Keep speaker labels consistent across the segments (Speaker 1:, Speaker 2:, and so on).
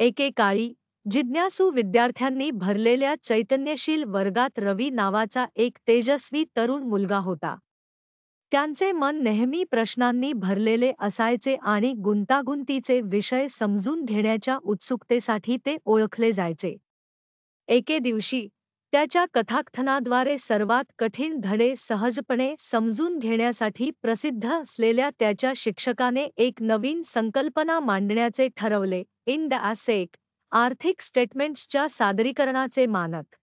Speaker 1: एकेकाळी जिज्ञासू विद्यार्थ्यांनी भरलेल्या चैतन्यशील वर्गात रवी नावाचा एक तेजस्वी तरुण मुलगा होता त्यांचे मन नेहमी प्रश्नांनी भरलेले असायचे आणि गुंतागुंतीचे विषय समजून घेण्याच्या उत्सुकतेसाठी ते ओळखले जायचे एके दिवशी त्याच्या कथाकथनाद्वारे सर्वात कठीण धडे सहजपणे समजून घेण्यासाठी प्रसिद्ध असलेल्या त्याच्या शिक्षकाने एक नवीन संकल्पना मांडण्याचे ठरवले इन द आसेक आर्थिक स्टेटमेंट्सच्या सादरीकरणाचे मानक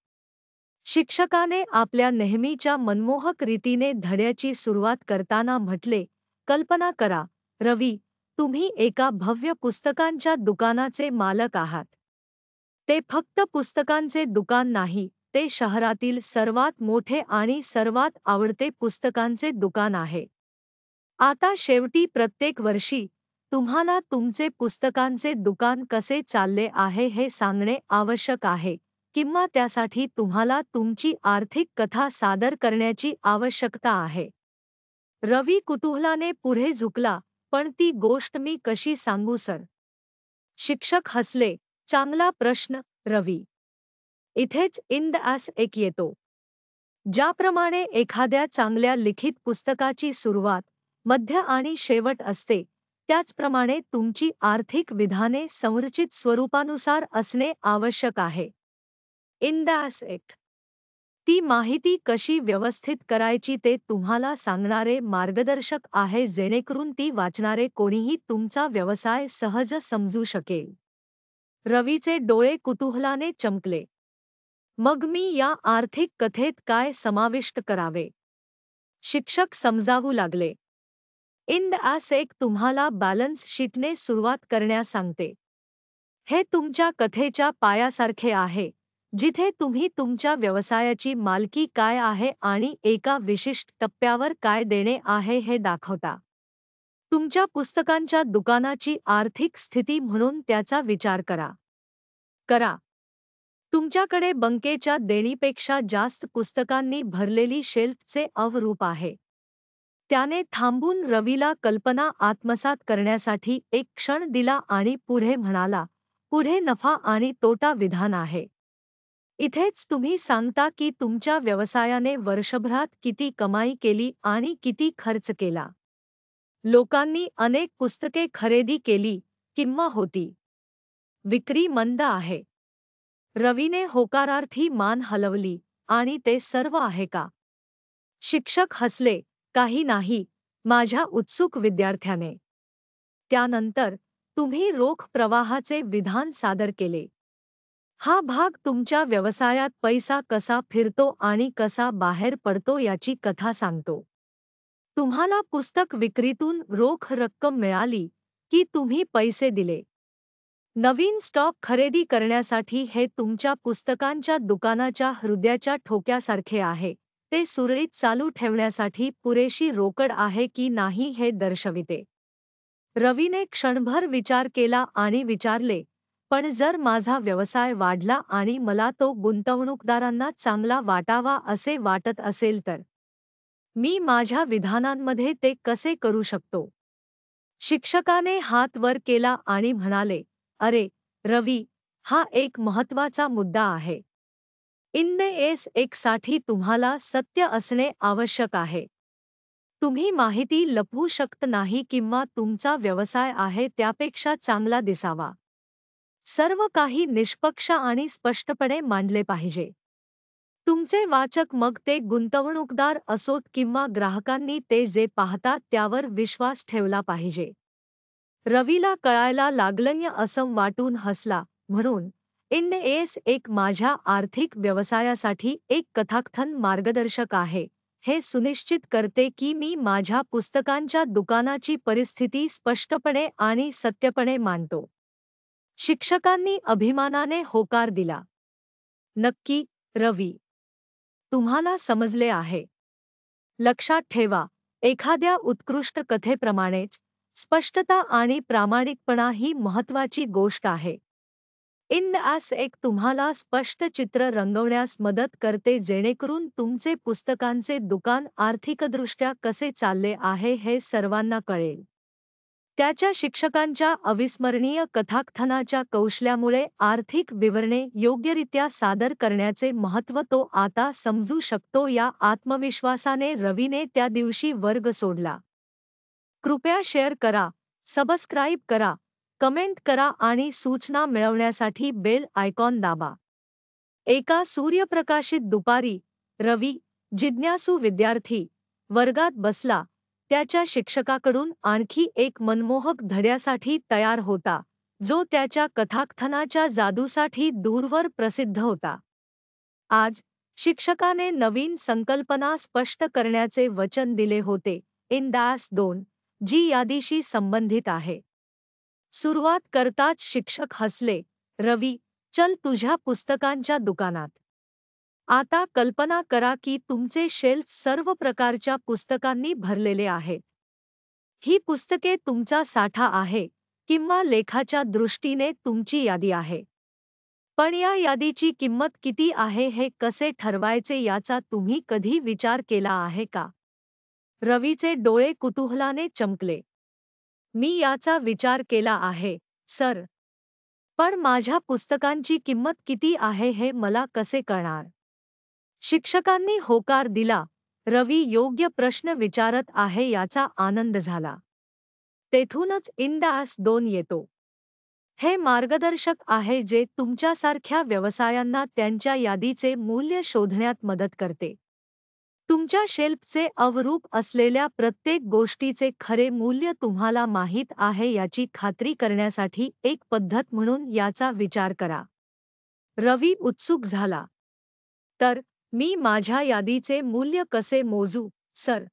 Speaker 1: शिक्षकाने आपल्या नेहमीच्या मनमोहक रीतीने धड्याची सुरुवात करताना म्हटले कल्पना करा रवी तुम्ही एका भव्य पुस्तकांच्या दुकानाचे मालक आहात ते फक्त पुस्तकांचे दुकान नाही ते शहरातील सर्वात मोठे आणि सर्वात आवडते पुस्तकांचे दुकान आहे आता शेवटी प्रत्येक वर्षी तुम्हाला तुमचे पुस्तकांचे दुकान कसे चालले आहे हे सांगणे आवश्यक आहे किंवा त्यासाठी तुम्हाला तुमची आर्थिक कथा सादर करण्याची आवश्यकता आहे रवी कुतूहलाने पुढे झुकला पण ती गोष्ट मी कशी सांगू सर शिक्षक हसले चांगला प्रश्न रवी इथेच इंद आस एक येतो ज्याप्रमाणे एखाद्या चांगल्या लिखित पुस्तकाची सुरुवात मध्य आणि शेवट असते त्याचप्रमाणे तुमची आर्थिक विधाने संरचित स्वरूपानुसार असणे आवश्यक आहे इंदास एक ती माहिती कशी व्यवस्थित करायची ते तुम्हाला सांगणारे मार्गदर्शक आहे जेणेकरून ती वाचणारे कोणीही तुमचा व्यवसाय सहज समजू शकेल रवीचे डोळे कुतूहलाने चमकले मग मी या आर्थिक कथेत काय समाविष्ट करावे शिक्षक समजावू लागले इंद आस एक तुम्हाला बॅलन्स शीटने सुरुवात करण्यास सांगते हे तुमच्या कथेच्या पायासारखे आहे जिथे तुम्ही तुमच्या व्यवसायाची मालकी काय आहे आणि एका विशिष्ट टप्प्यावर काय देणे आहे हे दाखवता तुमच्या पुस्तकांच्या दुकानाची आर्थिक स्थिती म्हणून त्याचा विचार करा करा तुमच्याकडे बंकेच्या देणीपेक्षा जास्त पुस्तकांनी भरलेली शेल्फचे अवरूप आहे त्याने थांबून रवीला कल्पना आत्मसात करण्यासाठी एक क्षण दिला आणि पुढे म्हणाला पुढे नफा आणि तोटा विधान आहे इथेच तुम्ही सांगता की तुमच्या व्यवसायाने वर्षभरात किती कमाई केली आणि किती खर्च केला लोकांनी अनेक पुस्तके खरेदी केली किंवा होती विक्री मंद आहे रवीने होकारार्थी मान हलवली आणि ते सर्व आहे का शिक्षक हसले काही नाही माझ्या उत्सुक विद्यार्थ्याने त्यानंतर तुम्ही रोख प्रवाहाचे विधान सादर केले हा भाग तुमच्या व्यवसायात पैसा कसा फिरतो आणि कसा बाहेर पडतो याची कथा सांगतो तुम्हाला पुस्तक विक्रीतून रोख रक्कम मिळाली की तुम्ही पैसे दिले नवीन स्टॉक खरेदी करण्यासाठी हे तुमच्या पुस्तकांच्या दुकानाच्या हृदयाच्या ठोक्यासारखे आहे ते सुरळीत चालू ठेवण्यासाठी पुरेशी रोकड आहे की नाही हे दर्शविते रवीने क्षणभर विचार केला आणि विचारले पण जर माझा व्यवसाय वाढला आणि मला तो गुंतवणूकदारांना चांगला वाटावा असे वाटत असेल तर मी माझ्या विधानांमध्ये ते कसे करू शकतो शिक्षकाने हात वर केला आणि म्हणाले अरे रवी हा एक महत्वाचा मुद्दा आहे इन्ने एस एक साठी तुम्हाला सत्य असणे आवश्यक आहे तुम्ही माहिती लपवू शकत नाही किंवा तुमचा व्यवसाय आहे त्यापेक्षा चांगला दिसावा सर्व काही निष्पक्ष आणि स्पष्टपणे मांडले पाहिजे तुमचे वाचक मग ते गुंतवणूकदार असोत किंवा ग्राहकांनी ते जे पाहतात त्यावर विश्वास ठेवला पाहिजे रवीला कळायला लागलंय असं वाटून हसला म्हणून इन एस एक माझ्या आर्थिक व्यवसायासाठी एक कथाकथन मार्गदर्शक आहे हे सुनिश्चित करते की मी माझ्या पुस्तकांच्या दुकानाची परिस्थिती स्पष्टपणे आणि सत्यपणे मांडतो शिक्षकांनी अभिमानाने होकार दिला नक्की रवी तुम्हाला समजले आहे लक्षात ठेवा एखाद्या उत्कृष्ट कथेप्रमाणेच स्पष्टता आणि प्रामाणिकपणा ही महत्वाची गोष्ट आहे इन ॲस एक तुम्हाला स्पष्ट चित्र रंगवण्यास मदत करते जेणेकरून तुमचे पुस्तकांचे दुकान आर्थिकदृष्ट्या कसे चालले आहे हे सर्वांना कळेल त्याच्या शिक्षकांच्या अविस्मरणीय कथाकथनाच्या कौशल्यामुळे आर्थिक विवरणे योग्यरित्या सादर करण्याचे महत्त्व तो आता समजू शकतो या आत्मविश्वासाने रवीने त्या दिवशी वर्ग सोडला कृपया शेअर करा सबस्क्राईब करा कमेंट करा आणि सूचना मिळवण्यासाठी बेल आयकॉन दाबा एका सूर्यप्रकाशित दुपारी रवी जिज्ञासू विद्यार्थी वर्गात बसला त्याच्या शिक्षकाकडून आणखी एक मनमोहक धड्यासाठी तयार होता जो त्याच्या कथाकथनाच्या जादूसाठी दूरवर प्रसिद्ध होता आज शिक्षकाने नवीन संकल्पना स्पष्ट करण्याचे वचन दिले होते इन दास दोन जी यादीशी संबंधित आहे सुरुवात करताच शिक्षक हसले रवी चल तुझ्या पुस्तकांच्या दुकानात आता कल्पना करा की तुमचे शेल्फ सर्व प्रकारच्या पुस्तकांनी भरलेले आहेत ही पुस्तके तुमचा साठा आहे किंवा लेखाच्या दृष्टीने तुमची यादी आहे पण या यादीची किंमत किती आहे हे कसे ठरवायचे याचा तुम्ही कधी विचार केला आहे का रवीचे डोळे कुतूहलाने चमकले मी याचा विचार केला आहे सर पण माझ्या पुस्तकांची किंमत किती आहे हे मला कसे कळणार शिक्षकांनी होकार दिला रवी योग्य प्रश्न विचारत आहे याचा आनंद झाला तेथूनच इंदास दोन येतो हे मार्गदर्शक आहे जे तुमच्यासारख्या व्यवसायांना त्यांच्या यादीचे मूल्य शोधण्यात मदत करते तुमच्या शेल्फचे अवरूप असलेल्या प्रत्येक गोष्टीचे खरे मूल्य तुम्हाला माहीत आहे याची खात्री करण्यासाठी एक पद्धत म्हणून याचा विचार करा रवी उत्सुक झाला तर मी माझ्या यादीचे मूल्य कसे मोजू सर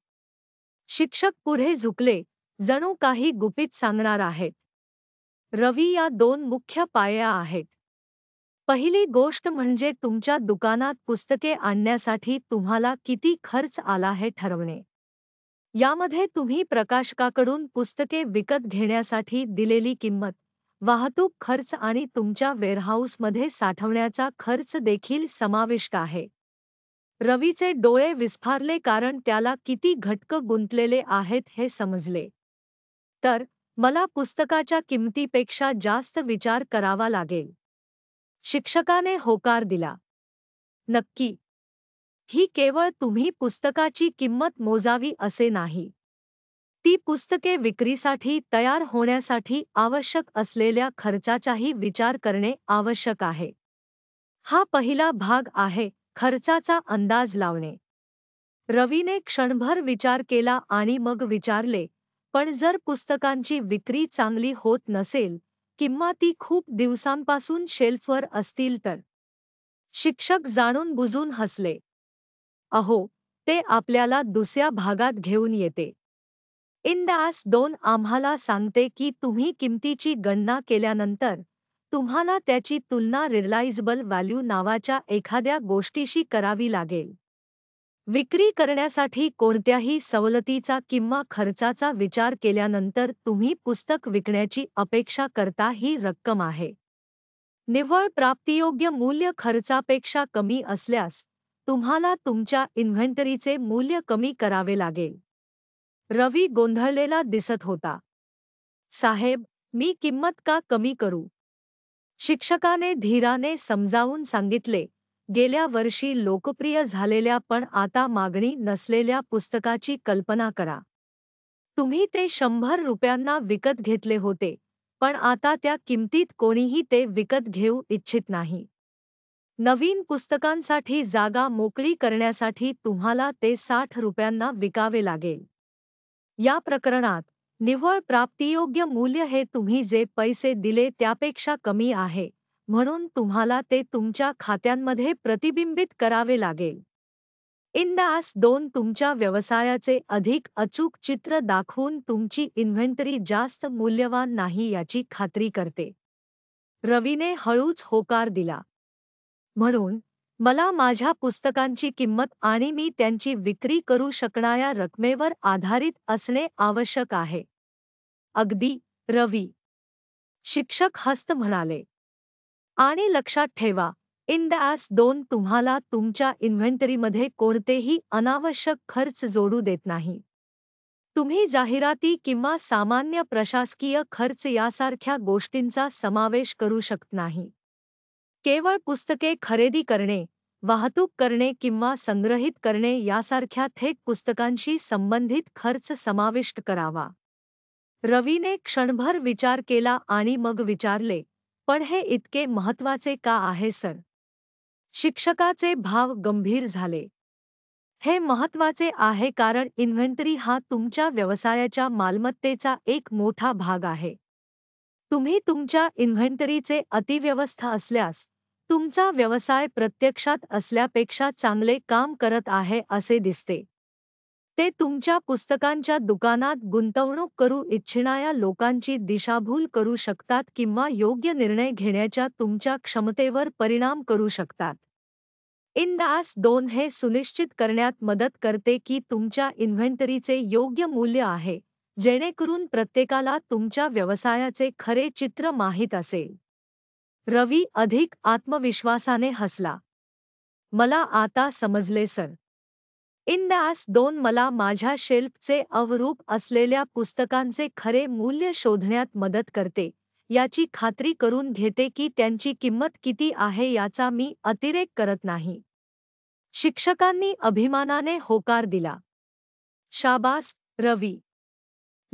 Speaker 1: शिक्षक पुढे झुकले जणू काही गुपित सांगणार आहेत रवी या दोन मुख्य पाया आहेत पहिली गोष्ट म्हणजे तुमच्या दुकानात पुस्तके आणण्यासाठी तुम्हाला किती खर्च आला हे ठरवणे यामध्ये तुम्ही प्रकाशकाकडून पुस्तके विकत घेण्यासाठी दिलेली किंमत वाहतूक खर्च आणि तुमच्या वेअरहाऊसमध्ये साठवण्याचा खर्च देखील समाविष्ट आहे रवीचे डोळे विस्फारले कारण त्याला किती घटक गुंतलेले आहेत हे समजले तर मला पुस्तकाच्या किमतीपेक्षा जास्त विचार करावा लागेल शिक्षकाने होकार दिला नक्की ही केवळ तुम्ही पुस्तकाची किंमत मोजावी असे नाही ती पुस्तके विक्रीसाठी तयार होण्यासाठी आवश्यक असलेल्या खर्चाचाही विचार करणे आवश्यक आहे हा पहिला भाग आहे खर्चाचा अंदाज लावणे रवीने क्षणभर विचार केला आणि मग विचारले पण जर पुस्तकांची विक्री चांगली होत नसेल किंवा ती खूप दिवसांपासून शेल्फवर असतील तर शिक्षक जाणून बुजून हसले अहो ते आपल्याला दुसऱ्या भागात घेऊन येते इंदास दोन आम्हाला सांगते की तुम्ही किमतीची गणना केल्यानंतर तुम्हाला त्याची तुलना रिलायझबल व्हॅल्यू नावाच्या एखाद्या गोष्टीशी करावी लागेल विक्री करण्यासाठी कोणत्याही सवलतीचा किंवा खर्चाचा विचार केल्यानंतर तुम्ही पुस्तक विकण्याची अपेक्षा करता ही रक्कम आहे निव्वळ प्राप्तियोग्य मूल्य खर्चापेक्षा कमी असल्यास तुम्हाला तुमच्या इन्व्हेंटरीचे मूल्य कमी करावे लागेल रवी गोंधळलेला दिसत होता साहेब मी किंमत का कमी करू शिक्षकाने धीराने समजावून सांगितले गेल्या वर्षी लोकप्रिय झालेल्या पण आता मागणी नसलेल्या पुस्तकाची कल्पना करा तुम्ही ते शंभर रुपयांना विकत घेतले होते पण आता त्या किमतीत कोणीही ते विकत घेऊ इच्छित नाही नवीन पुस्तकांसाठी जागा मोकळी करण्यासाठी तुम्हाला ते साठ रुपयांना विकावे लागेल या प्रकरणात निव्वळ प्राप्तियोग्य मूल्य हे तुम्ही जे पैसे दिले त्यापेक्षा कमी आहे म्हणून तुम्हाला ते तुमच्या खात्यांमध्ये प्रतिबिंबित करावे लागेल इंदास दोन तुमच्या व्यवसायाचे अधिक अचूक चित्र दाखवून तुमची इन्व्हेंटरी जास्त मूल्यवान नाही याची खात्री करते रवीने हळूच होकार दिला म्हणून मला माझ्या पुस्तकांची किंमत आणि मी त्यांची विक्री करू शकणाऱ्या रकमेवर आधारित असणे आवश्यक आहे अगदी रवी शिक्षक हस्त म्हणाले आणि लक्षात ठेवा इन द ॲस दोन तुम्हाला तुमच्या इन्व्हेंटरीमध्ये कोणतेही अनावश्यक खर्च जोडू देत नाही तुम्ही जाहिराती किंवा सामान्य प्रशासकीय खर्च यासारख्या गोष्टींचा समावेश करू शकत नाही केवळ पुस्तके खरेदी करणे वाहतूक करणे किंवा संग्रहित करणे यासारख्या थेट पुस्तकांशी संबंधित खर्च समाविष्ट करावा रवीने क्षणभर विचार केला आणि मग विचारले पण हे इतके महत्वाचे का आहे सर शिक्षकाचे भाव गंभीर झाले हे महत्वाचे आहे कारण इन्व्हेंटरी हा तुमच्या व्यवसायाच्या मालमत्तेचा एक मोठा भाग आहे तुम्ही तुमच्या इन्व्हेंटरीचे अतिव्यवस्था असल्यास तुमचा व्यवसाय प्रत्यक्षात असल्यापेक्षा चांगले काम करत आहे असे दिसते ते तुमच्या पुस्तकांच्या दुकानात गुंतवणूक करू इच्छिणाऱ्या लोकांची दिशाभूल करू शकतात किंवा योग्य निर्णय घेण्याच्या तुमच्या क्षमतेवर परिणाम करू शकतात इंदास दोन हे सुनिश्चित करण्यात मदत करते की तुमच्या इन्व्हेंटरीचे योग्य मूल्य आहे जेणेकरून प्रत्येकाला तुमच्या व्यवसायाचे खरे चित्र माहीत असेल रवी अधिक आत्मविश्वासाने हसला मला आता समजले सर इंदास दोन मला माझ्या शेल्फचे अवरूप असलेल्या पुस्तकांचे खरे मूल्य शोधण्यात मदत करते याची खात्री करून घेते की त्यांची किंमत किती आहे याचा मी अतिरेक करत नाही शिक्षकांनी अभिमानाने होकार दिला शाबास रवी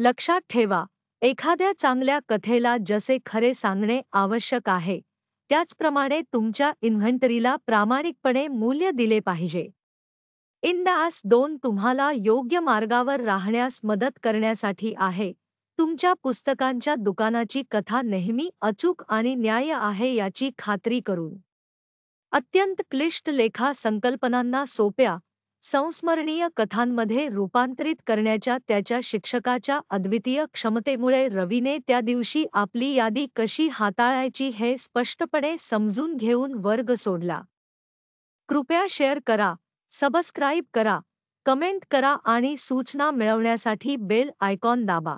Speaker 1: लक्षात ठेवा एखाद्या चांगल्या कथेला जसे खरे सांगणे आवश्यक आहे त्याचप्रमाणे तुमच्या इन्व्हेंटरीला प्रामाणिकपणे मूल्य दिले पाहिजे इंदास दोन तुम्हाला योग्य मार्गावर राहण्यास मदत करण्यासाठी आहे तुमच्या पुस्तकांच्या दुकानाची कथा नेहमी अचूक आणि न्याय आहे याची खात्री करून अत्यंत क्लिष्ट लेखा संकल्पनांना सोप्या संस्मरणीय कथांमध्ये रूपांतरित करण्याच्या त्याच्या शिक्षकाच्या अद्वितीय क्षमतेमुळे रवीने त्या दिवशी आपली यादी कशी हाताळायची हे स्पष्टपणे समजून घेऊन वर्ग सोडला कृपया शेअर करा सबस्क्राईब करा कमेंट करा आणि सूचना मिळवण्यासाठी बेल आयकॉन दाबा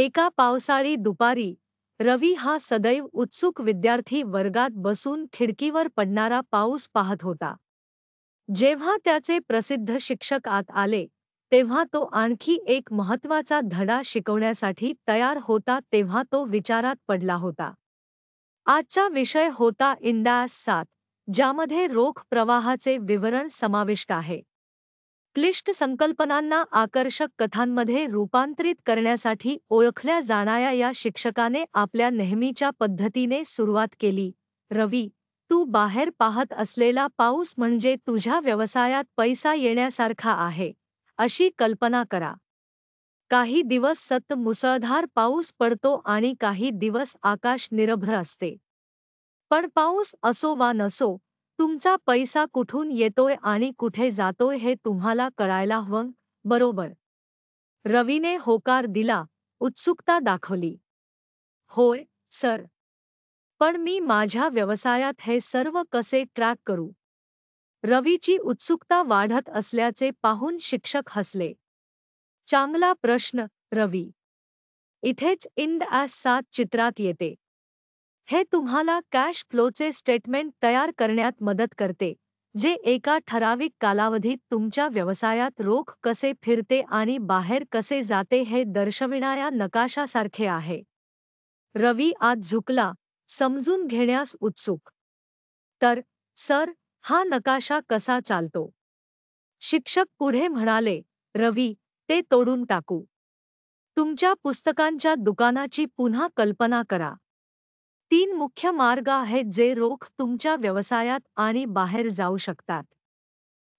Speaker 1: एका पावसाळी दुपारी रवी हा सदैव उत्सुक विद्यार्थी वर्गात बसून खिडकीवर पडणारा पाऊस पाहत होता जेव्हा त्याचे प्रसिद्ध शिक्षक आत आले तेव्हा तो आणखी एक महत्त्वाचा धडा शिकवण्यासाठी तयार होता तेव्हा तो विचारात पडला होता आजचा विषय होता इंदास सात ज्यामध्ये रोख प्रवाहाचे विवरण समाविष्ट आहे क्लिष्ट संकल्पनांना आकर्षक कथांमध्ये रूपांतरित करण्यासाठी ओळखल्या जाणाऱ्या या शिक्षकाने आपल्या नेहमीच्या पद्धतीने सुरुवात केली रवी तू बाहेर पाहत असलेला पाऊस म्हणजे तुझ्या व्यवसायात पैसा येण्यासारखा आहे अशी कल्पना करा काही दिवस सत मुसळधार पाऊस पडतो आणि काही दिवस आकाश निरभ्र असते पण पाऊस असो वा नसो तुमचा पैसा कुठून येतोय आणि कुठे जातोय हे तुम्हाला कळायला हवं बरोबर रवीने होकार दिला उत्सुकता दाखवली होय सर पण मी माझ्या व्यवसायात हे सर्व कसे ट्रॅक करू रवीची उत्सुकता वाढत असल्याचे पाहून शिक्षक हसले चांगला प्रश्न रवी इथेच इंद ॲस सात चित्रात येते हे तुम्हाला कॅश फ्लोचे स्टेटमेंट तयार करण्यात मदत करते जे एका ठराविक कालावधीत तुमच्या व्यवसायात रोख कसे फिरते आणि बाहेर कसे जाते हे दर्शविणाऱ्या नकाशासारखे आहे रवी आज झुकला समजून घेण्यास उत्सुक तर सर हा नकाशा कसा चालतो शिक्षक पुढे म्हणाले रवी ते तोडून टाकू तुमच्या पुस्तकांच्या दुकानाची पुन्हा कल्पना करा तीन मुख्य मार्ग आहेत जे रोख तुमच्या व्यवसायात आणि बाहेर जाऊ शकतात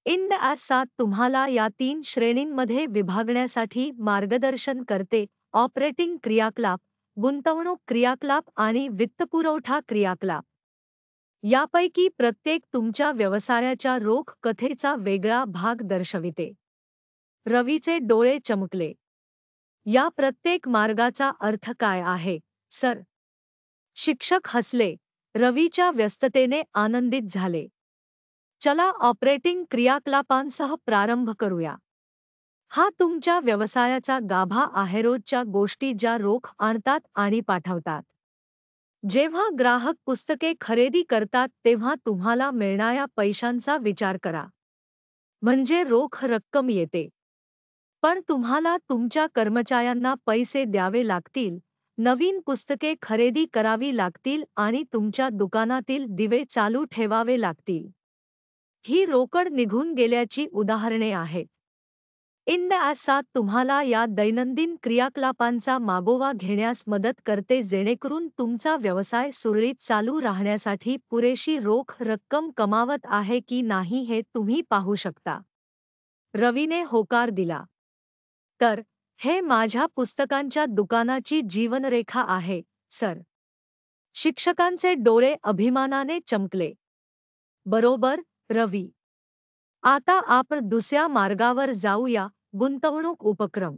Speaker 1: इंड सात तुम्हाला या तीन श्रेणींमध्ये विभागण्यासाठी मार्गदर्शन करते ऑपरेटिंग क्रियाकलाप गुंतवणूक क्रियाकलाप आणि वित्तपुरवठा क्रियाकलाप यापैकी प्रत्येक तुमच्या व्यवसायाच्या रोख कथेचा वेगळा भाग दर्शविते रवीचे डोळे चमकले या प्रत्येक मार्गाचा अर्थ काय आहे सर शिक्षक हसले रवीच्या व्यस्ततेने आनंदित झाले चला ऑपरेटिंग क्रियाकलापांसह प्रारंभ करूया हा तुमच्या व्यवसायाचा गाभा आहे रोजच्या गोष्टी ज्या रोख आणतात आणि पाठवतात जेव्हा ग्राहक पुस्तके खरेदी करतात तेव्हा तुम्हाला मिळणाऱ्या पैशांचा विचार करा म्हणजे रोख रक्कम येते पण तुम्हाला तुमच्या कर्मचाऱ्यांना पैसे द्यावे लागतील नवीन पुस्तके खरेदी करावी लागतील आणि तुमच्या दुकानातील दिवे चालू ठेवावे लागतील ही रोकड निघून गेल्याची उदाहरणे आहेत इंद आसात तुम्हाला या दैनंदिन क्रियाकलापांचा मागोवा घेण्यास मदत करते जेणेकरून तुमचा व्यवसाय सुरळीत चालू राहण्यासाठी पुरेशी रोख रक्कम कमावत आहे की नाही हे तुम्ही पाहू शकता रवीने होकार दिला तर हे माझ्या पुस्तकांच्या दुकानाची जीवनरेखा आहे सर शिक्षकांचे डोळे अभिमानाने चमकले बरोबर रवी आता आपण दुसऱ्या मार्गावर जाऊया गुंतवणूक उपक्रम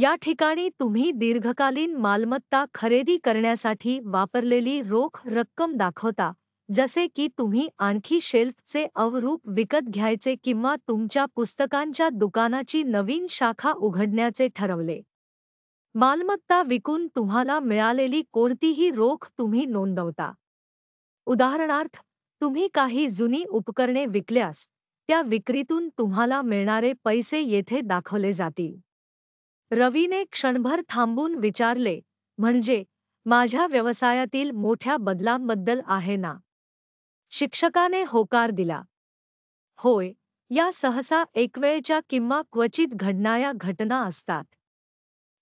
Speaker 1: या ठिकाणी तुम्ही दीर्घकालीन मालमत्ता खरेदी करण्यासाठी वापरलेली रोख रक्कम दाखवता जसे की तुम्ही आणखी शेल्फचे अवरूप विकत घ्यायचे किंवा तुमच्या पुस्तकांच्या दुकानाची नवीन शाखा उघडण्याचे ठरवले मालमत्ता विकून तुम्हाला मिळालेली कोणतीही रोख तुम्ही नोंदवता उदाहरणार्थ तुम्ही काही जुनी उपकरणे विकल्यास त्या विक्रीतून तुम्हाला मिळणारे पैसे येथे दाखवले जातील रवीने क्षणभर थांबून विचारले म्हणजे माझ्या व्यवसायातील मोठ्या बदलांबद्दल आहे ना शिक्षकाने होकार दिला होय या सहसा एकवेळच्या किंवा क्वचित घडणाऱ्या घटना असतात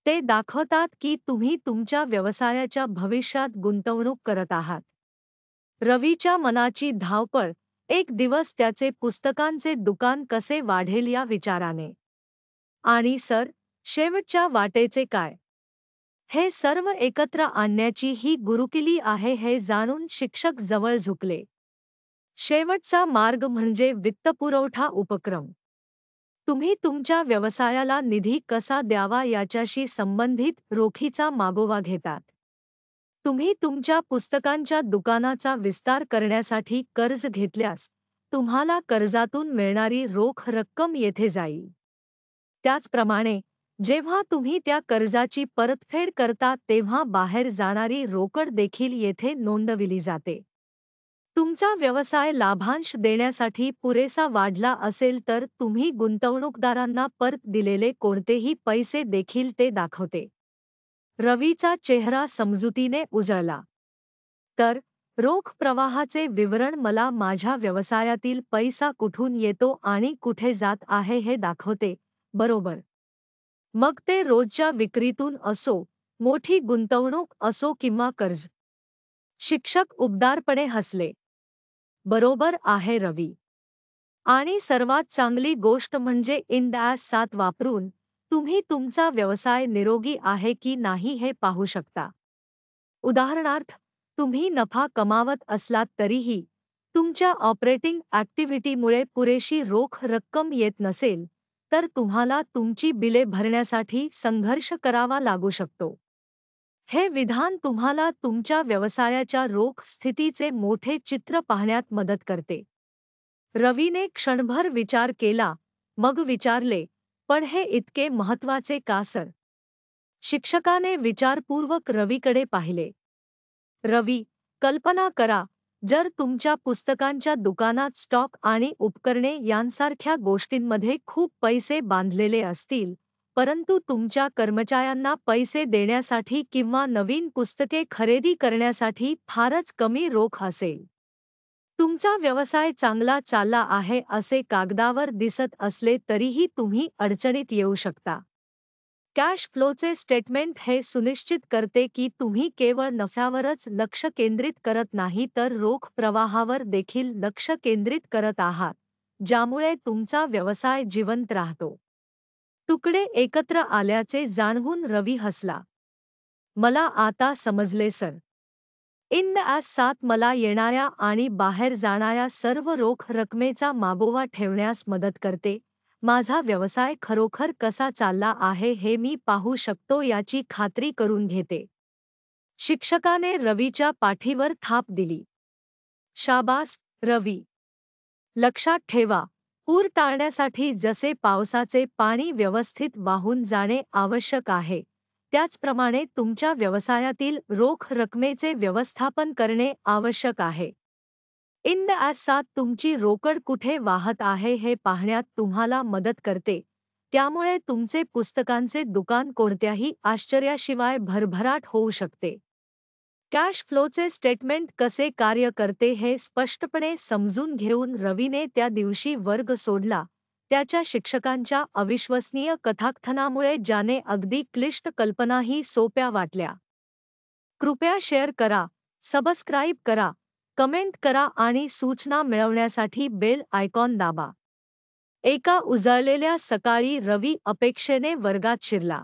Speaker 1: ते दाखवतात की तुम्ही तुमच्या व्यवसायाच्या भविष्यात गुंतवणूक करत आहात रवीच्या मनाची धावपळ एक दिवस त्याचे पुस्तकांचे दुकान कसे वाढेल या विचाराने आणि सर शेवटच्या वाटेचे काय हे सर्व एकत्र आणण्याची ही गुरुकिली आहे हे जाणून शिक्षक जवळ झुकले शेवटचा मार्ग म्हणजे वित्तपुरवठा उपक्रम तुम्ही तुमच्या व्यवसायाला निधी कसा द्यावा याच्याशी संबंधित रोखीचा मागोवा घेतात तुम्ही तुमच्या पुस्तकांच्या दुकानाचा विस्तार करण्यासाठी कर्ज घेतल्यास तुम्हाला कर्जातून मिळणारी रोख रक्कम येथे जाईल त्याचप्रमाणे जेव्हा तुम्ही त्या कर्जाची परतफेड करता तेव्हा बाहेर जाणारी रोकड देखील येथे नोंदविली जाते तुमचा व्यवसाय लाभांश देण्यासाठी पुरेसा वाढला असेल तर तुम्ही गुंतवणूकदारांना परत दिलेले कोणतेही पैसे देखील ते दाखवते रवीचा चेहरा समजुतीने उजळला तर रोख प्रवाहाचे विवरण मला माझ्या व्यवसायातील पैसा कुठून येतो आणि कुठे जात आहे हे दाखवते बरोबर मग ते रोजच्या विक्रीतून असो मोठी गुंतवणूक असो किंवा कर्ज शिक्षक उबदारपणे हसले बरोबर आहे रवी आणि सर्वात चांगली गोष्ट म्हणजे इंडॅस सात वापरून तुम्ही तुमचा व्यवसाय निरोगी आहे की नाही हे पाहू शकता उदाहरणार्थ तुम्ही नफा कमावत असलात तरीही तुमच्या ऑपरेटिंग ॲक्टिव्हिटीमुळे पुरेशी रोख रक्कम येत नसेल तर तुम्हाला तुमची बिले भरण्यासाठी संघर्ष करावा लागू शकतो हे विधान तुम्हाला तुमच्या व्यवसायाच्या रोख स्थितीचे मोठे चित्र पाहण्यात मदत करते रवीने क्षणभर विचार केला मग विचारले पण हे इतके महत्वाचे का सर शिक्षकाने विचारपूर्वक रवीकडे पाहिले रवी कल्पना करा जर तुमच्या पुस्तकांच्या दुकानात स्टॉक आणि उपकरणे यांसारख्या गोष्टींमध्ये खूप पैसे बांधलेले असतील परंतु तुमच्या कर्मचाऱ्यांना पैसे देण्यासाठी किंवा नवीन पुस्तके खरेदी करण्यासाठी फारच कमी रोख असेल तुमचा व्यवसाय चांगला चालला आहे असे कागदावर दिसत असले तरीही तुम्ही अडचणीत येऊ शकता कॅश फ्लोचे स्टेटमेंट हे सुनिश्चित करते की तुम्ही केवळ नफ्यावरच लक्ष केंद्रित करत नाही तर रोख प्रवाहावर देखील लक्ष केंद्रित करत आहात ज्यामुळे तुमचा व्यवसाय जिवंत राहतो तुकडे एकत्र आल्याचे जाणवून रवी हसला मला आता समजले सर इन आज सात मला येणाऱ्या आणि बाहेर जाणाऱ्या सर्व रोख रकमेचा मागोवा ठेवण्यास मदत करते माझा व्यवसाय खरोखर कसा चालला आहे हे मी पाहू शकतो याची खात्री करून घेते शिक्षकाने रवीच्या पाठीवर थाप दिली शाबास रवी लक्षात ठेवा पूर टाळण्यासाठी जसे पावसाचे पाणी व्यवस्थित वाहून जाणे आवश्यक आहे त्याचप्रमाणे तुमच्या व्यवसायातील रोख रकमेचे व्यवस्थापन करणे आवश्यक आहे इन सात तुमची रोकड कुठे वाहत आहे हे पाहण्यात तुम्हाला मदत करते त्यामुळे तुमचे पुस्तकांचे दुकान कोणत्याही आश्चर्याशिवाय भरभराट होऊ शकते कॅश फ्लोचे स्टेटमेंट कसे कार्य करते हे स्पष्टपणे समजून घेऊन रवीने त्या दिवशी वर्ग सोडला त्याच्या शिक्षकांच्या अविश्वसनीय कथाकथनामुळे ज्याने अगदी क्लिष्ट कल्पनाही सोप्या वाटल्या कृपया शेअर करा सबस्क्राईब करा कमेंट करा आणि सूचना मिळवण्यासाठी बेल आयकॉन दाबा एका उजळलेल्या सकाळी रवी अपेक्षेने वर्गात शिरला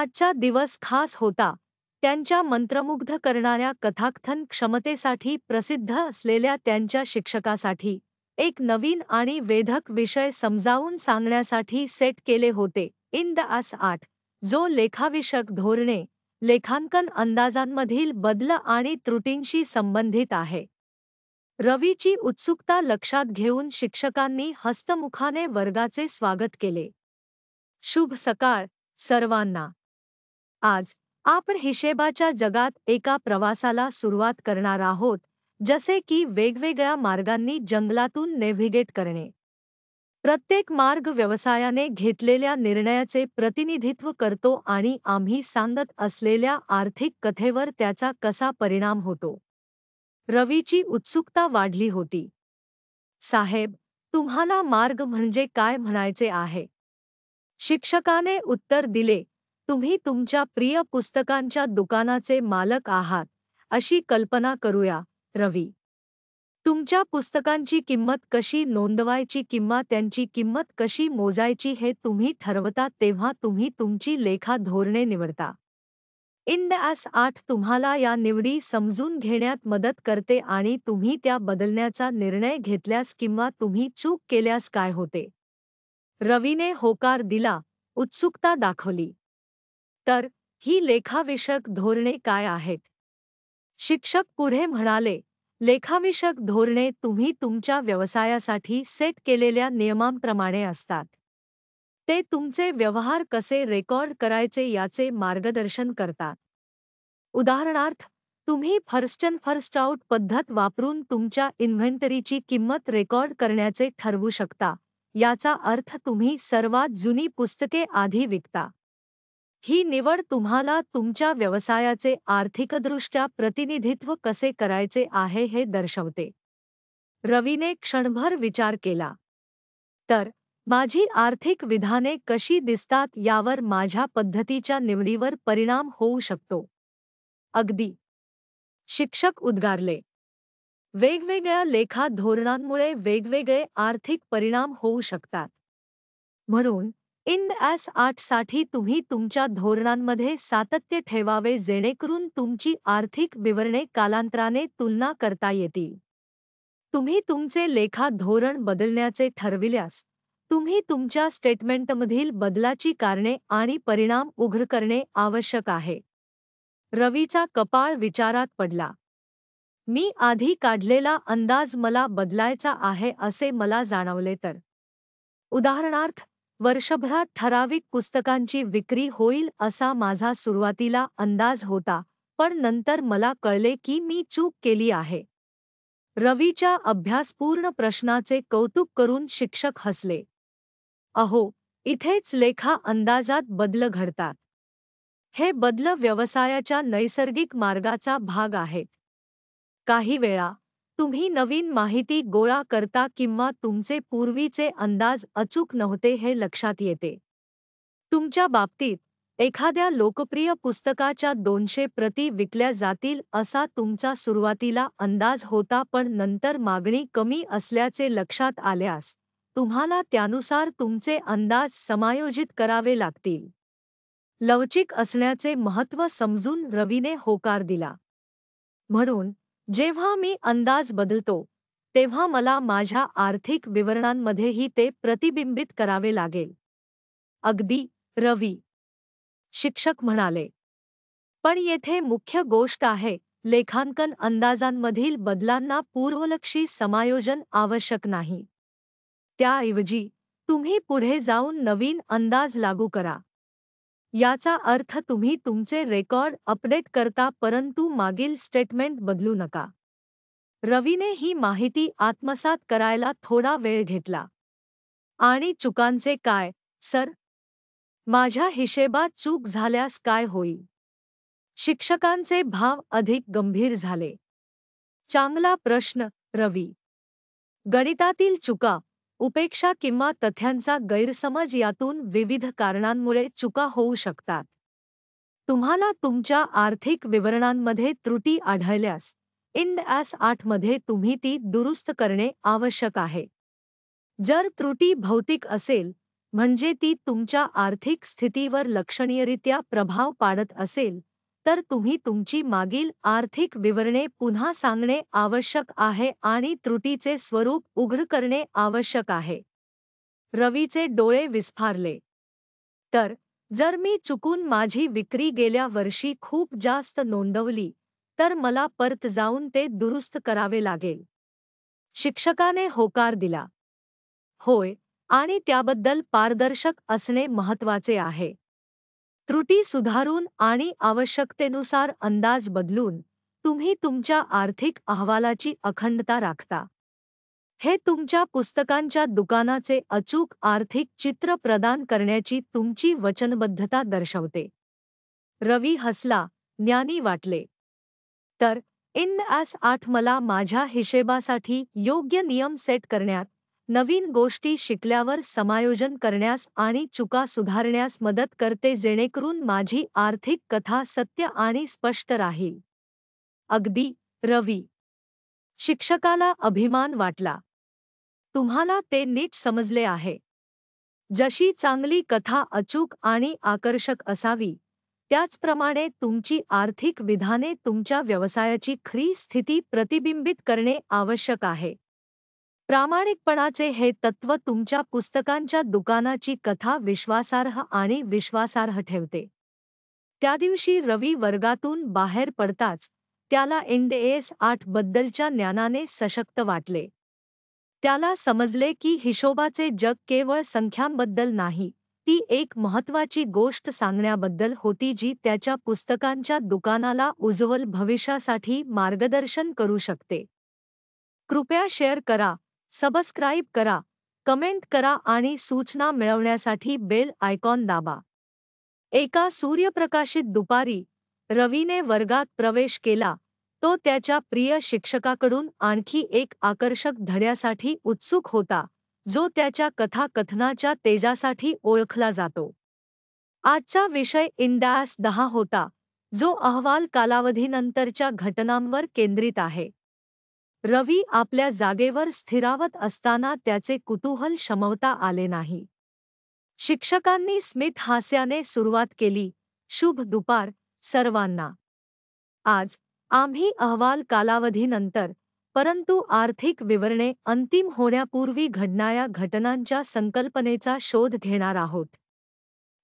Speaker 1: आजचा दिवस खास होता त्यांच्या मंत्रमुग्ध करणाऱ्या कथाकथन क्षमतेसाठी प्रसिद्ध असलेल्या त्यांच्या शिक्षकासाठी एक नवीन आणि वेधक विषय समजावून सांगण्यासाठी सेट केले होते इन द आस आठ जो लेखाविषयक धोरणे लेखांकन अंदाजांमधील बदल आणि त्रुटींशी संबंधित आहे रवीची उत्सुकता लक्षात घेऊन शिक्षकांनी हस्तमुखाने वर्गाचे स्वागत केले शुभ सकाळ सर्वांना आज आपण हिशेबाच्या जगात एका प्रवासाला सुरुवात करणार आहोत जसे की वेगवेगळ्या मार्गांनी जंगलातून नेव्हिगेट करणे प्रत्येक मार्ग व्यवसायाने घेतलेल्या निर्णयाचे प्रतिनिधित्व करतो आणि आम्ही सांगत असलेल्या आर्थिक कथेवर त्याचा कसा परिणाम होतो रवीची उत्सुकता वाढली होती साहेब तुम्हाला मार्ग म्हणजे काय म्हणायचे आहे शिक्षकाने उत्तर दिले तुम्ही तुमच्या प्रिय पुस्तकांच्या दुकानाचे मालक आहात अशी कल्पना करूया रवी तुमच्या पुस्तकांची किंमत कशी नोंदवायची किंवा त्यांची किंमत कशी मोजायची हे तुम्ही ठरवता तेव्हा तुम्ही तुमची लेखा धोरणे निवडता इन द ॲस आठ तुम्हाला या निवडी समजून घेण्यात मदत करते आणि तुम्ही त्या बदलण्याचा निर्णय घेतल्यास किंवा तुम्ही चूक केल्यास काय होते रवीने होकार दिला उत्सुकता दाखवली तर ही लेखाविषयक धोरणे काय आहेत शिक्षक पुढे म्हणाले लेखाविषयक धोरणे तुम्ही तुमच्या व्यवसायासाठी सेट केलेल्या नियमांप्रमाणे असतात ते तुमचे व्यवहार कसे रेकॉर्ड करायचे याचे मार्गदर्शन करतात उदाहरणार्थ तुम्ही फर्स्ट अँड फर्स्ट आउट पद्धत वापरून तुमच्या इन्व्हेंटरीची किंमत रेकॉर्ड करण्याचे ठरवू शकता याचा अर्थ तुम्ही सर्वात जुनी पुस्तके आधी विकता ही निवड तुम्हाला तुमच्या व्यवसायाचे आर्थिकदृष्ट्या प्रतिनिधित्व कसे करायचे आहे हे दर्शवते रवीने क्षणभर विचार केला तर माझी आर्थिक विधाने कशी दिसतात यावर माझ्या पद्धतीच्या निवडीवर परिणाम होऊ शकतो अगदी शिक्षक उद्गारले वेगवेगळ्या लेखा धोरणांमुळे वेगवेगळे आर्थिक परिणाम होऊ शकतात म्हणून इंड ॲस आठसाठी तुम्ही तुमच्या धोरणांमध्ये सातत्य ठेवावे जेणेकरून तुमची आर्थिक विवरणे कालांतराने तुलना करता येतील तुम्ही तुमचे लेखा धोरण बदलण्याचे ठरविल्यास तुम्ही तुमच्या स्टेटमेंटमधील बदलाची कारणे आणि परिणाम उघड करणे आवश्यक आहे रवीचा कपाळ विचारात पडला मी आधी काढलेला अंदाज मला बदलायचा आहे असे मला जाणवले तर उदाहरणार्थ वर्षभरात ठराविक पुस्तकांची विक्री होईल असा माझा सुरुवातीला अंदाज होता पण नंतर मला कळले की मी चूक केली आहे रवीच्या अभ्यासपूर्ण प्रश्नाचे कौतुक करून शिक्षक हसले अहो इथेच लेखा अंदाजात बदल घडतात हे बदल व्यवसायाच्या नैसर्गिक मार्गाचा भाग आहेत काही वेळा तुम्ही नवीन माहिती गोळा करता किंवा तुमचे पूर्वीचे अंदाज अचूक नव्हते हे लक्षात येते तुमच्या बाबतीत एखाद्या लोकप्रिय पुस्तकाच्या दोनशे प्रती विकल्या जातील असा तुमचा सुरुवातीला अंदाज होता पण नंतर मागणी कमी असल्याचे लक्षात आल्यास तुम्हाला त्यानुसार तुमचे अंदाज समायोजित करावे लागतील लवचिक असण्याचे महत्त्व समजून रवीने होकार दिला म्हणून जेव्हा मी अंदाज बदलतो तेव्हा मला माझ्या आर्थिक विवरणांमध्येही ते प्रतिबिंबित करावे लागेल अगदी रवी शिक्षक म्हणाले पण येथे मुख्य गोष्ट आहे लेखांकन अंदाजांमधील बदलांना पूर्वलक्षी समायोजन आवश्यक नाही त्याऐवजी तुम्ही पुढे जाऊन नवीन अंदाज लागू करा याचा अर्थ तुम्ही तुमचे रेकॉर्ड अपडेट करता परंतु मागील स्टेटमेंट बदलू नका रवीने ही माहिती आत्मसात करायला थोडा वेळ घेतला आणि चुकांचे काय सर माझ्या हिशेबात चूक झाल्यास काय होईल शिक्षकांचे भाव अधिक गंभीर झाले चांगला प्रश्न रवी गणितातील चुका उपेक्षा किंवा तथ्यांचा गैरसमज यातून विविध कारणांमुळे चुका होऊ शकतात तुम्हाला तुमच्या आर्थिक विवरणांमध्ये त्रुटी आढळल्यास इंड ॲस आठमध्ये तुम्ही ती दुरुस्त करणे आवश्यक आहे जर त्रुटी भौतिक असेल म्हणजे ती तुमच्या आर्थिक स्थितीवर लक्षणीयरित्या प्रभाव पाडत असेल तर तुम्ही तुमची मागील आर्थिक विवरणे पुन्हा सांगणे आवश्यक आहे आणि त्रुटीचे स्वरूप उघड करणे आवश्यक आहे रवीचे डोळे विस्फारले तर जर मी चुकून माझी विक्री गेल्या वर्षी खूप जास्त नोंदवली तर मला परत जाऊन ते दुरुस्त करावे लागेल शिक्षकाने होकार दिला होय आणि त्याबद्दल पारदर्शक असणे महत्वाचे आहे त्रुटी सुधारून आणि आवश्यकतेनुसार अंदाज बदलून तुम्ही तुमच्या आर्थिक अहवालाची अखंडता राखता हे तुमच्या पुस्तकांच्या दुकानाचे अचूक आर्थिक चित्र प्रदान करण्याची तुमची वचनबद्धता दर्शवते रवी हसला ज्ञानी वाटले तर इन ॲस आठ मला माझ्या हिशेबासाठी योग्य नियम सेट करण्यात नवीन गोष्टी शिकल्यावर समायोजन करण्यास आणि चुका सुधारण्यास मदत करते जेणेकरून माझी आर्थिक कथा सत्य आणि स्पष्ट राहील अगदी रवी शिक्षकाला अभिमान वाटला तुम्हाला ते नीट समजले आहे जशी चांगली कथा अचूक आणि आकर्षक असावी त्याचप्रमाणे तुमची आर्थिक विधाने तुमच्या व्यवसायाची खरी स्थिती प्रतिबिंबित करणे आवश्यक आहे प्रामाणिकपणाचे हे तत्व तुमच्या पुस्तकांच्या दुकानाची कथा विश्वासार्ह आणि विश्वासार्ह ठेवते त्या दिवशी रवी वर्गातून बाहेर पडताच त्याला एनडीएस आठ बद्दलच्या ज्ञानाने सशक्त वाटले त्याला समजले की हिशोबाचे जग केवळ संख्यांबद्दल नाही ती एक महत्त्वाची गोष्ट सांगण्याबद्दल होती जी त्याच्या पुस्तकांच्या दुकानाला उज्ज्वल भविष्यासाठी मार्गदर्शन करू शकते कृपया शेअर करा सबस्क्राईब करा कमेंट करा आणि सूचना मिळवण्यासाठी बेल आयकॉन दाबा एका सूर्यप्रकाशित दुपारी रवीने वर्गात प्रवेश केला तो त्याच्या प्रिय शिक्षकाकडून आणखी एक आकर्षक धड्यासाठी उत्सुक होता जो त्याच्या कथाकथनाच्या तेजासाठी ओळखला जातो आजचा विषय इंडास दहा होता जो अहवाल कालावधीनंतरच्या घटनांवर केंद्रित आहे रवी आपल्या जागेवर स्थिरावत असताना त्याचे कुतूहल शमवता आले नाही शिक्षकांनी स्मित हास्याने सुरुवात केली शुभ दुपार सर्वांना आज आम्ही अहवाल कालावधीनंतर परंतु आर्थिक विवरणे अंतिम होण्यापूर्वी घडणाऱ्या घटनांच्या संकल्पनेचा शोध घेणार आहोत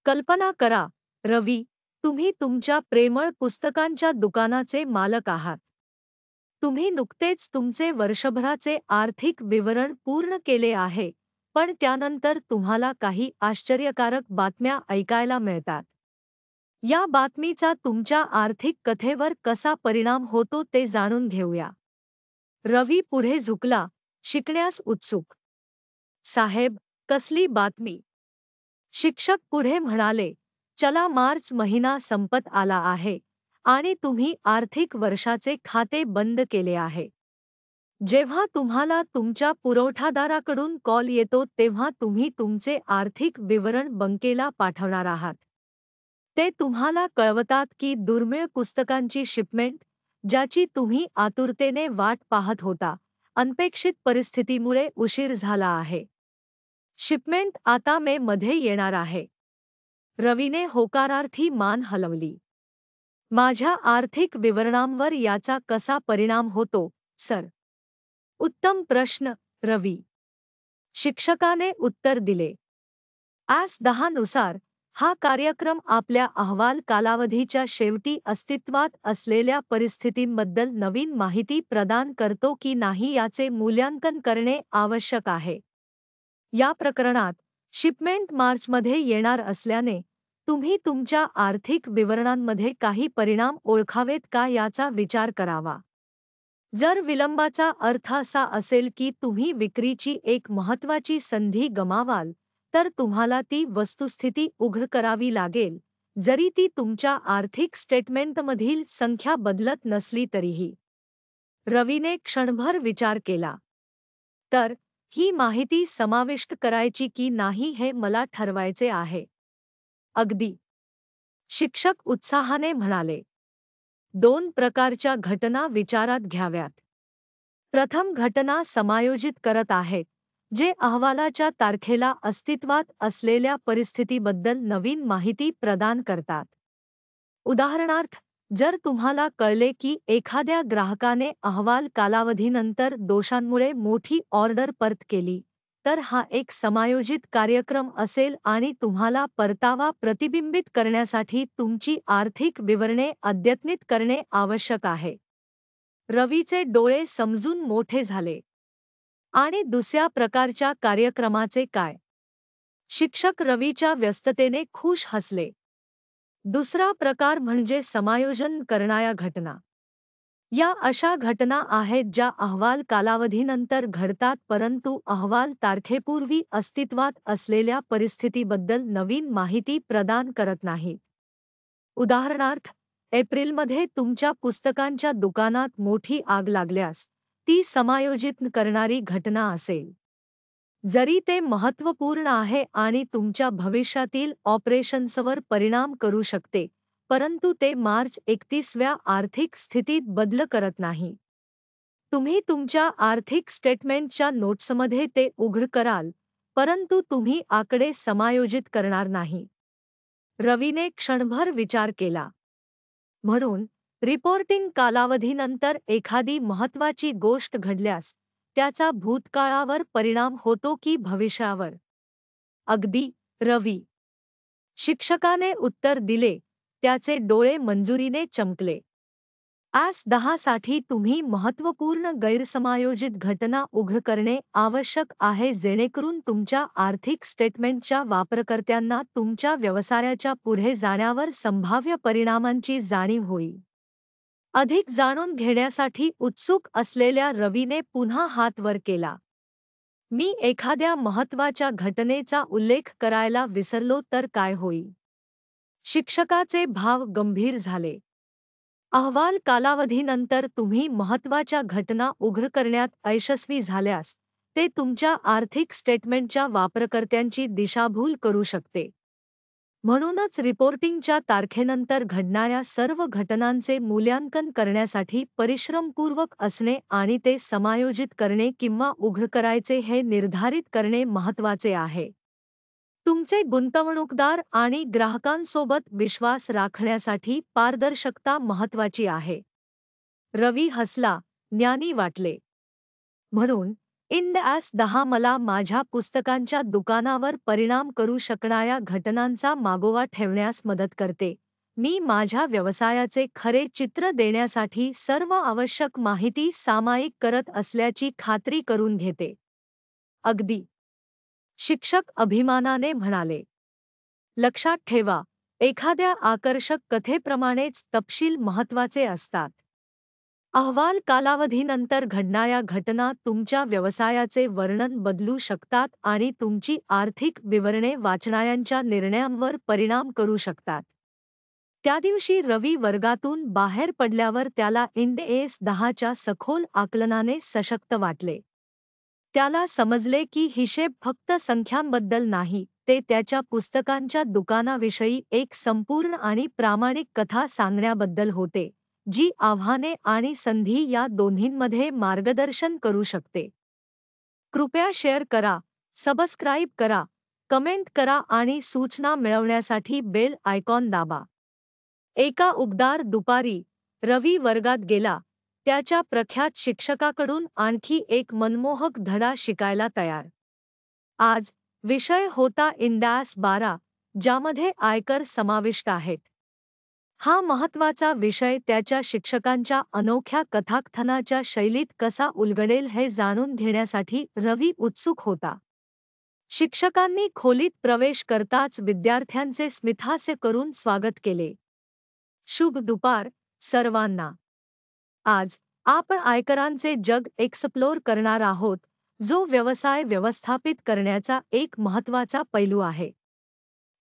Speaker 1: कल्पना करा रवी तुम्ही तुमच्या प्रेमळ पुस्तकांच्या दुकानाचे मालक आहात तुम्ही नुकतेच तुमचे वर्षभराचे आर्थिक विवरण पूर्ण केले आहे पण त्यानंतर तुम्हाला काही आश्चर्यकारक बातम्या ऐकायला मिळतात या बातमीचा तुमच्या आर्थिक कथेवर कसा परिणाम होतो ते जाणून घेऊया रवी पुढे झुकला शिकण्यास उत्सुक साहेब कसली बातमी शिक्षक पुढे म्हणाले चला मार्च महिना संपत आला आहे आणि तुम्ही आर्थिक वर्षाचे खाते बंद केले आहे जेव्हा तुम्हाला तुमच्या पुरवठादाराकडून कॉल येतो तेव्हा तुम्ही तुमचे आर्थिक विवरण बंकेला पाठवणार आहात ते तुम्हाला कळवतात की दुर्मिळ पुस्तकांची शिपमेंट ज्याची तुम्ही आतुरतेने वाट पाहत होता अनपेक्षित परिस्थितीमुळे उशीर झाला आहे शिपमेंट आता मे मध्ये येणार आहे रवीने होकारार्थी मान हलवली माझ्या आर्थिक विवरणांवर याचा कसा परिणाम होतो सर उत्तम प्रश्न रवी शिक्षकाने उत्तर दिले आस दहानुसार हा कार्यक्रम आपल्या अहवाल कालावधीच्या शेवटी अस्तित्वात असलेल्या परिस्थितींबद्दल नवीन माहिती प्रदान करतो की नाही याचे मूल्यांकन करणे आवश्यक आहे या प्रकरणात शिपमेंट मार्चमध्ये येणार असल्याने तुम्ही तुमच्या आर्थिक विवरणांमध्ये काही परिणाम ओळखावेत का याचा विचार करावा जर विलंबाचा अर्थ असा असेल की तुम्ही विक्रीची एक महत्त्वाची संधी गमावाल तर तुम्हाला ती वस्तुस्थिती उघड करावी लागेल जरी ती तुमच्या आर्थिक स्टेटमेंटमधील संख्या बदलत नसली तरीही रवीने क्षणभर विचार केला तर ही माहिती समाविष्ट करायची की नाही हे मला ठरवायचे आहे अगदी शिक्षक उत्साहाने म्हणाले दोन प्रकारच्या घटना विचारात घ्याव्यात प्रथम घटना समायोजित करत आहेत जे अहवालाच्या तारखेला अस्तित्वात असलेल्या परिस्थितीबद्दल नवीन माहिती प्रदान करतात उदाहरणार्थ जर तुम्हाला कळले की एखाद्या ग्राहकाने अहवाल कालावधीनंतर दोषांमुळे मोठी ऑर्डर परत केली तर हा एक समायोजित कार्यक्रम असेल आणि तुम्हाला परतावा प्रतिबिंबित करण्यासाठी तुमची आर्थिक विवरणे अद्यतनित करणे आवश्यक आहे रवीचे डोळे समजून मोठे झाले आणि दुसऱ्या प्रकारच्या कार्यक्रमाचे काय शिक्षक रवीच्या व्यस्ततेने खुश हसले दुसरा प्रकार म्हणजे समायोजन करणाऱ्या घटना या अशा घटना आहेत ज्या अहवाल कालावधीनंतर घडतात परंतु अहवाल तारखेपूर्वी अस्तित्वात असलेल्या परिस्थितीबद्दल नवीन माहिती प्रदान करत नाही उदाहरणार्थ एप्रिलमध्ये तुमच्या पुस्तकांच्या दुकानात मोठी आग लागल्यास ती समायोजित करणारी घटना असेल जरी ते महत्त्वपूर्ण आहे आणि तुमच्या भविष्यातील ऑपरेशन्सवर परिणाम करू शकते परंतु ते मार्च एकतीसव्या आर्थिक स्थितीत बदल करत नाही तुम्ही तुमच्या आर्थिक स्टेटमेंटच्या नोट्समध्ये ते उघड कराल परंतु तुम्ही आकडे समायोजित करणार नाही रवीने क्षणभर विचार केला म्हणून रिपोर्टिंग कालावधीनंतर एखादी महत्त्वाची गोष्ट घडल्यास त्याचा भूतकाळावर परिणाम होतो की भविष्यावर अगदी रवी शिक्षकाने उत्तर दिले त्याचे डोळे मंजुरीने चमकले आज दहासाठी तुम्ही महत्त्वपूर्ण गैरसमायोजित घटना उघड करणे आवश्यक आहे जेणेकरून तुमच्या आर्थिक स्टेटमेंटच्या वापरकर्त्यांना तुमच्या व्यवसायाच्या पुढे जाण्यावर संभाव्य परिणामांची जाणीव होईल अधिक जाणून घेण्यासाठी उत्सुक असलेल्या रवीने पुन्हा हात वर केला मी एखाद्या महत्त्वाच्या घटनेचा उल्लेख करायला विसरलो तर काय होईल शिक्षकाचे भाव गंभीर झाले अहवाल कालावधीनंतर तुम्ही महत्वाच्या घटना उघड करण्यात अयशस्वी झाल्यास ते तुमच्या आर्थिक स्टेटमेंटच्या वापरकर्त्यांची दिशाभूल करू शकते म्हणूनच रिपोर्टिंगच्या तारखेनंतर घडणाऱ्या सर्व घटनांचे मूल्यांकन करण्यासाठी परिश्रमपूर्वक असणे आणि ते समायोजित करणे किंवा उघड करायचे हे निर्धारित करणे महत्वाचे आहे तुमचे गुंतवणूकदार आणि ग्राहकांसोबत विश्वास राखण्यासाठी पारदर्शकता महत्वाची आहे रवी हसला ज्ञानी वाटले म्हणून ॲस दहा मला माझ्या पुस्तकांच्या दुकानावर परिणाम करू शकणाऱ्या घटनांचा मागोवा ठेवण्यास मदत करते मी माझ्या व्यवसायाचे खरे चित्र देण्यासाठी सर्व आवश्यक माहिती सामायिक करत असल्याची खात्री करून घेते अगदी शिक्षक अभिमानाने म्हणाले लक्षात ठेवा एखाद्या आकर्षक कथेप्रमाणेच तपशील महत्वाचे असतात अहवाल कालावधीनंतर घडणाऱ्या घटना तुमच्या व्यवसायाचे वर्णन बदलू शकतात आणि तुमची आर्थिक विवरणे वाचणाऱ्यांच्या निर्णयांवर परिणाम करू शकतात त्या दिवशी रवी वर्गातून बाहेर पडल्यावर त्याला इंड एस दहाच्या सखोल आकलनाने सशक्त वाटले त्याला समजले की हिशेब फक्त संख्यांबद्दल नाही ते त्याच्या पुस्तकांच्या दुकानाविषयी एक संपूर्ण आणि प्रामाणिक कथा सांगण्याबद्दल होते जी आव्हाने आणि संधी या दोन्हींमध्ये मार्गदर्शन करू शकते कृपया शेअर करा सबस्क्राईब करा कमेंट करा आणि सूचना मिळवण्यासाठी बेल आयकॉन दाबा एका उबदार दुपारी रवी वर्गात गेला त्याच्या प्रख्यात शिक्षकाकडून आणखी एक मनमोहक धडा शिकायला तयार आज विषय होता इंडास बारा ज्यामध्ये आयकर समाविष्ट आहेत हा महत्वाचा विषय त्याच्या शिक्षकांच्या अनोख्या कथाकथनाच्या शैलीत कसा उलगडेल हे जाणून घेण्यासाठी रवी उत्सुक होता शिक्षकांनी खोलीत प्रवेश करताच विद्यार्थ्यांचे स्मिथास्य करून स्वागत केले शुभ दुपार सर्वांना आज आपण आयकरांचे जग एक्सप्लोर करणार आहोत जो व्यवसाय व्यवस्थापित करण्याचा एक महत्त्वाचा पैलू आहे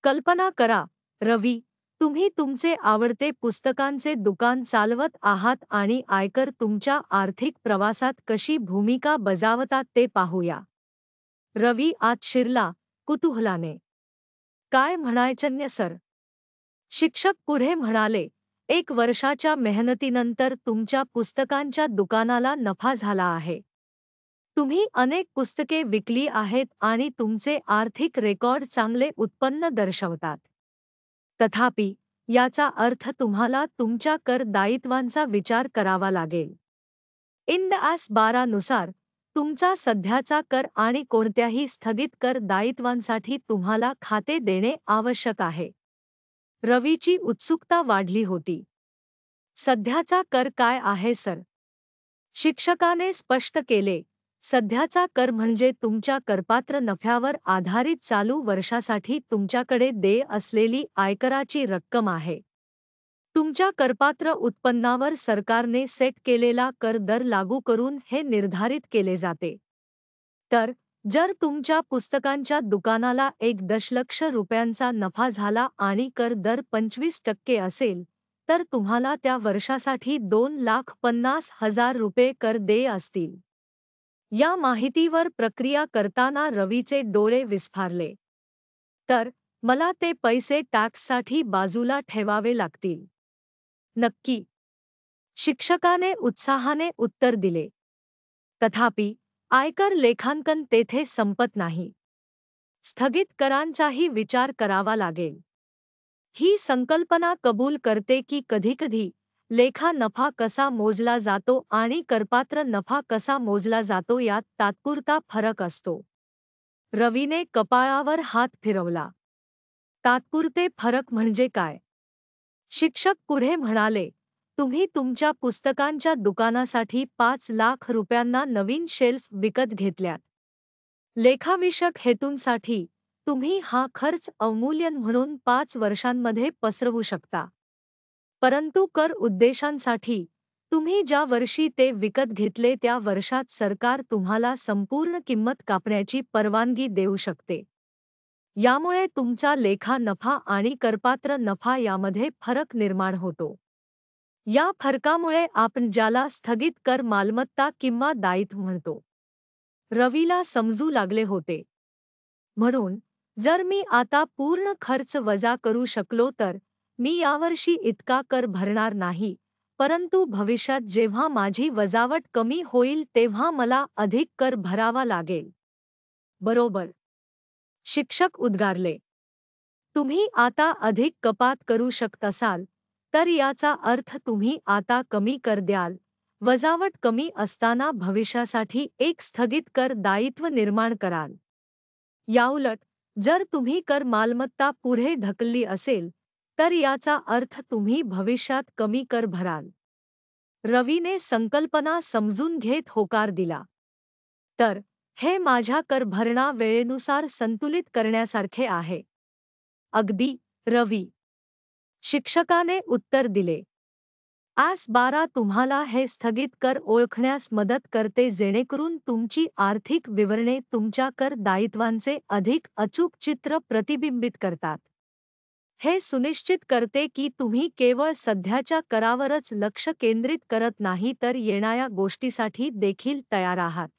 Speaker 1: कल्पना करा रवी तुम्ही तुमचे आवडते पुस्तकांचे दुकान चालवत आहात आणि आयकर तुमच्या आर्थिक प्रवासात कशी भूमिका बजावतात ते पाहूया रवी आत शिरला कुतूहलाने काय म्हणायचन्य सर शिक्षक पुढे म्हणाले एक वर्षाच्या मेहनतीनंतर तुमच्या पुस्तकांच्या दुकानाला नफा झाला आहे तुम्ही अनेक पुस्तके विकली आहेत आणि तुमचे आर्थिक रेकॉर्ड चांगले उत्पन्न दर्शवतात तथापि याचा अर्थ तुम्हाला तुमच्या कर दायित्वांचा विचार करावा लागेल इंड आस बारानुसार तुमचा सध्याचा कर आणि कोणत्याही स्थगित कर दायित्वांसाठी तुम्हाला खाते देणे आवश्यक आहे रवीची उत्सुकता वाढली होती सध्याचा कर काय आहे सर शिक्षकाने स्पष्ट केले सध्याचा कर म्हणजे तुमच्या करपात्र नफ्यावर आधारित चालू वर्षासाठी तुमच्याकडे दे असलेली आयकराची रक्कम आहे तुमच्या करपात्र उत्पन्नावर सरकारने सेट केलेला कर दर लागू करून हे निर्धारित केले जाते तर जर तुमच्या पुस्तकांच्या दुकानाला एक दशलक्ष रुपयांचा नफा झाला आणि कर दर पंचवीस टक्के असेल तर तुम्हाला त्या वर्षासाठी दोन लाख पन्नास हजार रुपये कर देय असतील या माहितीवर प्रक्रिया करताना रवीचे डोळे विस्फारले तर मला ते पैसे टॅक्ससाठी बाजूला ठेवावे लागतील नक्की शिक्षकाने उत्साहाने उत्तर दिले तथापि आयकर लेखांकन तेथे संपत नाही स्थगित करांचाही विचार करावा लागेल ही संकल्पना कबूल करते की कधीकधी लेखा नफा कसा मोजला जातो आणि करपात्र नफा कसा मोजला जातो यात तात्पुरता फरक असतो रवीने कपाळावर हात फिरवला तात्पुरते फरक म्हणजे काय शिक्षक पुढे म्हणाले तुम्ही तुमच्या पुस्तकांच्या दुकानासाठी पाच लाख रुपयांना नवीन शेल्फ विकत घेतल्यात लेखाविषयक हेतूंसाठी तुम्ही हा खर्च अवमूल्यन म्हणून पाच वर्षांमध्ये पसरवू शकता परंतु कर उद्देशांसाठी तुम्ही ज्या वर्षी ते विकत घेतले त्या वर्षात सरकार तुम्हाला संपूर्ण किंमत कापण्याची परवानगी देऊ शकते यामुळे तुमचा लेखा नफा आणि करपात्र नफा यामध्ये फरक निर्माण होतो या फरकामुळे आपण ज्याला स्थगित कर मालमत्ता किंवा दायित्व म्हणतो रवीला समजू लागले होते म्हणून जर मी आता पूर्ण खर्च वजा करू शकलो तर मी यावर्षी इतका कर भरणार नाही परंतु भविष्यात जेव्हा माझी वजावट कमी होईल तेव्हा मला अधिक कर भरावा लागेल बरोबर शिक्षक उद्गारले तुम्ही आता अधिक कपात करू शकत असाल तर याचा अर्थ तुम्ही आता कमी कर द्याल वजावट कमी असताना भविष्यासाठी एक स्थगित कर दायित्व निर्माण कराल याउलट जर तुम्ही कर मालमत्ता पुढे ढकलली असेल तर याचा अर्थ तुम्ही भविष्यात कमी कर भराल रवीने संकल्पना समजून घेत होकार दिला तर हे माझ्या कर भरणा वेळेनुसार संतुलित करण्यासारखे आहे अगदी रवी शिक्षकाने उत्तर दिले आस बारा तुम्हाला हे स्थगित कर ओळखण्यास मदत करते जेणेकरून तुमची आर्थिक विवरणे तुमच्या कर दायित्वांचे अधिक अचूक चित्र प्रतिबिंबित करतात हे सुनिश्चित करते की तुम्ही केवळ सध्याच्या करावरच लक्ष केंद्रित करत नाही तर येणाऱ्या गोष्टीसाठी देखील तयार आहात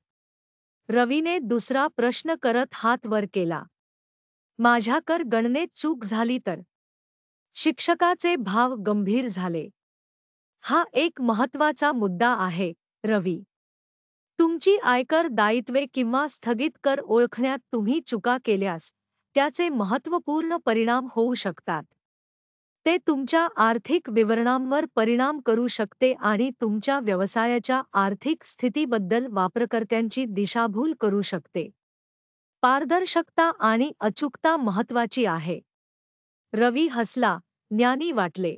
Speaker 1: रवीने दुसरा प्रश्न करत हात वर केला माझ्या कर गणनेत चूक झाली तर शिक्षकाचे भाव गंभीर झाले हा एक महत्वाचा मुद्दा आहे रवी तुमची आयकर दायित्वे किंवा स्थगित कर ओळखण्यात तुम्ही चुका केल्यास त्याचे महत्त्वपूर्ण परिणाम होऊ शकतात ते तुमच्या आर्थिक विवरणांवर परिणाम करू शकते आणि तुमच्या व्यवसायाच्या आर्थिक स्थितीबद्दल वापरकर्त्यांची दिशाभूल करू शकते पारदर्शकता आणि अचूकता महत्वाची आहे रवी हसला ज्ञानी वाटले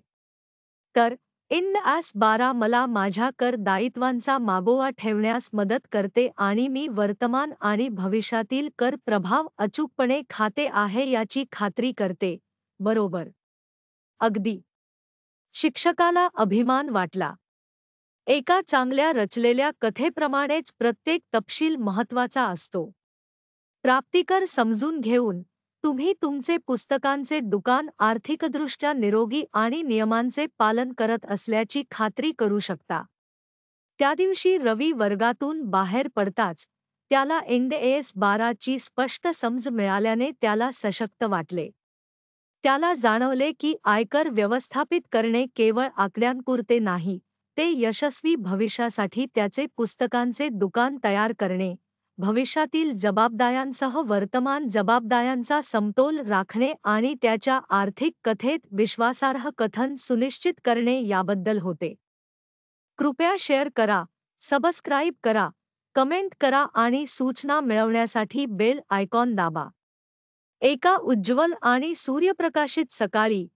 Speaker 1: तर इन आस बारा मला माझ्या कर दायित्वांचा मागोवा ठेवण्यास मदत करते आणि मी वर्तमान आणि भविष्यातील कर प्रभाव अचूकपणे खाते आहे याची खात्री करते बरोबर अगदी शिक्षकाला अभिमान वाटला एका चांगल्या रचलेल्या कथेप्रमाणेच प्रत्येक तपशील महत्वाचा असतो प्राप्तिकर समजून घेऊन तुम्ही तुमचे पुस्तकांचे दुकान आर्थिकदृष्ट्या निरोगी आणि नियमांचे पालन करत असल्याची खात्री करू शकता त्या दिवशी रवी वर्गातून बाहेर पडताच त्याला एस बाराची स्पष्ट समज मिळाल्याने त्याला सशक्त वाटले त्याला जाणवले की आयकर व्यवस्थापित करणे केवळ आकड्यांपुरते नाही ते यशस्वी भविष्यासाठी त्याचे पुस्तकांचे दुकान तयार करणे भविष्यातील जबाबदायांसह वर्तमान जबाबदायांचा समतोल राखणे आणि त्याच्या आर्थिक कथेत विश्वासार्ह कथन सुनिश्चित करणे याबद्दल होते कृपया शेअर करा सबस्क्राईब करा कमेंट करा आणि सूचना मिळवण्यासाठी बेल आयकॉन दाबा एका उज्ज्वल आणि सूर्यप्रकाशित सकाळी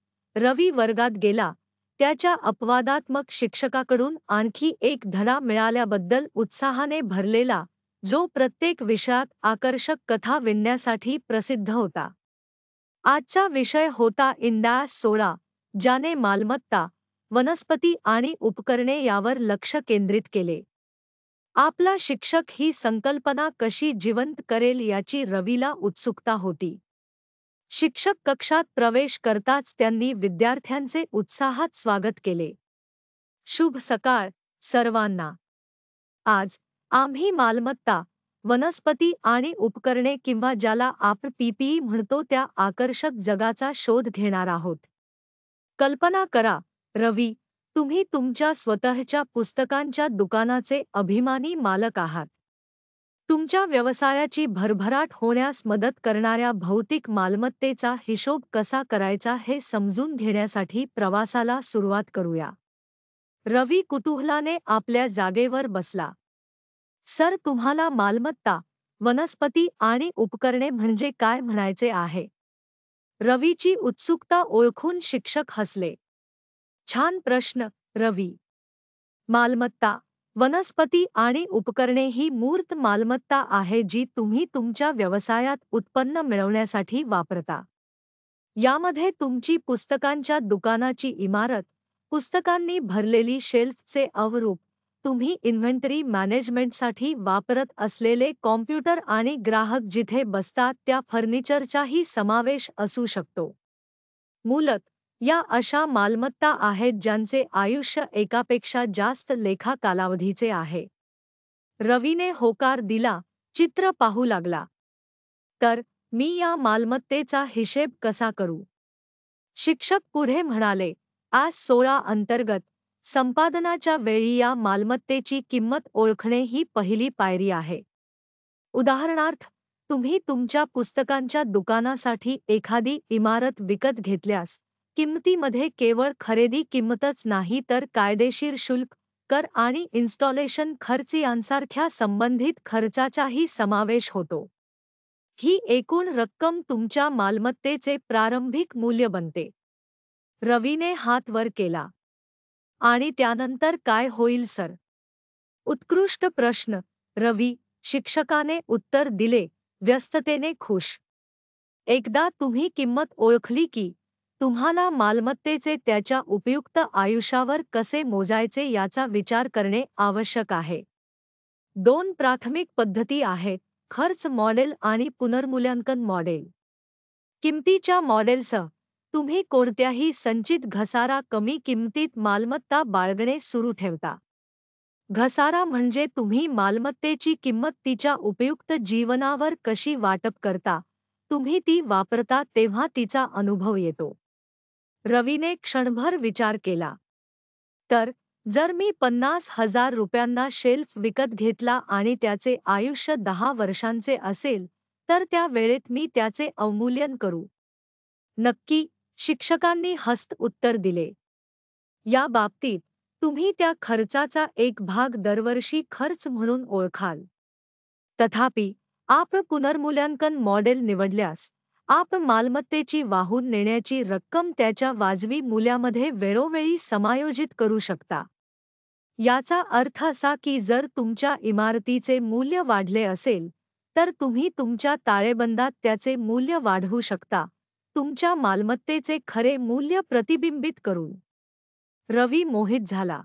Speaker 1: रवी वर्गात गेला त्याच्या अपवादात्मक शिक्षकाकडून आणखी एक धडा मिळाल्याबद्दल उत्साहाने भरलेला जो प्रत्येक विषयात आकर्षक कथा विणण्यासाठी प्रसिद्ध होता आजचा विषय होता इंडास सोळा ज्याने मालमत्ता वनस्पती आणि उपकरणे यावर लक्ष केंद्रित केले आपला शिक्षक ही संकल्पना कशी जिवंत करेल याची रवीला उत्सुकता होती शिक्षक कक्षात प्रवेश करताच त्यांनी विद्यार्थ्यांचे उत्साहात स्वागत केले शुभ सकाळ सर्वांना आज आम्ही मालमत्ता वनस्पती आणि उपकरणे किंवा ज्याला आपण पीपीई म्हणतो त्या आकर्षक जगाचा शोध घेणार आहोत कल्पना करा रवी तुम्ही तुमच्या स्वतःच्या पुस्तकांच्या दुकानाचे अभिमानी मालक आहात तुमच्या व्यवसायाची भरभराट होण्यास मदत करणाऱ्या भौतिक मालमत्तेचा हिशोब कसा करायचा हे समजून घेण्यासाठी प्रवासाला सुरुवात करूया रवी कुतूहलाने आपल्या जागेवर बसला सर तुम्हाला मालमत्ता वनस्पती आणि उपकरणे म्हणजे काय म्हणायचे आहे रवीची उत्सुकता ओळखून शिक्षक हसले छान प्रश्न रवी मालमत्ता वनस्पती आणि उपकरणे ही मूर्त मालमत्ता आहे जी तुम्ही तुमच्या व्यवसायात उत्पन्न मिळवण्यासाठी वापरता यामध्ये तुमची पुस्तकांच्या दुकानाची इमारत पुस्तकांनी भरलेली शेल्फचे अवरूप तुम्ही इन्व्हेंटरी मॅनेजमेंटसाठी वापरत असलेले कॉम्प्युटर आणि ग्राहक जिथे बसतात त्या फर्निचरचाही समावेश असू शकतो मूलत या अशा मालमत्ता आहेत ज्यांचे आयुष्य एकापेक्षा जास्त लेखा कालावधीचे आहे रवीने होकार दिला चित्र पाहू लागला तर मी या मालमत्तेचा हिशेब कसा करू शिक्षक पुढे म्हणाले आज सोळा अंतर्गत संपादनाच्या वेळी या मालमत्तेची किंमत ओळखणे ही पहिली पायरी आहे उदाहरणार्थ तुम्ही तुमच्या पुस्तकांच्या दुकानासाठी एखादी इमारत विकत घेतल्यास किंमतीमध्ये केवळ खरेदी किंमतच नाही तर कायदेशीर शुल्क कर आणि इन्स्टॉलेशन खर्च यांसारख्या संबंधित खर्चाचाही समावेश होतो ही एकूण रक्कम तुमच्या मालमत्तेचे प्रारंभिक मूल्य बनते रवीने हात वर केला आणि त्यानंतर काय होईल सर उत्कृष्ट प्रश्न रवी शिक्षकाने उत्तर दिले व्यस्ततेने खुश एकदा तुम्ही किंमत ओळखली की तुम्हाला मालमत्तेचे त्याच्या उपयुक्त आयुष्यावर कसे मोजायचे याचा विचार करणे आवश्यक आहे दोन प्राथमिक पद्धती आहेत खर्च मॉडेल आणि पुनर्मूल्यांकन मॉडेल किमतीच्या मॉडेलसह तुम्ही कोणत्याही संचित घसारा कमी किमतीत मालमत्ता बाळगणे सुरू ठेवता घसारा म्हणजे तुम्ही मालमत्तेची किंमत तिच्या उपयुक्त जीवनावर कशी वाटप करता तुम्ही ती वापरता तेव्हा तिचा अनुभव येतो रवीने क्षणभर विचार केला तर जर मी पन्नास हजार रुपयांना शेल्फ विकत घेतला आणि त्याचे आयुष्य दहा वर्षांचे असेल तर त्या वेळेत मी त्याचे अवमूल्यन करू नक्की शिक्षकांनी हस्त उत्तर दिले या बाबतीत तुम्ही त्या खर्चाचा एक भाग दरवर्षी खर्च म्हणून ओळखाल तथापि आप पुनर्मूल्यांकन मॉडेल निवडल्यास आप मालमत्तेची वाहून नेण्याची रक्कम त्याच्या वाजवी मूल्यामध्ये वेळोवेळी समायोजित करू शकता याचा अर्थ असा की जर तुमच्या इमारतीचे मूल्य वाढले असेल तर तुम्ही तुमच्या ताळेबंदात त्याचे मूल्य वाढवू शकता तुमच्या मालमत्तेचे खरे मूल्य प्रतिबिंबित करू रवी मोहित झाला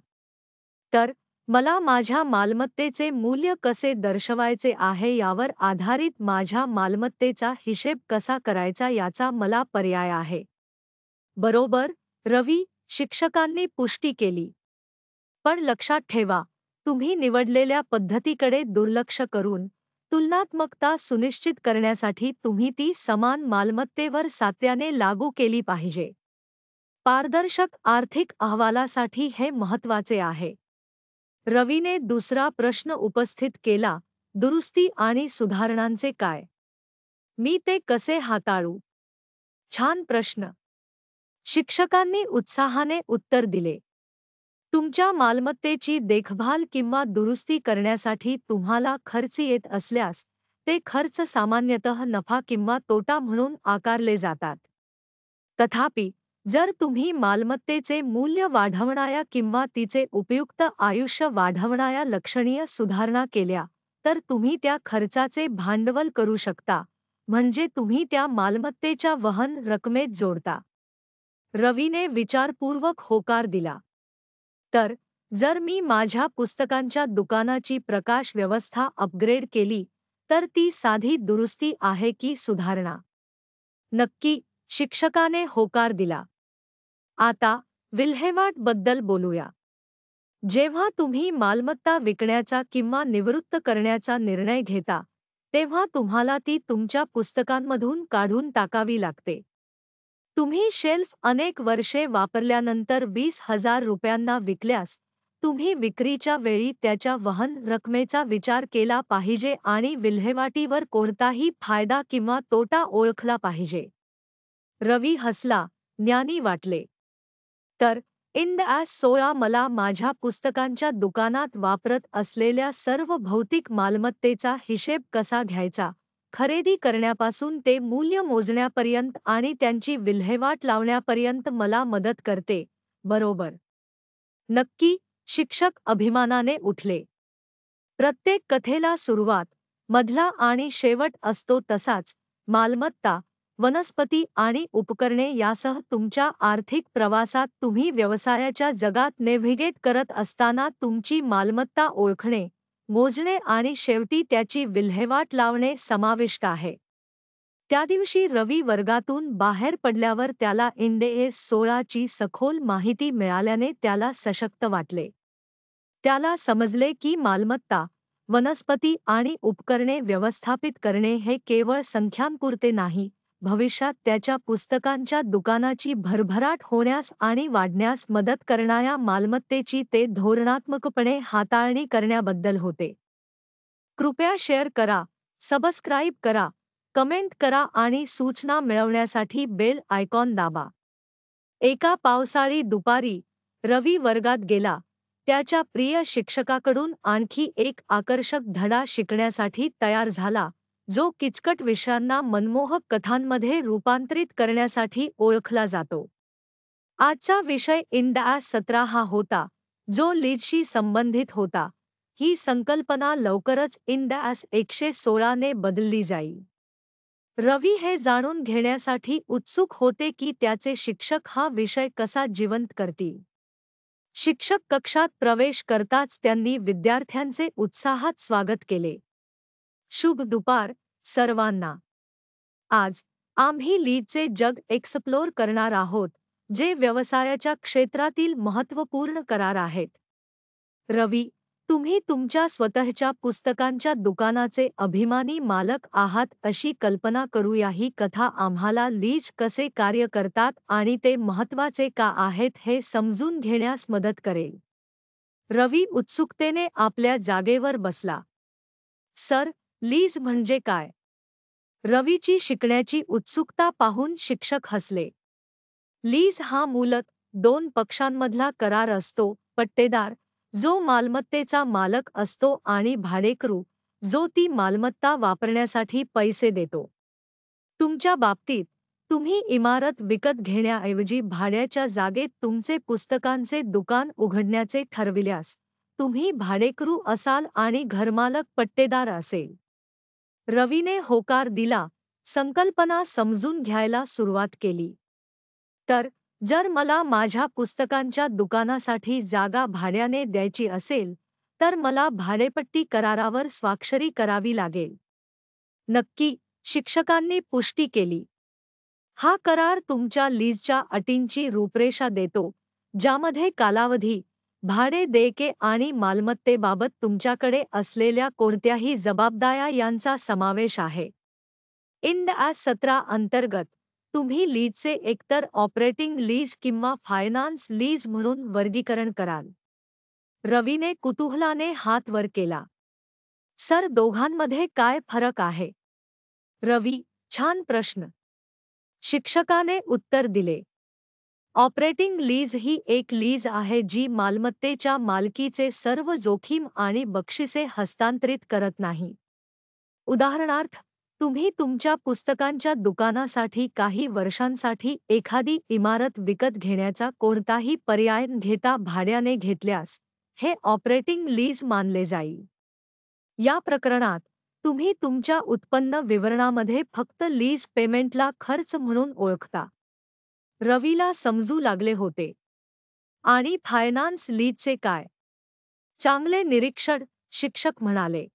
Speaker 1: तर मला माझ्या मालमत्तेचे मूल्य कसे दर्शवायचे आहे यावर आधारित माझ्या मालमत्तेचा हिशेब कसा करायचा याचा मला पर्याय आहे बरोबर रवी शिक्षकांनी पुष्टी केली पण लक्षात ठेवा तुम्ही निवडलेल्या पद्धतीकडे दुर्लक्ष करून तुलनात्मकता सुनिश्चित करण्यासाठी तुम्ही ती समान मालमत्तेवर सात्याने लागू केली पाहिजे पारदर्शक आर्थिक अहवालासाठी हे महत्वाचे आहे रवीने दुसरा प्रश्न उपस्थित केला दुरुस्ती आणि सुधारणांचे काय मी ते कसे हाताळू छान प्रश्न शिक्षकांनी उत्साहाने उत्तर दिले तुमच्या मालमत्तेची देखभाल किंवा दुरुस्ती करण्यासाठी तुम्हाला खर्च येत असल्यास ते खर्च सामान्यत नफा किंवा तोटा म्हणून आकारले जातात तथापि जर तुम्ही मालमत्तेचे मूल्य वाढवणाऱ्या किंवा तिचे उपयुक्त आयुष्य वाढवणाऱ्या लक्षणीय सुधारणा केल्या तर तुम्ही त्या खर्चाचे भांडवल करू शकता म्हणजे तुम्ही त्या मालमत्तेच्या वहन रकमेत जोडता रवीने विचारपूर्वक होकार दिला तर जर मी माझ्या पुस्तकांच्या दुकानाची प्रकाश व्यवस्था अपग्रेड केली तर ती साधी दुरुस्ती आहे की सुधारणा नक्की शिक्षकाने होकार दिला आता विल्हेवाटबद्दल बोलूया जेव्हा तुम्ही मालमत्ता विकण्याचा किंवा निवृत्त करण्याचा निर्णय घेता तेव्हा तुम्हाला ती तुमच्या पुस्तकांमधून काढून टाकावी लागते तुम्ही शेल्फ अनेक वर्षे वापरल्यानंतर वीस हजार रुपयांना विकल्यास तुम्ही विक्रीच्या वेळी त्याच्या वहन रकमेचा विचार केला पाहिजे आणि विल्हेवाटीवर कोणताही फायदा किंवा तोटा ओळखला पाहिजे रवी हसला ज्ञानी वाटले तर इंद ॲस सोळा मला माझ्या पुस्तकांच्या दुकानात वापरत असलेल्या सर्व भौतिक मालमत्तेचा हिशेब कसा घ्यायचा खरेदी करण्यापासून ते मूल्य मोजण्यापर्यंत आणि त्यांची विल्हेवाट लावण्यापर्यंत मला मदत करते बरोबर नक्की शिक्षक अभिमानाने उठले प्रत्येक कथेला सुरुवात मधला आणि शेवट असतो तसाच मालमत्ता वनस्पती आणि उपकरणे यासह तुमच्या आर्थिक प्रवासात तुम्ही व्यवसायाच्या जगात नेव्हिगेट करत असताना तुमची मालमत्ता ओळखणे मोजणे आणि शेवटी त्याची विल्हेवाट लावणे समाविष्ट आहे त्या दिवशी रवी वर्गातून बाहेर पडल्यावर त्याला एस सोळाची सखोल माहिती मिळाल्याने त्याला सशक्त वाटले त्याला समजले की मालमत्ता वनस्पती आणि उपकरणे व्यवस्थापित करणे हे केवळ संख्यांपुरते नाही भविष्यात त्याच्या पुस्तकांच्या दुकानाची भरभराट होण्यास आणि वाढण्यास मदत करणाऱ्या मालमत्तेची ते धोरणात्मकपणे हाताळणी करण्याबद्दल होते कृपया शेअर करा सबस्क्राईब करा कमेंट करा आणि सूचना मिळवण्यासाठी बेल आयकॉन दाबा एका पावसाळी दुपारी रवी वर्गात गेला त्याच्या प्रिय शिक्षकाकडून आणखी एक आकर्षक धडा शिकण्यासाठी तयार झाला जो किचकट विषयांना मनमोहक कथांमध्ये रूपांतरित करण्यासाठी ओळखला जातो आजचा विषय इंडा सतरा हा होता जो लीजशी संबंधित होता ही संकल्पना लवकरच इंडॅस एकशे सोळाने बदलली जाईल रवी हे जाणून घेण्यासाठी उत्सुक होते की त्याचे शिक्षक हा विषय कसा जिवंत करतील शिक्षक कक्षात प्रवेश करताच त्यांनी विद्यार्थ्यांचे उत्साहात स्वागत केले शुभ दुपार सर्वांना आज आम्ही लीजचे जग एक्सप्लोर करणार आहोत जे व्यवसायाच्या क्षेत्रातील महत्त्वपूर्ण करार आहेत रवी तुम्ही तुमच्या स्वतःच्या पुस्तकांच्या दुकानाचे अभिमानी मालक आहात अशी कल्पना करूया ही कथा आम्हाला लीज कसे कार्य करतात आणि ते महत्त्वाचे का आहेत हे समजून घेण्यास मदत करेल रवी उत्सुकतेने आपल्या जागेवर बसला सर लीज म्हणजे काय रवीची शिकण्याची उत्सुकता पाहून शिक्षक हसले लीज हा मूलत दोन पक्षांमधला करार असतो पट्टेदार जो मालमत्तेचा मालक असतो आणि भाडेकरू जो ती मालमत्ता वापरण्यासाठी पैसे देतो तुमच्या बाबतीत तुम्ही इमारत विकत घेण्याऐवजी भाड्याच्या जागेत तुमचे पुस्तकांचे दुकान उघडण्याचे ठरविल्यास तुम्ही भाडेकरू असाल आणि घरमालक पट्टेदार असेल रवीने होकार दिला संकल्पना समजून घ्यायला सुरुवात केली तर जर मला माझ्या पुस्तकांच्या दुकानासाठी जागा भाड्याने द्यायची असेल तर मला भाडेपट्टी करारावर स्वाक्षरी करावी लागेल नक्की शिक्षकांनी पुष्टी केली हा करार तुमच्या लीजच्या अटींची रूपरेषा देतो ज्यामध्ये कालावधी भाडे देके आणि मालमत्तेबाबत तुमच्याकडे असलेल्या कोणत्याही जबाबदाया यांचा समावेश आहे इंड आज सतरा अंतर्गत तुम्ही लीजचे एकतर ऑपरेटिंग लीज किंवा फायनान्स लीज म्हणून वर्गीकरण कराल रवीने कुतूहलाने हात वर केला सर दोघांमध्ये काय फरक आहे रवी छान प्रश्न शिक्षकाने उत्तर दिले ऑपरेटिंग लीज ही एक लीज आहे जी मालमत्तेच्या मालकीचे सर्व जोखीम आणि बक्षिसे हस्तांतरित करत नाही उदाहरणार्थ तुम्ही तुमच्या पुस्तकांच्या दुकानासाठी काही वर्षांसाठी एखादी इमारत विकत घेण्याचा कोणताही पर्याय घेता भाड्याने घेतल्यास हे ऑपरेटिंग लीज मानले जाईल या प्रकरणात तुम्ही तुमच्या उत्पन्न विवरणामध्ये फक्त लीज पेमेंटला खर्च म्हणून ओळखता रवीला समजू लागले होते आणि फायनान्स लीजचे काय चांगले निरीक्षण शिक्षक म्हणाले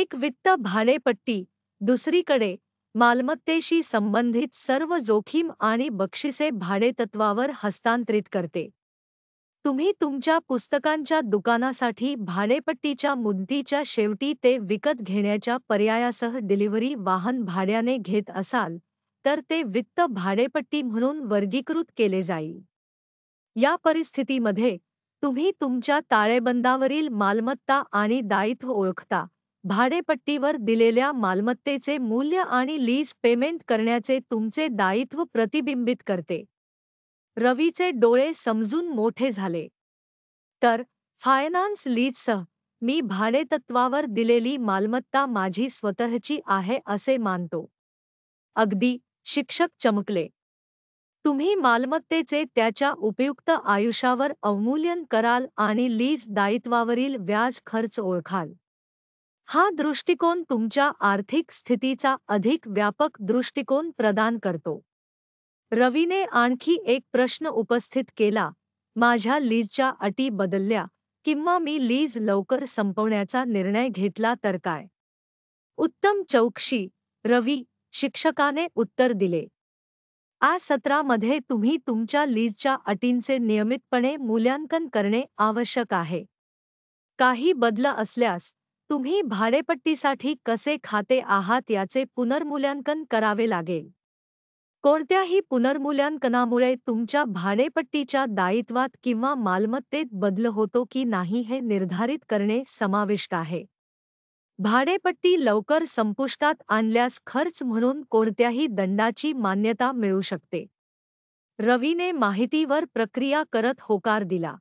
Speaker 1: एक वित्त भाडेपट्टी दुसरीकडे मालमत्तेशी संबंधित सर्व जोखीम आणि बक्षिसे तत्वावर हस्तांतरित करते तुम्ही तुमच्या पुस्तकांच्या दुकानासाठी भाडेपट्टीच्या मुद्दीच्या शेवटी ते विकत घेण्याच्या पर्यायासह डिलिव्हरी वाहन भाड्याने घेत असाल तर ते वित्त भाडेपट्टी म्हणून वर्गीकृत केले जाईल या परिस्थितीमध्ये तुम्ही तुमच्या ताळेबंदावरील मालमत्ता आणि दायित्व ओळखता भाडेपट्टीवर दिलेल्या मालमत्तेचे मूल्य आणि लीज पेमेंट करण्याचे तुमचे दायित्व प्रतिबिंबित करते रवीचे डोळे समजून मोठे झाले तर फायनान्स लीजसह मी भाडेतत्वावर दिलेली मालमत्ता माझी स्वतःची आहे असे मानतो अगदी शिक्षक चमकले तुम्ही मालमत्तेचे त्याच्या उपयुक्त आयुष्यावर अवमूल्यन कराल आणि लीज दायित्वावरील व्याज खर्च ओळखाल हा दृष्टिकोन तुमच्या आर्थिक स्थितीचा अधिक व्यापक दृष्टिकोन प्रदान करतो रवीने आणखी एक प्रश्न उपस्थित केला माझ्या लीजच्या अटी बदलल्या किंवा मी लीज लवकर संपवण्याचा निर्णय घेतला तर काय उत्तम चौकशी रवी शिक्षकाने उत्तर दिले आ सत्रामध्ये तुम्ही तुमच्या लीजच्या अटींचे नियमितपणे मूल्यांकन करणे आवश्यक आहे काही बदल असल्यास तुम्ही भाडेपट्टीसाठी कसे खाते आहात याचे पुनर्मूल्यांकन करावे लागेल कोणत्याही पुनर्मूल्यांकनामुळे तुमच्या भाडेपट्टीच्या दायित्वात किंवा मालमत्तेत बदल होतो की नाही हे निर्धारित करणे समाविष्ट आहे भाडेपट्टी लवकर संपुष्टात आणल्यास खर्च म्हणून कोणत्याही दंडाची मान्यता मिळू शकते रवीने माहितीवर प्रक्रिया करत होकार दिला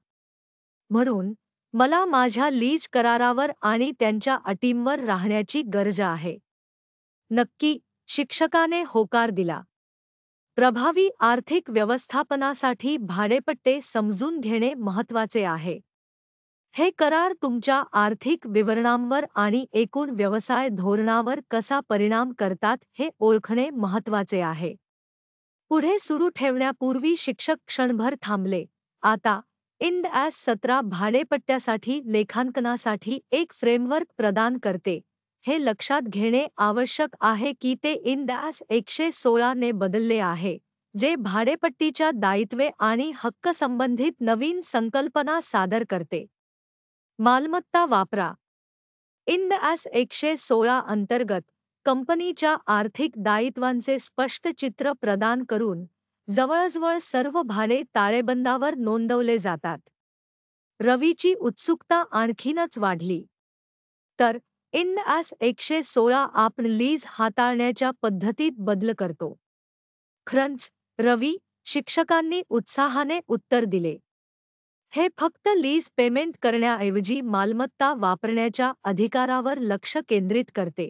Speaker 1: म्हणून मला माझ्या लीज करारावर आणि त्यांच्या अटींवर राहण्याची गरज आहे नक्की शिक्षकाने होकार दिला प्रभावी आर्थिक व्यवस्थापनासाठी भाडेपट्टे समजून घेणे महत्वाचे आहे हे करार तुमच्या आर्थिक विवरणांवर आणि एकूण व्यवसाय धोरणावर कसा परिणाम करतात हे ओळखणे महत्त्वाचे आहे पुढे सुरू ठेवण्यापूर्वी शिक्षक क्षणभर थांबले आता इंड ॲस सतरा भाडेपट्ट्यासाठी लेखांकनासाठी एक फ्रेमवर्क प्रदान करते हे लक्षात घेणे आवश्यक आहे की ते इंड ॲस एकशे सोळाने बदलले आहे जे भाडेपट्टीच्या दायित्वे आणि हक्क संबंधित नवीन संकल्पना सादर करते मालमत्ता वापरा इंद ॲस एकशे सोळा अंतर्गत कंपनीच्या आर्थिक दायित्वांचे स्पष्ट चित्र प्रदान करून जवळजवळ सर्व भाडे ताळेबंदावर नोंदवले जातात रवीची उत्सुकता आणखीनच वाढली तर इन ॲस एकशे सोळा आपण लीज हाताळण्याच्या पद्धतीत बदल करतो ख्रंच रवी शिक्षकांनी उत्साहाने उत्तर दिले हे फक्त लीज पेमेंट करण्याऐवजी मालमत्ता वापरण्याच्या अधिकारावर लक्ष केंद्रित करते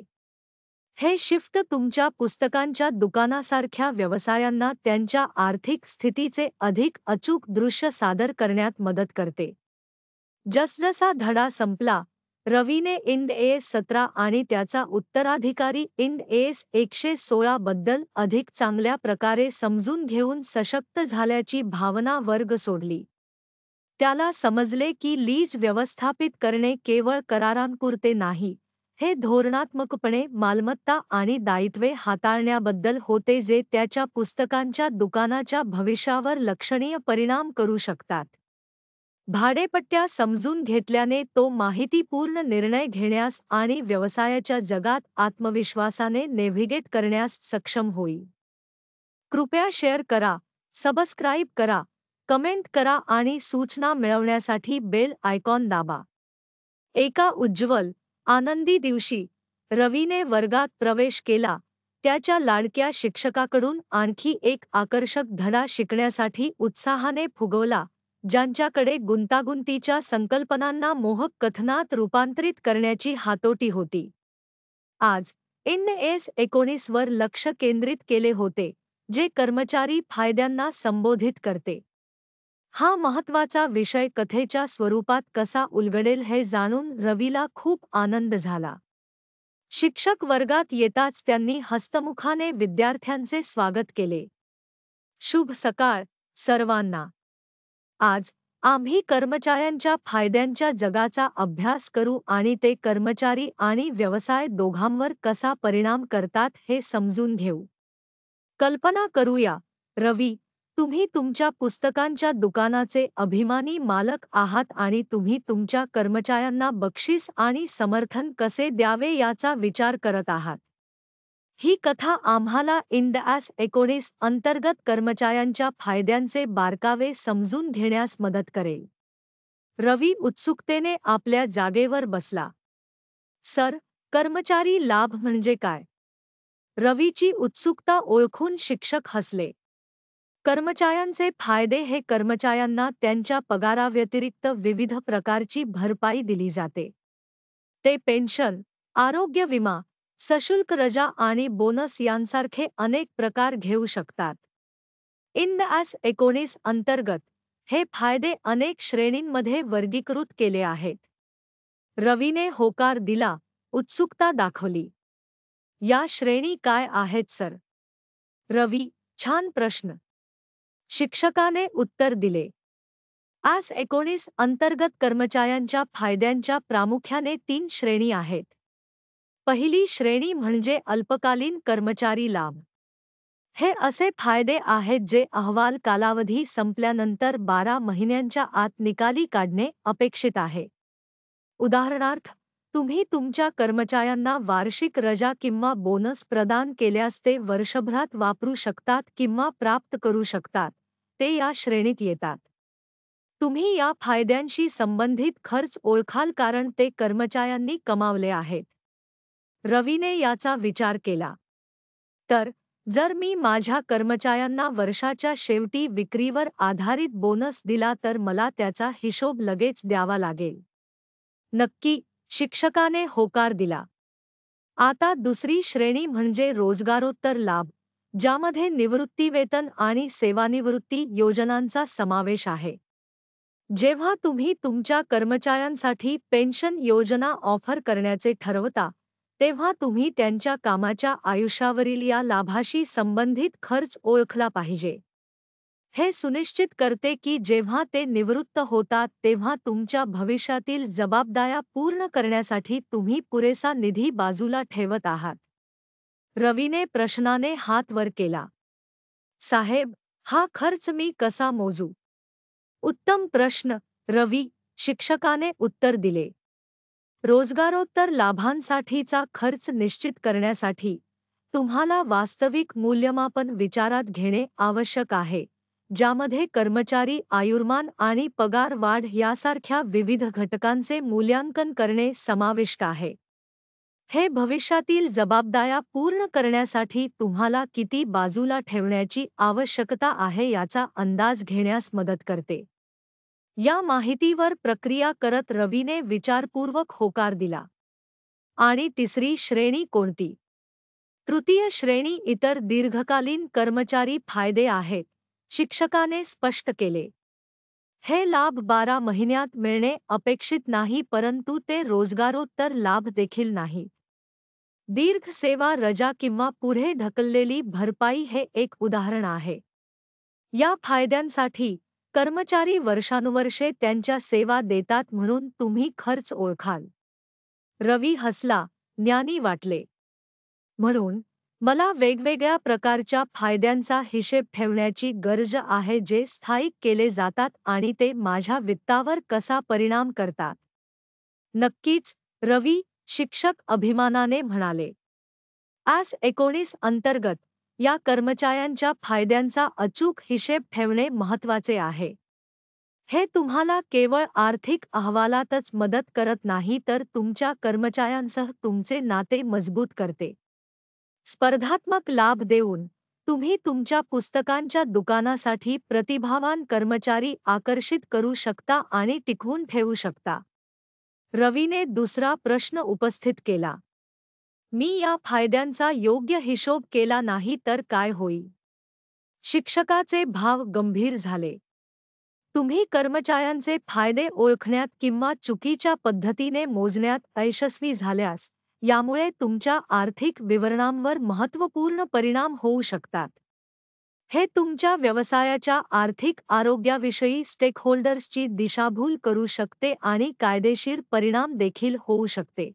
Speaker 1: हे शिफ्ट तुमच्या पुस्तकांच्या दुकानासारख्या व्यवसायांना त्यांच्या आर्थिक स्थितीचे अधिक अचूक दृश्य सादर करण्यात मदत करते जसजसा धडा संपला रवीने इंड एस सतरा आणि त्याचा उत्तराधिकारी इंड एस एकशे सोळा बद्दल अधिक चांगल्या प्रकारे समजून घेऊन सशक्त झाल्याची भावना वर्ग सोडली त्याला समजले की लीज व्यवस्थापित करणे केवळ करारांपुरते नाही हे धोरणात्मकपणे मालमत्ता आणि दायित्वे हाताळण्याबद्दल होते जे त्याच्या पुस्तकांच्या दुकानाच्या भविष्यावर लक्षणीय परिणाम करू शकतात भाडेपट्ट्या समजून घेतल्याने तो माहितीपूर्ण निर्णय घेण्यास आणि व्यवसायाच्या जगात आत्मविश्वासाने नेव्हिगेट करण्यास सक्षम होईल कृपया शेअर करा सबस्क्राईब करा कमेंट करा आणि सूचना मिळवण्यासाठी बेल आयकॉन दाबा एका उज्ज्वल आनंदी दिवशी रवीने वर्गात प्रवेश केला त्याच्या लाडक्या शिक्षकाकडून आणखी एक आकर्षक धडा शिकण्यासाठी उत्साहाने फुगवला ज्यांच्याकडे गुंतागुंतीच्या संकल्पनांना मोहक कथनात रूपांतरित करण्याची हातोटी होती आज एन एस एकोणीसवर लक्ष केंद्रित केले होते जे कर्मचारी फायद्यांना संबोधित करते हा महत्वाचा विषय कथेच्या स्वरूपात कसा उलगडेल हे जाणून रवीला खूप आनंद झाला शिक्षक वर्गात येताच त्यांनी हस्तमुखाने विद्यार्थ्यांचे स्वागत केले शुभ सकाळ सर्वांना आज आम्ही कर्मचाऱ्यांच्या फायद्यांच्या जगाचा अभ्यास करू आणि ते कर्मचारी आणि व्यवसाय दोघांवर कसा परिणाम करतात हे समजून घेऊ कल्पना करूया रवी तुम्ही तुमच्या पुस्तकांच्या दुकानाचे अभिमानी मालक आहात आणि तुम्ही तुमच्या कर्मचाऱ्यांना बक्षीस आणि समर्थन कसे द्यावे याचा विचार करत आहात ही कथा आम्हाला ॲस एकोणीस अंतर्गत कर्मचाऱ्यांच्या फायद्यांचे बारकावे समजून घेण्यास मदत करेल रवी उत्सुकतेने आपल्या जागेवर बसला सर कर्मचारी लाभ म्हणजे काय रवीची उत्सुकता ओळखून शिक्षक हसले कर्मचाऱ्यांचे फायदे हे कर्मचाऱ्यांना त्यांच्या पगाराव्यतिरिक्त विविध प्रकारची भरपाई दिली जाते ते पेन्शन आरोग्य विमा सशुल्क रजा आणि बोनस यांसारखे अनेक प्रकार घेऊ शकतात इन ॲस एकोणीस अंतर्गत हे फायदे अनेक श्रेणींमध्ये वर्गीकृत केले आहेत रवीने होकार दिला उत्सुकता दाखवली या श्रेणी काय आहेत सर रवी छान प्रश्न शिक्षकाने उत्तर दिले आस एकोणीस अंतर्गत कर्मचाऱ्यांच्या फायद्यांच्या प्रामुख्याने तीन श्रेणी आहेत पहिली श्रेणी म्हणजे अल्पकालीन कर्मचारी लाभ हे असे फायदे आहेत जे अहवाल कालावधी संपल्यानंतर बारा महिन्यांच्या आत निकाली काढणे अपेक्षित आहे उदाहरणार्थ तुम्ही तुमच्या कर्मचाऱ्यांना वार्षिक रजा किंवा बोनस प्रदान केल्यास ते वर्षभरात वापरू शकतात किंवा प्राप्त करू शकतात ते या श्रेणीत येतात तुम्ही या फायद्यांशी संबंधित खर्च ओळखाल कारण ते कर्मचाऱ्यांनी कमावले आहेत रवीने याचा विचार केला तर जर मी माझ्या कर्मचाऱ्यांना वर्षाच्या शेवटी विक्रीवर आधारित बोनस दिला तर मला त्याचा हिशोब लगेच द्यावा लागेल नक्की शिक्षकाने होकार दिला आता दुसरी श्रेणी म्हणजे रोजगारोत्तर लाभ ज्यामध्ये निवृत्तीवेतन आणि सेवानिवृत्ती योजनांचा समावेश आहे जेव्हा तुम्ही तुमच्या कर्मचाऱ्यांसाठी पेन्शन योजना ऑफर करण्याचे ठरवता तेव्हा तुम्ही त्यांच्या कामाच्या आयुष्यावरील या लाभाशी संबंधित खर्च ओळखला पाहिजे हे सुनिश्चित करते की जेव्हा ते निवृत्त होतात तेव्हा तुमच्या भविष्यातील जबाबदाऱ्या पूर्ण करण्यासाठी तुम्ही पुरेसा निधी बाजूला ठेवत आहात रवीने प्रश्नाने हात वर केला साहेब हा खर्च मी कसा मोजू उत्तम प्रश्न रवी शिक्षकाने उत्तर दिले रोजगारोत्तर लाभांसाठीचा खर्च निश्चित करण्यासाठी तुम्हाला वास्तविक मूल्यमापन विचारात घेणे आवश्यक आहे ज्यामध्ये कर्मचारी आयुर्मान आणि पगार वाढ यासारख्या विविध घटकांचे मूल्यांकन करणे समाविष्ट आहे हे भविष्यातील जबाबदाऱ्या पूर्ण करण्यासाठी तुम्हाला किती बाजूला ठेवण्याची आवश्यकता आहे याचा अंदाज घेण्यास मदत करते या माहितीवर प्रक्रिया करत रवीने विचारपूर्वक होकार दिला आणि तिसरी श्रेणी कोणती तृतीय श्रेणी इतर दीर्घकालीन कर्मचारी फायदे आहेत शिक्षकाने स्पष्ट केले हे लाभ बारा महिन्यात मिळणे अपेक्षित नाही परंतु ते रोजगारोत्तर लाभ देखील नाही दीर्घ सेवा रजा किंवा पुढे ढकललेली भरपाई हे एक उदाहरण आहे या फायद्यांसाठी कर्मचारी वर्षानुवर्षे त्यांच्या सेवा देतात म्हणून तुम्ही खर्च ओळखाल रवी हसला ज्ञानी वाटले म्हणून मला वेगवेगळ्या प्रकारच्या फायद्यांचा हिशेब ठेवण्याची गरज आहे जे स्थायिक केले जातात आणि ते माझ्या वित्तावर कसा परिणाम करतात नक्कीच रवी शिक्षक अभिमानाने म्हणाले आज एकोणीस अंतर्गत या कर्मचाऱ्यांच्या फायद्यांचा अचूक हिशेब ठेवणे महत्वाचे आहे हे तुम्हाला केवळ आर्थिक अहवालातच मदत करत नाही तर तुमच्या कर्मचाऱ्यांसह तुमचे नाते मजबूत करते स्पर्धात्मक लाभ देऊन तुम्ही तुमच्या पुस्तकांच्या दुकानासाठी प्रतिभावान कर्मचारी आकर्षित करू शकता आणि टिकवून ठेवू शकता रवीने दुसरा प्रश्न उपस्थित केला मी या फायद्यांचा योग्य हिशोब केला नाही तर काय होई. शिक्षकाचे भाव गंभीर झाले तुम्ही कर्मचाऱ्यांचे फायदे ओळखण्यात किंवा चुकीच्या पद्धतीने मोजण्यात अयशस्वी झाल्यास यामुळे तुमच्या आर्थिक विवरणांवर महत्त्वपूर्ण परिणाम होऊ शकतात हे तुमच्या व्यवसायाच्या आर्थिक आरोग्याविषयी स्टेकहोल्डर्सची दिशाभूल करू शकते आणि कायदेशीर परिणाम देखील होऊ शकते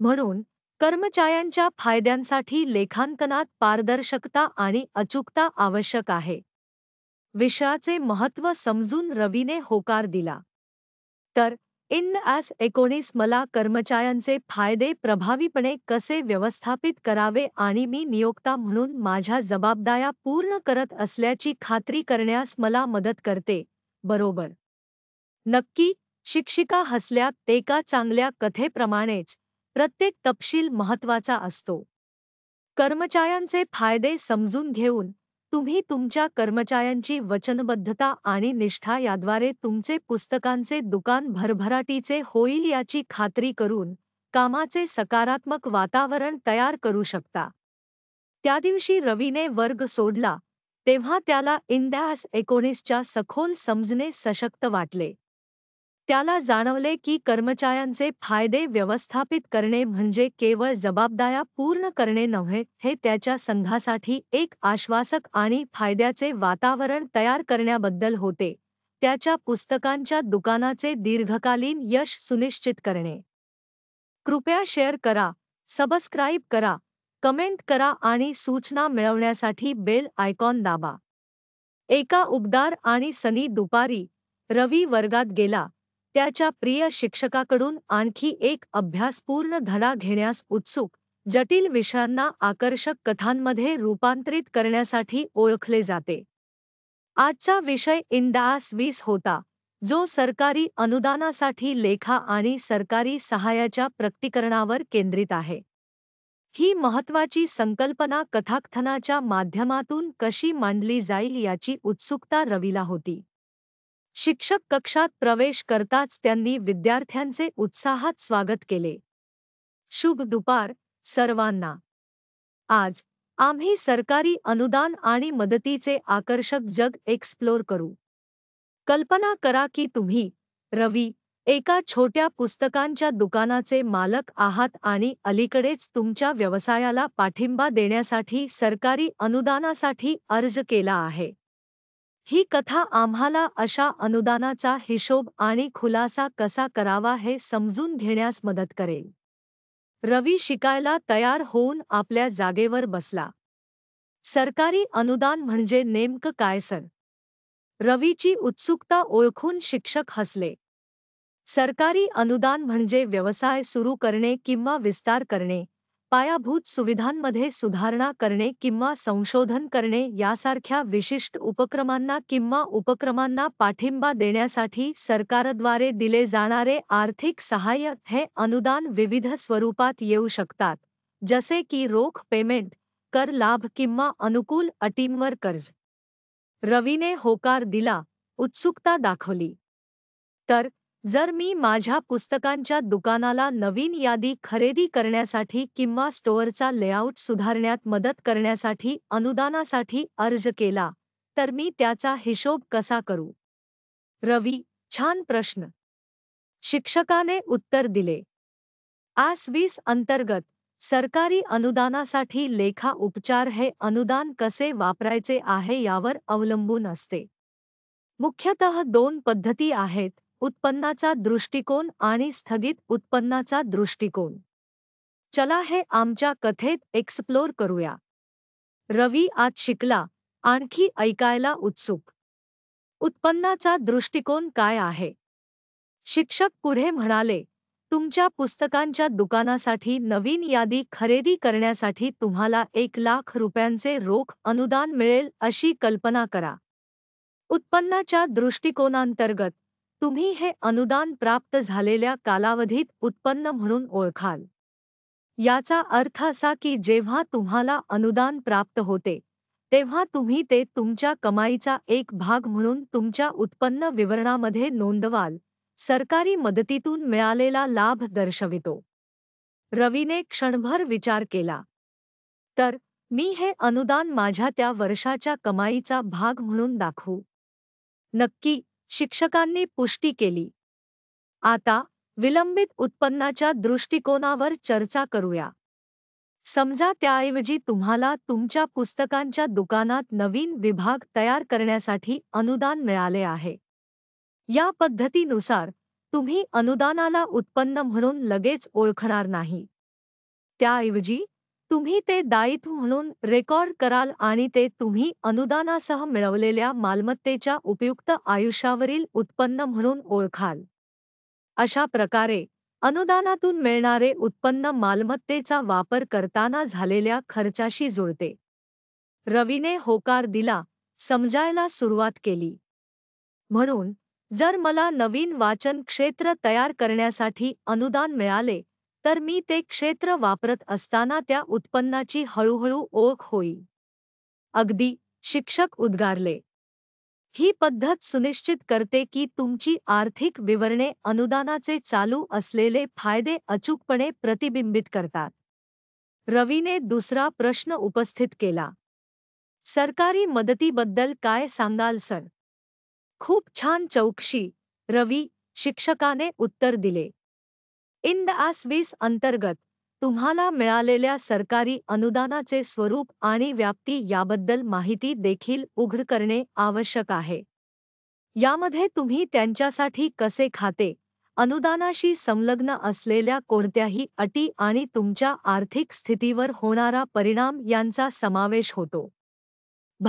Speaker 1: म्हणून कर्मचाऱ्यांच्या फायद्यांसाठी लेखांकनात पारदर्शकता आणि अचूकता आवश्यक आहे विषयाचे महत्त्व समजून रवीने होकार दिला तर इन ॲस एकोणीस मला कर्मचाऱ्यांचे फायदे प्रभावीपणे कसे व्यवस्थापित करावे आणि मी नियोक्ता म्हणून माझ्या जबाबदाया पूर्ण करत असल्याची खात्री करण्यास मला मदत करते बरोबर नक्की शिक्षिका हसल्या ते का चांगल्या कथेप्रमाणेच प्रत्येक तपशील महत्त्वाचा असतो कर्मचाऱ्यांचे फायदे समजून घेऊन तुम्ही तुमच्या कर्मचाऱ्यांची वचनबद्धता आणि निष्ठा याद्वारे तुमचे पुस्तकांचे दुकान भरभराटीचे होईल याची खात्री करून कामाचे सकारात्मक वातावरण तयार करू शकता त्या दिवशी रवीने वर्ग सोडला तेव्हा त्याला इंडॅस एकोणीसच्या सखोल समजणे सशक्त वाटले त्याला जाणवले की कर्मचाऱ्यांचे फायदे व्यवस्थापित करणे म्हणजे केवळ जबाबदाऱ्या पूर्ण करणे नव्हे हे त्याच्या संघासाठी एक आश्वासक आणि फायद्याचे वातावरण तयार करण्याबद्दल होते त्याच्या पुस्तकांच्या दुकानाचे दीर्घकालीन यश सुनिश्चित करणे कृपया शेअर करा सबस्क्राईब करा कमेंट करा आणि सूचना मिळवण्यासाठी बेल आयकॉन दाबा एका उबदार आणि सनी दुपारी रवी वर्गात गेला त्याच्या प्रिय शिक्षकाकडून आणखी एक अभ्यासपूर्ण धडा घेण्यास उत्सुक जटिल विषयांना आकर्षक कथांमध्ये रूपांतरित करण्यासाठी ओळखले जाते आजचा विषय इंडास वीस होता जो सरकारी अनुदानासाठी लेखा आणि सरकारी सहाय्याच्या प्रक्तीकरणावर केंद्रित आहे ही महत्वाची संकल्पना कथाकथनाच्या माध्यमातून कशी मांडली जाईल याची उत्सुकता रवीला होती शिक्षक कक्षात प्रवेश करताच त्यांनी विद्यार्थ्यांचे उत्साहात स्वागत केले शुभ दुपार सर्वांना आज आम्ही सरकारी अनुदान आणि मदतीचे आकर्षक जग एक्सप्लोर करू कल्पना करा की तुम्ही रवी एका छोट्या पुस्तकांच्या दुकानाचे मालक आहात आणि अलीकडेच तुमच्या व्यवसायाला पाठिंबा देण्यासाठी सरकारी अनुदानासाठी अर्ज केला आहे ही कथा आम्हाला अशा अनुदानाचा हिशोब आणि खुलासा कसा करावा हे समजून घेण्यास मदत करेल रवी शिकायला तयार होऊन आपल्या जागेवर बसला सरकारी अनुदान म्हणजे नेमकं काय सर रवीची उत्सुकता ओळखून शिक्षक हसले सरकारी अनुदान म्हणजे व्यवसाय सुरू करणे किंवा विस्तार करणे पायाभूत सुविधांमध्ये सुधारणा करणे किंवा संशोधन करणे यासारख्या विशिष्ट उपक्रमांना किंवा उपक्रमांना पाठिंबा देण्यासाठी सरकारद्वारे दिले जाणारे आर्थिक सहाय्य हे अनुदान विविध स्वरूपात येऊ शकतात जसे की रोख पेमेंट कर लाभ किंवा अनुकूल अटींवर कर्ज रवीने होकार दिला उत्सुकता दाखवली तर जर मी माझ्या पुस्तकांच्या दुकानाला नवीन यादी खरेदी करण्यासाठी किंवा स्टोअरचा लेआउट सुधारण्यात मदत करण्यासाठी अनुदानासाठी अर्ज केला तर मी त्याचा हिशोब कसा करू रवी छान प्रश्न शिक्षकाने उत्तर दिले आस वीस अंतर्गत सरकारी अनुदानासाठी लेखा उपचार हे अनुदान कसे वापरायचे आहे यावर अवलंबून असते मुख्यतः दोन पद्धती आहेत उत्पन्नाचा दृष्टिकोन आणि स्थगित उत्पन्नाचा दृष्टिकोन चला हे आमच्या कथेत एक्सप्लोर करूया रवी आज शिकला आणखी ऐकायला उत्सुक उत्पन्नाचा दृष्टिकोन काय आहे शिक्षक पुढे म्हणाले तुमच्या पुस्तकांच्या दुकानासाठी नवीन यादी खरेदी करण्यासाठी तुम्हाला एक लाख रुपयांचे रोख अनुदान मिळेल अशी कल्पना करा उत्पन्नाच्या दृष्टिकोनांतर्गत तुम्ही हे अनुदान प्राप्त झालेल्या कालावधीत उत्पन्न म्हणून ओळखाल याचा अर्थ असा की जेव्हा तुम्हाला अनुदान प्राप्त होते तेव्हा तुम्ही ते तुमच्या कमाईचा एक भाग म्हणून तुमच्या उत्पन्न विवरणामध्ये नोंदवाल सरकारी मदतीतून मिळालेला लाभ दर्शवितो रवीने क्षणभर विचार केला तर मी हे अनुदान माझ्या त्या वर्षाच्या कमाईचा भाग म्हणून दाखवू नक्की शिक्षकांनी पुष्टी केली आता विलंबित उत्पन्नाच्या दृष्टिकोनावर चर्चा करूया समजा त्याऐवजी तुम्हाला तुमच्या पुस्तकांच्या दुकानात नवीन विभाग तयार करण्यासाठी अनुदान मिळाले आहे या पद्धतीनुसार तुम्ही अनुदानाला उत्पन्न म्हणून लगेच ओळखणार नाही त्याऐवजी तुम्ही ते दायित्व म्हणून रेकॉर्ड कराल आणि ते तुम्ही अनुदानासह मिळवलेल्या मालमत्तेच्या उपयुक्त आयुष्यावरील उत्पन्न म्हणून ओळखाल अशा प्रकारे अनुदानातून मिळणारे उत्पन्न मालमत्तेचा वापर करताना झालेल्या खर्चाशी जुळते रवीने होकार दिला समजायला सुरुवात केली म्हणून जर मला नवीन वाचन क्षेत्र तयार करण्यासाठी अनुदान मिळाले तर मी ते क्षेत्र वापरत असताना त्या उत्पन्नाची हळूहळू ओळख होई अगदी शिक्षक उद्गारले ही पद्धत सुनिश्चित करते की तुमची आर्थिक विवरणे अनुदानाचे चालू असलेले फायदे अचूकपणे प्रतिबिंबित करतात रवीने दुसरा प्रश्न उपस्थित केला सरकारी मदतीबद्दल काय सांगाल सर खूप छान चौकशी रवी शिक्षकाने उत्तर दिले इन द आस वीस अंतर्गत तुम्हाला मिळालेल्या सरकारी अनुदानाचे स्वरूप आणि व्याप्ती याबद्दल माहिती देखील उघड करणे आवश्यक आहे यामध्ये तुम्ही त्यांच्यासाठी कसे खाते अनुदानाशी संलग्न असलेल्या कोणत्याही अटी आणि तुमच्या आर्थिक स्थितीवर होणारा परिणाम यांचा समावेश होतो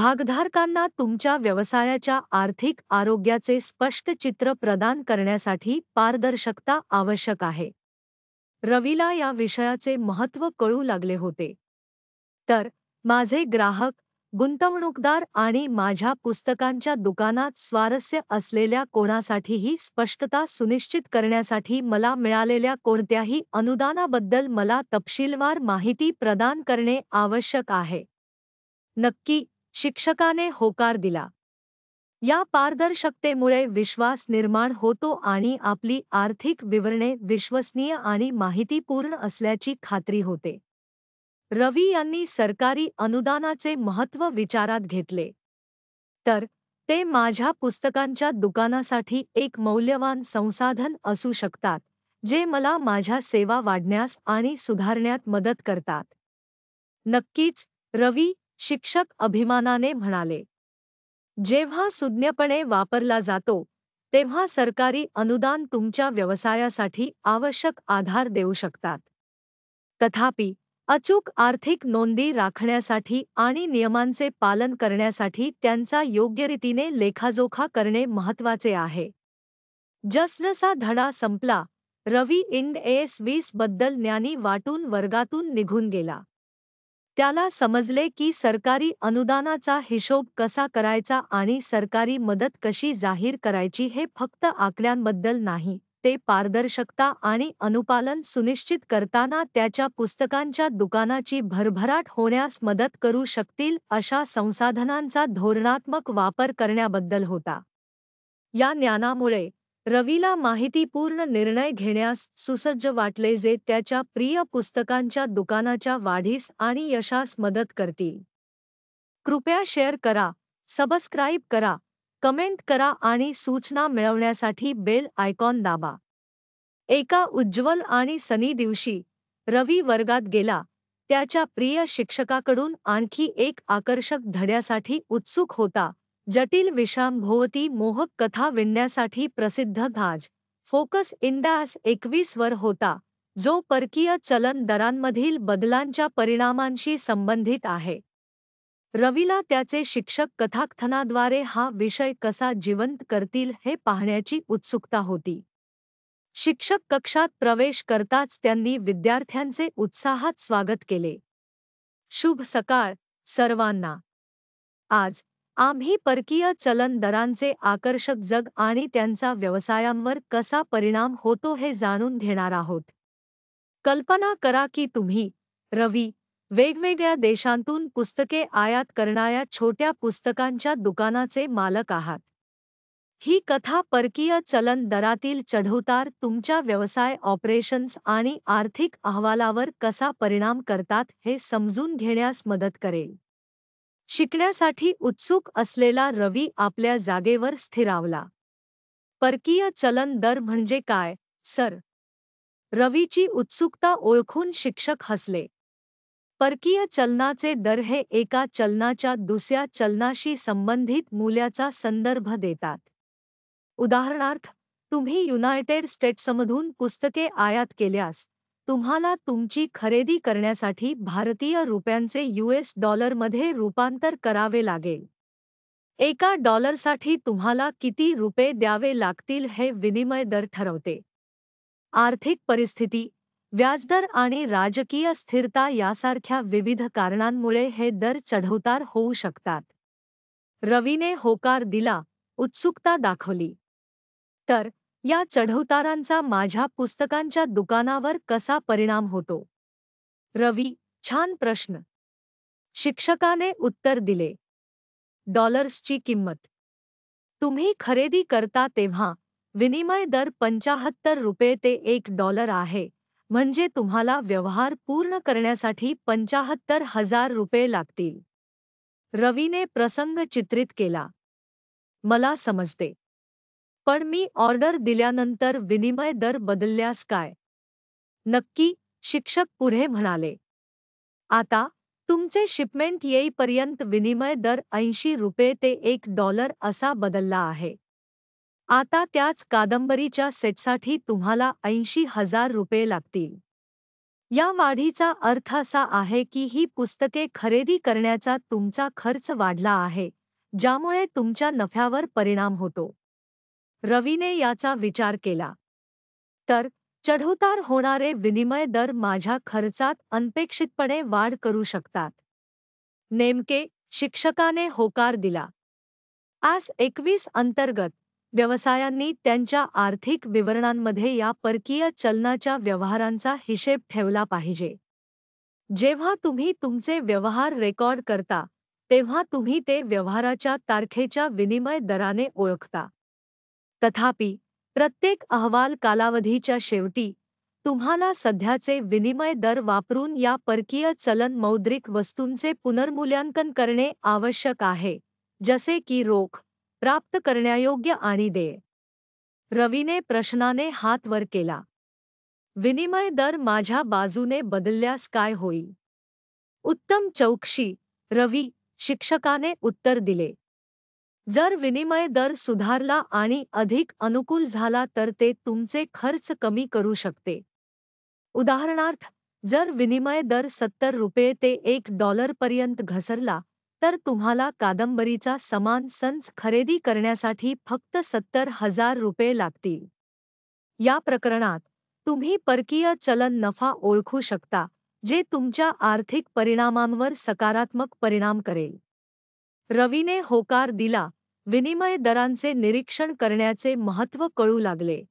Speaker 1: भागधारकांना तुमच्या व्यवसायाच्या आर्थिक आरोग्याचे स्पष्ट चित्र प्रदान करण्यासाठी पारदर्शकता आवश्यक आहे रवीला या विषयाचे महत्त्व कळू लागले होते तर माझे ग्राहक गुंतवणूकदार आणि माझ्या पुस्तकांच्या दुकानात स्वारस्य असलेल्या कोणासाठीही स्पष्टता सुनिश्चित करण्यासाठी मला मिळालेल्या कोणत्याही अनुदानाबद्दल मला तपशीलवार माहिती प्रदान करणे आवश्यक आहे नक्की शिक्षकाने होकार दिला या पारदर्शकतेमुळे विश्वास निर्माण होतो आणि आपली आर्थिक विवरणे विश्वसनीय आणि माहितीपूर्ण असल्याची खात्री होते रवी यांनी सरकारी अनुदानाचे महत्त्व विचारात घेतले तर ते माझ्या पुस्तकांच्या दुकानासाठी एक मौल्यवान संसाधन असू शकतात जे मला माझ्या सेवा वाढण्यास आणि सुधारण्यात मदत करतात नक्कीच रवी शिक्षक अभिमानाने म्हणाले जेव्हा सुज्ञपणे वापरला जातो तेव्हा सरकारी अनुदान तुमच्या व्यवसायासाठी आवश्यक आधार देऊ शकतात तथापि अचूक आर्थिक नोंदी राखण्यासाठी आणि नियमांचे पालन करण्यासाठी त्यांचा योग्यरीतीने लेखाजोखा करणे महत्त्वाचे आहे जसजसा धडा संपला रवी इंड एस वीस बद्दल ज्ञानी वाटून वर्गातून निघून गेला त्याला समजले की सरकारी अनुदानाचा हिशोब कसा करायचा आणि सरकारी मदत कशी जाहीर करायची हे फक्त आकड्यांबद्दल नाही ते पारदर्शकता आणि अनुपालन सुनिश्चित करताना त्याच्या पुस्तकांच्या दुकानाची भरभराट होण्यास मदत करू शकतील अशा संसाधनांचा धोरणात्मक वापर करण्याबद्दल होता या ज्ञानामुळे रवीला माहितीपूर्ण निर्णय घेण्यास सुसज्ज वाटले जे त्याच्या प्रिय पुस्तकांच्या दुकानाच्या वाढीस आणि यशास मदत करतील कृपया शेअर करा सबस्क्राईब करा कमेंट करा आणि सूचना मिळवण्यासाठी बेल आयकॉन दाबा एका उज्ज्वल आणि सनी दिवशी रवी वर्गात गेला त्याच्या प्रिय शिक्षकाकडून आणखी एक आकर्षक धड्यासाठी उत्सुक होता जटिल विषांभोवती मोहक कथा विणण्यासाठी प्रसिद्ध भाज फोकस इंडास एकवीस वर होता जो परकीय चलन दरांमधील बदलांच्या परिणामांशी संबंधित आहे रवीला त्याचे शिक्षक कथाकथनाद्वारे हा विषय कसा जिवंत करतील हे पाहण्याची उत्सुकता होती शिक्षक कक्षात प्रवेश करताच त्यांनी विद्यार्थ्यांचे उत्साहात स्वागत केले शुभ सकाळ सर्वांना आज आम्ही परकीय चलन दरांचे आकर्षक जग आणि त्यांचा व्यवसायांवर कसा परिणाम होतो हे जाणून घेणार आहोत कल्पना करा की तुम्ही रवी वेगवेगळ्या देशांतून पुस्तके आयात करणाऱ्या छोट्या पुस्तकांच्या दुकानाचे मालक आहात ही कथा परकीय चलन दरातील चढउतार तुमच्या व्यवसाय ऑपरेशन्स आणि आर्थिक अहवालावर कसा परिणाम करतात हे समजून घेण्यास मदत करेल शिकण्यासाठी उत्सुक असलेला रवी आपल्या जागेवर स्थिरावला परकीय चलन दर म्हणजे काय सर रवीची उत्सुकता ओळखून शिक्षक हसले परकीय चलनाचे दर हे एका चलनाच्या दुसऱ्या चलनाशी संबंधित मूल्याचा संदर्भ देतात उदाहरणार्थ तुम्ही युनायटेड स्टेट्समधून पुस्तके आयात केल्यास तुम्हाला तुमची खरेदी करण्यासाठी भारतीय रुपयांचे यूएस डॉलरमध्ये रूपांतर करावे लागेल एका डॉलरसाठी तुम्हाला किती रुपये द्यावे लागतील हे विनिमय दर ठरवते आर्थिक परिस्थिती व्याजदर आणि राजकीय स्थिरता यासारख्या विविध कारणांमुळे हे दर चढवतार होऊ शकतात रवीने होकार दिला उत्सुकता दाखवली तर या चढउतारांचा माझ्या पुस्तकांच्या दुकानावर कसा परिणाम होतो रवी छान प्रश्न शिक्षकाने उत्तर दिले डॉलर्सची किंमत तुम्ही खरेदी करता तेव्हा विनिमय दर पंचाहत्तर रुपये ते एक डॉलर आहे म्हणजे तुम्हाला व्यवहार पूर्ण करण्यासाठी पंचाहत्तर हजार रुपये लागतील रवीने प्रसंग चित्रित केला मला समजते पण मी ऑर्डर दिल्यानंतर विनिमय दर बदलल्यास काय नक्की शिक्षक पुढे म्हणाले आता तुमचे शिपमेंट येईपर्यंत विनिमय दर ऐंशी रुपये ते एक डॉलर असा बदलला आहे आता त्याच कादंबरीच्या सेटसाठी तुम्हाला ऐंशी हजार रुपये लागतील या वाढीचा अर्थ असा आहे की ही पुस्तके खरेदी करण्याचा तुमचा खर्च वाढला आहे ज्यामुळे तुमच्या नफ्यावर परिणाम होतो रवीने याचा विचार केला तर चढउतार होणारे विनिमय दर माझ्या खर्चात अनपेक्षितपणे वाढ करू शकतात नेमके शिक्षकाने होकार दिला आज एकवीस अंतर्गत व्यवसायांनी त्यांच्या आर्थिक विवरणांमध्ये या परकीय चलनाच्या व्यवहारांचा हिशेब ठेवला पाहिजे जेव्हा तुम्ही तुमचे व्यवहार रेकॉर्ड करता तेव्हा तुम्ही ते व्यवहाराच्या तारखेच्या विनिमय दराने ओळखता तथापि प्रत्येक अहवाल कालावधीच्या शेवटी तुम्हाला सध्याचे विनिमय दर वापरून या परकीय चलन मौद्रिक वस्तूंचे पुनर्मूल्यांकन करणे आवश्यक आहे जसे की रोख प्राप्त करण्यायोग्य आणि दे रवीने प्रश्नाने हात वर केला विनिमय दर माझ्या बाजूने बदलल्यास काय होईल उत्तम चौकशी रवी शिक्षकाने उत्तर दिले जर विनिमय दर सुधारला आणि अधिक अनुकूल झाला तर ते तुमचे खर्च कमी करू शकते उदाहरणार्थ जर विनिमय दर सत्तर रुपये ते एक डॉलरपर्यंत घसरला तर तुम्हाला कादंबरीचा समान संच खरेदी करण्यासाठी फक्त सत्तर हजार रुपये लागतील या प्रकरणात तुम्ही परकीय चलन नफा ओळखू शकता जे तुमच्या आर्थिक परिणामांवर सकारात्मक परिणाम करेल रवीने होकार दिला विनिमय दरांचे निरीक्षण करण्याचे महत्त्व कळू लागले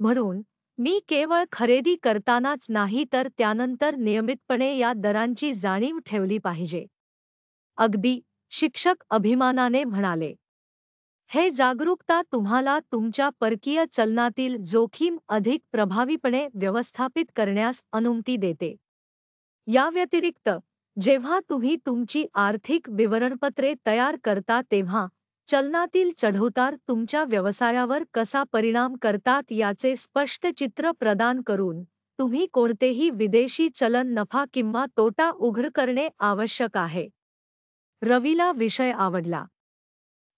Speaker 1: म्हणून मी केवळ खरेदी करतानाच नाही तर त्यानंतर नियमितपणे या दरांची जाणीव ठेवली पाहिजे अगदी शिक्षक अभिमानाने म्हणाले हे जागरूकता तुम्हाला तुमच्या परकीय चलनातील जोखीम अधिक प्रभावीपणे व्यवस्थापित करण्यास अनुमती देते या व्यतिरिक्त जेव्हा तुम्ही तुमची आर्थिक विवरणपत्रे तयार करता तेव्हा चलनातील चढउतार तुमच्या व्यवसायावर कसा परिणाम करतात याचे स्पष्ट चित्र प्रदान करून तुम्ही कोणतेही विदेशी चलन नफा किंवा तोटा उघड करणे आवश्यक आहे रवीला विषय आवडला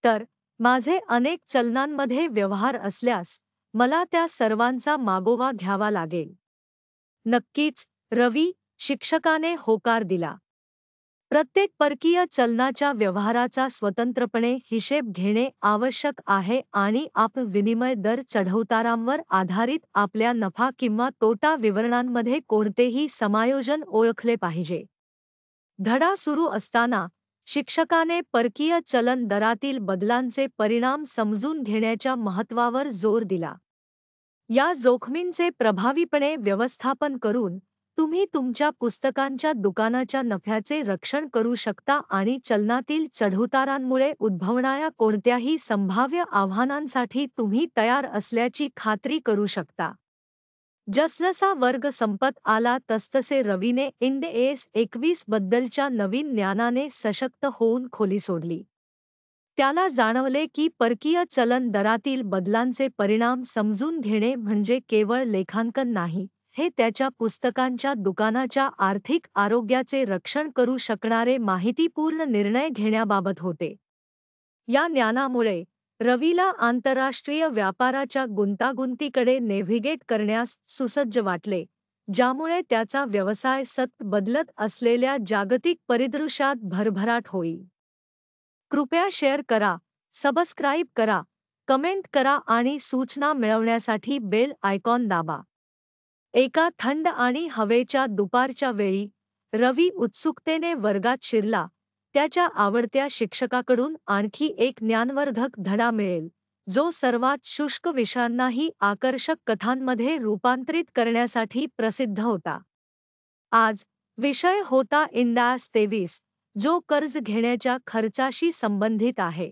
Speaker 1: तर माझे अनेक चलनांमध्ये व्यवहार असल्यास मला त्या सर्वांचा मागोवा घ्यावा लागेल नक्कीच रवी शिक्षकाने होकार दिला प्रत्येक परकीय चलनाच्या व्यवहाराचा स्वतंत्रपणे हिशेब घेणे आवश्यक आहे आणि आपण विनिमय दर चढवतारांवर आधारित आपल्या नफा किंवा तोटा विवरणांमध्ये कोणतेही समायोजन ओळखले पाहिजे धडा सुरू असताना शिक्षकाने परकीय चलन दरातील बदलांचे परिणाम समजून घेण्याच्या महत्त्वावर जोर दिला या जोखमींचे प्रभावीपणे व्यवस्थापन करून तुम्ही तुमच्या पुस्तकांच्या दुकानाच्या नफ्याचे रक्षण करू शकता आणि चलनातील चढउतारांमुळे उद्भवणाऱ्या कोणत्याही संभाव्य आव्हानांसाठी तुम्ही तयार असल्याची खात्री करू शकता जसजसा वर्ग संपत आला तसतसे रवीने इंड एस एकवीस बद्दलच्या नवीन ज्ञानाने सशक्त होऊन खोली सोडली त्याला जाणवले की परकीय चलन दरातील बदलांचे परिणाम समजून घेणे म्हणजे केवळ लेखांकन नाही हे त्याच्या पुस्तकांच्या दुकानाच्या आर्थिक आरोग्याचे रक्षण करू शकणारे माहितीपूर्ण निर्णय घेण्याबाबत होते या ज्ञानामुळे रवीला आंतरराष्ट्रीय व्यापाराच्या गुंतागुंतीकडे नेव्हिगेट करण्यास सुसज्ज वाटले ज्यामुळे त्याचा व्यवसाय सत बदलत असलेल्या जागतिक परिदृश्यात भरभराट होई कृपया शेअर करा सबस्क्राईब करा कमेंट करा आणि सूचना मिळवण्यासाठी बेल आयकॉन दाबा एका थंड आणि हवेच्या दुपारच्या वेळी रवी उत्सुकतेने वर्गात शिरला त्याच्या आवडत्या शिक्षकाकडून आणखी एक ज्ञानवर्धक धडा मिळेल जो सर्वात शुष्क विषयांनाही आकर्षक कथांमध्ये रूपांतरित करण्यासाठी प्रसिद्ध होता आज विषय होता इंदास तेवीस जो कर्ज घेण्याच्या खर्चाशी संबंधित आहे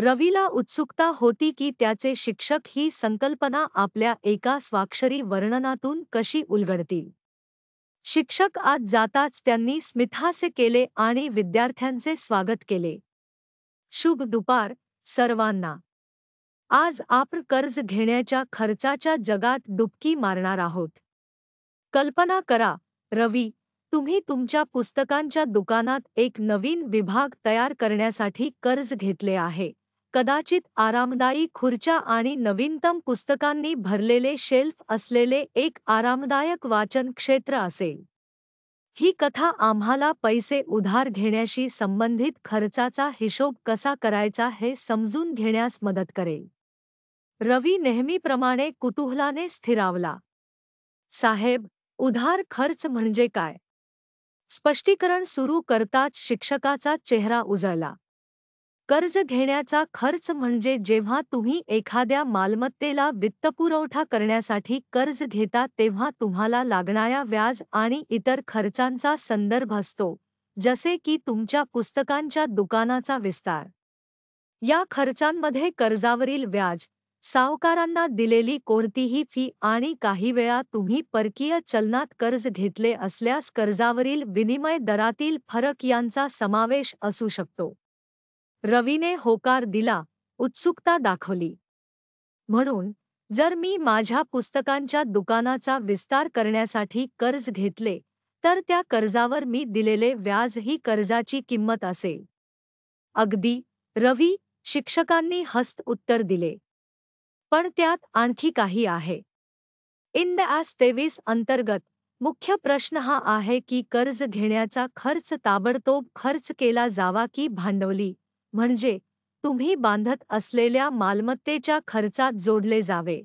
Speaker 1: रवीला उत्सुकता होती की त्याचे शिक्षक ही संकल्पना आपल्या एका स्वाक्षरी वर्णनातून कशी उलगडतील शिक्षक आज जाताच त्यांनी स्मिथासे केले आणि विद्यार्थ्यांचे स्वागत केले शुभ दुपार सर्वांना आज आपण कर्ज घेण्याच्या खर्चाच्या जगात डुबकी मारणार आहोत कल्पना करा रवी तुम्ही तुमच्या पुस्तकांच्या दुकानात एक नवीन विभाग तयार करण्यासाठी कर्ज घेतले आहे कदाचित आरामदायी खुर्च्या आणि नवीनतम पुस्तकांनी भरलेले शेल्फ असलेले एक आरामदायक वाचन क्षेत्र असेल ही कथा आम्हाला पैसे उधार घेण्याशी संबंधित खर्चाचा हिशोब कसा करायचा हे समजून घेण्यास मदत करेल रवी नेहमीप्रमाणे कुतूहलाने स्थिरावला साहेब उधार खर्च म्हणजे काय स्पष्टीकरण सुरू करताच शिक्षकाचा चेहरा उजळला कर्ज घेण्याचा खर्च म्हणजे जेव्हा तुम्ही एखाद्या मालमत्तेला वित्तपुरवठा करण्यासाठी कर्ज घेता तेव्हा तुम्हाला लागणाऱ्या व्याज आणि इतर खर्चांचा संदर्भ असतो जसे की तुमच्या पुस्तकांच्या दुकानाचा विस्तार या खर्चांमध्ये कर्जावरील व्याज सावकारांना दिलेली कोणतीही फी आणि काही वेळा तुम्ही परकीय चलनात कर्ज घेतले असल्यास कर्जावरील विनिमय दरातील फरक यांचा समावेश असू शकतो रवीने होकार दिला उत्सुकता दाखवली म्हणून जर मी माझ्या पुस्तकांच्या दुकानाचा विस्तार करण्यासाठी कर्ज घेतले तर त्या कर्जावर मी दिलेले व्याज ही कर्जाची किंमत असेल अगदी रवी शिक्षकांनी हस्त उत्तर दिले पण त्यात आणखी काही आहे इन द आस तेवीस अंतर्गत मुख्य प्रश्न हा आहे की कर्ज घेण्याचा खर्च ताबडतोब खर्च केला जावा की भांडवली म्हणजे तुम्ही बांधत असलेल्या मालमत्तेच्या खर्चात जोडले जावे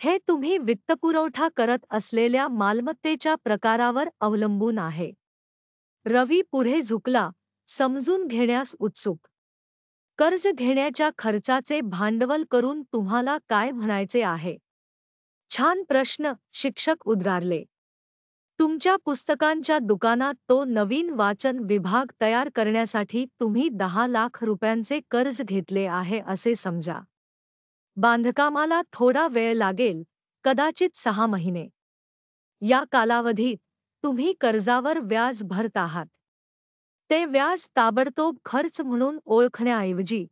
Speaker 1: हे तुम्ही वित्तपुरवठा करत असलेल्या मालमत्तेच्या प्रकारावर अवलंबून आहे रवी पुढे झुकला समजून घेण्यास उत्सुक कर्ज घेण्याच्या खर्चाचे भांडवल करून तुम्हाला काय म्हणायचे आहे छान प्रश्न शिक्षक उद्गारले तुमच्या पुस्तकांच्या दुकानात तो नवीन वाचन विभाग तयार करण्यासाठी तुम्ही दहा लाख रुपयांचे कर्ज घेतले आहे असे समजा बांधकामाला थोडा वेळ लागेल कदाचित सहा महिने या कालावधीत तुम्ही कर्जावर व्याज भरत आहात ते व्याज ताबडतोब खर्च म्हणून ओळखण्याऐवजी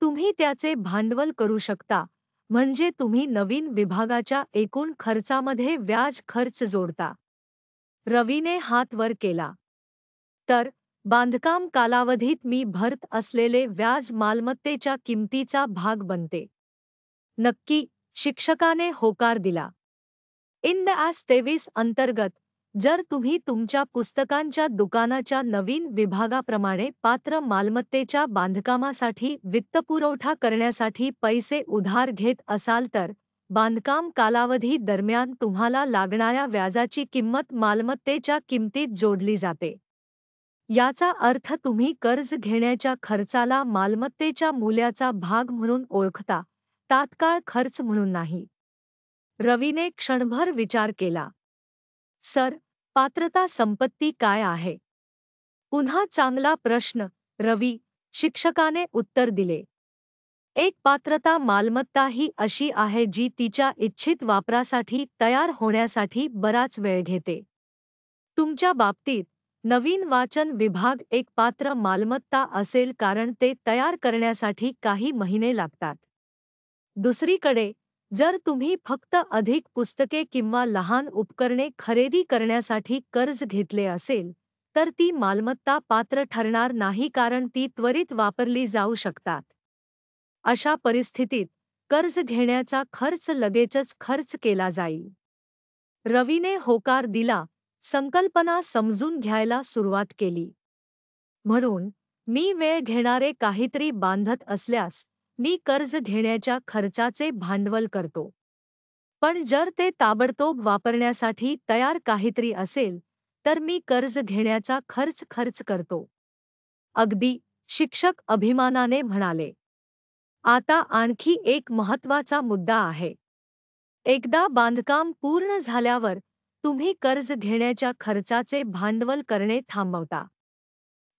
Speaker 1: तुम्ही त्याचे भांडवल करू शकता म्हणजे तुम्ही नवीन विभागाच्या एकूण खर्चामध्ये व्याज खर्च जोडता रवीने हात वर केला तर बांधकाम कालावधीत मी भरत असलेले व्याज मालमत्तेच्या किमतीचा भाग बनते नक्की शिक्षकाने होकार दिला इन द आस तेवीस अंतर्गत जर तुम्ही तुमच्या पुस्तकांच्या दुकानाच्या नवीन विभागाप्रमाणे पात्र मालमत्तेच्या बांधकामासाठी वित्तपुरवठा करण्यासाठी पैसे उधार घेत असाल तर बांधकाम कालावधी दरम्यान तुम्हाला लागणाऱ्या व्याजाची किंमत मालमत्तेच्या किमतीत जोडली जाते याचा अर्थ तुम्ही कर्ज घेण्याच्या खर्चाला मालमत्तेच्या मूल्याचा भाग म्हणून ओळखता तात्काळ खर्च म्हणून नाही रवीने क्षणभर विचार केला सर पात्रता संपत्ती काय आहे पुन्हा चांगला प्रश्न रवी शिक्षकाने उत्तर दिले एक पात्रता मालमत्ता ही अशी आहे जी तिच्या इच्छित वापरासाठी तयार होण्यासाठी बराच वेळ घेते तुमच्या बाबतीत नवीन वाचन विभाग एक पात्र मालमत्ता असेल कारण ते तयार करण्यासाठी काही महिने लागतात दुसरीकडे जर तुम्ही फक्त अधिक पुस्तके किंवा लहान उपकरणे खरेदी करण्यासाठी कर्ज घेतले असेल तर ती मालमत्ता पात्र ठरणार नाही कारण ती त्वरित वापरली जाऊ शकतात अशा परिस्थितीत कर्ज घेण्याचा खर्च लगेचच खर्च केला जाईल रवीने होकार दिला संकल्पना समजून घ्यायला सुरुवात केली म्हणून मी वेळ घेणारे काहीतरी बांधत असल्यास मी कर्ज घेण्याच्या खर्चाचे भांडवल करतो पण जर ते ताबडतोब वापरण्यासाठी तयार काहीतरी असेल तर मी कर्ज घेण्याचा खर्च खर्च करतो अगदी शिक्षक अभिमानाने म्हणाले आता आणखी एक महत्वाचा मुद्दा आहे एकदा बांधकाम पूर्ण झाल्यावर तुम्ही कर्ज घेण्याच्या खर्चाचे भांडवल करणे थांबवता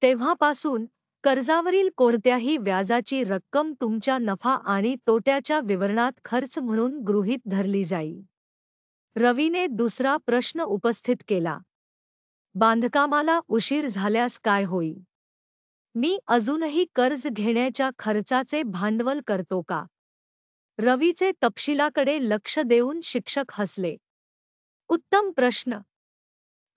Speaker 1: तेव्हापासून कर्जावरील कोणत्याही व्याजाची रक्कम तुमच्या नफा आणि तोट्याच्या विवरणात खर्च म्हणून गृहीत धरली जाईल रवीने दुसरा प्रश्न उपस्थित केला बांधकामाला उशीर झाल्यास काय होईल मी अजूनही कर्ज घेण्याच्या खर्चाचे भांडवल करतो का रवीचे तपशिलाकडे लक्ष देऊन शिक्षक हसले उत्तम प्रश्न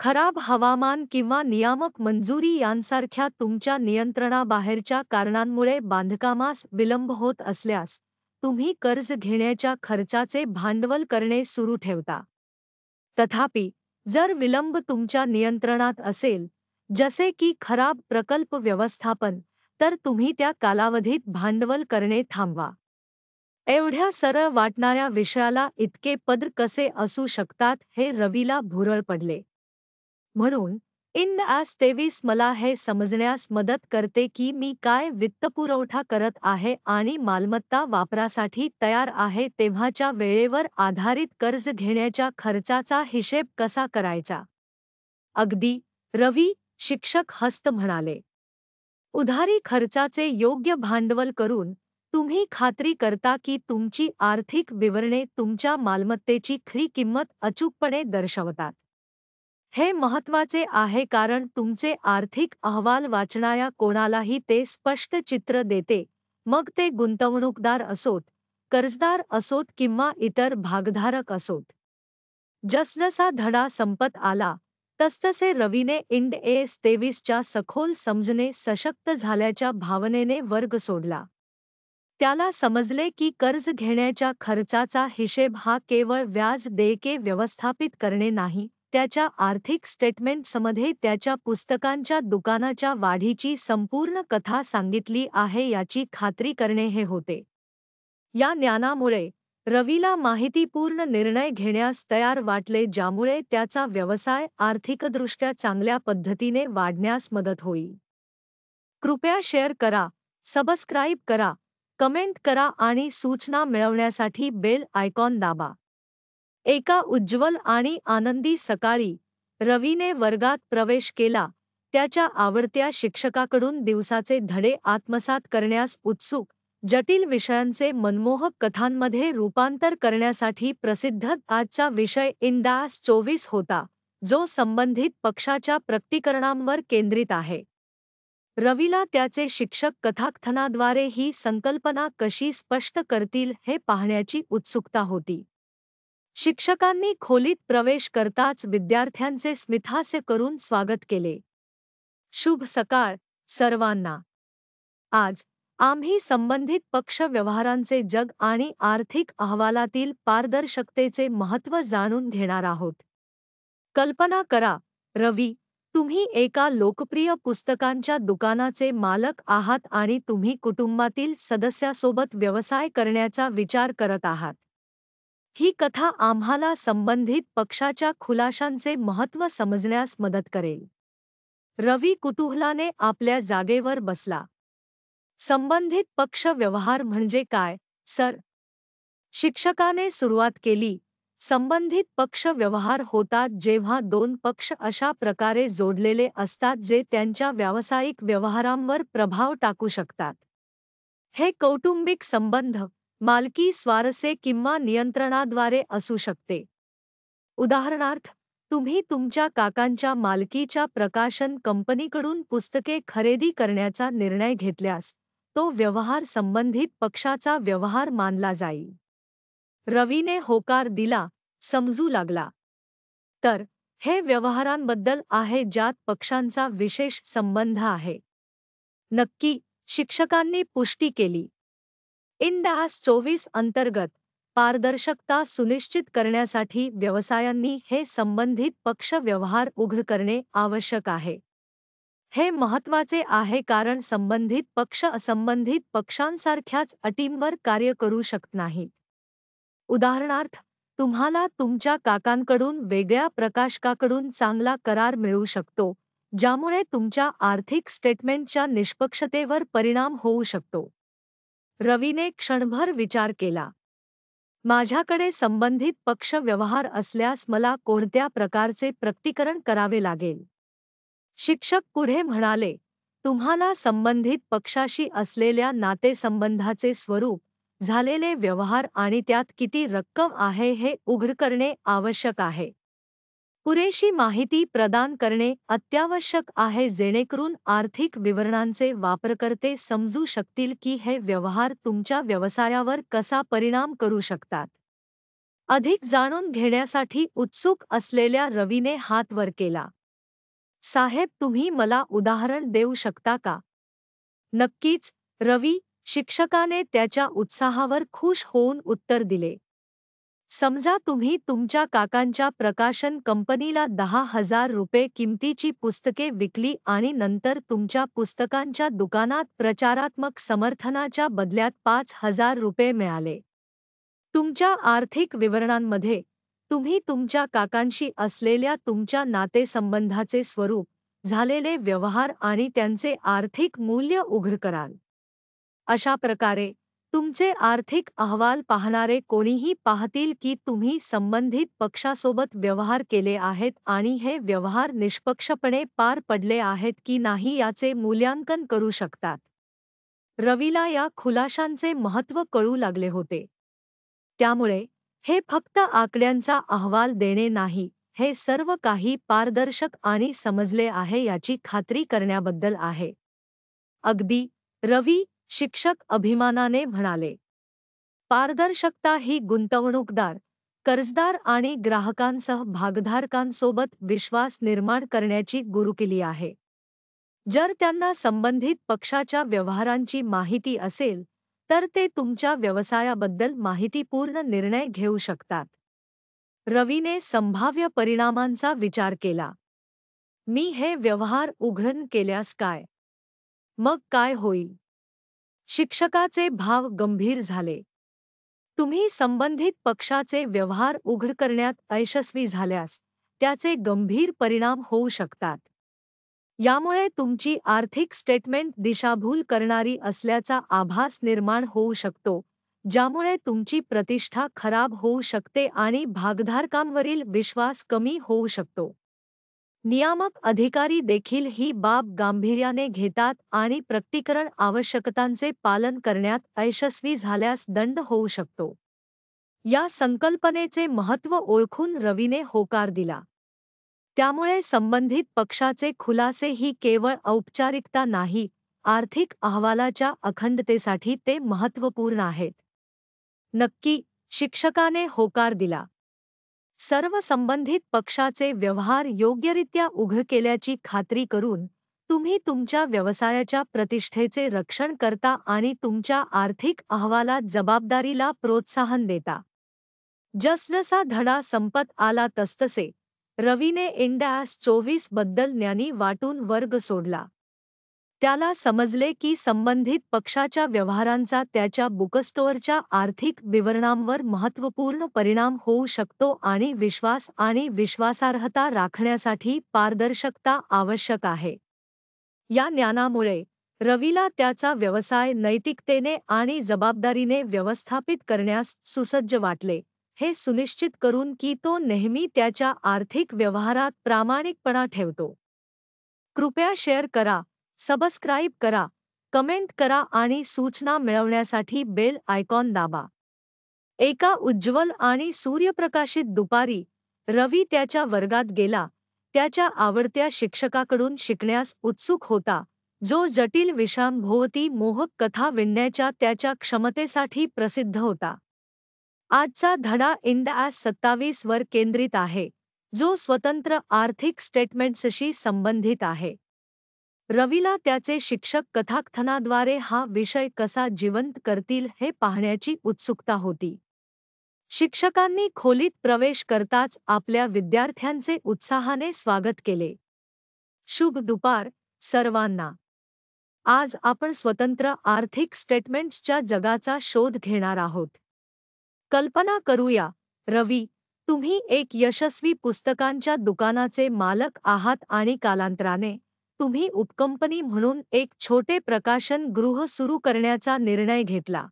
Speaker 1: खराब हवामान किंवा नियामक मंजुरी यांसारख्या तुमच्या नियंत्रणाबाहेरच्या कारणांमुळे बांधकामास विलंब होत असल्यास तुम्ही कर्ज घेण्याच्या खर्चाचे भांडवल करणे सुरू ठेवता तथापि जर विलंब तुमच्या नियंत्रणात असेल जसे की खराब प्रकल्प व्यवस्थापन तर तुम्ही त्या कालावधीत भांडवल करणे थांबवा एवढ्या सरळ वाटणाऱ्या विषयाला इतके पद्र कसे असू शकतात हे रवीला भुरळ पडले म्हणून इन आस तेवीस मला हे समजण्यास मदत करते की मी काय वित्तपुरवठा करत आहे आणि मालमत्ता वापरासाठी तयार आहे तेव्हाच्या वेळेवर आधारित कर्ज घेण्याच्या खर्चाचा हिशेब कसा करायचा अगदी रवी शिक्षक हस्त म्हणाले उधारी खर्चाचे योग्य भांडवल करून तुम्ही खात्री करता की तुमची आर्थिक विवरणे तुमच्या मालमत्तेची खरी किंमत अचूकपणे दर्शवतात हे महत्वाचे आहे कारण तुमचे आर्थिक अहवाल वाचणाऱ्या कोणालाही ते स्पष्ट चित्र देते मग ते गुंतवणूकदार असोत कर्जदार असोत किंवा इतर भागधारक असोत जसजसा धडा संपत आला तसतसे रवीने इंड एस तेवीसच्या सखोल समजणे सशक्त झाल्याच्या भावनेने वर्ग सोडला त्याला समजले की कर्ज घेण्याच्या खर्चाचा हिशेब हा केवळ व्याज देयके व्यवस्थापित करणे नाही त्याच्या आर्थिक स्टेटमेंट्समध्ये त्याच्या पुस्तकांच्या दुकानाच्या वाढीची संपूर्ण कथा सांगितली आहे याची खात्री करणे हे होते या ज्ञानामुळे रवीला माहितीपूर्ण निर्णय घेण्यास तयार वाटले ज्यामुळे त्याचा व्यवसाय आर्थिकदृष्ट्या चांगल्या पद्धतीने वाढण्यास मदत होईल कृपया शेअर करा सबस्क्राईब करा कमेंट करा आणि सूचना मिळवण्यासाठी बेल आयकॉन दाबा एका उज्ज्वल आणि आनंदी सकाळी रवीने वर्गात प्रवेश केला त्याच्या आवडत्या शिक्षकाकडून दिवसाचे धडे आत्मसात करण्यास उत्सुक जटिल विषयांचे मनमोहक कथांमध्ये रूपांतर करण्यासाठी प्रसिद्ध आजचा विषय इंदास चोवीस होता जो संबंधित पक्षाच्या प्रक्तीकरणांवर केंद्रित आहे रवीला त्याचे शिक्षक कथाकथनाद्वारे ही संकल्पना कशी स्पष्ट करतील हे पाहण्याची उत्सुकता होती शिक्षकांनी खोलीत प्रवेश करताच विद्यार्थ्यांचे स्मिथास्य करून स्वागत केले शुभ सकाळ सर्वांना आज आम्ही संबंधित पक्ष व्यवहारांचे जग आणि आर्थिक अहवालातील पारदर्शकतेचे महत्त्व जाणून घेणार आहोत कल्पना करा रवी तुम्ही एका लोकप्रिय पुस्तकांच्या दुकानाचे मालक आहात आणि तुम्ही कुटुंबातील सदस्यासोबत व्यवसाय करण्याचा विचार करत आहात ही कथा आम्हाला संबंधित पक्षाच्या खुलाशांचे महत्त्व समजण्यास मदत करेल रवी कुतूहलाने आपल्या जागेवर बसला संबंधित पक्ष व्यवहार म्हणजे काय सर शिक्षकाने सुरुवात केली संबंधित पक्ष व्यवहार होतात जेव्हा दोन पक्ष अशा प्रकारे जोडलेले असतात जे त्यांच्या व्यावसायिक व्यवहारांवर प्रभाव टाकू शकतात हे कौटुंबिक संबंध मालकी स्वारसे किंवा नियंत्रणाद्वारे असू शकते उदाहरणार्थ तुम्ही तुमच्या काकांच्या मालकीच्या प्रकाशन कंपनीकडून पुस्तके खरेदी करण्याचा निर्णय घेतल्यास तो व्यवहार संबंधित पक्षाचा व्यवहार मानला जाईल रवीने होकार दिला समजू लागला तर हे व्यवहारांबद्दल आहे ज्यात पक्षांचा विशेष संबंध आहे नक्की शिक्षकांनी पुष्टी केली इंडास चोवीस अंतर्गत पारदर्शकता सुनिश्चित करण्यासाठी व्यवसायांनी हे संबंधित पक्ष व्यवहार उघड करणे आवश्यक आहे हे महत्वाचे आहे कारण संबंधित पक्ष असंबंधित पक्षांसारख्याच अटींवर कार्य करू शकत नाहीत उदाहरणार्थ तुम्हाला तुमच्या काकांकडून वेगळ्या प्रकाशकाकडून चांगला करार मिळू शकतो ज्यामुळे तुमच्या आर्थिक स्टेटमेंटच्या निष्पक्षतेवर परिणाम होऊ शकतो रवीने क्षणभर विचार केला माझ्याकडे संबंधित पक्ष व्यवहार असल्यास मला कोणत्या प्रकारचे प्रक्तीकरण करावे लागेल शिक्षक पुढे म्हणाले तुम्हाला संबंधित पक्षाशी असलेल्या नातेसंबंधाचे स्वरूप झालेले व्यवहार आणि त्यात किती रक्कम आहे हे उघड करणे आवश्यक आहे पुरेशी माहिती प्रदान करणे अत्यावश्यक आहे जेणेकरून आर्थिक विवरणांचे वापरकर्ते समजू शकतील की हे व्यवहार तुमच्या व्यवसायावर कसा परिणाम करू शकतात अधिक जाणून घेण्यासाठी उत्सुक असलेल्या रवीने हात वर केला साहेब तुम्ही मला उदाहरण देऊ शकता का नक्कीच रवी शिक्षकाने त्याच्या उत्साहावर खुश होऊन उत्तर दिले समजा तुम्ही तुमच्या काकांच्या प्रकाशन कंपनीला दहा हजार रुपये किमतीची पुस्तके विकली आणि नंतर तुमच्या पुस्तकांच्या दुकानात प्रचारात्मक समर्थनाच्या बदल्यात पाच हजार रुपये मिळाले तुमच्या आर्थिक विवरणांमध्ये तुम्ही तुमच्या काकांशी असलेल्या तुमच्या नातेसंबंधाचे स्वरूप झालेले व्यवहार आणि त्यांचे आर्थिक मूल्य उघड कराल अशा प्रकारे तुमचे आर्थिक अहवाल पाहणारे कोणीही पाहतील की तुम्ही संबंधित पक्षासोबत व्यवहार केले आहेत आणि हे व्यवहार निष्पक्षपणे पार पडले आहेत की नाही याचे मूल्यांकन करू शकतात रवीला या खुलाशांचे महत्त्व कळू लागले होते त्यामुळे हे फक्त आकड्यांचा अहवाल देणे नाही हे सर्व काही पारदर्शक आणि समजले आहे याची खात्री करण्याबद्दल आहे अगदी रवी शिक्षक अभिमानाने म्हणाले पारदर्शकता ही गुंतवणूकदार कर्जदार आणि ग्राहकांसह भागधारकांसोबत विश्वास निर्माण करण्याची गुरुकिली आहे जर त्यांना संबंधित पक्षाच्या व्यवहारांची माहिती असेल तर ते तुमच्या व्यवसायाबद्दल माहितीपूर्ण निर्णय घेऊ शकतात रवीने संभाव्य परिणामांचा विचार केला मी हे व्यवहार उघडण केल्यास काय मग काय होईल शिक्षकाचे भाव गंभीर झाले तुम्ही संबंधित पक्षाचे व्यवहार उघड करण्यात अयशस्वी झाल्यास त्याचे गंभीर परिणाम होऊ शकतात यामुळे तुमची आर्थिक स्टेटमेंट दिशाभूल करणारी असल्याचा आभास निर्माण होऊ शकतो ज्यामुळे तुमची प्रतिष्ठा खराब होऊ शकते आणि भागधारकांवरील विश्वास कमी होऊ शकतो नियामक अधिकारी देखील ही बाब गांभीर्याने घेतात आणि प्रक्तीकरण आवश्यकतांचे पालन करण्यात अयशस्वी झाल्यास दंड होऊ शकतो या संकल्पनेचे महत्त्व ओळखून रवीने होकार दिला त्यामुळे संबंधित पक्षाचे खुलासे ही केवळ औपचारिकता नाही आर्थिक अहवालाच्या अखंडतेसाठी ते महत्त्वपूर्ण आहेत नक्की शिक्षकाने होकार दिला सर्व संबंधित पक्षाचे व्यवहार योग्यरित्या उघड केल्याची खात्री करून तुम्ही तुमच्या व्यवसायाच्या प्रतिष्ठेचे रक्षण करता आणि तुमच्या आर्थिक अहवालात जबाबदारीला प्रोत्साहन देता जसजसा धडा संपत आला तसतसे रवीने इंडास चोवीस बद्दल ज्ञानी वाटून वर्ग सोडला त्याला समजले की संबंधित पक्षाच्या व्यवहारांचा त्याच्या बुकस्टोअरच्या आर्थिक विवरणांवर महत्त्वपूर्ण परिणाम होऊ शकतो आणि विश्वास आणि विश्वासार्हता राखण्यासाठी पारदर्शकता आवश्यक आहे या ज्ञानामुळे रवीला त्याचा व्यवसाय नैतिकतेने आणि जबाबदारीने व्यवस्थापित करण्यास सुसज्ज वाटले हे सुनिश्चित करून की तो नेहमी त्याच्या आर्थिक व्यवहारात प्रामाणिकपणा ठेवतो कृपया शेअर करा सबस्क्राईब करा कमेंट करा आणि सूचना मिळवण्यासाठी बेल आयकॉन दाबा एका उज्ज्वल आणि सूर्यप्रकाशित दुपारी रवी त्याच्या वर्गात गेला त्याच्या आवडत्या शिक्षकाकडून शिकण्यास उत्सुक होता जो जटिल विषांभोवती मोहक कथा विणण्याच्या त्याच्या क्षमतेसाठी प्रसिद्ध होता आजचा धडा इंड आज सत्तावीस वर केंद्रित आहे जो स्वतंत्र आर्थिक स्टेटमेंट्सशी संबंधित आहे रवीला त्याचे शिक्षक कथाकथनाद्वारे हा विषय कसा जिवंत करतील हे पाहण्याची उत्सुकता होती शिक्षकांनी खोलीत प्रवेश करताच आपल्या विद्यार्थ्यांचे उत्साहाने स्वागत केले शुभ दुपार सर्वांना आज आपण स्वतंत्र आर्थिक स्टेटमेंट्सच्या जगाचा शोध घेणार आहोत कल्पना करूया रवी तुम्ही एक यशस्वी पुस्तकांच्या दुकानाचे मालक आहात आणि कालांतराने तुम्ही उपकंपनी म्हणून एक छोटे प्रकाशन गृह सुरू करण्याचा निर्णय घेतला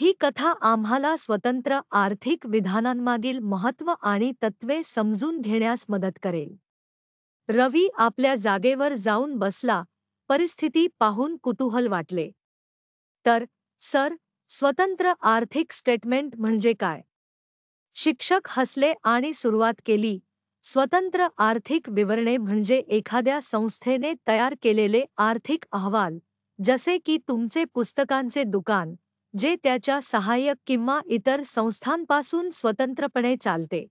Speaker 1: ही कथा आम्हाला स्वतंत्र आर्थिक विधानांमागील महत्त्व आणि तत्त्वे समजून घेण्यास मदत करेल रवी आपल्या जागेवर जाऊन बसला परिस्थिती पाहून कुतूहल वाटले तर सर स्वतंत्र आर्थिक स्टेटमेंट म्हणजे काय शिक्षक हसले आणि सुरुवात केली स्वतंत्र आर्थिक विवरणे म्हणजे एखाद्या संस्थेने तयार केलेले आर्थिक अहवाल जसे की तुमचे पुस्तकांचे दुकान जे त्याच्या सहाय्यक किंवा इतर संस्थांपासून स्वतंत्रपणे चालते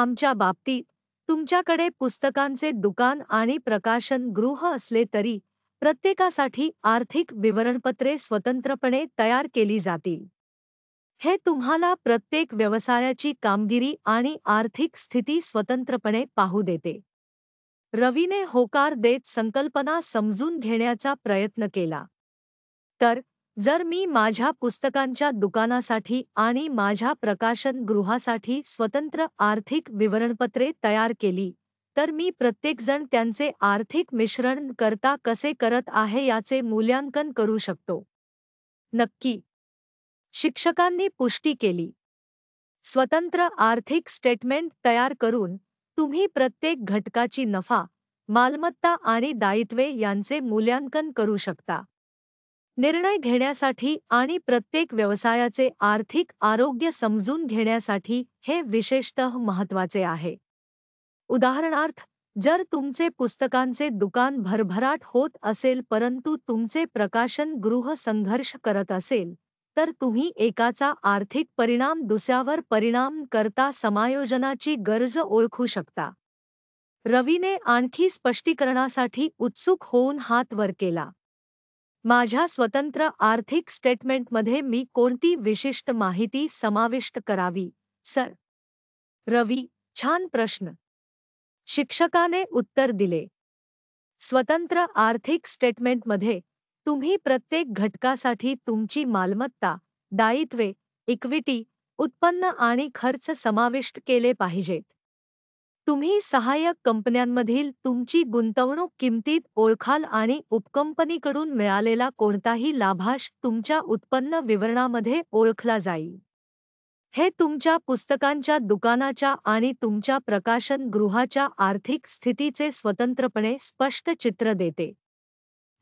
Speaker 1: आमच्या बाबतीत तुमच्याकडे पुस्तकांचे दुकान आणि प्रकाशन गृह असले तरी प्रत्येकासाठी आर्थिक विवरणपत्रे स्वतंत्रपणे तयार केली जातील हे तुम्हाला प्रत्येक व्यवसायाची कामगिरी आणि आर्थिक स्थिती स्वतंत्रपणे पाहू देते रवीने होकार देत संकल्पना समजून घेण्याचा प्रयत्न केला तर जर मी माझ्या पुस्तकांच्या दुकानासाठी आणि माझ्या प्रकाशन गृहासाठी स्वतंत्र आर्थिक विवरणपत्रे तयार केली तर मी प्रत्येकजण त्यांचे आर्थिक मिश्रण करता कसे करत आहे याचे मूल्यांकन करू शकतो नक्की शिक्षकांनी पुष्टी केली स्वतंत्र आर्थिक स्टेटमेंट तयार करून तुम्ही प्रत्येक घटकाची नफा मालमत्ता आणि दायित्वे यांचे मूल्यांकन करू शकता निर्णय घेण्यासाठी आणि प्रत्येक व्यवसायाचे आर्थिक आरोग्य समजून घेण्यासाठी हे विशेषतः महत्त्वाचे आहे उदाहरणार्थ जर तुमचे पुस्तकांचे दुकान भरभराट होत असेल परंतु तुमचे प्रकाशन गृह संघर्ष करत असेल तर तुम्ही एकाचा आर्थिक परिणाम दुसऱ्यावर परिणाम करता समायोजनाची गरज ओळखू शकता रवीने आणखी स्पष्टीकरणासाठी उत्सुक होऊन हात वर केला माझ्या स्वतंत्र आर्थिक स्टेटमेंटमध्ये मी कोणती विशिष्ट माहिती समाविष्ट करावी सर रवी छान प्रश्न शिक्षकाने उत्तर दिले स्वतंत्र आर्थिक स्टेटमेंटमध्ये तुम्ही प्रत्येक घटकासाठी तुमची मालमत्ता दायित्वे इक्विटी उत्पन्न आणि खर्च समाविष्ट केले पाहिजेत तुम्ही सहाय्यक कंपन्यांमधील तुमची गुंतवणूक किमतीत ओळखाल आणि उपकंपनीकडून मिळालेला कोणताही लाभांश तुमच्या उत्पन्न विवरणामध्ये ओळखला जाईल हे तुमच्या पुस्तकांच्या दुकानाच्या आणि तुमच्या प्रकाशन गृहाच्या आर्थिक स्थितीचे स्वतंत्रपणे स्पष्ट चित्र देते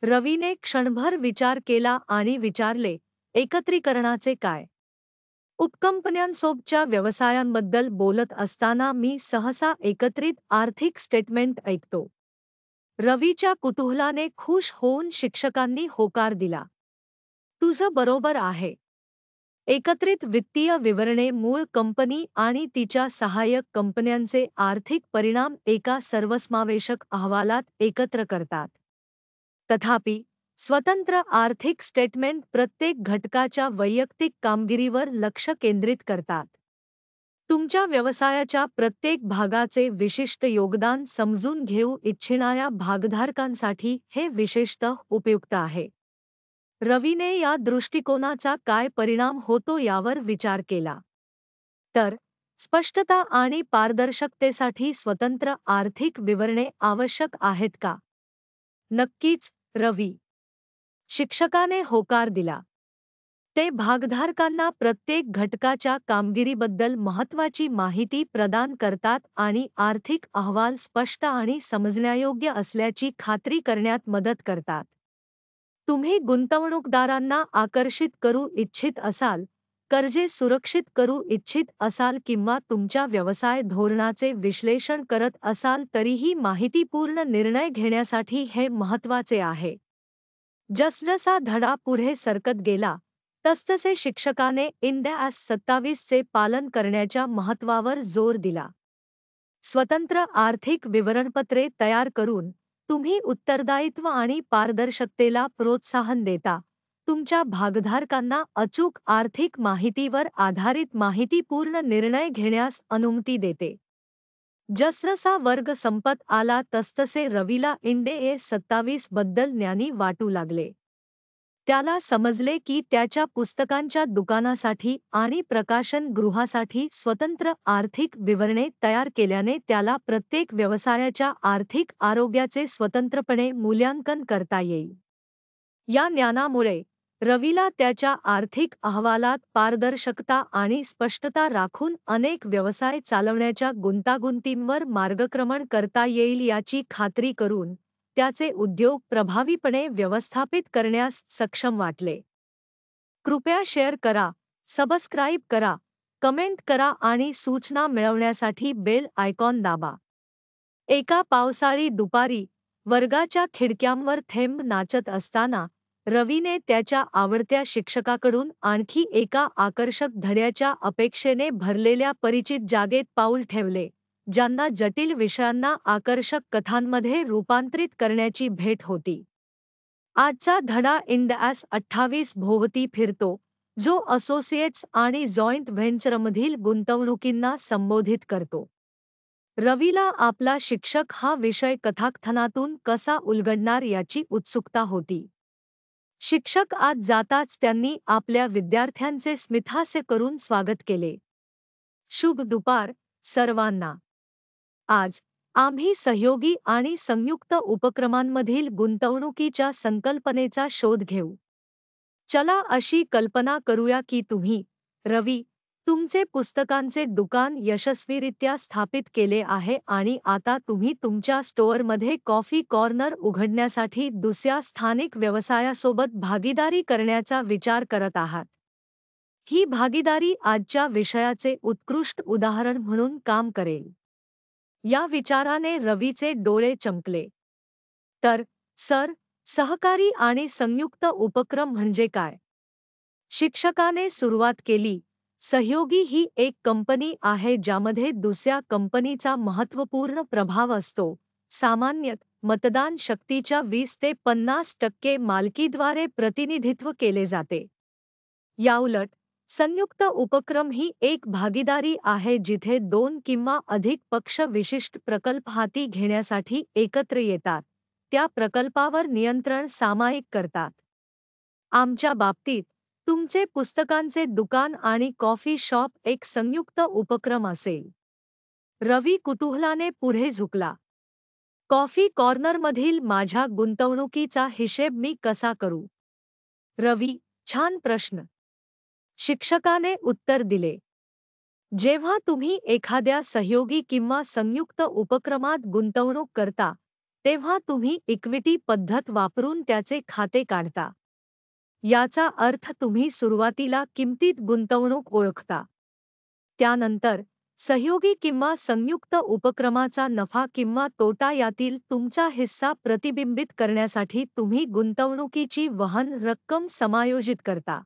Speaker 1: रवीने क्षणभर विचार केला आणि विचारले एकत्रीकरणाचे काय उपकंपन्यांसोबच्या व्यवसायांबद्दल बोलत असताना मी सहसा एकत्रित आर्थिक स्टेटमेंट ऐकतो रवीच्या कुतूहलाने खुश होऊन शिक्षकांनी होकार दिला तुझं बरोबर आहे एकत्रित वित्तीय विवरणे मूळ कंपनी आणि तिच्या सहाय्यक कंपन्यांचे आर्थिक परिणाम एका सर्वसमावेशक अहवालात एकत्र करतात तथापि स्वतंत्र आर्थिक स्टेटमेंट प्रत्येक घटकाच्या वैयक्तिक कामगिरीवर लक्ष केंद्रित करतात तुमच्या व्यवसायाच्या प्रत्येक भागाचे विशिष्ट योगदान समजून घेऊ इच्छिणाऱ्या भागधारकांसाठी हे विशेषतः उपयुक्त आहे रवीने या दृष्टिकोनाचा काय परिणाम होतो यावर विचार केला तर स्पष्टता आणि पारदर्शकतेसाठी स्वतंत्र आर्थिक विवरणे आवश्यक आहेत का नक्कीच रवी शिक्षकाने होकार दिला ते भागधारकांना प्रत्येक घटकाच्या कामगिरीबद्दल महत्त्वाची माहिती प्रदान करतात आणि आर्थिक अहवाल स्पष्ट आणि समजण्यायोग्य असल्याची खात्री करण्यात मदत करतात तुम्ही गुंतवणूकदारांना आकर्षित करू इच्छित असाल कर्जे सुरक्षित करू इच्छित असाल किंवा तुमच्या व्यवसाय धोरणाचे विश्लेषण करत असाल तरीही माहितीपूर्ण निर्णय घेण्यासाठी हे महत्त्वाचे आहे जसजसा धडा पुढे सरकत गेला तसतसे शिक्षकाने इंडॅस सत्तावीसचे पालन करण्याच्या महत्त्वावर जोर दिला स्वतंत्र आर्थिक विवरणपत्रे तयार करून तुम्ही उत्तरदायित्व आणि पारदर्शकतेला प्रोत्साहन देता तुमच्या भागधारकांना अचूक आर्थिक माहितीवर आधारित माहितीपूर्ण निर्णय घेण्यास अनुमती देते जसरसा वर्ग संपत आला तसतसे रवीला इंडे ए सत्तावीस बद्दल ज्ञानी वाटू लागले त्याला समजले की त्याच्या पुस्तकांच्या दुकानासाठी आणि प्रकाशन गृहासाठी स्वतंत्र आर्थिक विवरणे तयार केल्याने त्याला प्रत्येक व्यवसायाच्या आर्थिक आरोग्याचे स्वतंत्रपणे मूल्यांकन करता येईल या ज्ञानामुळे रवीला त्याच्या आर्थिक अहवालात पारदर्शकता आणि स्पष्टता राखून अनेक व्यवसाय चालवण्याच्या गुंतागुंतींवर मार्गक्रमण करता येईल याची खात्री करून त्याचे उद्योग प्रभावीपणे व्यवस्थापित करण्यास सक्षम वाटले कृपया शेअर करा सबस्क्राईब करा कमेंट करा आणि सूचना मिळवण्यासाठी बेल आयकॉन दाबा एका पावसाळी दुपारी वर्गाच्या खिडक्यांवर थेंब नाचत असताना रवीने त्याच्या आवडत्या शिक्षकाकडून आणखी एका आकर्षक धड्याच्या अपेक्षेने भरलेल्या परिचित जागेत पाऊल ठेवले ज्यांना जटिल विषयांना आकर्षक कथांमध्ये रूपांतरित करण्याची भेट होती आजचा धडा ॲस अठ्ठावीस भोवती फिरतो जो असोसिएट्स आणि जॉईंट व्हेंचरमधील गुंतवणुकींना संबोधित करतो रवीला आपला शिक्षक हा विषय कथाकथनातून कसा उलगडणार याची उत्सुकता होती शिक्षक आज जाताच त्यांनी आपल्या विद्यार्थ्यांचे स्मिथासे करून स्वागत केले शुभ दुपार सर्वांना आज आम्ही सहयोगी आणि संयुक्त उपक्रमांमधील गुंतवणुकीच्या संकल्पनेचा शोध घेऊ चला अशी कल्पना करूया की तुम्ही रवी तुमचे पुस्तकांचे दुकान यशस्वीरित्या स्थापित केले आहे आणि आता तुम्ही तुमच्या स्टोअरमध्ये कॉफी कॉर्नर उघडण्यासाठी दुसऱ्या स्थानिक व्यवसायासोबत भागीदारी करण्याचा विचार करत आहात ही भागीदारी आजच्या विषयाचे उत्कृष्ट उदाहरण म्हणून काम करेल या विचाराने रवीचे डोळे चमकले तर सर सहकारी आणि संयुक्त उपक्रम म्हणजे काय शिक्षकाने सुरुवात केली सहयोगी ही एक कंपनी आहे ज्यामध्ये दुसऱ्या कंपनीचा महत्त्वपूर्ण प्रभाव असतो सामान्यत मतदान शक्तीच्या वीस ते पन्नास टक्के मालकीद्वारे प्रतिनिधित्व केले जाते याउलट संयुक्त उपक्रम ही एक भागीदारी आहे जिथे दोन किंवा अधिक पक्ष विशिष्ट प्रकल्प हाती घेण्यासाठी एकत्र येतात त्या प्रकल्पावर नियंत्रण सामायिक करतात आमच्या बाबतीत तुमचे पुस्तकांचे दुकान आणि कॉफी शॉप एक संयुक्त उपक्रम असेल रवी कुतूहलाने पुढे झुकला कॉफी कॉर्नरमधील माझ्या गुंतवणुकीचा हिशेब मी कसा करू रवी छान प्रश्न शिक्षकाने उत्तर दिले जेव्हा तुम्ही एखाद्या सहयोगी किंवा संयुक्त उपक्रमात गुंतवणूक करता तेव्हा तुम्ही इक्विटी पद्धत वापरून त्याचे खाते काढता याचा अर्थ तुम्ही सुरुवातीला किमतीत गुंतवणूक ओळखता त्यानंतर सहयोगी किंवा संयुक्त उपक्रमाचा नफा किंवा तोटा यातील तुमचा हिस्सा प्रतिबिंबित करण्यासाठी तुम्ही गुंतवणुकीची वहन रक्कम समायोजित करता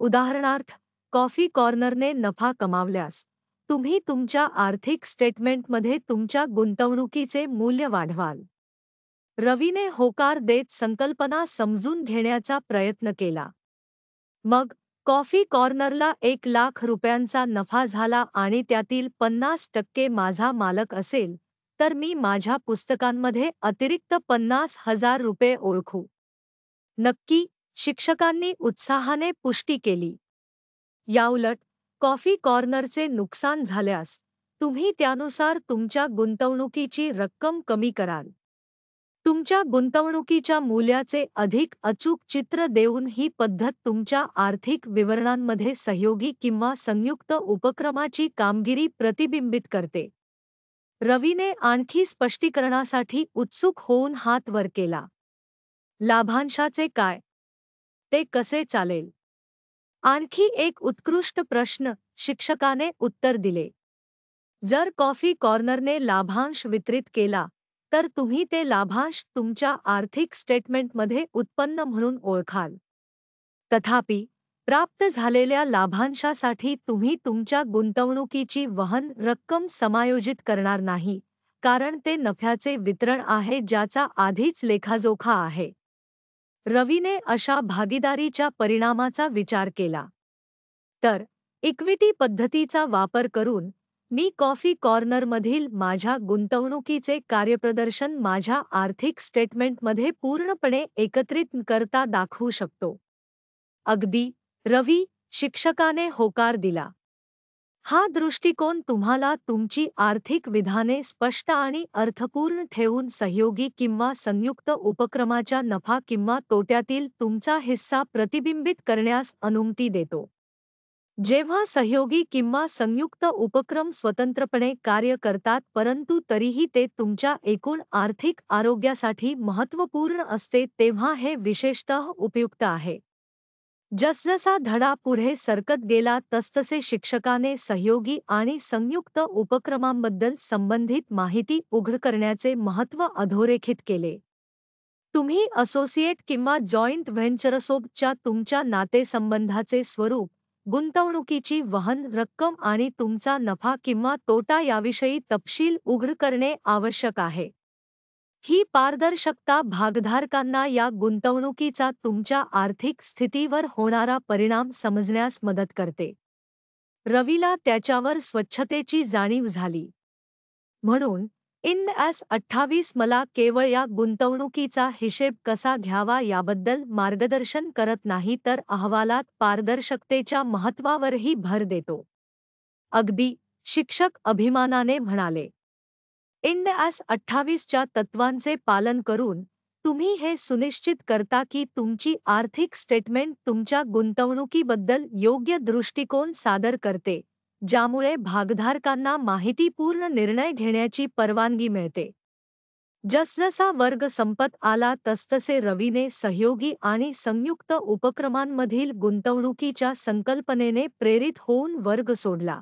Speaker 1: उदाहरणार्थ कॉफी कॉर्नरने नफा कमावल्यास तुम्ही तुमच्या आर्थिक स्टेटमेंटमध्ये तुमच्या गुंतवणुकीचे मूल्य वाढवाल रवीने होकार देत संकल्पना समजून घेण्याचा प्रयत्न केला मग कॉफी कॉर्नरला एक लाख रुपयांचा नफा झाला आणि त्यातील पन्नास टक्के माझा मालक असेल तर मी माझ्या पुस्तकांमध्ये अतिरिक्त पन्नास हजार रुपये ओळखू नक्की शिक्षकांनी उत्साहाने पुष्टी केली याउलट कॉफी कॉर्नरचे नुकसान झाल्यास तुम्ही त्यानुसार तुमच्या गुंतवणुकीची रक्कम कमी कराल तुमच्या गुंतवणुकीच्या मूल्याचे अधिक अचूक चित्र देऊन ही पद्धत तुमच्या आर्थिक विवरणांमध्ये सहयोगी किंवा संयुक्त उपक्रमाची कामगिरी प्रतिबिंबित करते रवीने आणखी स्पष्टीकरणासाठी उत्सुक होऊन हात वर केला लाभांशाचे काय ते कसे चालेल आणखी एक उत्कृष्ट प्रश्न शिक्षकाने उत्तर दिले जर कॉफी कॉर्नरने लाभांश वितरित केला तर तुम्ही ते लाभांश तुमच्या आर्थिक स्टेटमेंटमध्ये उत्पन्न म्हणून ओळखाल तथापि प्राप्त झालेल्या लाभांशासाठी तुम्ही तुमच्या गुंतवणुकीची वहन रक्कम समायोजित करणार नाही कारण ते नफ्याचे वितरण आहे ज्याचा आधीच लेखाजोखा आहे रवीने अशा भागीदारीच्या परिणामाचा विचार केला तर इक्विटी पद्धतीचा वापर करून मी कॉफी कॉर्नरमधील माझ्या गुंतवणुकीचे कार्यप्रदर्शन माझ्या आर्थिक स्टेटमेंटमध्ये पूर्णपणे एकत्रित करता दाखवू शकतो अगदी रवी शिक्षकाने होकार दिला हा दृष्टिकोन तुम्हाला तुमची आर्थिक विधाने स्पष्ट आणि अर्थपूर्ण ठेवून सहयोगी किंवा संयुक्त उपक्रमाच्या नफा किंवा तोट्यातील तुमचा हिस्सा प्रतिबिंबित करण्यास अनुमती देतो जेव्हा सहयोगी किंवा संयुक्त उपक्रम स्वतंत्रपणे कार्य करतात परंतु तरीही ते तुमच्या एकूण आर्थिक आरोग्यासाठी महत्त्वपूर्ण असते तेव्हा हे विशेषतः उपयुक्त आहे जसजसा धडा पुढे सरकत गेला तसतसे शिक्षकाने सहयोगी आणि संयुक्त उपक्रमांबद्दल संबंधित माहिती उघड करण्याचे महत्त्व अधोरेखित केले तुम्ही असोसिएट किंवा जॉईंट व्हेंचरसोबच्या तुमच्या नातेसंबंधाचे स्वरूप गुंतवणुकीची वहन रक्कम आणि तुमचा नफा किंवा तोटा याविषयी तपशील उघड करणे आवश्यक आहे ही पारदर्शकता भागधारकांना या गुंतवणुकीचा तुमच्या आर्थिक स्थितीवर होणारा परिणाम समजण्यास मदत करते रवीला त्याच्यावर स्वच्छतेची जाणीव झाली म्हणून इन ॲस अठ्ठावीस मला केवळ या गुंतवणुकीचा हिशेब कसा घ्यावा याबद्दल मार्गदर्शन करत नाही तर अहवालात पारदर्शकतेच्या महत्त्वावरही भर देतो अगदी शिक्षक अभिमानाने म्हणाले एनएस अठ्ठावीसच्या तत्वांचे पालन करून तुम्ही हे सुनिश्चित करता की तुमची आर्थिक स्टेटमेंट तुमच्या गुंतवणुकीबद्दल योग्य दृष्टिकोन सादर करते ज्यामुळे भागधारकांना माहितीपूर्ण निर्णय घेण्याची परवानगी मिळते जसजसा वर्ग संपत आला तसतसे रवीने सहयोगी आणि संयुक्त उपक्रमांमधील गुंतवणुकीच्या संकल्पनेने प्रेरित होऊन वर्ग सोडला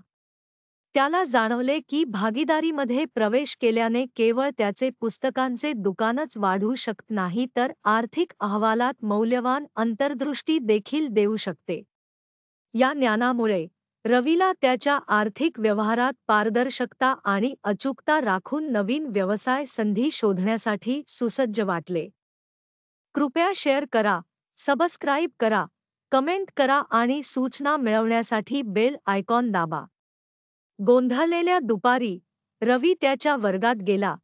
Speaker 1: त्याला जाणवले की भागीदारीमध्ये प्रवेश केल्याने केवळ त्याचे पुस्तकांचे दुकानच वाढू शकत नाही तर आर्थिक अहवालात मौल्यवान अंतर्दृष्टी देखील देऊ शकते या ज्ञानामुळे रवीला त्याच्या आर्थिक व्यवहारात पारदर्शकता आणि अचूकता राखून नवीन व्यवसाय संधी शोधण्यासाठी सुसज्ज वाटले कृपया शेअर करा सबस्क्राईब करा कमेंट करा आणि सूचना मिळवण्यासाठी बेल आयकॉन दाबा गोंधळलेल्या दुपारी रवी त्याच्या वर्गात गेला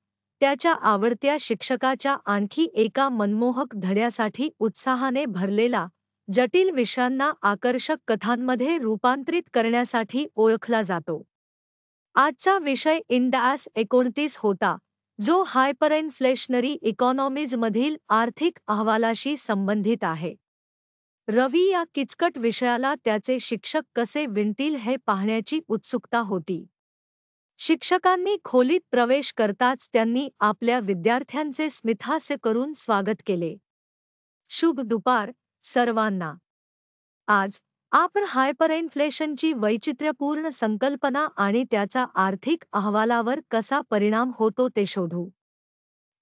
Speaker 1: त्याच्या आवडत्या शिक्षकाच्या आणखी एका मनमोहक धड्यासाठी उत्साहाने भरलेला जटिल विषयांना आकर्षक कथांमध्ये रूपांतरित करण्यासाठी ओळखला जातो आजचा विषय इंडास एकोणतीस होता जो हायपरइन्फ्लेशनरी इकॉनॉमीजमधील आर्थिक अहवालाशी संबंधित आहे रवी या किचकट विषयाला त्याचे शिक्षक कसे विणतील हे पाहण्याची उत्सुकता होती शिक्षकांनी खोलीत प्रवेश करताच त्यांनी आपल्या विद्यार्थ्यांचे स्मिथास्य करून स्वागत केले शुभ दुपार सर्वांना आज आपण इन्फ्लेशनची वैचित्र्यपूर्ण संकल्पना आणि त्याचा आर्थिक अहवालावर कसा परिणाम होतो ते शोधू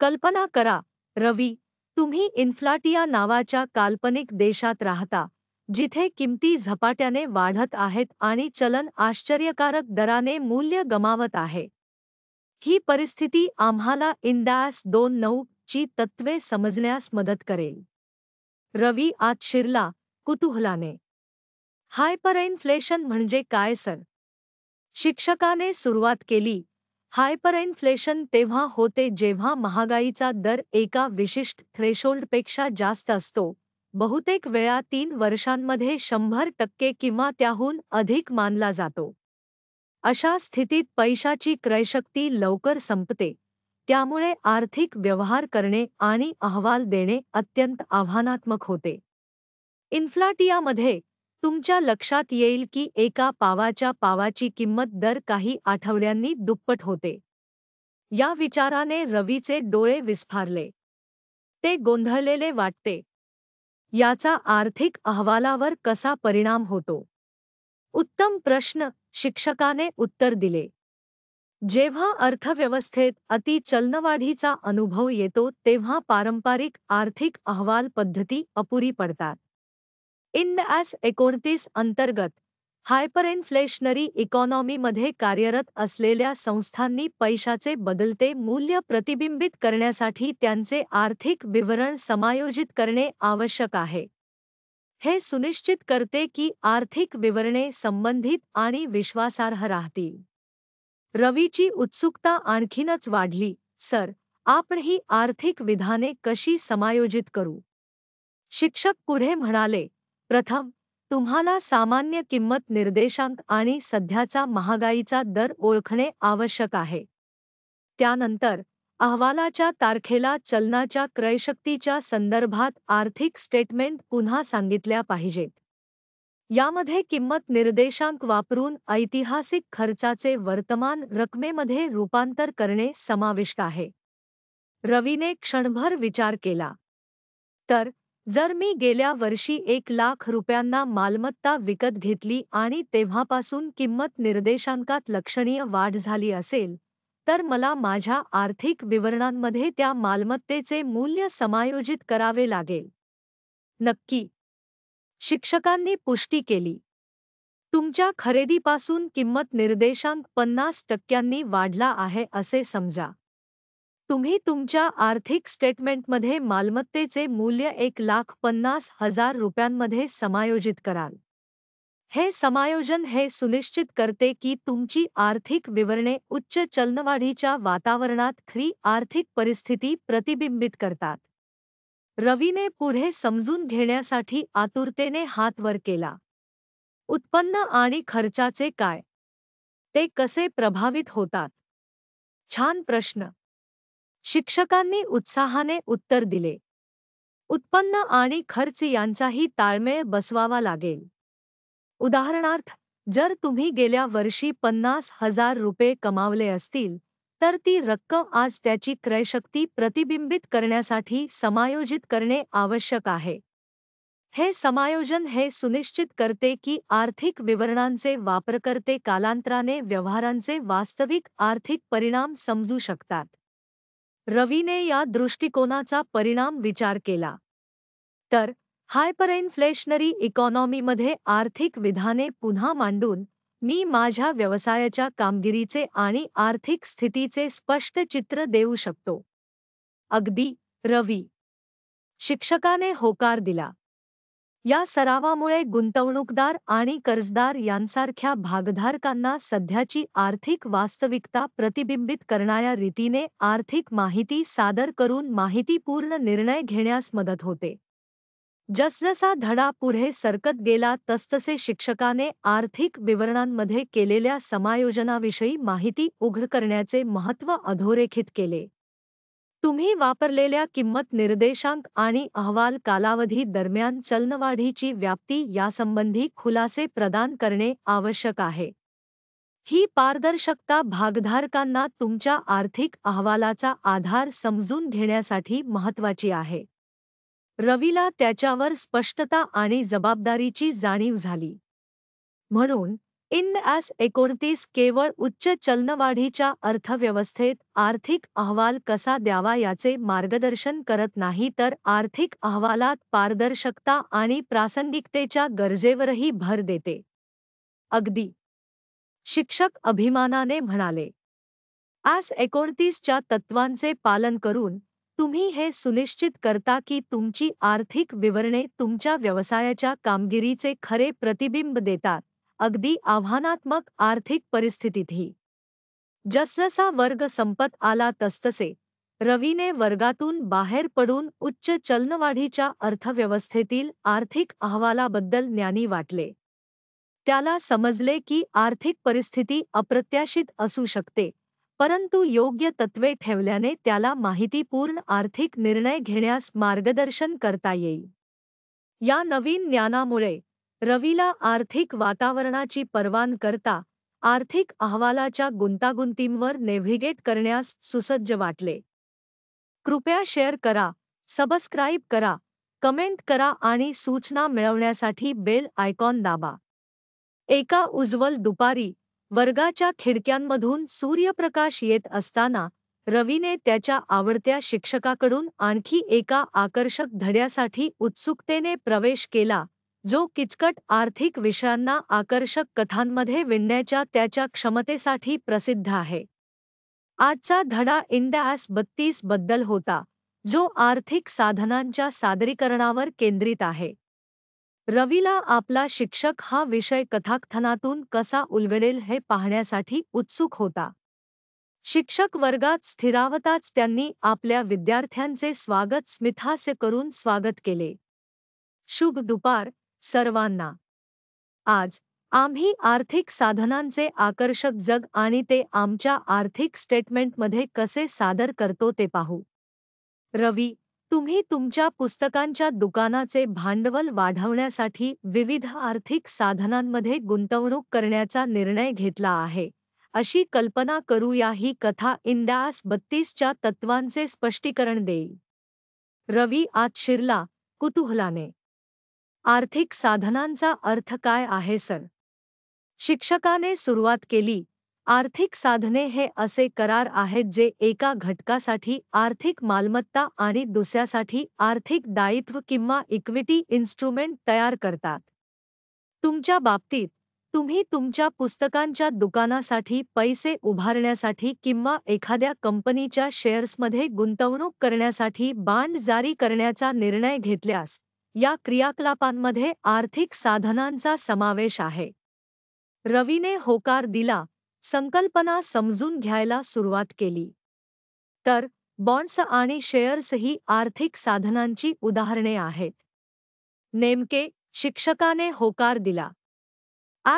Speaker 1: कल्पना करा रवी तुम्ही इन्फ्लाटिया नावाच्या काल्पनिक देशात राहता जिथे किमती झपाट्याने वाढत आहेत आणि चलन आश्चर्यकारक दराने मूल्य गमावत आहे ही परिस्थिती आम्हाला इंडास दोन नऊ ची तत्वे समजण्यास मदत करेल रवी आत शिरला कुतूहलाने हायपर इन्फ्लेशन म्हणजे काय सर शिक्षकाने सुरुवात केली हायपर इन्फ्लेशन तेव्हा होते जेव्हा महागाईचा दर एका विशिष्ट थ्रेशोल्डपेक्षा जास्त असतो बहुतेक वेळा तीन वर्षांमध्ये शंभर टक्के किंवा त्याहून अधिक मानला जातो अशा स्थितीत पैशाची क्रयशक्ती लवकर संपते त्यामुळे आर्थिक व्यवहार करणे आणि अहवाल देणे अत्यंत आव्हानात्मक होते इन्फ्लाटियामध्ये तुमच्या लक्षात येईल की एका पावाच्या पावाची किंमत दर काही आठवड्यांनी दुप्पट होते या विचाराने रवीचे डोळे विस्फारले ते गोंधळलेले वाटते याचा आर्थिक अहवालावर कसा परिणाम होतो उत्तम प्रश्न शिक्षकाने उत्तर दिले जेव्हा अर्थव्यवस्थेत अति चलनवाढीचा अनुभव येतो तेव्हा पारंपरिक आर्थिक अहवाल पद्धती अपुरी पडतात एस एकोणतीस अंतर्गत हायपर इन्फ्लेशनरी इकॉनॉमीमध्ये कार्यरत असलेल्या संस्थांनी पैशाचे बदलते मूल्य प्रतिबिंबित करण्यासाठी त्यांचे आर्थिक विवरण समायोजित करणे आवश्यक आहे हे सुनिश्चित करते की आर्थिक विवरणे संबंधित आणि विश्वासार्ह राहतील रवीची उत्सुकता आणखीनच वाढली सर आपण ही आर्थिक विधाने कशी समायोजित करू शिक्षक पुढे म्हणाले प्रथम तुम्हाला सामान्य किंमत निर्देशांक आणि सध्याचा महागाईचा दर ओळखणे आवश्यक आहे त्यानंतर अहवालाच्या तारखेला चलनाच्या क्रयशक्तीच्या संदर्भात आर्थिक स्टेटमेंट पुन्हा सांगितल्या पाहिजेत यामध्ये किंमत निर्देशांक वापरून ऐतिहासिक खर्चाचे वर्तमान रकमेमध्ये रूपांतर करणे समाविष्ट आहे रवीने क्षणभर विचार केला तर जर मी गेल्या वर्षी एक लाख रुपयांना मालमत्ता विकत घेतली आणि तेव्हापासून किंमत निर्देशांकात लक्षणीय वाढ झाली असेल तर मला माझ्या आर्थिक विवरणांमध्ये त्या मालमत्तेचे मूल्य समायोजित करावे लागेल नक्की शिक्षकांनी पुष्टी केली तुमच्या खरेदीपासून किंमत निर्देशांक पन्नास टक्क्यांनी वाढला आहे असे समजा तुम्ही तुमच्या आर्थिक स्टेटमेंटमध्ये मालमत्तेचे मूल्य एक लाख पन्नास हजार रुपयांमध्ये समायोजित कराल हे समायोजन हे सुनिश्चित करते की तुमची आर्थिक विवरणे उच्च चलनवाढीच्या वातावरणात खरी आर्थिक परिस्थिती प्रतिबिंबित करतात रवीने पुढे समजून घेण्यासाठी आतुरतेने हात वर केला उत्पन्न आणि खर्चाचे काय ते कसे प्रभावित होतात छान प्रश्न शिक्षकांनी उत्साहाने उत्तर दिले उत्पन्न आणि खर्च यांचाही ताळमेळ बसवावा लागेल उदाहरणार्थ जर तुम्ही गेल्या वर्षी पन्नास हजार रुपये कमावले असतील तर ती रक्कम आज त्याची क्रयशक्ती प्रतिबिंबित करण्यासाठी समायोजित करणे आवश्यक आहे हे समायोजन हे सुनिश्चित करते की आर्थिक विवरणांचे वापरकर्ते कालांतराने व्यवहारांचे वास्तविक आर्थिक परिणाम समजू शकतात रवीने या दृष्टिकोनाचा परिणाम विचार केला तर हायपर इन्फ्लेशनरी इकॉनॉमीमध्ये आर्थिक विधाने पुन्हा मांडून मी माझ्या व्यवसायाच्या कामगिरीचे आणि आर्थिक स्थितीचे स्पष्ट चित्र देऊ शकतो अगदी रवी शिक्षकाने होकार दिला या सरावामुळे गुंतवणूकदार आणि कर्जदार यांसारख्या भागधारकांना सध्याची आर्थिक वास्तविकता प्रतिबिंबित करणाऱ्या रीतीने आर्थिक माहिती सादर करून माहितीपूर्ण निर्णय घेण्यास मदत होते जसजसा धडा पुढे सरकत गेला तसतसे शिक्षकाने आर्थिक विवरणांमध्ये केलेल्या समायोजनाविषयी माहिती उघड करण्याचे महत्त्व अधोरेखित केले तुम्ही वापरलेल्या किंमत निर्देशांक आणि अहवाल कालावधी दरम्यान चलनवाढीची व्याप्ती यासंबंधी खुलासे प्रदान करणे आवश्यक आहे ही पारदर्शकता भागधारकांना तुमच्या आर्थिक अहवालाचा आधार समजून घेण्यासाठी महत्वाची आहे रवीला त्याच्यावर स्पष्टता आणि जबाबदारीची जाणीव झाली म्हणून इन आस एकोणतीस केवळ उच्च चलनवाढीच्या अर्थव्यवस्थेत आर्थिक अहवाल कसा द्यावा याचे मार्गदर्शन करत नाही तर आर्थिक अहवालात पारदर्शकता आणि प्रासंगिकतेच्या गरजेवरही भर देते अगदी शिक्षक अभिमानाने म्हणाले आस एकोणतीसच्या तत्वांचे पालन करून तुम्ही हे सुनिश्चित करता की तुमची आर्थिक विवरणे तुमच्या व्यवसायाच्या कामगिरीचे खरे प्रतिबिंब देतात अगदी आव्हानात्मक आर्थिक परिस्थितीतही जसजसा वर्ग संपत आला तसतसे रवीने वर्गातून बाहेर पडून उच्च चलनवाढीच्या अर्थव्यवस्थेतील आर्थिक अहवालाबद्दल ज्ञानी वाटले त्याला समजले की आर्थिक परिस्थिती अप्रत्याशित असू शकते परंतु योग्य तत्वे ठेवल्याने त्याला माहितीपूर्ण आर्थिक निर्णय घेण्यास मार्गदर्शन करता येईल या नवीन ज्ञानामुळे रवीला आर्थिक वातावरणाची परवान करता आर्थिक अहवालाच्या गुंतागुंतींवर नेव्हिगेट करण्यास सुसज्ज वाटले कृपया शेअर करा सबस्क्राईब करा कमेंट करा आणि सूचना मिळवण्यासाठी बेल आयकॉन दाबा एका उज्ज्वल दुपारी वर्गाच्या खिडक्यांमधून सूर्यप्रकाश येत असताना रवीने त्याच्या आवडत्या शिक्षकाकडून आणखी एका आकर्षक धड्यासाठी उत्सुकतेने प्रवेश केला जो किचकट आर्थिक विषयांना आकर्षक कथांमध्ये विणण्याच्या त्याच्या क्षमतेसाठी प्रसिद्ध आहे आजचा धडा इंडॅस बत्तीस बद्दल होता जो आर्थिक साधनांच्या सादरीकरणावर केंद्रित आहे रवीला आपला शिक्षक हा विषय कथाकथनातून कसा उलगडेल हे पाहण्यासाठी उत्सुक होता शिक्षक वर्गात स्थिरावताच त्यांनी आपल्या विद्यार्थ्यांचे स्वागत स्मिथास्य करून स्वागत केले शुभ दुपार सर्वांना आज आम्ही आर्थिक साधनांचे आकर्षक जग आणि ते आमच्या आर्थिक स्टेटमेंटमध्ये कसे सादर करतो ते पाहू रवी तुम्ही तुमच्या पुस्तकांच्या दुकानाचे भांडवल वाढवण्यासाठी विविध आर्थिक साधनांमध्ये गुंतवणूक करण्याचा निर्णय घेतला आहे अशी कल्पना करूया ही कथा इंडास बत्तीसच्या तत्वांचे स्पष्टीकरण देईल रवी आत शिरला कुतूहलाने आर्थिक साधनांचा अर्थ काय आहे सर शिक्षकाने सुरुवात केली आर्थिक साधने हे असे करार आहेत जे एका घटकासाठी आर्थिक मालमत्ता आणि दुसऱ्यासाठी आर्थिक दायित्व किंवा इक्विटी इन्स्ट्रुमेंट तयार करतात तुमच्या बाबतीत तुम्ही तुमच्या पुस्तकांच्या दुकानासाठी पैसे उभारण्यासाठी किंवा एखाद्या कंपनीच्या शेअर्समध्ये गुंतवणूक करण्यासाठी बांड जारी करण्याचा निर्णय घेतल्यास या क्रियाकलापांमध्ये आर्थिक साधनांचा समावेश आहे रवीने होकार दिला संकल्पना समजून घ्यायला सुरुवात केली तर बॉन्ड्स आणि शेअर्स ही आर्थिक साधनांची उदाहरणे आहेत नेमके शिक्षकाने होकार दिला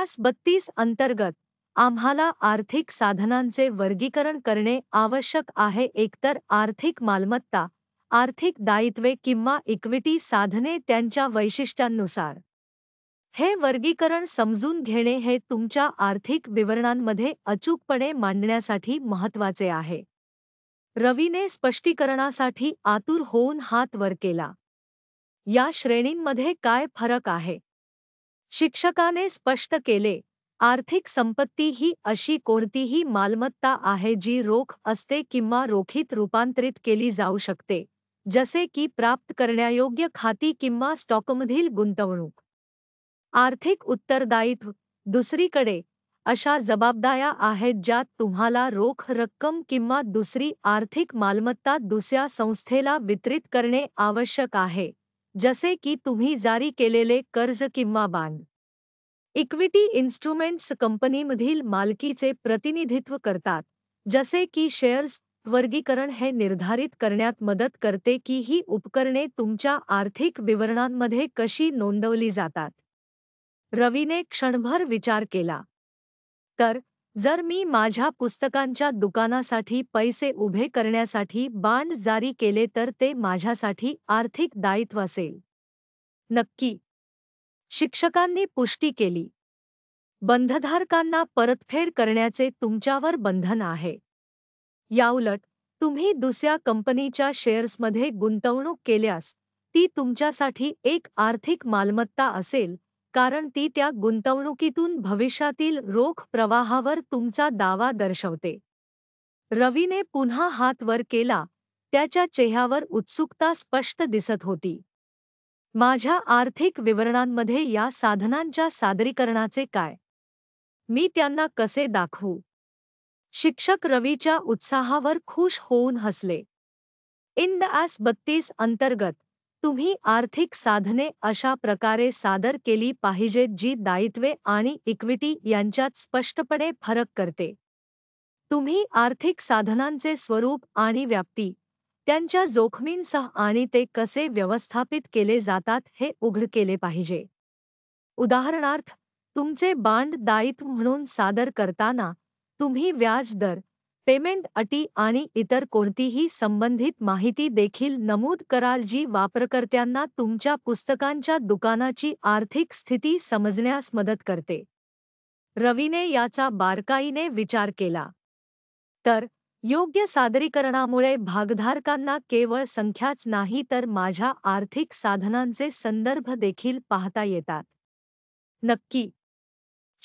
Speaker 1: आस बत्तीस अंतर्गत आम्हाला आर्थिक साधनांचे वर्गीकरण करणे आवश्यक आहे एकतर आर्थिक मालमत्ता आर्थिक दायित्वे किंवा इक्विटी साधने त्यांच्या वैशिष्ट्यांनुसार हे वर्गीकरण समजून घेणे हे तुमच्या आर्थिक विवरणांमध्ये अचूकपणे मांडण्यासाठी महत्वाचे आहे रवीने स्पष्टीकरणासाठी आतुर होऊन हात वर केला या श्रेणींमध्ये काय फरक आहे शिक्षकाने स्पष्ट केले आर्थिक संपत्ती ही अशी कोणतीही मालमत्ता आहे जी रोख असते किंवा रोखीत रूपांतरित केली जाऊ शकते जसे की प्राप्त करण्यायोग्य खाती किंवा स्टॉकमधील गुंतवणूक आर्थिक उत्तरदायित्व दुसरीकडे अशा जबाबदाऱ्या आहेत ज्यात तुम्हाला रोख रक्कम किंवा दुसरी आर्थिक मालमत्ता दुसऱ्या संस्थेला वितरित करणे आवश्यक आहे जसे की तुम्ही जारी केलेले कर्ज किंवा बांड इक्विटी इन्स्ट्रुमेंट्स कंपनीमधील मालकीचे प्रतिनिधित्व करतात जसे की शेअर्स वर्गीकरण हे निर्धारित करण्यात मदत करते की ही उपकरणे तुमच्या आर्थिक विवरणांमध्ये कशी नोंदवली जातात रवीने क्षणभर विचार केला तर जर मी माझ्या पुस्तकांच्या दुकानासाठी पैसे उभे करण्यासाठी बांड जारी केले तर ते माझ्यासाठी आर्थिक दायित्व असेल नक्की शिक्षकांनी पुष्टी केली बंधधारकांना परतफेड करण्याचे तुमच्यावर बंधन आहे याउलट तुम्ही दुसऱ्या कंपनीच्या शेअर्समध्ये गुंतवणूक केल्यास ती तुमच्यासाठी एक आर्थिक मालमत्ता असेल कारण ती त्या गुंतवणुकीतून भविष्यातील रोख प्रवाहावर तुमचा दावा दर्शवते रवीने पुन्हा हात वर केला त्याच्या चेहऱ्यावर उत्सुकता स्पष्ट दिसत होती माझ्या आर्थिक विवरणांमध्ये या साधनांच्या सादरीकरणाचे काय मी त्यांना कसे दाखवू शिक्षक रवीच्या उत्साहावर खुश होऊन हसले इन द आस बत्तीस अंतर्गत तुम्ही आर्थिक साधने अशा प्रकारे सादर केली पाहिजेत जी दायित्वे आणि इक्विटी यांच्यात स्पष्टपणे फरक करते तुम्ही आर्थिक साधनांचे स्वरूप आणि व्याप्ती त्यांच्या जोखमींसह आणि ते कसे व्यवस्थापित केले जातात हे उघड केले पाहिजे उदाहरणार्थ तुमचे बांड दायित्व म्हणून सादर करताना तुम्ही व्याज दर पेमेंट अटी आणि इतर कोणतीही संबंधित माहिती देखील नमूद कराल जी वापरकर्त्यांना तुमच्या पुस्तकांच्या दुकानाची आर्थिक स्थिती समजण्यास मदत करते रवीने याचा बारकाईने विचार केला तर योग्य सादरीकरणामुळे भागधारकांना केवळ संख्याच नाही तर माझ्या आर्थिक साधनांचे संदर्भ देखील पाहता येतात नक्की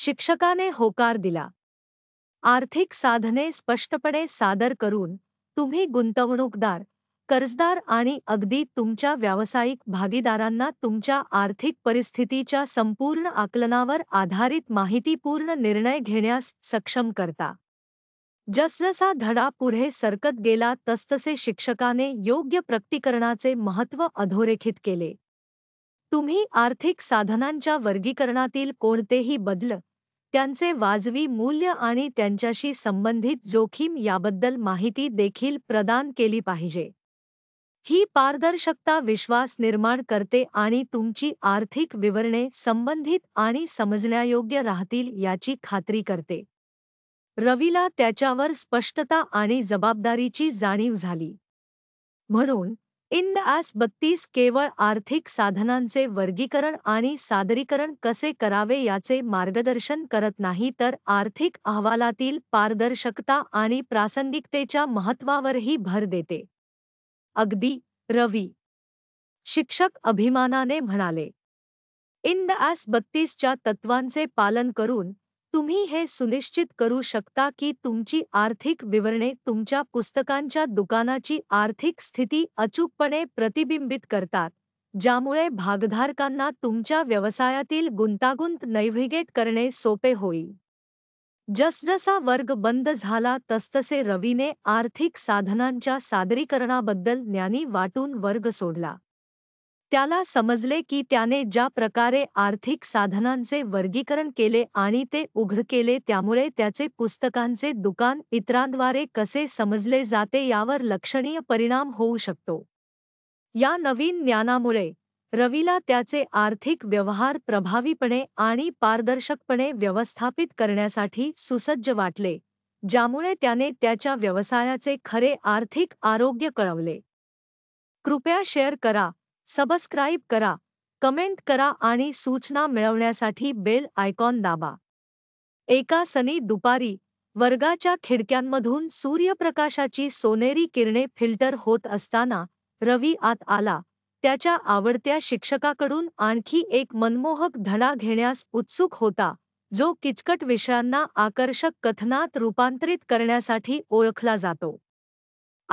Speaker 1: शिक्षकाने होकार दिला आर्थिक साधने स्पष्टपणे सादर करून तुम्ही गुंतवणूकदार कर्जदार आणि अगदी तुमच्या व्यावसायिक भागीदारांना तुमच्या आर्थिक परिस्थितीच्या संपूर्ण आकलनावर आधारित माहितीपूर्ण निर्णय घेण्यास सक्षम करता जसजसा धडा पुढे सरकत गेला तसतसे शिक्षकाने योग्य प्रक्तीकरणाचे महत्त्व अधोरेखित केले तुम्ही आर्थिक साधनांच्या वर्गीकरणातील कोणतेही बदल त्यांचे वाजवी मूल्य आणि त्यांच्याशी संबंधित जोखीम याबद्दल माहिती देखील प्रदान केली पाहिजे ही पारदर्शकता विश्वास निर्माण करते आणि तुमची आर्थिक विवरणे संबंधित आणि समजण्यायोग्य राहतील याची खात्री करते रवीला त्याच्यावर स्पष्टता आणि जबाबदारीची जाणीव झाली म्हणून आस बत्तीस केवळ आर्थिक साधनांचे वर्गीकरण आणि सादरीकरण कसे करावे याचे मार्गदर्शन करत नाही तर आर्थिक अहवालातील पारदर्शकता आणि प्रासंगिकतेच्या महत्त्वावरही भर देते अगदी रवी शिक्षक अभिमानाने म्हणाले आस बत्तीसच्या तत्वांचे पालन करून तुम्ही हे सुनिश्चित करू शकता की तुमची आर्थिक विवरणे तुमच्या पुस्तकांच्या दुकानाची आर्थिक स्थिती अचूकपणे प्रतिबिंबित करतात ज्यामुळे भागधारकांना तुमच्या व्यवसायातील गुंतागुंत नैव्हिगेट करणे सोपे होईल जसजसा वर्ग बंद झाला तसतसे रवीने आर्थिक साधनांच्या सादरीकरणाबद्दल ज्ञानी वाटून वर्ग सोडला त्याला समजले की त्याने ज्या प्रकारे आर्थिक साधनांचे वर्गीकरण केले आणि ते उघड केले त्यामुळे त्याचे पुस्तकांचे दुकान इतरांद्वारे कसे समजले जाते यावर लक्षणीय परिणाम होऊ शकतो या नवीन ज्ञानामुळे रवीला त्याचे आर्थिक व्यवहार प्रभावीपणे आणि पारदर्शकपणे व्यवस्थापित करण्यासाठी सुसज्ज वाटले ज्यामुळे त्याने त्याच्या व्यवसायाचे खरे आर्थिक आरोग्य कळवले कृपया शेअर करा सबस्क्राईब करा कमेंट करा आणि सूचना मिळवण्यासाठी बेल आयकॉन दाबा एका सनी दुपारी वर्गाच्या खिडक्यांमधून सूर्यप्रकाशाची सोनेरी किरणे फिल्टर होत असताना रवी आत आला त्याच्या आवडत्या शिक्षकाकडून आणखी एक मनमोहक धडा घेण्यास उत्सुक होता जो किचकट विषयांना आकर्षक कथनात रूपांतरित करण्यासाठी ओळखला जातो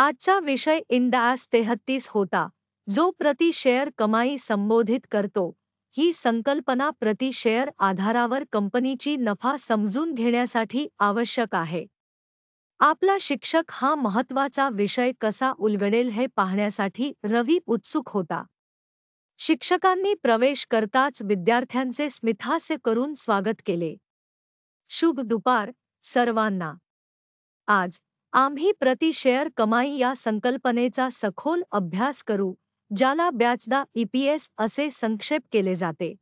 Speaker 1: आजचा विषय इंडास तेहत्तीस होता जो प्रति शेअर कमाई संबोधित करतो ही संकल्पना प्रति शेअर आधारावर कंपनीची नफा समजून घेण्यासाठी आवश्यक आहे आपला शिक्षक हा महत्वाचा विषय कसा उलगडेल हे पाहण्यासाठी रवी उत्सुक होता शिक्षकांनी प्रवेश करताच विद्यार्थ्यांचे स्मिथास्य करून स्वागत केले शुभ दुपार सर्वांना आज आम्ही प्रति शेअर कमाई या संकल्पनेचा सखोल अभ्यास करू ज्याला ब्याचदा ईपीएस असे संक्षेप केले जाते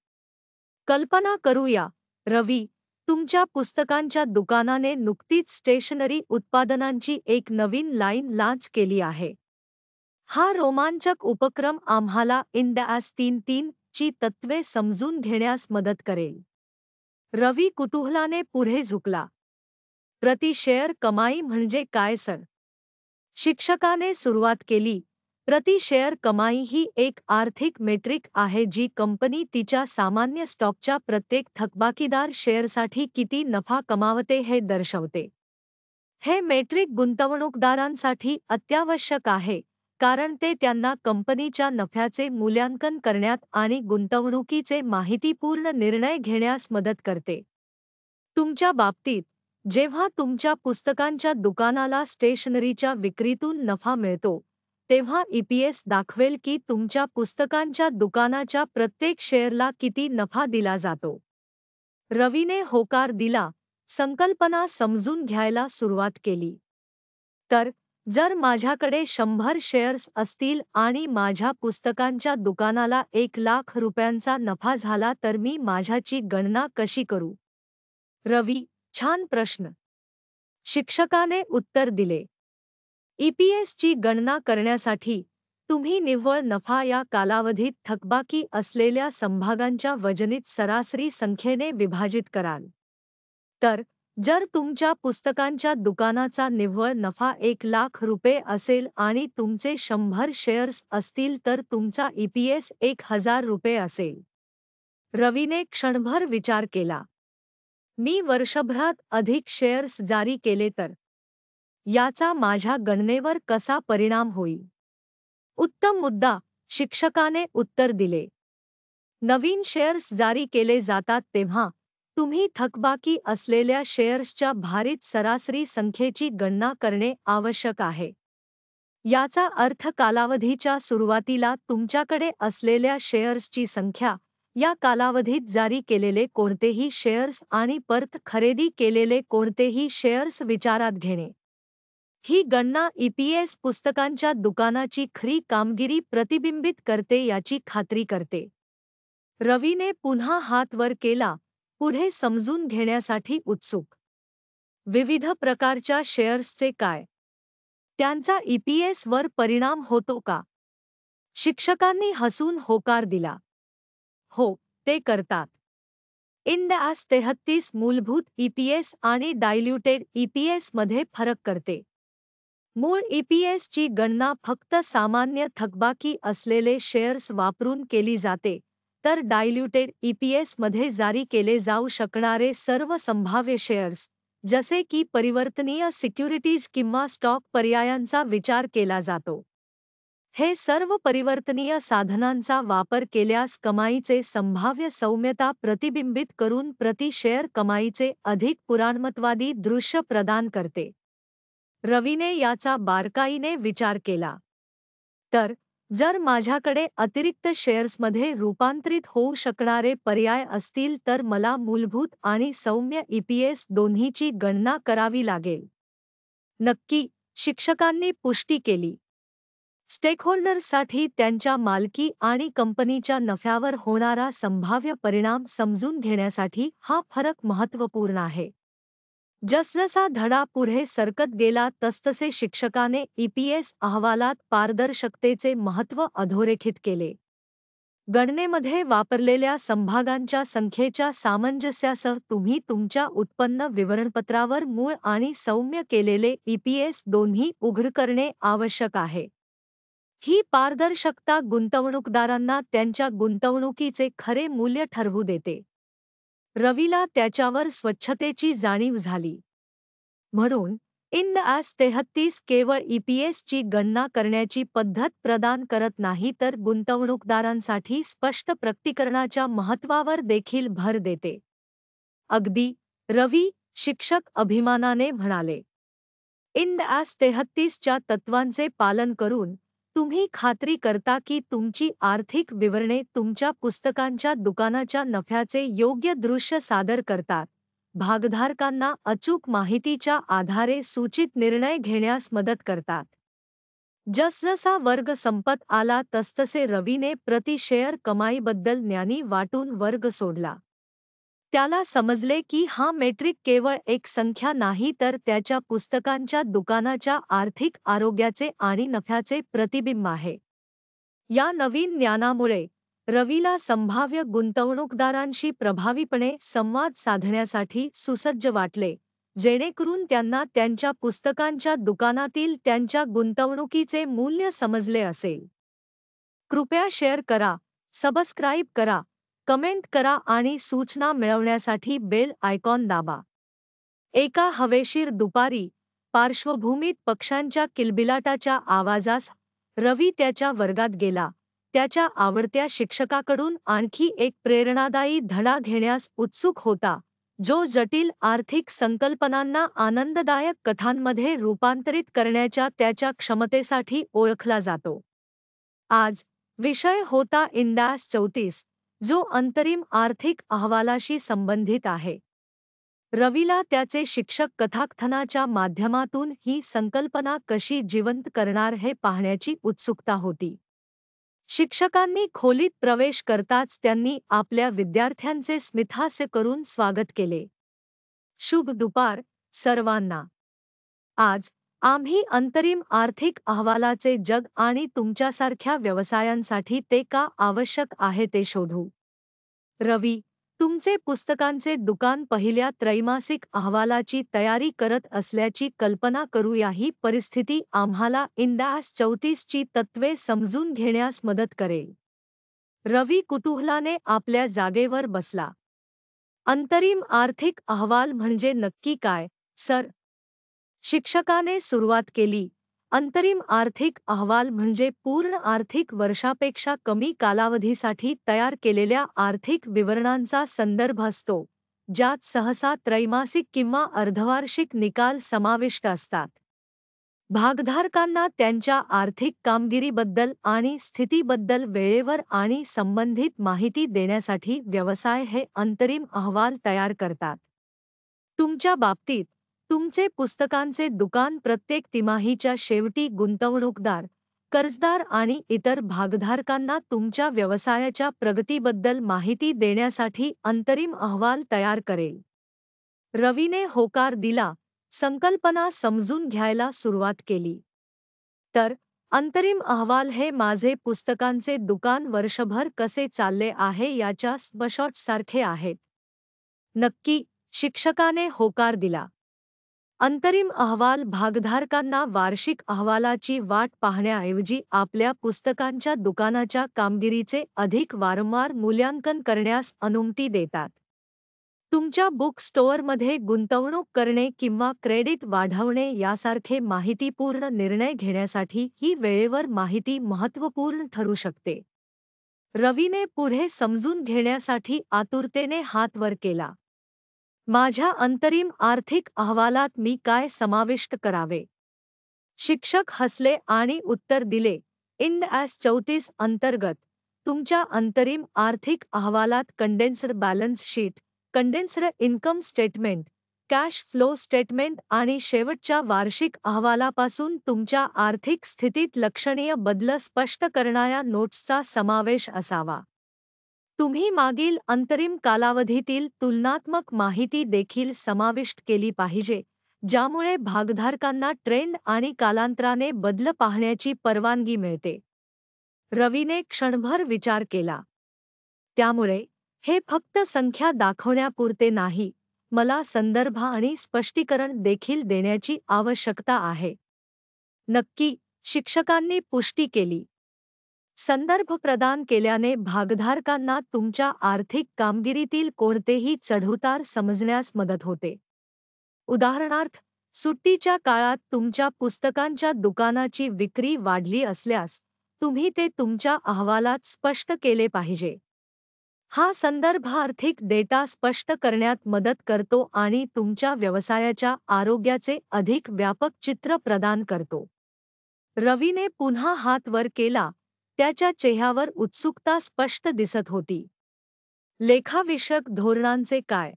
Speaker 1: कल्पना करूया रवी तुमच्या पुस्तकांच्या दुकानाने नुकतीच स्टेशनरी उत्पादनांची एक नवीन लाईन लाँच केली आहे हा रोमांचक उपक्रम आम्हाला इंडॅस तीन तीन ची तत्वे समजून घेण्यास मदत करेल रवी कुतूहलाने पुढे झुकला प्रति शेअर कमाई म्हणजे काय सर शिक्षकाने सुरुवात केली प्रति शेअर कमाई ही एक आर्थिक मेट्रिक आहे जी कंपनी तिच्या सामान्य स्टॉकच्या प्रत्येक थकबाकीदार शेअरसाठी किती नफा कमावते हे दर्शवते हे मेट्रिक गुंतवणूकदारांसाठी अत्यावश्यक आहे कारण ते त्यांना कंपनीच्या नफ्याचे मूल्यांकन करण्यात आणि गुंतवणुकीचे माहितीपूर्ण निर्णय घेण्यास मदत करते तुमच्या बाबतीत जेव्हा तुमच्या पुस्तकांच्या दुकानाला स्टेशनरीच्या विक्रीतून नफा मिळतो तेव्हा ईपीएस दाखवेल की तुमच्या पुस्तकांच्या दुकानाच्या प्रत्येक शेअरला किती नफा दिला जातो रवीने होकार दिला संकल्पना समजून घ्यायला सुरुवात केली तर जर माझ्याकडे शंभर शेअर्स असतील आणि माझ्या पुस्तकांच्या दुकानाला एक लाख रुपयांचा नफा झाला तर मी माझ्याची गणना कशी करू रवी छान प्रश्न शिक्षकाने उत्तर दिले ईपीएसची गणना करण्यासाठी तुम्ही निव्वळ नफा या कालावधीत थकबाकी असलेल्या संभागांच्या वजनीत सरासरी संख्येने विभाजित कराल तर जर तुमच्या पुस्तकांच्या दुकानाचा निव्वळ नफा एक लाख रुपये असेल आणि तुमचे शंभर शेअर्स असतील तर तुमचा ईपीएस एक हजार रुपये असेल रवीने क्षणभर विचार केला मी वर्षभरात अधिक शेअर्स जारी केले तर याचा माझ्या गणनेवर कसा परिणाम होईल उत्तम मुद्दा शिक्षकाने उत्तर दिले नवीन शेअर्स जारी केले जातात तेव्हा तुम्ही थकबाकी असलेल्या शेअर्सच्या भारित सरासरी संख्येची गणना करणे आवश्यक आहे याचा अर्थ कालावधीच्या सुरुवातीला तुमच्याकडे असलेल्या शेअर्सची संख्या या कालावधीत जारी केलेले कोणतेही शेअर्स आणि परत खरेदी केलेले कोणतेही शेअर्स विचारात घेणे ही गणना ईपीएस पुस्तकांच्या दुकानाची खरी कामगिरी प्रतिबिंबित करते याची खात्री करते रवीने पुन्हा हात वर केला पुढे समजून घेण्यासाठी उत्सुक विविध प्रकारच्या शेअर्सचे काय त्यांचा ईपीएस वर परिणाम होतो का शिक्षकांनी हसून होकार दिला हो ते करतात दॅस तेहत्तीस मूलभूत ईपीएस आणि डायल्युटेड ईपीएसमध्ये फरक करते मूळ ईपीएसची गणना फक्त सामान्य थकबाकी असलेले शेअर्स वापरून केली जाते तर डायल्युटेड ईपीएसमध्ये जारी केले जाऊ शकणारे सर्व संभाव्य शेअर्स जसे की परिवर्तनीय सिक्युरिटीज किंवा स्टॉक पर्यायांचा विचार केला जातो हे सर्व परिवर्तनीय साधनांचा वापर केल्यास कमाईचे संभाव्य सौम्यता प्रतिबिंबित करून प्रति शेअर कमाईचे अधिक पुराणमतवादी दृश्य प्रदान करते रवीने याचा बारकाईने विचार केला तर जर माझ्याकडे अतिरिक्त शेअर्समध्ये रूपांतरित होऊ शकणारे पर्याय असतील तर मला मूलभूत आणि सौम्य ईपीएस दोन्हीची गणना करावी लागेल नक्की शिक्षकांनी पुष्टी केली स्टेकहोल्डर्ससाठी त्यांच्या मालकी आणि कंपनीच्या नफ्यावर होणारा संभाव्य परिणाम समजून घेण्यासाठी हा फरक महत्त्वपूर्ण आहे जसजसा धडा पुढे सरकत गेला तसतसे शिक्षकाने ईपीएस अहवालात पारदर्शकतेचे महत्त्व अधोरेखित केले गणनेमध्ये वापरलेल्या संभागांच्या संख्येच्या सामंजस्यासह तुम्ही तुमच्या उत्पन्न विवरणपत्रावर मूळ आणि सौम्य केलेले ईपीएस दोन्ही उघड करणे आवश्यक आहे ही पारदर्शकता गुंतवणूकदारांना त्यांच्या गुंतवणुकीचे खरे मूल्य ठरवू देते रवीला त्याच्यावर स्वच्छतेची जाणीव झाली म्हणून इन आस तेहत्तीस केवळ ईपीएसची गणना करण्याची पद्धत प्रदान करत नाही तर गुंतवणूकदारांसाठी स्पष्ट प्रक्तीकरणाच्या महत्त्वावर देखील भर देते अगदी रवी शिक्षक अभिमानाने म्हणाले इन आस तेहत्तीसच्या तत्वांचे पालन करून तुम्ही खात्री करता की तुमची आर्थिक विवरणे तुमच्या पुस्तकांच्या दुकानाच्या नफ्याचे योग्य दृश्य सादर करतात भागधारकांना अचूक माहितीच्या आधारे सूचित निर्णय घेण्यास मदत करतात जसजसा वर्ग संपत आला तसतसे रवीने प्रतिशेअर कमाईबद्दल ज्ञानी वाटून वर्ग सोडला त्याला समजले की हा मेट्रिक केवळ एक संख्या नाही तर त्याच्या पुस्तकांच्या दुकानाच्या आर्थिक आरोग्याचे आणि नफ्याचे प्रतिबिंब आहे या नवीन ज्ञानामुळे रवीला संभाव्य गुंतवणूकदारांशी प्रभावीपणे संवाद साधण्यासाठी सुसज्ज वाटले जेणेकरून त्यांना त्यांच्या पुस्तकांच्या दुकानातील त्यांच्या गुंतवणुकीचे मूल्य समजले असेल कृपया शेअर करा सबस्क्राईब करा कमेंट करा आणि सूचना मिळवण्यासाठी बेल आयकॉन दाबा एका हवेशीर दुपारी पार्श्वभूमीत पक्ष्यांच्या किलबिलाटाच्या आवाजास रवी त्याच्या वर्गात गेला त्याच्या आवडत्या शिक्षकाकडून आणखी एक प्रेरणादायी धडा घेण्यास उत्सुक होता जो जटिल आर्थिक संकल्पनांना आनंददायक कथांमध्ये रूपांतरित करण्याच्या त्याच्या क्षमतेसाठी ओळखला जातो आज विषय होता इंडास चौतीस जो अंतरिम आर्थिक अहवालाशी संबंधित आहे रवीला त्याचे शिक्षक कथाकथनाच्या माध्यमातून ही संकल्पना कशी जिवंत करणार हे पाहण्याची उत्सुकता होती शिक्षकांनी खोलीत प्रवेश करताच त्यांनी आपल्या विद्यार्थ्यांचे स्मिथास्य करून स्वागत केले शुभ दुपार सर्वांना आज आम्ही अंतरिम आर्थिक अहवालाचे जग आणि तुमच्यासारख्या व्यवसायांसाठी ते का आवश्यक आहे ते शोधू रवी तुमचे पुस्तकांचे दुकान पहिल्या त्रैमासिक अहवालाची तयारी करत असल्याची कल्पना करूया ही परिस्थिती आम्हाला इंदास चौतीसची तत्त्वे समजून घेण्यास मदत करेल रवी कुतूहलाने आपल्या जागेवर बसला अंतरिम आर्थिक अहवाल म्हणजे नक्की काय सर शिक्षकाने सुरुवात केली अंतरिम आर्थिक अहवाल म्हणजे पूर्ण आर्थिक वर्षापेक्षा कमी कालावधीसाठी तयार केलेल्या आर्थिक विवरणांचा संदर्भ असतो ज्यात सहसा त्रैमासिक किंवा अर्धवार्षिक निकाल समाविष्ट असतात भागधारकांना त्यांच्या आर्थिक कामगिरीबद्दल आणि स्थितीबद्दल वेळेवर आणि संबंधित माहिती देण्यासाठी व्यवसाय हे अंतरिम अहवाल तयार करतात तुमच्या बाबतीत तुमचे पुस्तकांचे दुकान प्रत्येक तिमाहीच्या शेवटी गुंतवणूकदार कर्जदार आणि इतर भागधारकांना तुमच्या व्यवसायाच्या प्रगतीबद्दल माहिती देण्यासाठी अंतरिम अहवाल तयार करेल रवीने होकार दिला संकल्पना समजून घ्यायला सुरुवात केली तर अंतरिम अहवाल हे माझे पुस्तकांचे दुकान वर्षभर कसे चालले आहे याच्या स्पशॉटसारखे आहेत नक्की शिक्षकाने होकार दिला अंतरिम अहवाल भागधारकांना वार्षिक अहवालाची वाट पाहण्याऐवजी आपल्या पुस्तकांच्या दुकानाच्या कामगिरीचे अधिक वारंवार मूल्यांकन करण्यास अनुमती देतात तुमच्या बुक स्टोअरमध्ये गुंतवणूक करणे किंवा क्रेडिट वाढवणे यासारखे माहितीपूर्ण निर्णय घेण्यासाठी ही वेळेवर माहिती महत्त्वपूर्ण ठरू शकते रवीने पुढे समजून घेण्यासाठी आतुरतेने हात वर केला माझ्या अंतरिम आर्थिक अहवालात मी काय समाविष्ट करावे शिक्षक हसले आणि उत्तर दिले इंड ॲस चौतीस अंतर्गत तुमच्या अंतरिम आर्थिक अहवालात condensed balance sheet condensed income statement cash flow statement आणि शेवटच्या वार्षिक अहवालापासून तुमच्या आर्थिक स्थितीत लक्षणीय बदल स्पष्ट करणाऱ्या नोट्सचा समावेश असावा तुम्ही मागील अंतरिम कालावधीतील तुलनात्मक माहिती देखील समाविष्ट केली पाहिजे ज्यामुळे भागधारकांना ट्रेंड आणि कालांतराने बदल पाहण्याची परवानगी मिळते रवीने क्षणभर विचार केला त्यामुळे हे फक्त संख्या दाखवण्यापुरते नाही मला संदर्भ आणि स्पष्टीकरण देखील देण्याची आवश्यकता आहे नक्की शिक्षकांनी पुष्टी केली संदर्भ प्रदान केल्याने भागधारकांना तुमच्या आर्थिक कामगिरीतील कोणतेही चढउतार समजण्यास मदत होते उदाहरणार्थ सुट्टीच्या काळात तुमच्या पुस्तकांच्या दुकानाची विक्री वाढली असल्यास तुम्ही ते तुमच्या अहवालात स्पष्ट केले पाहिजे हा संदर्भ आर्थिक डेटा स्पष्ट करण्यात मदत करतो आणि तुमच्या व्यवसायाच्या आरोग्याचे अधिक व्यापक चित्र प्रदान करतो रवीने पुन्हा हात वर केला त्याच्या चेहऱ्यावर उत्सुकता स्पष्ट दिसत होती लेखाविषयक धोरणांचे काय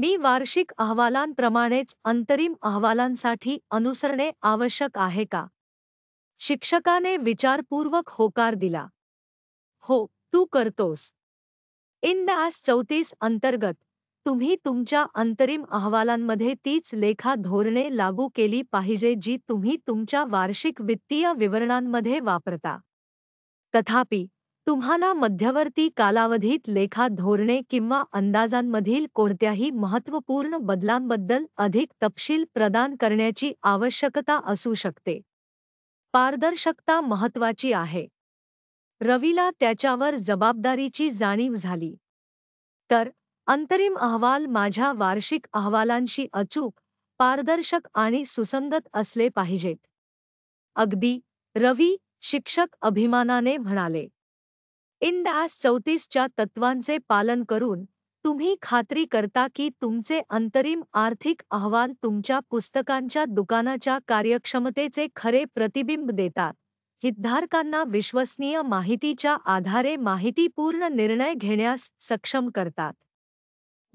Speaker 1: मी वार्षिक अहवालांप्रमाणेच अंतरिम अहवालांसाठी अनुसरणे आवश्यक आहे का शिक्षकाने विचारपूर्वक होकार दिला हो तू करतोस इन दास चौतीस अंतर्गत तुम्ही तुमच्या अंतरिम अहवालांमध्ये तीच लेखा धोरणे लागू केली पाहिजे जी तुम्ही तुमच्या वार्षिक वित्तीय विवरणांमध्ये वापरता तथापि तुम्हाला मध्यवर्ती कालावधीत लेखा धोरणे किंवा अंदाजांमधील कोणत्याही महत्त्वपूर्ण बदलांबद्दल अधिक तपशील प्रदान करण्याची आवश्यकता असू शकते पारदर्शकता महत्त्वाची आहे रवीला त्याच्यावर जबाबदारीची जाणीव झाली तर अंतरिम अहवाल माझ्या वार्षिक अहवालांशी अचूक पारदर्शक आणि सुसंगत असले पाहिजेत अगदी रवी शिक्षक अभिमानाने म्हणाले इन दॅस चौतीसच्या तत्वांचे पालन करून तुम्ही खात्री करता की तुमचे अंतरिम आर्थिक अहवाल तुमच्या पुस्तकांच्या दुकानाच्या कार्यक्षमतेचे खरे प्रतिबिंब देतात हितधारकांना विश्वसनीय माहितीच्या आधारे माहितीपूर्ण निर्णय घेण्यास सक्षम करतात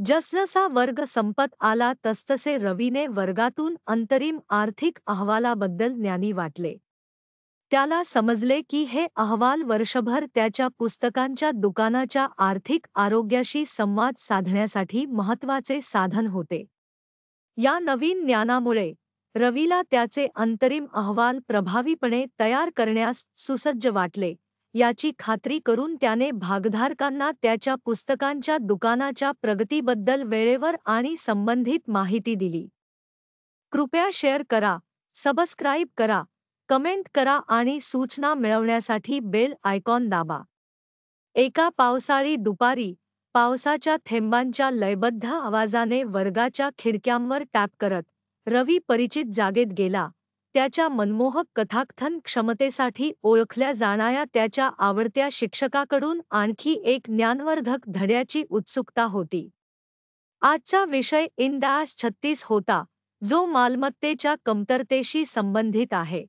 Speaker 1: जसजसा वर्ग संपत आला तसतसे रवीने वर्गातून अंतरिम आर्थिक अहवालाबद्दल ज्ञानी वाटले त्याला समजले की हे अहवाल वर्षभर त्याच्या पुस्तकांच्या दुकानाच्या आर्थिक आरोग्याशी संवाद साधण्यासाठी महत्त्वाचे साधन होते या नवीन ज्ञानामुळे रवीला त्याचे अंतरिम अहवाल प्रभावीपणे तयार करण्यास सुसज्ज वाटले याची खात्री करून त्याने भागधारकांना त्याच्या पुस्तकांच्या दुकानाच्या प्रगतीबद्दल वेळेवर आणि संबंधित माहिती दिली कृपया शेअर करा सबस्क्राईब करा कमेंट करा आणि सूचना मिळवण्यासाठी बेल आयकॉन दाबा एका पावसाळी दुपारी पावसाच्या थेंबांच्या लयबद्ध आवाजाने वर्गाच्या खिडक्यांवर टॅप करत रवी परिचित जागेत गेला त्याच्या मनमोहक कथाकथन क्षमतेसाठी ओळखल्या जाणाऱ्या त्याच्या आवडत्या शिक्षकाकडून आणखी एक ज्ञानवर्धक धड्याची उत्सुकता होती आजचा विषय इंडास छत्तीस होता जो मालमत्तेच्या कमतरतेशी संबंधित आहे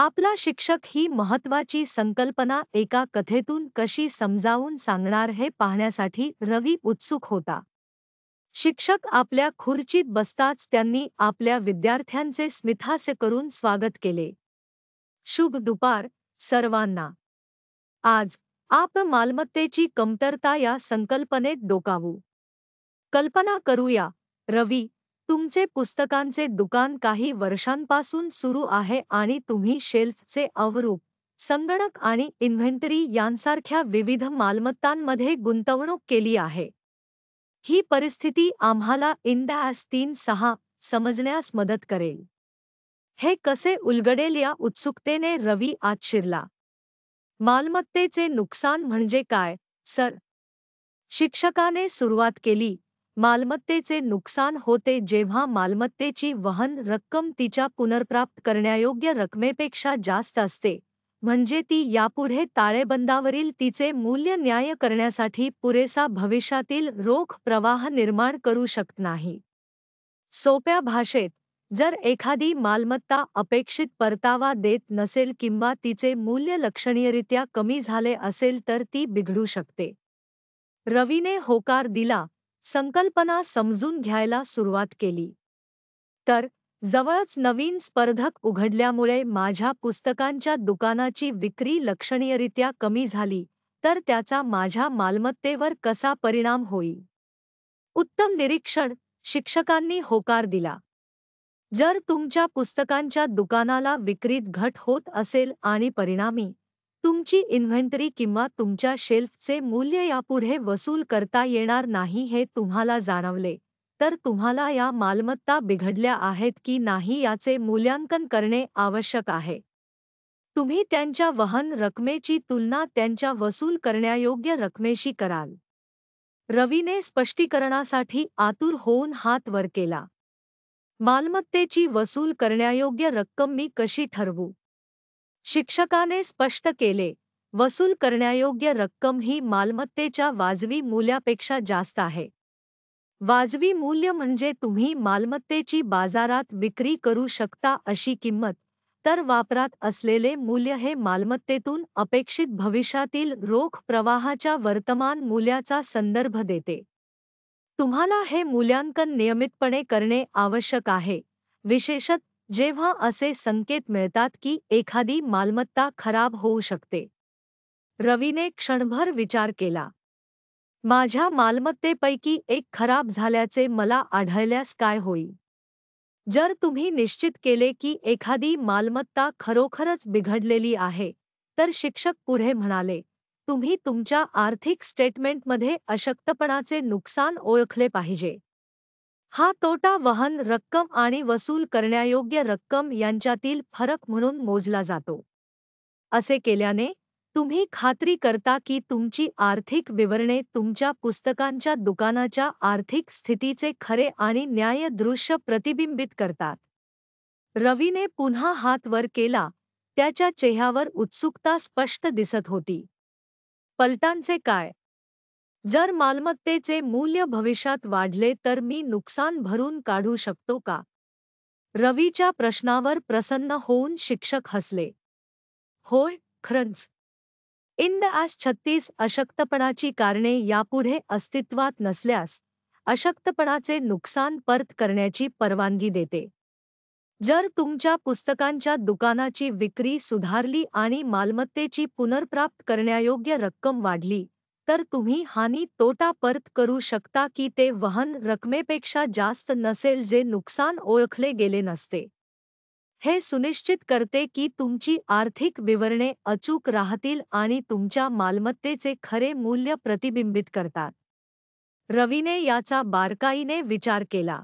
Speaker 1: आपला शिक्षक ही महत्वाची संकल्पना एका कथेतून कशी समजावून सांगणार हे पाहण्यासाठी रवी उत्सुक होता शिक्षक आपल्या खुर्चीत बसताच त्यांनी आपल्या विद्यार्थ्यांचे स्मिथास्य करून स्वागत केले शुभ दुपार सर्वांना आज आप मालमत्तेची कमतरता या संकल्पनेत डोकावू कल्पना करूया रवी तुमचे पुस्तकांचे दुकान काही वर्षांपासून सुरू आहे आणि तुम्ही शेल्फचे अवरूप संगणक आणि इन्व्हेंटरी यांसारख्या विविध मालमत्तांमध्ये गुंतवणूक केली आहे ही परिस्थिती आम्हाला इंडॅस तीन सहा समजण्यास मदत करेल हे कसे उलगडेल या उत्सुकतेने रवी आत शिरला मालमत्तेचे नुकसान म्हणजे काय सर शिक्षकाने सुरुवात केली मालमत्तेचे नुकसान होते जेव्हा मालमत्तेची वहन रक्कम तिच्या पुनर्प्राप्त करण्यायोग्य रकमेपेक्षा जास्त असते म्हणजे ती यापुढे ताळेबंदावरील तिचे मूल्य न्याय करण्यासाठी पुरेसा भविष्यातील रोख प्रवाह निर्माण करू शकत नाही सोप्या भाषेत जर एखादी मालमत्ता अपेक्षित परतावा देत नसेल किंवा तिचे मूल्य लक्षणीयरित्या कमी झाले असेल तर ती बिघडू शकते रवीने होकार दिला संकल्पना समजून घ्यायला सुरुवात केली तर जवळच नवीन स्पर्धक उघडल्यामुळे माझ्या पुस्तकांच्या दुकानाची विक्री लक्षणीयरित्या कमी झाली तर त्याचा माझ्या मालमत्तेवर कसा परिणाम होईल उत्तम निरीक्षण शिक्षकांनी होकार दिला जर तुमच्या पुस्तकांच्या दुकानाला विक्रीत घट होत असेल आणि परिणामी तुमची इन्व्हेंटरी किंवा तुमच्या शेल्फचे मूल्य यापुढे वसूल करता येणार नाही हे तुम्हाला जाणवले तर तुम्हाला या मालमत्ता बिघडल्या आहेत की नाही याचे मूल्यांकन करणे आवश्यक आहे तुम्ही त्यांच्या वहन रकमेची तुलना त्यांच्या वसूल करण्यायोग्य रकमेशी कराल रवीने स्पष्टीकरणासाठी आतुर होऊन हात वर केला मालमत्तेची वसूल करण्यायोग्य रक्कम मी कशी ठरवू शिक्षकाने स्पष्ट केले वसूल करण्यायोग्य रक्कम ही मालमत्तेच्या वाजवी मूल्यापेक्षा जास्त आहे वाजवी मूल्य म्हणजे तुम्ही मालमत्तेची बाजारात विक्री करू शकता अशी किंमत तर वापरात असलेले मूल्य हे मालमत्तेतून अपेक्षित भविष्यातील रोख प्रवाहाच्या वर्तमान मूल्याचा संदर्भ देते तुम्हाला हे मूल्यांकन नियमितपणे करणे आवश्यक आहे विशेषत जेव्हा असे संकेत मिळतात की एखादी मालमत्ता खराब होऊ शकते रवीने क्षणभर विचार केला माझ्या मालमत्तेपैकी एक खराब झाल्याचे मला आढळल्यास काय होईल जर तुम्ही निश्चित केले की एखादी मालमत्ता खरोखरच बिघडलेली आहे तर शिक्षक पुढे म्हणाले तुम्ही तुमच्या आर्थिक स्टेटमेंटमध्ये अशक्तपणाचे नुकसान ओळखले पाहिजे हा तोटा वहन रक्कम आणि वसूल करण्यायोग्य रक्कम यांच्यातील फरक म्हणून मोजला जातो असे केल्याने तुम्ही खात्री करता की तुमची आर्थिक विवरणे तुमच्या पुस्तकांच्या दुकानाच्या आर्थिक स्थितीचे खरे आणि न्याय दृश्य प्रतिबिंबित करतात रवीने पुन्हा हात वर केला त्याच्या चेहऱ्यावर उत्सुकता स्पष्ट दिसत होती पलटांचे काय जर मालमत्तेचे मूल्य भविष्यात वाढले तर मी नुकसान भरून काढू शकतो का रवीच्या प्रश्नावर प्रसन्न होऊन शिक्षक हसले होय खरंच इंद आज छत्तीस अशक्तपणाची कारणे यापुढे अस्तित्वात नसल्यास अशक्तपणाचे नुकसान परत करण्याची परवानगी देते जर तुमच्या पुस्तकांच्या दुकानाची विक्री सुधारली आणि मालमत्तेची पुनर्प्राप्त करण्यायोग्य रक्कम वाढली तर तुम्ही हानी तोटा परत करू शकता की ते वहन रकमेपेक्षा जास्त नसेल जे नुकसान ओळखले गेले नसते हे सुनिश्चित करते की तुमची आर्थिक विवरणे अचूक राहतील आणि तुमच्या मालमत्तेचे खरे मूल्य प्रतिबिंबित करतात रवीने याचा बारकाईने विचार केला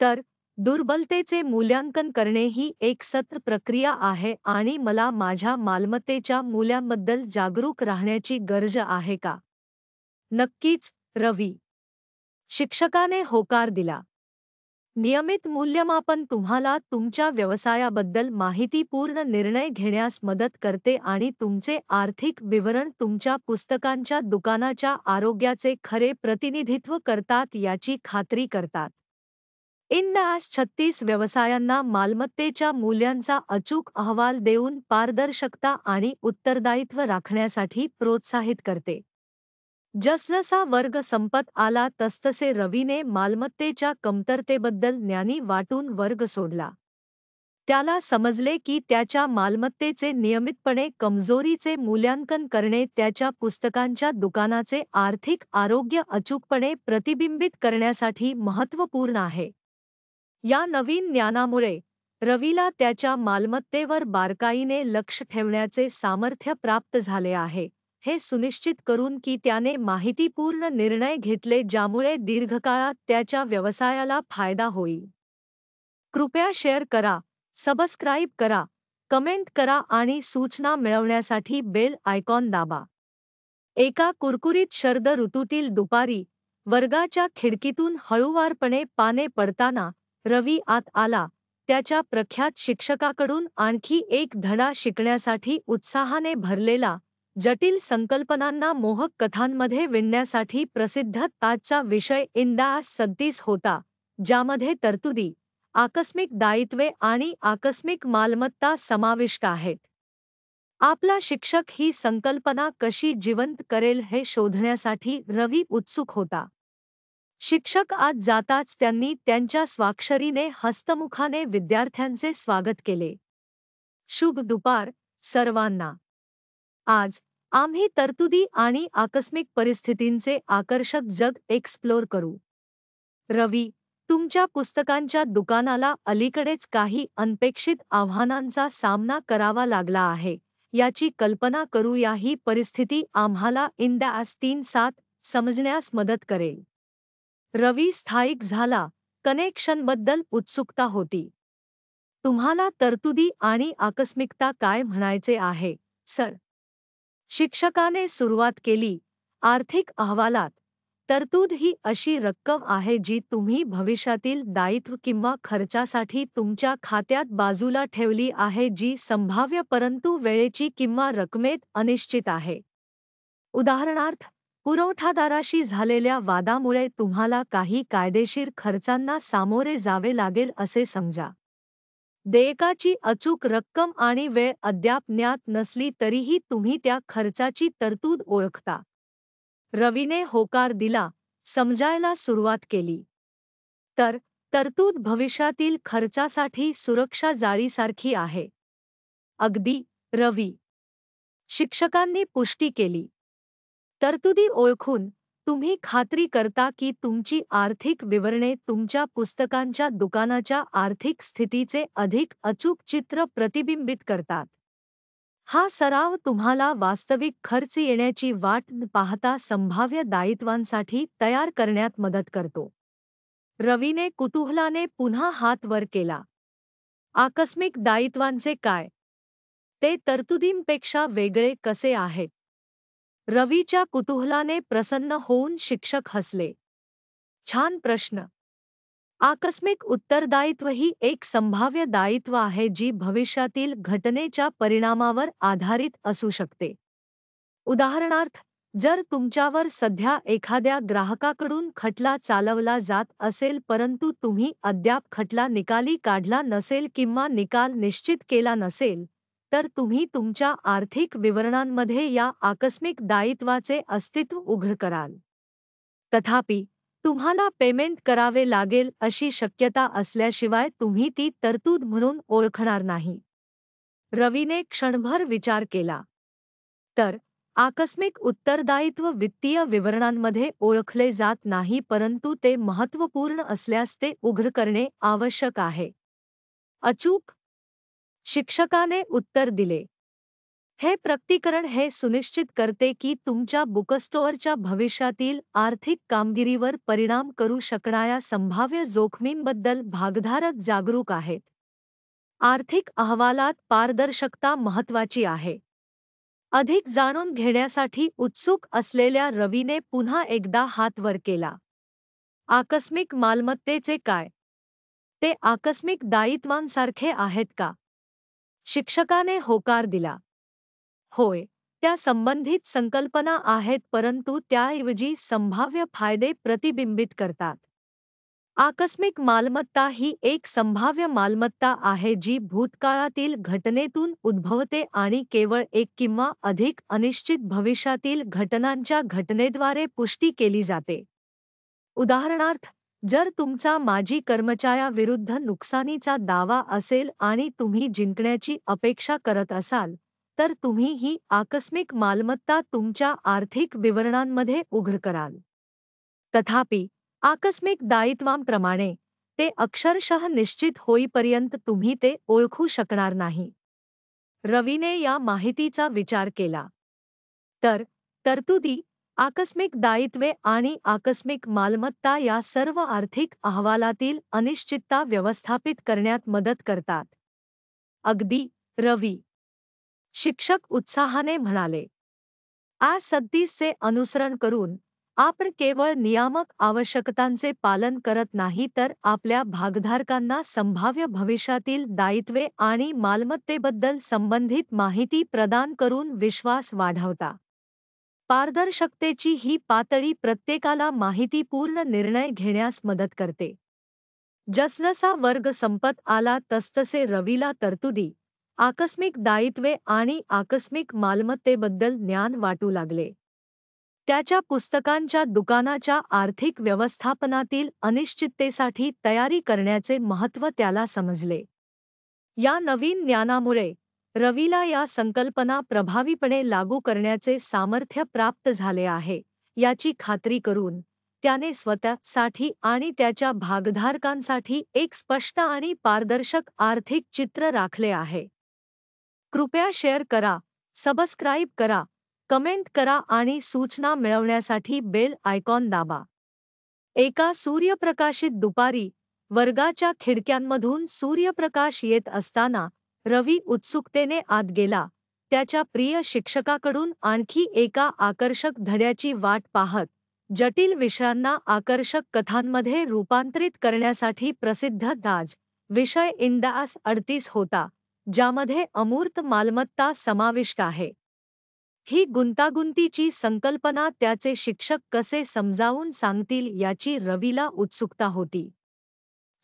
Speaker 1: तर दुर्बलतेचे मूल्यांकन करणे ही एक सत्र प्रक्रिया आहे आणि मला माझ्या मालमत्तेच्या मूल्यांबद्दल जागरूक राहण्याची गरज आहे का नक्कीच रवी शिक्षकाने होकार दिला नियमित मूल्यमापन तुम्हाला तुमच्या व्यवसायाबद्दल माहितीपूर्ण निर्णय घेण्यास मदत करते आणि तुमचे आर्थिक विवरण तुमच्या पुस्तकांच्या दुकानाच्या आरोग्याचे खरे प्रतिनिधित्व करतात याची खात्री करतात आज छत्तीस व्यवसायांना मालमत्तेच्या मूल्यांचा अचूक अहवाल देऊन पारदर्शकता आणि उत्तरदायित्व राखण्यासाठी प्रोत्साहित करते जसजसा वर्ग संपत आला तसतसे रवीने मालमत्तेच्या कमतरतेबद्दल ज्ञानी वाटून वर्ग सोडला त्याला समजले की त्याच्या मालमत्तेचे नियमितपणे कमजोरीचे मूल्यांकन करणे त्याच्या पुस्तकांच्या दुकानाचे आर्थिक आरोग्य अचूकपणे प्रतिबिंबित करण्यासाठी महत्त्वपूर्ण आहे या नवीन ज्ञानामुळे रवीला त्याच्या मालमत्तेवर बारकाईने लक्ष ठेवण्याचे सामर्थ्य प्राप्त झाले आहे हे सुनिश्चित करून की त्याने माहितीपूर्ण निर्णय घेतले ज्यामुळे दीर्घकाळात त्याच्या व्यवसायाला फायदा होईल कृपया शेअर करा सबस्क्राईब करा कमेंट करा आणि सूचना मिळवण्यासाठी बेल आयकॉन दाबा एका कुरकुरीत शरद ऋतूतील दुपारी वर्गाच्या खिडकीतून हळूवारपणे पाने पडताना रवी आत आला त्याच्या प्रख्यात शिक्षकाकडून आणखी एक धडा शिकण्यासाठी उत्साहाने भरलेला जटिल संकल्पनांना मोहक कथांमध्ये विणण्यासाठी प्रसिद्ध ताजचा विषय इंदा सद्दीस होता ज्यामध्ये तरतुदी आकस्मिक दायित्वे आणि आकस्मिक मालमत्ता समाविष्ट आहेत आपला शिक्षक ही संकल्पना कशी जिवंत करेल हे शोधण्यासाठी रवी उत्सुक होता शिक्षक आज जाताच त्यांनी त्यांच्या स्वाक्षरीने हस्तमुखाने विद्यार्थ्यांचे स्वागत केले शुभ दुपार सर्वांना आज आम्ही तरतुदी आणि आकस्मिक परिस्थितींचे आकर्षक जग एक्सप्लोर करू रवी तुमच्या पुस्तकांच्या दुकानाला अलीकडेच काही अनपेक्षित आव्हानांचा सामना करावा लागला आहे याची कल्पना करूया ही परिस्थिती आम्हाला इंडॅस तीन सात समजण्यास मदत करेल रवी स्थायिक झाला कनेक्शनबद्दल उत्सुकता होती तुम्हाला तरतुदी आणि आकस्मिकता काय म्हणायचे आहे सर शिक्षकाने सुरुवात केली आर्थिक अहवालात तरतूद ही अशी रक्कम आहे जी तुम्ही भविष्यातील दायित्व किंवा खर्चासाठी तुमच्या खात्यात बाजूला ठेवली आहे जी संभाव्य परंतु वेळेची किंवा रकमेत अनिश्चित आहे उदाहरणार्थ पुरवठादाराशी झालेल्या वादामुळे तुम्हाला काही कायदेशीर खर्चांना सामोरे जावे लागेल असे समजा देयकाची अचूक रक्कम आणि वेळ अद्याप ज्ञात नसली तरीही तुम्ही त्या खर्चाची तरतूद ओळखता रवीने होकार दिला समजायला सुरुवात केली तर तरतूद भविष्यातील खर्चासाठी सुरक्षा जाळीसारखी आहे अगदी रवी शिक्षकांनी पुष्टी केली तरतुदी ओळखून तुम्ही खात्री करता की तुमची आर्थिक विवरणे तुमच्या पुस्तकांच्या दुकानाच्या आर्थिक स्थितीचे अधिक अचूक चित्र प्रतिबिंबित करतात हा सराव तुम्हाला वास्तविक खर्च येण्याची वाट पाहता संभाव्य दायित्वांसाठी तयार करण्यात मदत करतो रवीने कुतूहलाने पुन्हा हात वर केला आकस्मिक दायित्वांचे काय ते तरतुदींपेक्षा वेगळे कसे आहेत रवीच्या कुतूहलाने प्रसन्न होऊन शिक्षक हसले छान प्रश्न आकस्मिक उत्तरदायित्व ही एक संभाव्य दायित्व आहे जी भविष्यातील घटनेच्या परिणामावर आधारित असू शकते उदाहरणार्थ जर तुमच्यावर सध्या एखाद्या ग्राहकाकडून खटला चालवला जात असेल परंतु तुम्ही अद्याप खटला निकाली काढला नसेल किंवा निकाल निश्चित केला नसेल तर तुम्ही तुमच्या आर्थिक विवरणांमध्ये या आकस्मिक दायित्वाचे अस्तित्व उघड कराल तथापि तुम्हाला पेमेंट करावे लागेल अशी शक्यता असल्याशिवाय तुम्ही ती तरतूद म्हणून ओळखणार नाही रवीने क्षणभर विचार केला तर आकस्मिक उत्तरदायित्व वित्तीय विवरणांमध्ये ओळखले जात नाही परंतु ते महत्त्वपूर्ण असल्यास ते उघड करणे आवश्यक आहे अचूक शिक्षकाने उत्तर दिले हे प्रकटीकरण हे सुनिश्चित करते की तुमच्या बुकस्टोअरच्या भविष्यातील आर्थिक कामगिरीवर परिणाम करू शकणाऱ्या संभाव्य जोखमींबद्दल भागधारक जागरूक आहेत आर्थिक अहवालात पारदर्शकता महत्वाची आहे अधिक जाणून घेण्यासाठी उत्सुक असलेल्या रवीने पुन्हा एकदा हात वर केला आकस्मिक मालमत्तेचे काय ते आकस्मिक दायित्वांसारखे आहेत का शिक्षकाने होकार दिला होय त्या संबंधित संकल्पना आहेत परंतु त्याऐवजी संभाव्य फायदे प्रतिबिंबित करतात आकस्मिक मालमत्ता ही एक संभाव्य मालमत्ता आहे जी भूतकाळातील घटनेतून उद्भवते आणि केवळ एक किंवा अधिक अनिश्चित भविष्यातील घटनांच्या घटनेद्वारे पुष्टी केली जाते उदाहरणार्थ जर तुमचा माजी कर्मचाऱ्याविरुद्ध नुकसानीचा दावा असेल आणि तुम्ही जिंकण्याची अपेक्षा करत असाल तर तुम्ही ही आकस्मिक मालमत्ता तुमच्या आर्थिक विवरणांमध्ये उघड कराल तथापि आकस्मिक दायित्वांप्रमाणे ते अक्षरशः निश्चित होईपर्यंत तुम्ही ते ओळखू शकणार नाही रवीने या माहितीचा विचार केला तर तरतुदी आकस्मिक दायित्वे आणि आकस्मिक मालमत्ता या सर्व आर्थिक अहवालातील अनिश्चितता व्यवस्थापित करण्यात मदत करतात अगदी रवी शिक्षक उत्साहाने म्हणाले आज सद्दीसचे अनुसरण करून आपण केवळ नियामक आवश्यकतांचे पालन करत नाही तर आपल्या भागधारकांना संभाव्य भविष्यातील दायित्वे आणि मालमत्तेबद्दल संबंधित माहिती प्रदान करून विश्वास वाढवता पारदर्शकतेची ही पातळी प्रत्येकाला माहितीपूर्ण निर्णय घेण्यास मदत करते जसजसा वर्ग संपत आला तसतसे रवीला तरतुदी आकस्मिक दायित्वे आणि आकस्मिक मालमत्तेबद्दल ज्ञान वाटू लागले त्याच्या पुस्तकांच्या दुकानाच्या आर्थिक व्यवस्थापनातील अनिश्चिततेसाठी तयारी करण्याचे महत्त्व त्याला समजले या नवीन ज्ञानामुळे रवीला या संकल्पना प्रभावीपणे लागू करण्याचे सामर्थ्य प्राप्त झाले आहे याची खात्री करून त्याने स्वतःसाठी आणि त्याच्या भागधारकांसाठी एक स्पष्ट आणि पारदर्शक आर्थिक चित्र राखले आहे कृपया शेअर करा सबस्क्राईब करा कमेंट करा आणि सूचना मिळवण्यासाठी बेल आयकॉन दाबा एका सूर्यप्रकाशित दुपारी वर्गाच्या खिडक्यांमधून सूर्यप्रकाश येत असताना रवी उत्सुकतेने आत गेला त्याच्या प्रिय शिक्षकाकडून आणखी एका आकर्षक धड्याची वाट पाहत जटिल विषयांना आकर्षक कथांमध्ये रूपांतरित करण्यासाठी प्रसिद्ध दाज विषय इंदास अडतीस होता ज्यामध्ये अमूर्त मालमत्ता समाविष्ट आहे ही गुंतागुंतीची संकल्पना त्याचे शिक्षक कसे समजावून सांगतील याची रवीला उत्सुकता होती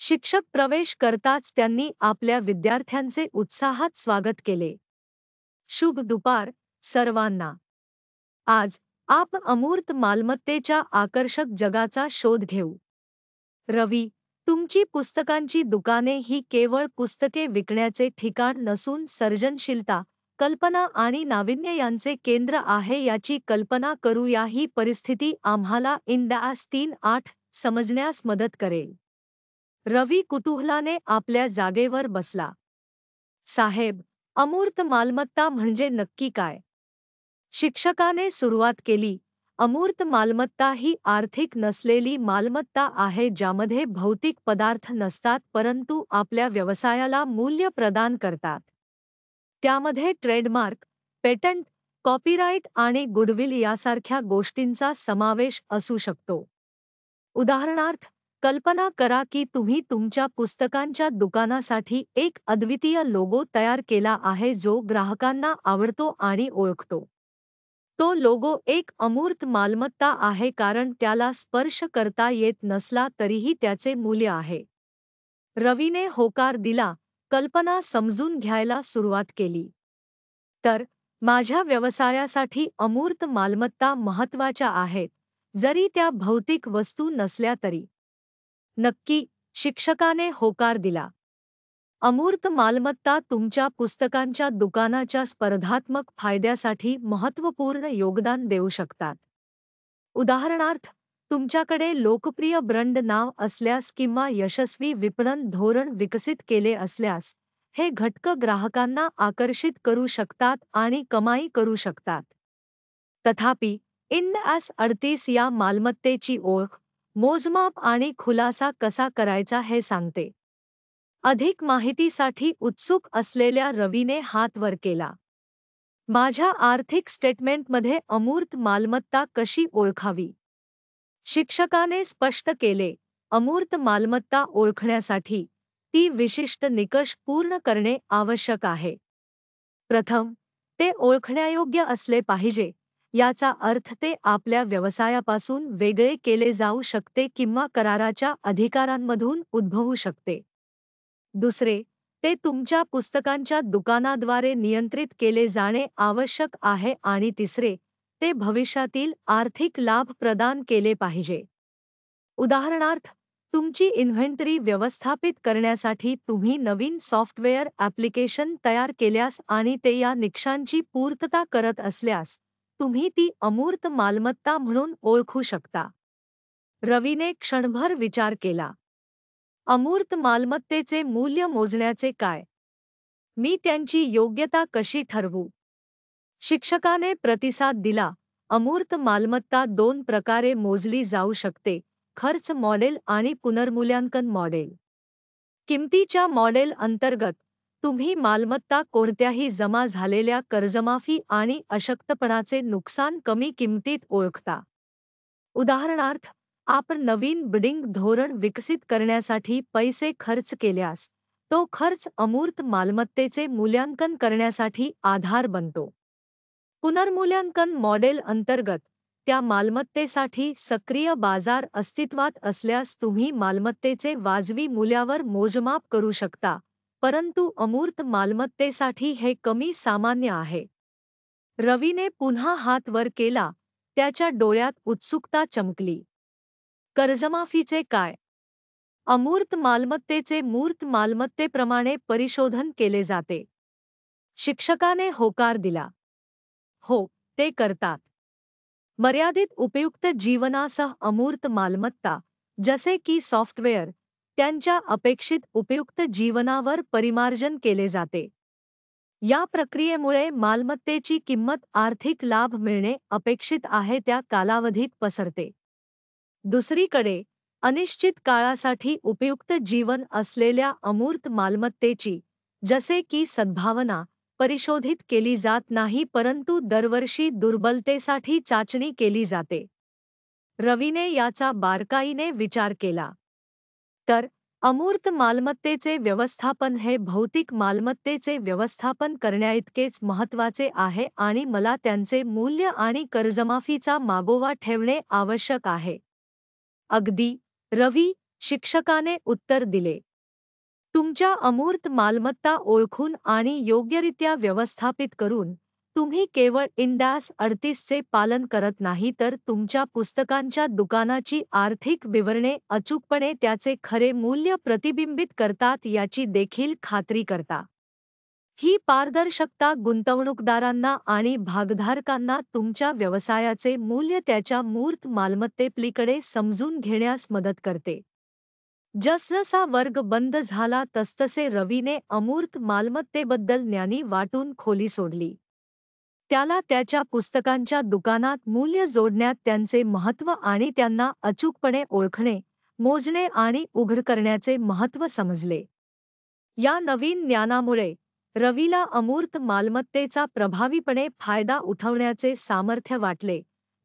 Speaker 1: शिक्षक प्रवेश करताच त्यांनी आपल्या विद्यार्थ्यांचे उत्साहात स्वागत केले शुभ दुपार सर्वांना आज आप अमूर्त मालमत्तेच्या आकर्षक जगाचा शोध घेऊ रवी तुमची पुस्तकांची दुकाने ही केवळ पुस्तके विकण्याचे ठिकाण नसून सर्जनशीलता कल्पना आणि नाविन्य यांचे केंद्र आहे याची कल्पना करू या ही परिस्थिती आम्हाला इंडास तीन आठ समजण्यास मदत करेल रवी कुतूहलाने आपल्या जागेवर बसला साहेब अमूर्त मालमत्ता म्हणजे नक्की काय शिक्षकाने सुरुवात केली अमूर्त मालमत्ता ही आर्थिक नसलेली मालमत्ता आहे ज्यामध्ये भौतिक पदार्थ नसतात परंतु आपल्या व्यवसायाला मूल्य प्रदान करतात त्यामध्ये ट्रेडमार्क पेटंट कॉपीराईट आणि गुडविल यासारख्या गोष्टींचा समावेश असू शकतो उदाहरणार्थ कल्पना करा की तुम्ही तुमच्या पुस्तकांच्या दुकानासाठी एक अद्वितीय लोगो तयार केला आहे जो ग्राहकांना आवडतो आणि ओळखतो तो लोगो एक अमूर्त मालमत्ता आहे कारण त्याला स्पर्श करता येत नसला तरीही त्याचे मूल्य आहे रवीने होकार दिला कल्पना समजून घ्यायला सुरुवात केली तर माझ्या व्यवसायासाठी अमूर्त मालमत्ता महत्वाच्या आहेत जरी त्या भौतिक वस्तू नसल्या तरी नक्की शिक्षकाने होकार दिला अमूर्त मालमत्ता तुमच्या पुस्तकांच्या दुकानाच्या स्पर्धात्मक फायद्यासाठी महत्त्वपूर्ण योगदान देऊ शकतात उदाहरणार्थ तुमच्याकडे लोकप्रिय ब्रँड नाव असल्यास किंवा यशस्वी विपणन धोरण विकसित केले असल्यास हे घटक ग्राहकांना आकर्षित करू शकतात आणि कमाई करू शकतात तथापि इन ॲस अडतीस या मालमत्तेची ओळख मोजमाप आणि खुलासा कसा करायचा हे सांगते अधिक माहितीसाठी उत्सुक असलेल्या रवीने हात वर केला माझ्या आर्थिक स्टेटमेंटमध्ये अमूर्त मालमत्ता कशी ओळखावी शिक्षकाने स्पष्ट केले अमूर्त मालमत्ता ओळखण्यासाठी ती विशिष्ट निकष पूर्ण करणे आवश्यक आहे प्रथम ते ओळखण्यायोग्य असले पाहिजे याचा अर्थ ते आपल्या व्यवसायापासून वेगळे केले जाऊ शकते किंवा कराराच्या अधिकारांमधून उद्भवू शकते दुसरे ते तुमच्या पुस्तकांच्या दुकानाद्वारे नियंत्रित केले जाणे आवश्यक आहे आणि तिसरे ते भविष्यातील आर्थिक लाभ प्रदान केले पाहिजे उदाहरणार्थ तुमची इन्व्हेंटरी व्यवस्थापित करण्यासाठी तुम्ही नवीन सॉफ्टवेअर ॲप्लिकेशन तयार केल्यास आणि ते या निकषांची पूर्तता करत असल्यास तुम्ही ती अमूर्त मालमत्ता म्हणून ओळखू शकता रवीने क्षणभर विचार केला अमूर्त मालमत्तेचे मूल्य मोजण्याचे काय मी त्यांची योग्यता कशी ठरवू शिक्षकाने प्रतिसाद दिला अमूर्त मालमत्ता दोन प्रकारे मोजली जाऊ शकते खर्च मॉडेल आणि पुनर्मूल्यांकन मॉडेल किमतीच्या मॉडेल अंतर्गत तुम्ही मालमत्ता कोणत्याही जमा झालेल्या कर्जमाफी आणि अशक्तपणाचे नुकसान कमी किमतीत ओळखता उदाहरणार्थ आपण नवीन बिडिंग धोरण विकसित करण्यासाठी पैसे खर्च केल्यास तो खर्च अमूर्त मालमत्तेचे मूल्यांकन करण्यासाठी आधार बनतो पुनर्मूल्यांकन मॉडेल अंतर्गत त्या मालमत्तेसाठी सक्रिय बाजार अस्तित्वात असल्यास तुम्ही मालमत्तेचे वाजवी मूल्यावर मोजमाप करू शकता परंतु अमूर्त मालमत्तेसाठी हे कमी सामान्य आहे रवीने पुन्हा हात वर केला त्याच्या डोळ्यात उत्सुकता चमकली कर्जमाफीचे काय अमूर्त मालमत्तेचे मूर्त मालमत्तेप्रमाणे परिशोधन केले जाते शिक्षकाने होकार दिला हो ते करतात मर्यादित उपयुक्त जीवनासह अमूर्त मालमत्ता जसे की सॉफ्टवेअर त्यांच्या अपेक्षित उपयुक्त जीवनावर परिमार्जन केले जाते या प्रक्रियेमुळे मालमत्तेची किंमत आर्थिक लाभ मिळणे अपेक्षित आहे त्या कालावधीत पसरते दुसरीकडे अनिश्चित काळासाठी उपयुक्त जीवन असलेल्या अमूर्त मालमत्तेची जसे की सद्भावना परिशोधित केली जात नाही परंतु दरवर्षी दुर्बलतेसाठी चाचणी केली जाते रवीने याचा बारकाईने विचार केला तर अमूर्त मालमत्तेचे व्यवस्थापन हे भौतिक मालमत्तेचे व्यवस्थापन करण्याइतकेच महत्वाचे आहे आणि मला त्यांचे मूल्य आणि कर्जमाफीचा मागोवा ठेवणे आवश्यक आहे अगदी रवी शिक्षकाने उत्तर दिले तुमच्या अमूर्त मालमत्ता ओळखून आणि योग्यरित्या व्यवस्थापित करून तुम्ही केवळ इंडास अडतीसचे पालन करत नाही तर तुमच्या पुस्तकांच्या दुकानाची आर्थिक विवरणे अचूकपणे त्याचे खरे मूल्य प्रतिबिंबित करतात याची देखील खात्री करता ही पारदर्शकता गुंतवणूकदारांना आणि भागधारकांना तुमच्या व्यवसायाचे मूल्य त्याच्या मूर्त मालमत्तेपलीकडे समजून घेण्यास मदत करते जसजसा वर्ग बंद झाला तसतसे रवीने अमूर्त मालमत्तेबद्दल ज्ञानी वाटून खोली सोडली त्याला त्याच्या पुस्तकांच्या दुकानात मूल्य जोडण्यात त्यांचे महत्त्व आणि त्यांना अचूकपणे ओळखणे मोजणे आणि उघड करण्याचे महत्त्व समजले या नवीन ज्ञानामुळे रवीला अमूर्त मालमत्तेचा प्रभावीपणे फायदा उठवण्याचे सामर्थ्य वाटले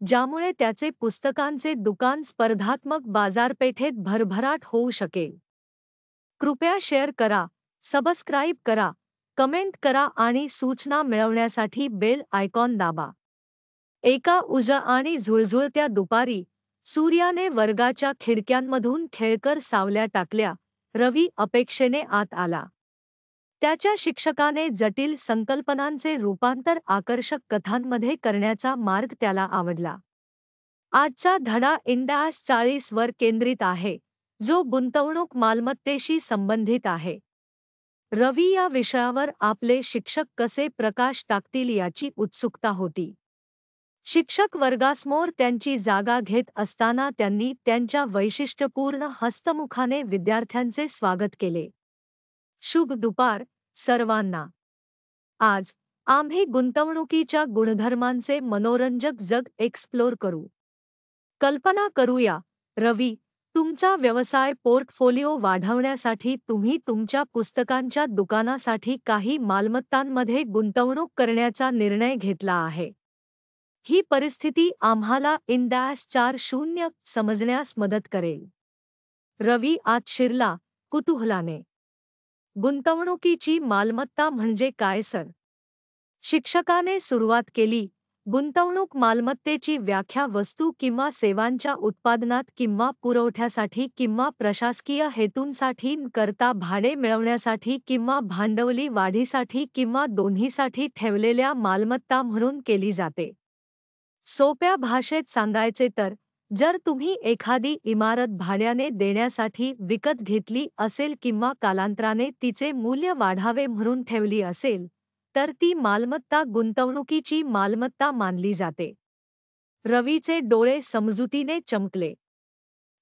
Speaker 1: ज्यामुळे त्याचे पुस्तकांचे दुकान स्पर्धात्मक बाजारपेठेत भरभराट होऊ शकेल कृपया शेअर करा सबस्क्राईब करा कमेंट करा आणि सूचना मिळवण्यासाठी बेल आयकॉन दाबा एका उजा आणि झुळझुळत्या दुपारी सूर्याने वर्गाच्या खिडक्यांमधून खेळकर सावल्या टाकल्या रवी अपेक्षेने आत आला त्याच्या शिक्षकाने जटिल संकल्पनांचे रूपांतर आकर्षक कथांमध्ये करण्याचा मार्ग त्याला आवडला आजचा धडा इंडास चाळीसवर केंद्रित आहे जो गुंतवणूक मालमत्तेशी संबंधित आहे रवी या विषयावर आपले शिक्षक कसे प्रकाश टाकतील याची उत्सुकता होती शिक्षक वर्गासमोर त्यांची जागा घेत असताना त्यांनी त्यांच्या वैशिष्ट्यपूर्ण हस्तमुखाने विद्यार्थ्यांचे स्वागत केले शुभ दुपार सर्वांना आज आम्ही गुंतवणुकीच्या गुणधर्मांचे मनोरंजक जग एक्सप्लोर करू कल्पना करूया रवी तुमचा व्यवसाय पोर्टफोलिओ वाढवण्यासाठी तुम्ही तुमच्या पुस्तकांच्या दुकानासाठी काही मालमत्तांमध्ये गुंतवणूक करण्याचा निर्णय घेतला आहे ही परिस्थिती आम्हाला इंडॅस चार शून्य समजण्यास मदत करेल रवी आत शिरला कुतूहलाने गुंतवणुकीची मालमत्ता म्हणजे काय सर शिक्षकाने सुरुवात केली गुंतवणूक मालमत्तेची व्याख्या वस्तू किंवा सेवांच्या उत्पादनात किंवा पुरवठ्यासाठी किंवा प्रशासकीय हेतूंसाठी करता भाडे मिळवण्यासाठी किंवा भांडवली वाढीसाठी किंवा दोन्हीसाठी ठेवलेल्या मालमत्ता म्हणून केली जाते सोप्या भाषेत सांगायचे तर जर तुम्ही एखादी इमारत भाड्याने देण्यासाठी विकत घेतली असेल किंवा कालांतराने तिचे मूल्य वाढावे म्हणून ठेवली असेल तर ती मालमत्ता गुंतवणुकीची मालमत्ता मानली जाते रवीचे डोळे समजुतीने चमकले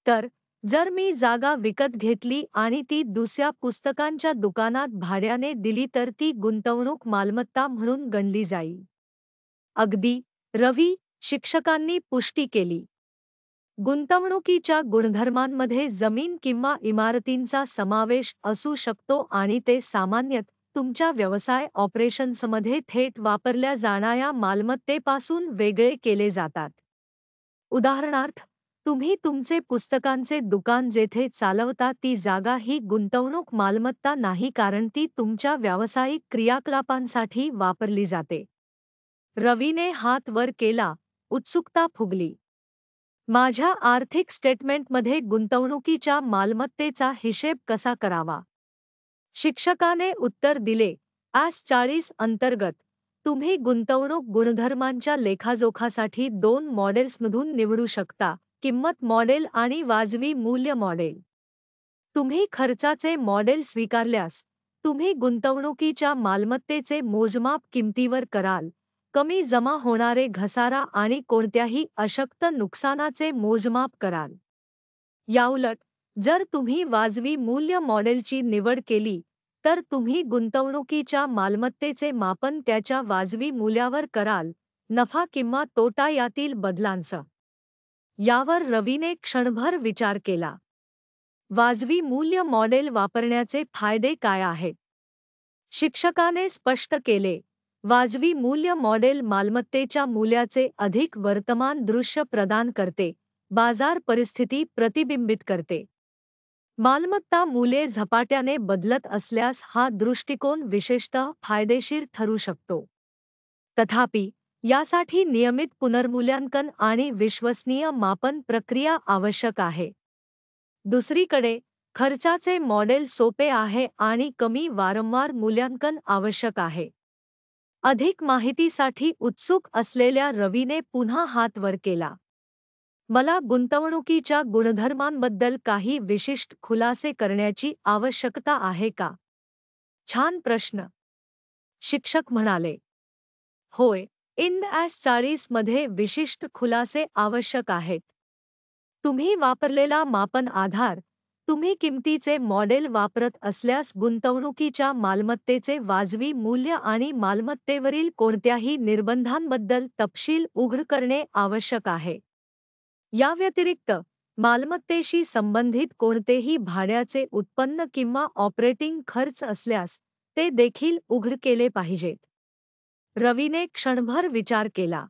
Speaker 1: तर जर मी जागा विकत घेतली आणि ती दुसऱ्या पुस्तकांच्या दुकानात भाड्याने दिली तर ती गुंतवणूक मालमत्ता म्हणून गणली जाई अगदी रवी शिक्षकांनी पुष्टी केली गुंतवणुकीच्या गुणधर्मांमध्ये जमीन किंवा इमारतींचा समावेश असू शकतो आणि ते सामान्यत तुमच्या व्यवसाय ऑपरेशन्समध्ये थेट वापरल्या जाणाऱ्या मालमत्तेपासून वेगळे केले जातात उदाहरणार्थ तुम्ही तुमचे पुस्तकांचे दुकान जेथे चालवता ती जागा ही गुंतवणूक मालमत्ता नाही कारण ती तुमच्या व्यावसायिक क्रियाकलापांसाठी वापरली जाते रवीने हात वर केला उत्सुकता फुगली माझ्या आर्थिक स्टेटमेंटमध्ये गुंतवणुकीच्या मालमत्तेचा हिशेब कसा करावा शिक्षकाने उत्तर दिले आज चाळीस अंतर्गत तुम्ही गुंतवणूक गुणधर्मांच्या लेखाजोखासाठी दोन मॉडेल्समधून निवडू शकता किंमत मॉडेल आणि वाजवी मूल्य मॉडेल तुम्ही खर्चाचे मॉडेल स्वीकारल्यास तुम्ही गुंतवणुकीच्या मालमत्तेचे मोजमाप किमतीवर कराल कमी जमा होणारे घसारा आणि कोणत्याही अशक्त नुकसानाचे मोजमाप कराल याउलट जर तुम्ही वाजवी मूल्य मॉडेलची निवड केली तर तुम्ही गुंतवणुकीच्या मालमत्तेचे मापन त्याच्या वाजवी मूल्यावर कराल नफा किंवा तोटा यातील बदलांचं यावर रवीने क्षणभर विचार केला वाजवी मूल्य मॉडेल वापरण्याचे फायदे काय आहेत शिक्षकाने स्पष्ट केले वाजवी मूल्य मॉडेल मालमत्तेच्या मूल्याचे अधिक वर्तमान दृश्य प्रदान करते बाजार परिस्थिती प्रतिबिंबित करते मालमत्ता मूल्ये झपाट्याने बदलत असल्यास हा दृष्टिकोन विशेषतः फायदेशीर ठरू शकतो तथापि यासाठी नियमित पुनर्मूल्यांकन आणि विश्वसनीय मापन प्रक्रिया आवश्यक आहे दुसरीकडे खर्चाचे मॉडेल सोपे आहे आणि कमी वारंवार मूल्यांकन आवश्यक आहे अधिक माहितीसाठी उत्सुक असलेल्या रवीने पुन्हा हात वर केला मला गुंतवणुकीच्या गुणधर्मांबद्दल काही विशिष्ट खुलासे करण्याची आवश्यकता आहे का छान प्रश्न शिक्षक म्हणाले होय इन ॲस चाळीसमध्ये विशिष्ट खुलासे आवश्यक आहेत तुम्ही वापरलेला मापन आधार तुम्ही किमतीचे मॉडेल वापरत असल्यास गुंतवणुकीच्या मालमत्तेचे वाजवी मूल्य आणि मालमत्तेवरील कोणत्याही निर्बंधांबद्दल तपशील उघड करणे आवश्यक आहे याव्यतिरिक्त मालमत्तेशी संबंधित कोणतेही भाड्याचे उत्पन्न किंवा ऑपरेटिंग खर्च असल्यास ते देखील उघड केले पाहिजेत रवीने क्षणभर विचार केला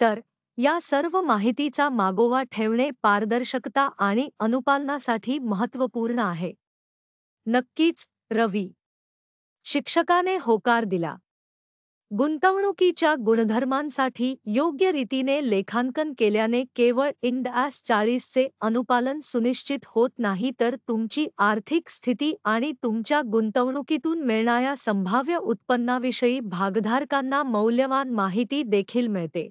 Speaker 1: तर या सर्व माहितीचा मागोवा ठेवणे पारदर्शकता आणि अनुपालनासाठी महत्त्वपूर्ण आहे नक्कीच रवी शिक्षकाने होकार दिला गुंतवणुकीच्या गुणधर्मांसाठी योग्य रीतीने लेखांकन केल्याने केवळ इंडॅस चाळीसचे अनुपालन सुनिश्चित होत नाही तर तुमची आर्थिक स्थिती आणि तुमच्या गुंतवणुकीतून मिळणाऱ्या संभाव्य उत्पन्नाविषयी भागधारकांना मौल्यवान माहिती देखील मिळते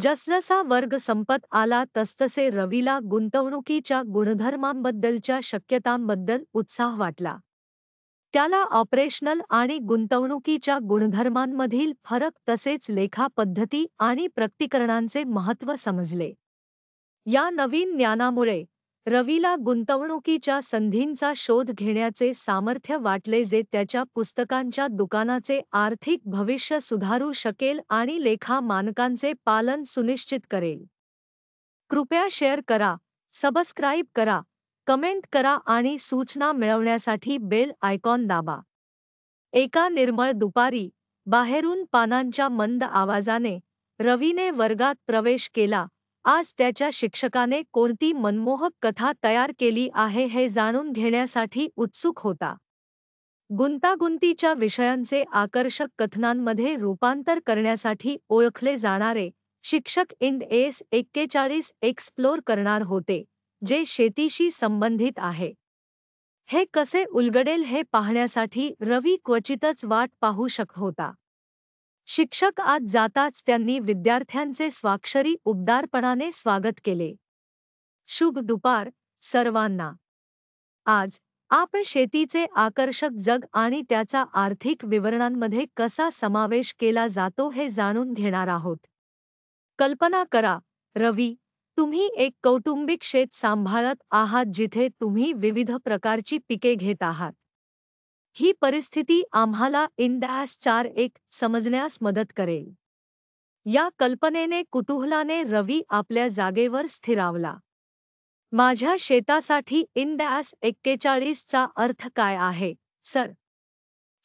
Speaker 1: जसजसा वर्ग संपत आला तसतसे रवीला गुंतवणुकीच्या गुणधर्मांबद्दलच्या शक्यतांबद्दल उत्साह वाटला त्याला ऑपरेशनल आणि गुंतवणुकीच्या गुणधर्मांमधील फरक तसेच लेखा पद्धती आणि प्रक्तिकरणांचे महत्त्व समजले या नवीन ज्ञानामुळे रवीला गुंतवणुकीच्या संधींचा शोध घेण्याचे सामर्थ्य वाटले जे त्याच्या पुस्तकांच्या दुकानाचे आर्थिक भविष्य सुधारू शकेल आणि लेखा मानकांचे पालन सुनिश्चित करेल कृपया शेअर करा सबस्क्राईब करा कमेंट करा आणि सूचना मिळवण्यासाठी बेल आयकॉन दाबा एका निर्मळ दुपारी बाहेरून पानांच्या मंद आवाजाने रवीने वर्गात प्रवेश केला आज त्याच्या शिक्षकाने कोणती मनमोहक कथा तयार केली आहे हे जाणून घेण्यासाठी उत्सुक होता गुंतागुंतीच्या विषयांचे आकर्षक कथनांमध्ये रूपांतर करण्यासाठी ओळखले जाणारे शिक्षक इंड एस एक्केचाळीस एक्सप्लोर करणार होते जे शेतीशी संबंधित आहे हे कसे उलगडेल हे पाहण्यासाठी रवी क्वचितच वाट पाहू शक होता शिक्षक आज जाताच त्यांनी विद्यार्थ्यांचे स्वाक्षरी उबदारपणाने स्वागत केले शुभ दुपार सर्वांना आज आपण शेतीचे आकर्षक जग आणि त्याचा आर्थिक विवरणांमध्ये कसा समावेश केला जातो हे जाणून घेणार आहोत कल्पना करा रवी तुम्ही एक कौटुंबिक शेत सांभाळत आहात जिथे तुम्ही विविध प्रकारची पिके घेत आहात ही परिस्थिती आम्हाला डॅस चार एक समजण्यास मदत करेल या कल्पनेने कुतूहलाने रवी आपल्या जागेवर स्थिरावला माझ्या शेतासाठी इंडॅस एक्केचाळीसचा अर्थ काय आहे सर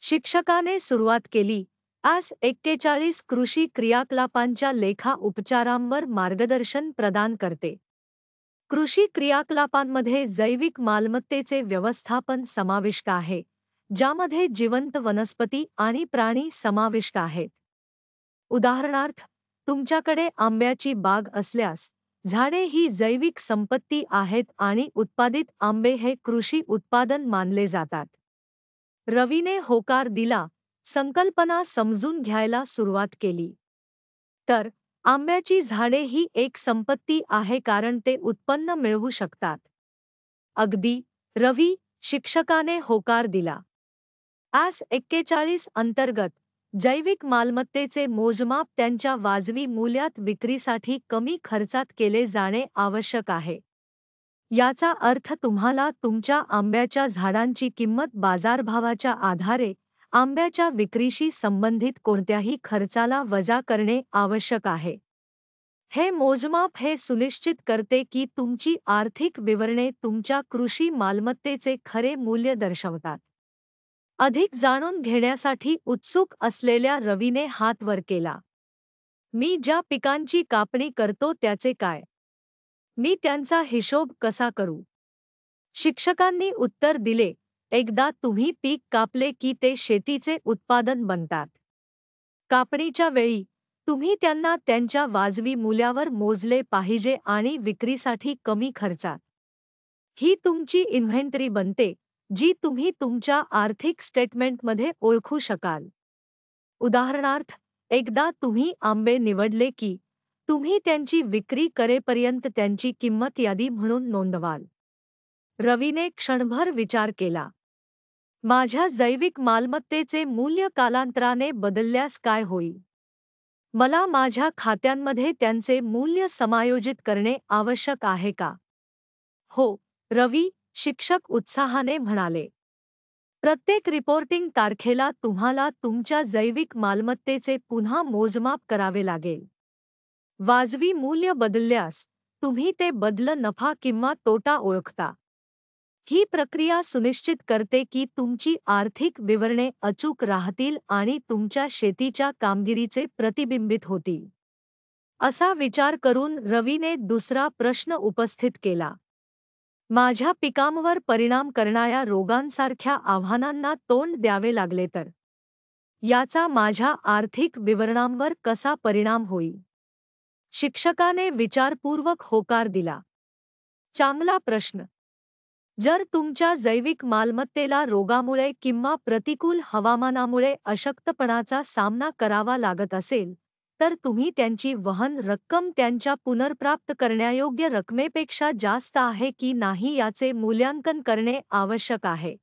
Speaker 1: शिक्षकाने सुरुवात केली आज एक्केचाळीस कृषी क्रियाकलापांच्या लेखा उपचारांवर मार्गदर्शन प्रदान करते कृषी क्रियाकलापांमध्ये जैविक मालमत्तेचे व्यवस्थापन समाविष्ट आहे ज्यामध्ये जिवंत वनस्पती आणि प्राणी समाविष्ट आहेत उदाहरणार्थ तुमच्याकडे आंब्याची बाग असल्यास झाडे ही जैविक संपत्ती आहेत आणि उत्पादित आंबे हे कृषी उत्पादन मानले जातात रवीने होकार दिला संकल्पना समजून घ्यायला सुरुवात केली तर आंब्याची झाडे ही एक संपत्ती आहे कारण ते उत्पन्न मिळवू शकतात अगदी रवी शिक्षकाने होकार दिला आस एक्केचाळीस अंतर्गत जैविक मालमत्तेचे मोजमाप त्यांच्या वाजवी मूल्यात विक्रीसाठी कमी खर्चात केले जाणे आवश्यक आहे याचा अर्थ तुम्हाला तुमच्या आंब्याच्या झाडांची किंमत बाजारभावाच्या आधारे आंब्याच्या विक्रीशी संबंधित कोणत्याही खर्चाला वजा करणे आवश्यक आहे हे मोजमाप हे सुनिश्चित करते की तुमची आर्थिक विवरणे तुमच्या कृषी मालमत्तेचे खरे मूल्य दर्शवतात अधिक जाणून घेण्यासाठी उत्सुक असलेल्या रवीने हात वर केला मी ज्या पिकांची कापणी करतो त्याचे काय मी त्यांचा हिशोब कसा करू शिक्षकांनी उत्तर दिले एकदा तुम्ही पीक कापले की ते शेतीचे उत्पादन बनतात कापणीच्या वेळी तुम्ही त्यांना त्यांच्या वाजवी मूल्यावर मोजले पाहिजे आणि विक्रीसाठी कमी खर्चात ही तुमची इन्व्हेंटरी बनते जी तुम्ही तुमच्या आर्थिक स्टेटमेंटमध्ये ओळखू शकाल उदाहरणार्थ एकदा तुम्ही आंबे निवडले की तुम्ही त्यांची विक्री करेपर्यंत त्यांची किंमत यादी म्हणून नोंदवाल रवीने क्षणभर विचार केला माझ्या जैविक मालमत्तेचे मूल्य कालांतराने बदलल्यास काय होईल मला माझ्या खात्यांमध्ये त्यांचे मूल्य समायोजित करणे आवश्यक आहे का हो रवी शिक्षक उत्साहाने म्हणाले प्रत्येक रिपोर्टिंग तारखेला तुम्हाला तुमच्या जैविक मालमत्तेचे पुन्हा मोजमाप करावे लागेल वाजवी मूल्य बदलल्यास तुम्ही ते बदल नफा किंवा तोटा ओळखता ही प्रक्रिया सुनिश्चित करते की तुमची आर्थिक विवरणे अचूक राहतील आणि तुमच्या शेतीच्या कामगिरीचे प्रतिबिंबित होतील असा विचार करून रवीने दुसरा प्रश्न उपस्थित केला माझ्या पिकांवर परिणाम करणाऱ्या रोगांसारख्या आव्हानांना तोंड द्यावे लागले तर याचा माझ्या आर्थिक विवरणांवर कसा परिणाम होईल शिक्षकाने विचारपूर्वक होकार दिला चांगला प्रश्न जर तुमच्या जैविक मालमत्तेला रोगामुळे किंवा प्रतिकूल हवामानामुळे अशक्तपणाचा सामना करावा लागत असेल तर तुम्ही त्यांची वहन रक्कम त्यांच्या पुनर्प्राप्त करण्यायोग्य रकमेपेक्षा जास्त आहे की नाही याचे मूल्यांकन करणे आवश्यक आहे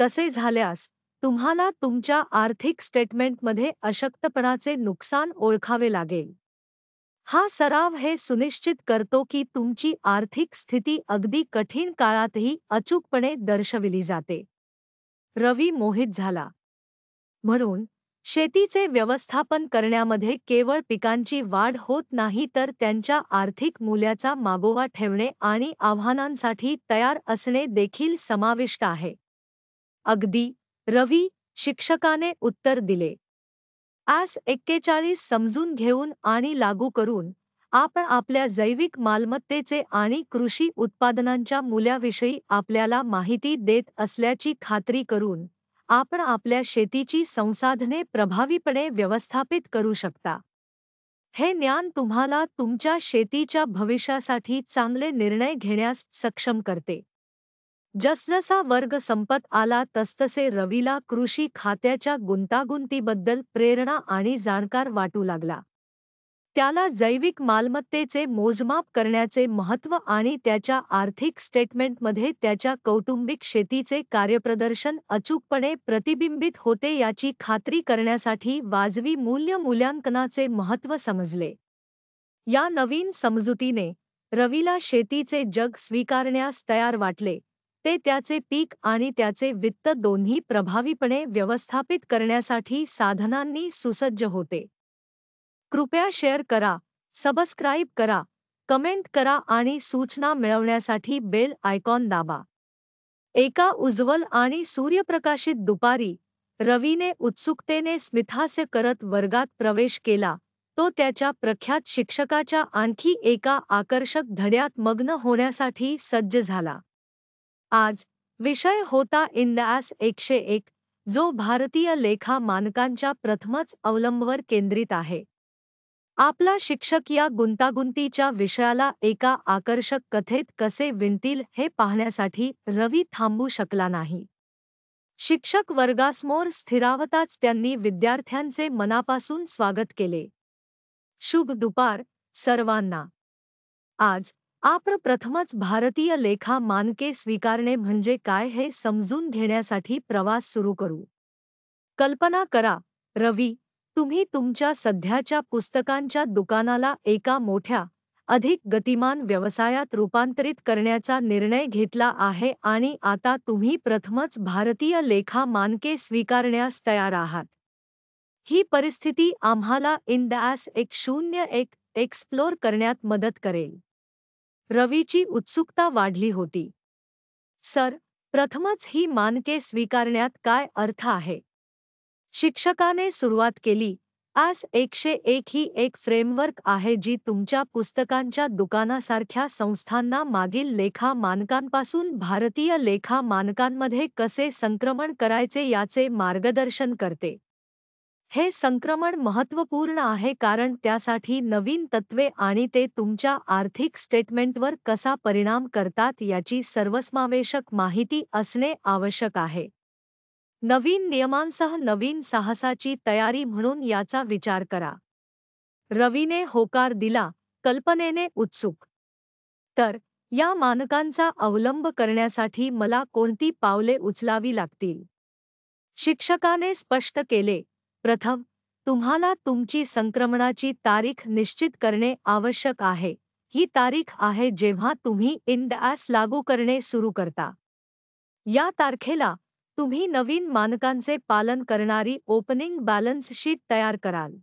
Speaker 1: तसे झाल्यास तुम्हाला तुमच्या आर्थिक स्टेटमेंटमध्ये अशक्तपणाचे नुकसान ओळखावे लागेल हा सराव हे सुनिश्चित करतो की तुमची आर्थिक स्थिती अगदी कठीण काळातही अचूकपणे दर्शविली जाते रवी मोहित झाला म्हणून शेतीचे व्यवस्थापन करण्यामध्ये केवळ पिकांची वाढ होत नाही तर त्यांच्या आर्थिक मूल्याचा मागोवा ठेवणे आणि आव्हानांसाठी तयार असणे देखील समाविष्ट आहे अगदी रवी शिक्षकाने उत्तर दिले आस एक्केचाळीस समजून घेऊन आणि लागू करून आपण आपल्या जैविक मालमत्तेचे आणि कृषी उत्पादनांच्या मूल्याविषयी आपल्याला माहिती देत असल्याची खात्री करून आपण आपल्या शेतीची संसाधने प्रभावीपणे व्यवस्थापित करू शकता हे ज्ञान तुम्हाला तुमच्या शेतीच्या भविष्यासाठी चांगले निर्णय घेण्यास सक्षम करते जसजसा वर्ग संपत आला तसतसे रवीला कृषी खात्याच्या गुंतागुंतीबद्दल प्रेरणा आणि जाणकार वाटू लागला त्याला जैविक मालमत्तेचे मोजमाप करण्याचे महत्त्व आणि त्याच्या आर्थिक स्टेटमेंटमध्ये त्याच्या कौटुंबिक शेतीचे कार्यप्रदर्शन अचूकपणे प्रतिबिंबित होते याची खात्री करण्यासाठी वाजवी मूल्य मूल्यांकनाचे महत्त्व समजले या नवीन समजुतीने रवीला शेतीचे जग स्वीकारण्यास तयार वाटले ते त्याचे पीक आणि त्याचे वित्त दोन्ही प्रभावीपणे व्यवस्थापित करण्यासाठी साधनांनी सुसज्ज होते कृपया शेअर करा सबस्क्राईब करा कमेंट करा आणि सूचना मिळवण्यासाठी बेल आयकॉन दाबा एका उज्ज्वल आणि सूर्यप्रकाशित दुपारी रवीने उत्सुकतेने स्मिथास्य करत वर्गात प्रवेश केला तो त्याच्या प्रख्यात शिक्षकाच्या आणखी एका आकर्षक धड्यात मग्न होण्यासाठी सज्ज झाला आज विषय होता इंडॅस एकशे एक जो भारतीय लेखा मानकांच्या प्रथमच अवलंबवर केंद्रित आहे आपला शिक्षक या गुंतागुंतीच्या विषयाला एका आकर्षक कथेत कसे विणतील हे पाहण्यासाठी रवी थांबू शकला नाही शिक्षक वर्गासमोर स्थिरावताच त्यांनी विद्यार्थ्यांचे मनापासून स्वागत केले शुभ दुपार सर्वांना आज आपण प्रथमच भारतीय लेखा मानके स्वीकारणे म्हणजे काय हे समजून घेण्यासाठी प्रवास सुरू करू कल्पना करा रवी तुम्ही तुमच्या सध्याच्या पुस्तकांच्या दुकानाला एका मोठ्या अधिक गतिमान व्यवसायात रूपांतरित करण्याचा निर्णय घेतला आहे आणि आता तुम्ही प्रथमच भारतीय लेखा मानके स्वीकारण्यास तयार आहात ही परिस्थिती आम्हाला इन दॅस एक शून्य एक एक्सप्लोर करण्यात मदत करेल रवीची उत्सुकता वाढली होती सर प्रथमच ही मानके स्वीकारण्यात काय अर्थ आहे शिक्षकाने सुरुवात केली आज एकशे एक ही एक फ्रेमवर्क आहे जी तुमच्या पुस्तकांच्या दुकानासारख्या संस्थांना मागील लेखा मानकांपासून भारतीय लेखा मानकांमध्ये कसे संक्रमण करायचे याचे मार्गदर्शन करते हे संक्रमण महत्त्वपूर्ण आहे कारण त्यासाठी नवीन तत्वे आणि ते तुमच्या आर्थिक स्टेटमेंटवर कसा परिणाम करतात याची सर्वसमावेशक माहिती असणे आवश्यक आहे नवीन नियमांसह नवीन साहसाची तयारी म्हणून याचा विचार करा रवीने होकार दिला कल्पनेने उत्सुक तर या मानकांचा अवलंब करण्यासाठी मला कोणती पावले उचलावी लागतील शिक्षकाने स्पष्ट केले प्रथम तुम्हाला तुमची संक्रमणाची तारीख निश्चित करणे आवश्यक आहे ही तारीख आहे जेव्हा तुम्ही इंडॲस लागू करणे सुरू करता या तारखेला तुम्ही नवीन मानकांचे पालन करणारी ओपनिंग बॅलन्स शीट तयार कराल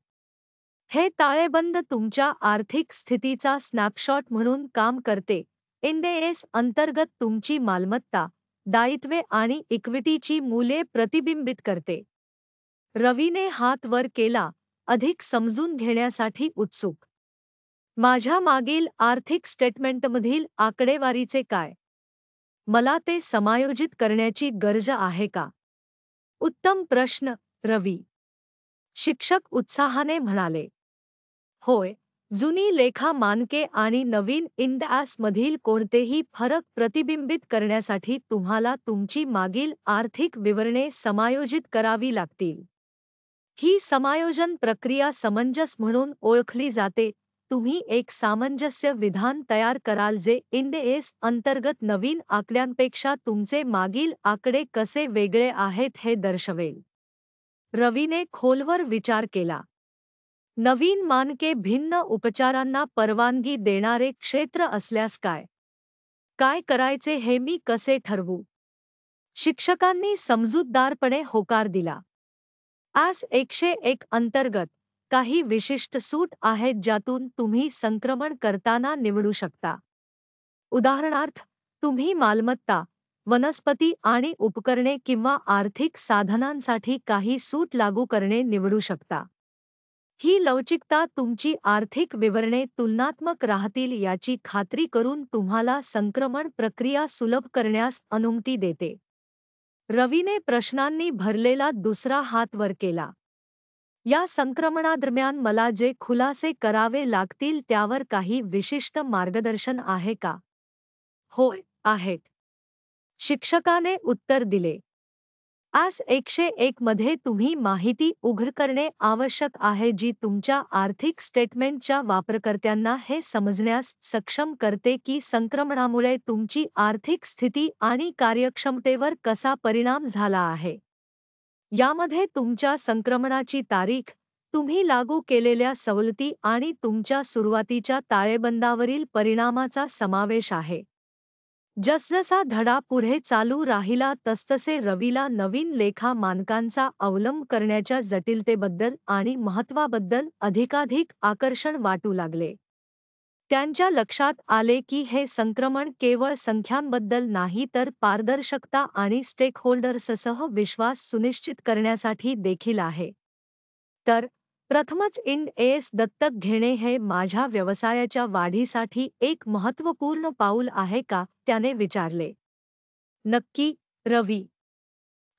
Speaker 1: हे ताळेबंद तुमच्या आर्थिक स्थितीचा स्नॅपशॉट म्हणून काम करते इंडेएस अंतर्गत तुमची मालमत्ता दायित्वे आणि इक्विटीची मूल्ये प्रतिबिंबित करते रवीने हात वर केला अधिक समजून घेण्यासाठी उत्सुक माझ्या मागील आर्थिक स्टेटमेंटमधील आकडेवारीचे काय मला ते समायोजित करण्याची गरज आहे का उत्तम प्रश्न रवी शिक्षक उत्साहाने म्हणाले होय जुनी लेखा मानके आणि नवीन इंडॅसमधील कोणतेही फरक प्रतिबिंबित करण्यासाठी तुम्हाला तुमची मागील आर्थिक विवरणे समायोजित करावी लागतील ही समायोजन प्रक्रिया समंजस म्हणून ओळखली जाते तुम्ही एक सामंजस्य विधान तयार कराल जे एस अंतर्गत नवीन आकड्यांपेक्षा तुमचे मागील आकडे कसे वेगळे आहेत हे दर्शवेल रवीने खोलवर विचार केला नवीन मानके भिन्न उपचारांना परवानगी देणारे क्षेत्र असल्यास काय काय करायचे हे मी कसे ठरवू शिक्षकांनी समजूतदारपणे होकार दिला आज एकशे एक अंतर्गत काही विशिष्ट सूट आहेत ज्यातून तुम्ही संक्रमण करताना निवडू शकता उदाहरणार्थ तुम्ही मालमत्ता वनस्पती आणि उपकरणे किंवा आर्थिक साधनांसाठी काही सूट लागू करणे निवडू शकता ही लवचिकता तुमची आर्थिक विवरणे तुलनात्मक राहतील याची खात्री करून तुम्हाला संक्रमण प्रक्रिया सुलभ करण्यास अनुमती देते रवीने प्रश्नांनी भरलेला दुसरा हात वर केला या संक्रमणादरम्यान मला जे खुलासे करावे लागतील त्यावर काही विशिष्ट मार्गदर्शन आहे का होय आहेत शिक्षकाने उत्तर दिले आज एकशे एक मध्ये तुम्ही माहिती उघड करणे आवश्यक आहे जी तुमच्या आर्थिक स्टेटमेंटच्या वापरकर्त्यांना हे समजण्यास सक्षम करते की संक्रमणामुळे तुमची आर्थिक स्थिती आणि कार्यक्षमतेवर कसा परिणाम झाला आहे यामध्ये तुमच्या संक्रमणाची तारीख तुम्ही लागू केलेल्या सवलती आणि तुमच्या सुरुवातीच्या ताळेबंदावरील परिणामाचा समावेश आहे जसजसा धडा पुढे चालू राहिला तसतसे रवीला नवीन लेखा मानकांचा अवलंब करण्याच्या जटिलतेबद्दल आणि महत्त्वाबद्दल अधिकाधिक आकर्षण वाटू लागले त्यांच्या लक्षात आले की हे संक्रमण केवळ संख्यांबद्दल नाही तर पारदर्शकता आणि स्टेकहोल्डर्ससह विश्वास सुनिश्चित करण्यासाठी देखील आहे तर प्रथमच इंड एस दत्तक घेणे हे माझ्या व्यवसायाच्या वाढीसाठी एक महत्त्वपूर्ण पाऊल आहे का त्याने विचारले नक्की रवी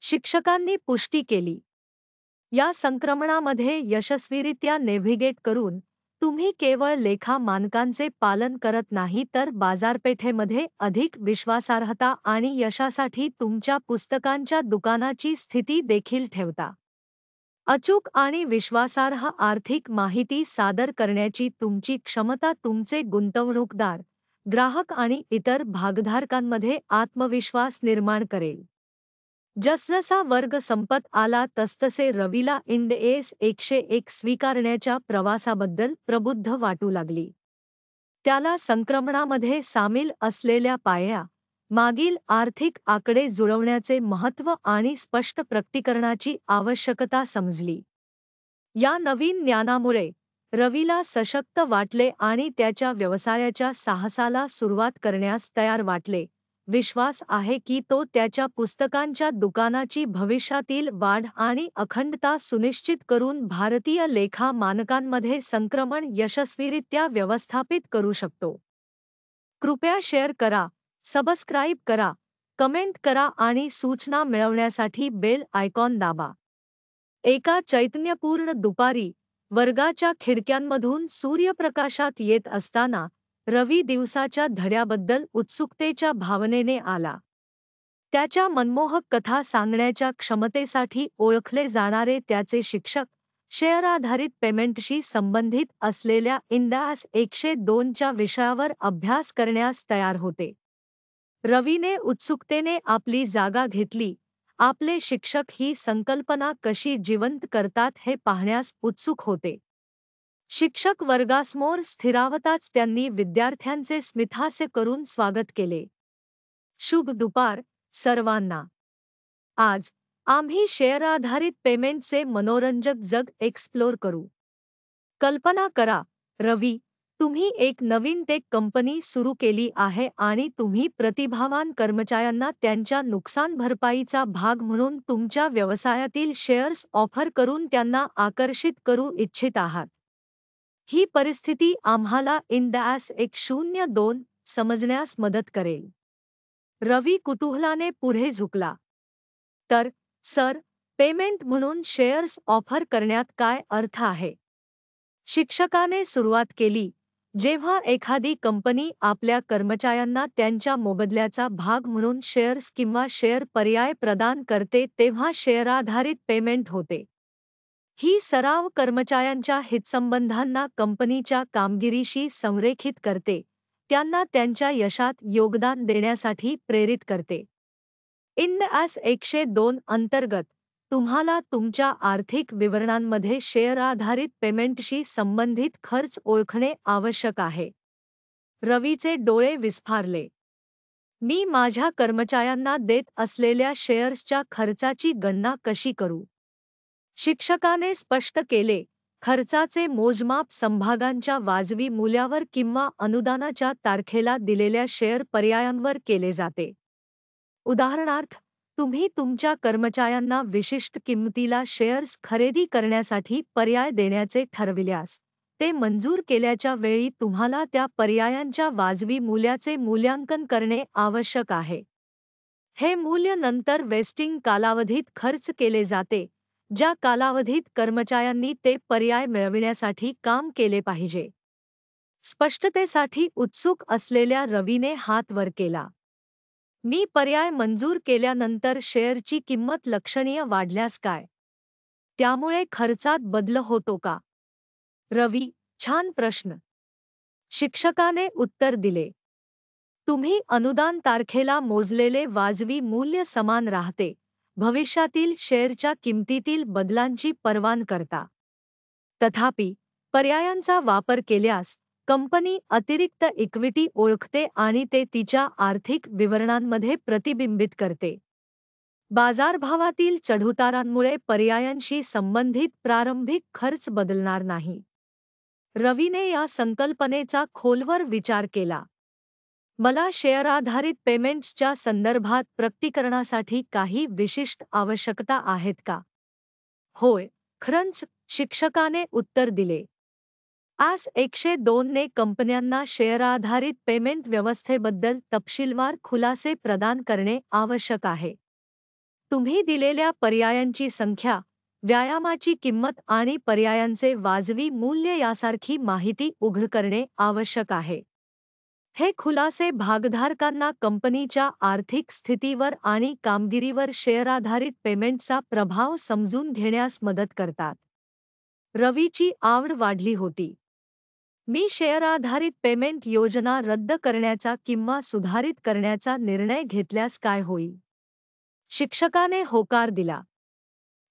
Speaker 1: शिक्षकांनी पुष्टी केली या संक्रमणामध्ये यशस्वीरित्या नेव्हिगेट करून तुम्ही केवळ लेखा मानकांचे पालन करत नाही तर बाजारपेठेमध्ये अधिक विश्वासार्हता आणि यशासाठी तुमच्या पुस्तकांच्या दुकानाची स्थिती देखील ठेवता अचूक आणि विश्वासार्ह आर्थिक माहिती सादर करण्याची तुमची क्षमता तुमचे गुंतवणूकदार ग्राहक आणि इतर भागधारकांमध्ये आत्मविश्वास निर्माण करेल जसजसा वर्ग संपत आला तसतसे रवीला इंड एस एकशे एक स्वीकारण्याच्या प्रवासाबद्दल प्रबुद्ध वाटू लागली त्याला संक्रमणामध्ये सामील असलेल्या पाया मागील आर्थिक आकडे जुळवण्याचे महत्त्व आणि स्पष्ट प्रक्तीकरणाची आवश्यकता समजली या नवीन ज्ञानामुळे रवीला सशक्त वाटले आणि त्याच्या व्यवसायाच्या साहसाला सुरुवात करण्यास तयार वाटले विश्वास आहे की तो त्याच्या पुस्तकांच्या दुकानाची भविष्यातील वाढ आणि अखंडता सुनिश्चित करून भारतीय लेखा मानकांमध्ये संक्रमण यशस्वीरित्या व्यवस्थापित करू शकतो कृपया शेअर करा सबस्क्राईब करा कमेंट करा आणि सूचना मिळवण्यासाठी बेल आयकॉन दाबा एका चैतन्यपूर्ण दुपारी वर्गाच्या खिडक्यांमधून सूर्यप्रकाशात येत असताना रवी दिवसाच्या धड्याबद्दल उत्सुकतेच्या भावनेने आला त्याच्या मनमोहक कथा सांगण्याच्या क्षमतेसाठी ओळखले जाणारे त्याचे शिक्षक शेअर आधारित पेमेंटशी संबंधित असलेल्या इंदास एकशे दोनच्या विषयावर अभ्यास करण्यास तयार होते रवीने उत्सुकतेने आपली जागा घेतली आपले शिक्षक ही संकल्पना कशी जिवंत करतात हे पाहण्यास उत्सुक होते शिक्षक वर्गासमोर स्थिरावताच त्यांनी विद्यार्थ्यांचे स्मिथासे करून स्वागत केले शुभ दुपार सर्वांना आज आम्ही शेअर आधारित पेमेंटचे मनोरंजक जग एक्सप्लोर करू कल्पना करा रवी तुम्ही एक नवीन टेक कंपनी सुरू केली आहे आणि तुम्ही प्रतिभावान कर्मचाऱ्यांना त्यांच्या नुकसान भरपाईचा भाग म्हणून तुमच्या व्यवसायातील शेअर्स ऑफर करून त्यांना आकर्षित करू इच्छित आहात ही परिस्थिती आम्हाला इन दॅस एक शून्य दोन समजण्यास मदत करेल रवी कुतूहलाने पुढे झुकला तर सर पेमेंट म्हणून शेअर्स ऑफर करण्यात काय अर्थ आहे शिक्षकाने सुरुवात केली जेव्हा एखादी कंपनी आपल्या कर्मचाऱ्यांना त्यांच्या मोबदल्याचा भाग म्हणून शेअर्स किंवा शेअर पर्याय प्रदान करते तेव्हा शेअर आधारित पेमेंट होते ही सराव कर्मचाऱ्यांच्या हितसंबंधांना कंपनीच्या कामगिरीशी संरेखित करते त्यांना त्यांच्या यशात योगदान देण्यासाठी प्रेरित करते इन एस एकशे दोन अंतर्गत तुम्हाला तुमच्या आर्थिक विवरणांमध्ये शेअर आधारित पेमेंटशी संबंधित खर्च ओळखणे आवश्यक आहे रवीचे डोळे विस्फारले मी माझ्या कर्मचाऱ्यांना देत असलेल्या शेअर्सच्या खर्चाची गणना कशी करू शिक्षकाने स्पष्ट केले खर्चाचे मोजमाप संभागांच्या वाजवी मूल्यावर किंवा अनुदानाच्या तारखेला दिलेल्या शेअर पर्यायांवर केले जाते उदाहरणार्थ तुम्ही तुमच्या कर्मचाऱ्यांना विशिष्ट किंमतीला शेअर्स खरेदी करण्यासाठी पर्याय देण्याचे ठरविल्यास ते मंजूर केल्याच्या वेळी तुम्हाला त्या पर्यायांच्या वाजवी मूल्याचे मूल्यांकन करणे आवश्यक आहे हे मूल्य नंतर वेस्टिंग कालावधीत खर्च केले जाते ज्या कालावधीत कर्मचाऱ्यांनी ते पर्याय मिळविण्यासाठी काम केले पाहिजे स्पष्टतेसाठी उत्सुक असलेल्या रवीने हात वर केला मी पर्याय मंजूर केल्यानंतर शेअरची किंमत लक्षणीय वाढल्यास काय त्यामुळे खर्चात बदल होतो का रवी छान प्रश्न शिक्षकाने उत्तर दिले तुम्ही अनुदान तारखेला मोजलेले वाजवी मूल्य समान राहते भविष्यातील शेअरच्या किमतीतील बदलांची परवान करता तथापि पर्यायांचा वापर केल्यास कंपनी अतिरिक्त इक्विटी ओळखते आणि ते तिच्या आर्थिक विवरणांमध्ये प्रतिबिंबित करते बाजारभावातील चढउतारांमुळे पर्यायांशी संबंधित प्रारंभिक खर्च बदलणार नाही रवीने या संकल्पनेचा खोलवर विचार केला मला शेअर आधारित पेमेंट्सच्या संदर्भात प्रक्तीकरणासाठी काही विशिष्ट आवश्यकता आहेत का होय खरंच शिक्षकाने उत्तर दिले आज एकशे दोनने कंपन्यांना शेअर आधारित पेमेंट व्यवस्थेबद्दल तपशीलवार खुलासे प्रदान करणे आवश्यक आहे तुम्ही दिलेल्या पर्यायांची संख्या व्यायामाची किंमत आणि पर्यायांचे वाजवी मूल्य यासारखी माहिती उघड करणे आवश्यक आहे हे खुलासे भागधारकांना कंपनीच्या आर्थिक स्थितीवर आणि कामगिरीवर शेअर आधारित पेमेंटचा प्रभाव समजून घेण्यास मदत करतात रवीची आवड वाढली होती मी शेअर आधारित पेमेंट योजना रद्द करण्याचा किंवा सुधारित करण्याचा निर्णय घेतल्यास काय होईल शिक्षकाने होकार दिला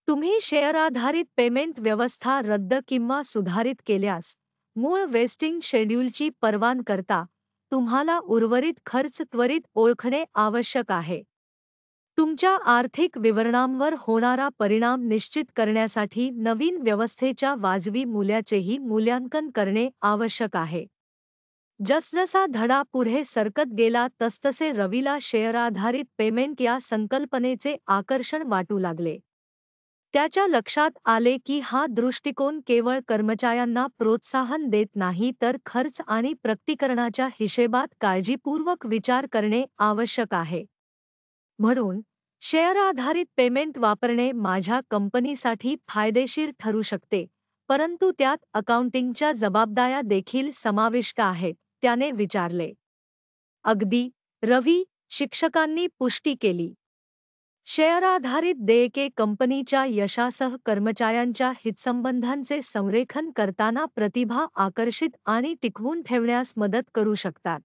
Speaker 1: तुम्ही शेअर आधारित पेमेंट व्यवस्था रद्द किंवा सुधारित केल्यास मूळ वेस्टिंग शेड्यूलची परवान करता तुम्हाला उर्वरित खर्च त्वरित ओळखणे आवश्यक आहे तुमच्या आर्थिक विवरणांवर होणारा परिणाम निश्चित करण्यासाठी नवीन व्यवस्थेच्या वाजवी मूल्याचेही मूल्यांकन करणे आवश्यक आहे जसजसा धडा पुढे सरकत गेला तसतसे रवीला शेअर आधारित पेमेंट या संकल्पनेचे आकर्षण वाटू लागले त्याच्या लक्षात आले की हा दृष्टिकोन केवळ कर्मचाऱ्यांना प्रोत्साहन देत नाही तर खर्च आणि प्रक्तिकरणाच्या हिशेबात काळजीपूर्वक विचार करणे आवश्यक आहे म्हणून शेअर आधारित पेमेंट वापरणे माझ्या कंपनीसाठी फायदेशीर ठरू शकते परंतु त्यात अकाउंटिंगच्या जबाबदाया देखील समाविष्ट आहेत त्याने विचारले अगदी रवी शिक्षकांनी पुष्टी केली शेअर आधारित देयके कंपनीच्या यशासह कर्मचाऱ्यांच्या हितसंबंधांचे संरेखन करताना प्रतिभा आकर्षित आणि टिकवून ठेवण्यास मदत करू शकतात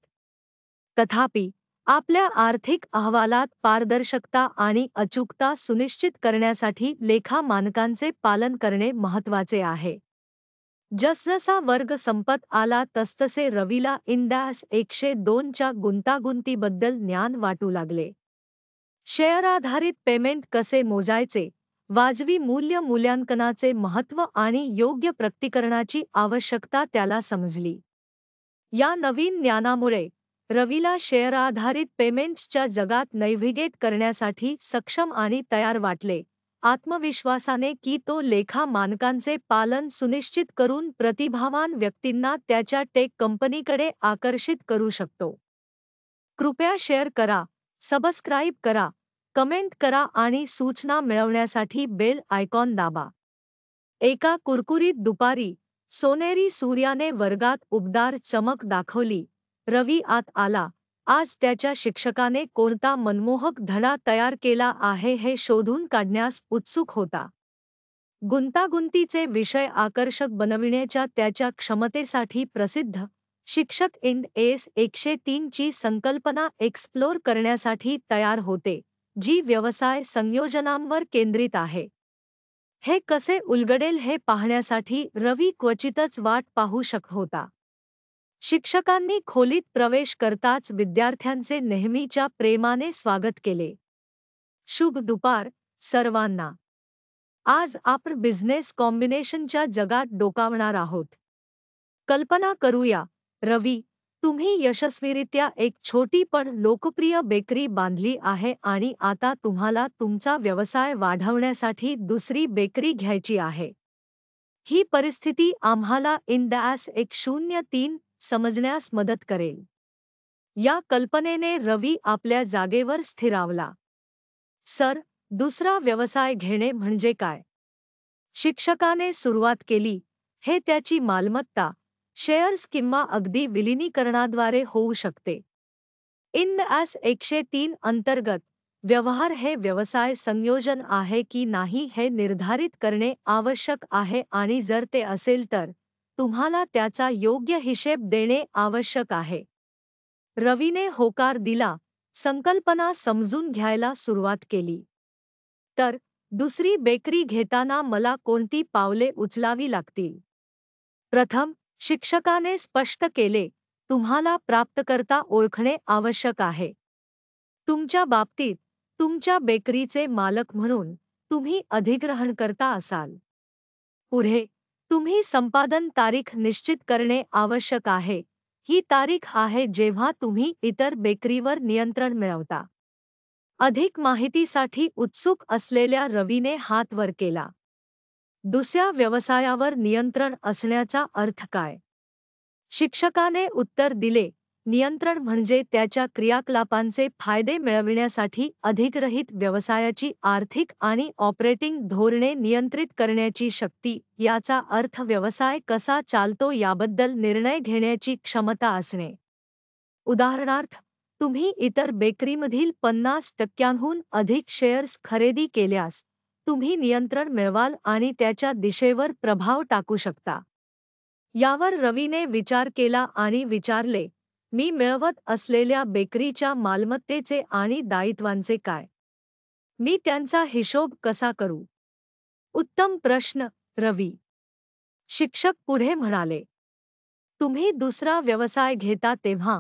Speaker 1: तथापि आपल्या आर्थिक अहवालात पारदर्शकता आणि अचूकता सुनिश्चित करण्यासाठी लेखा मानकांचे पालन करणे महत्वाचे आहे जसजसा वर्ग संपत आला तसतसे रवीला इंदास एकशे दोनच्या गुंतागुंतीबद्दल ज्ञान वाटू लागले शेअर आधारित पेमेंट कसे मोजायचे वाजवी मूल्य मूल्यांकनाचे महत्त्व आणि योग्य प्रतिकरणाची आवश्यकता त्याला समजली या नवीन ज्ञानामुळे रवीला शेअर आधारित पेमेंट्सच्या जगात नैव्हिगेट करण्यासाठी सक्षम आणि तयार वाटले आत्मविश्वासाने की तो लेखा मानकांचे पालन सुनिश्चित करून प्रतिभावान व्यक्तींना त्याच्या टेक कंपनीकडे आकर्षित करू शकतो कृपया शेअर करा सबस्क्राईब करा कमेंट करा आणि सूचना मिळवण्यासाठी बेल आयकॉन दाबा एका कुरकुरीत दुपारी सोनेरी सूर्याने वर्गात उबदार चमक दाखवली रवि आत आला आज त्याच्या शिक्षकाने कोणता मनमोहक धडा तयार केला आहे हे शोधून काढण्यास उत्सुक होता गुंतागुंतीचे विषय आकर्षक बनविण्याच्या त्याच्या क्षमतेसाठी प्रसिद्ध शिक्षक इंड एस एकशे तीनची संकल्पना एक्सप्लोर करण्यासाठी तयार होते जी व्यवसाय संयोजनांवर केंद्रित आहे हे कसे उलगडेल हे पाहण्यासाठी रवी क्वचितच वाट पाहू शक होता शिक्षकांनी खोलीत प्रवेश करताच विद्यार्थ्यांचे नेहमीच्या प्रेमाने स्वागत केले शुभ दुपार सर्वांना आज आपण बिझनेस कॉम्बिनेशनच्या जगात डोकावणार आहोत कल्पना करूया रवी तुम्ही यशस्वीरित्या एक छोटी पण लोकप्रिय बेकरी बांधली आहे आणि आता तुम्हाला तुमचा व्यवसाय वाढवण्यासाठी दुसरी बेकरी घ्यायची आहे ही परिस्थिती आम्हाला दॅस एक शून्य तीन समजण्यास मदत करेल या कल्पनेने रवी आपल्या जागेवर स्थिरावला सर दुसरा व्यवसाय घेणे म्हणजे काय शिक्षकाने सुरुवात केली हे त्याची मालमत्ता शेअर्स किंवा अगदी विलिनीकरणाद्वारे होऊ शकते इन ॲस एकशे तीन अंतर्गत व्यवहार हे व्यवसाय संयोजन आहे की नाही हे निर्धारित करणे आवश्यक आहे आणि जर ते असेल तर तुम्हाला त्याचा योग्य हिशेब देणे आवश्यक आहे रवीने होकार दिला संकल्पना समजून घ्यायला सुरुवात केली तर दुसरी बेकरी घेताना मला कोणती पावले उचलावी लागतील प्रथम शिक्षकाने स्पष्ट केले तुम्हाला प्राप्तकर्ता ओळखणे आवश्यक आहे तुमच्या बाबतीत तुमच्या बेकरीचे मालक म्हणून तुम्ही अधिग्रहणकर्ता असाल पुढे तुम्ही संपादन तारीख निश्चित करणे आवश्यक आहे ही तारीख आहे जेव्हा तुम्ही इतर बेकरीवर नियंत्रण मिळवता अधिक माहितीसाठी उत्सुक असलेल्या रवीने हात वर केला दुसऱ्या व्यवसायावर नियंत्रण असण्याचा अर्थ काय शिक्षकाने उत्तर दिले नियंत्रण म्हणजे त्याच्या क्रियाकलापांचे फायदे मिळविण्यासाठी अधिकरहित व्यवसायाची आर्थिक आणि ऑपरेटिंग धोरणे नियंत्रित करण्याची शक्ती याचा अर्थ व्यवसाय कसा चालतो याबद्दल निर्णय घेण्याची क्षमता असणे उदाहरणार्थ तुम्ही इतर बेकरीमधील पन्नास टक्क्यांहून अधिक शेअर्स खरेदी केल्यास तुम्ही नियंत्रण मिळवाल आणि त्याच्या दिशेवर प्रभाव टाकू शकता यावर रवीने विचार केला आणि विचारले मी मिळवत असलेल्या बेकरीच्या मालमत्तेचे आणि दायित्वांचे काय मी त्यांचा हिशोब कसा करू उत्तम प्रश्न रवी शिक्षक पुढे म्हणाले तुम्ही दुसरा व्यवसाय घेता तेव्हा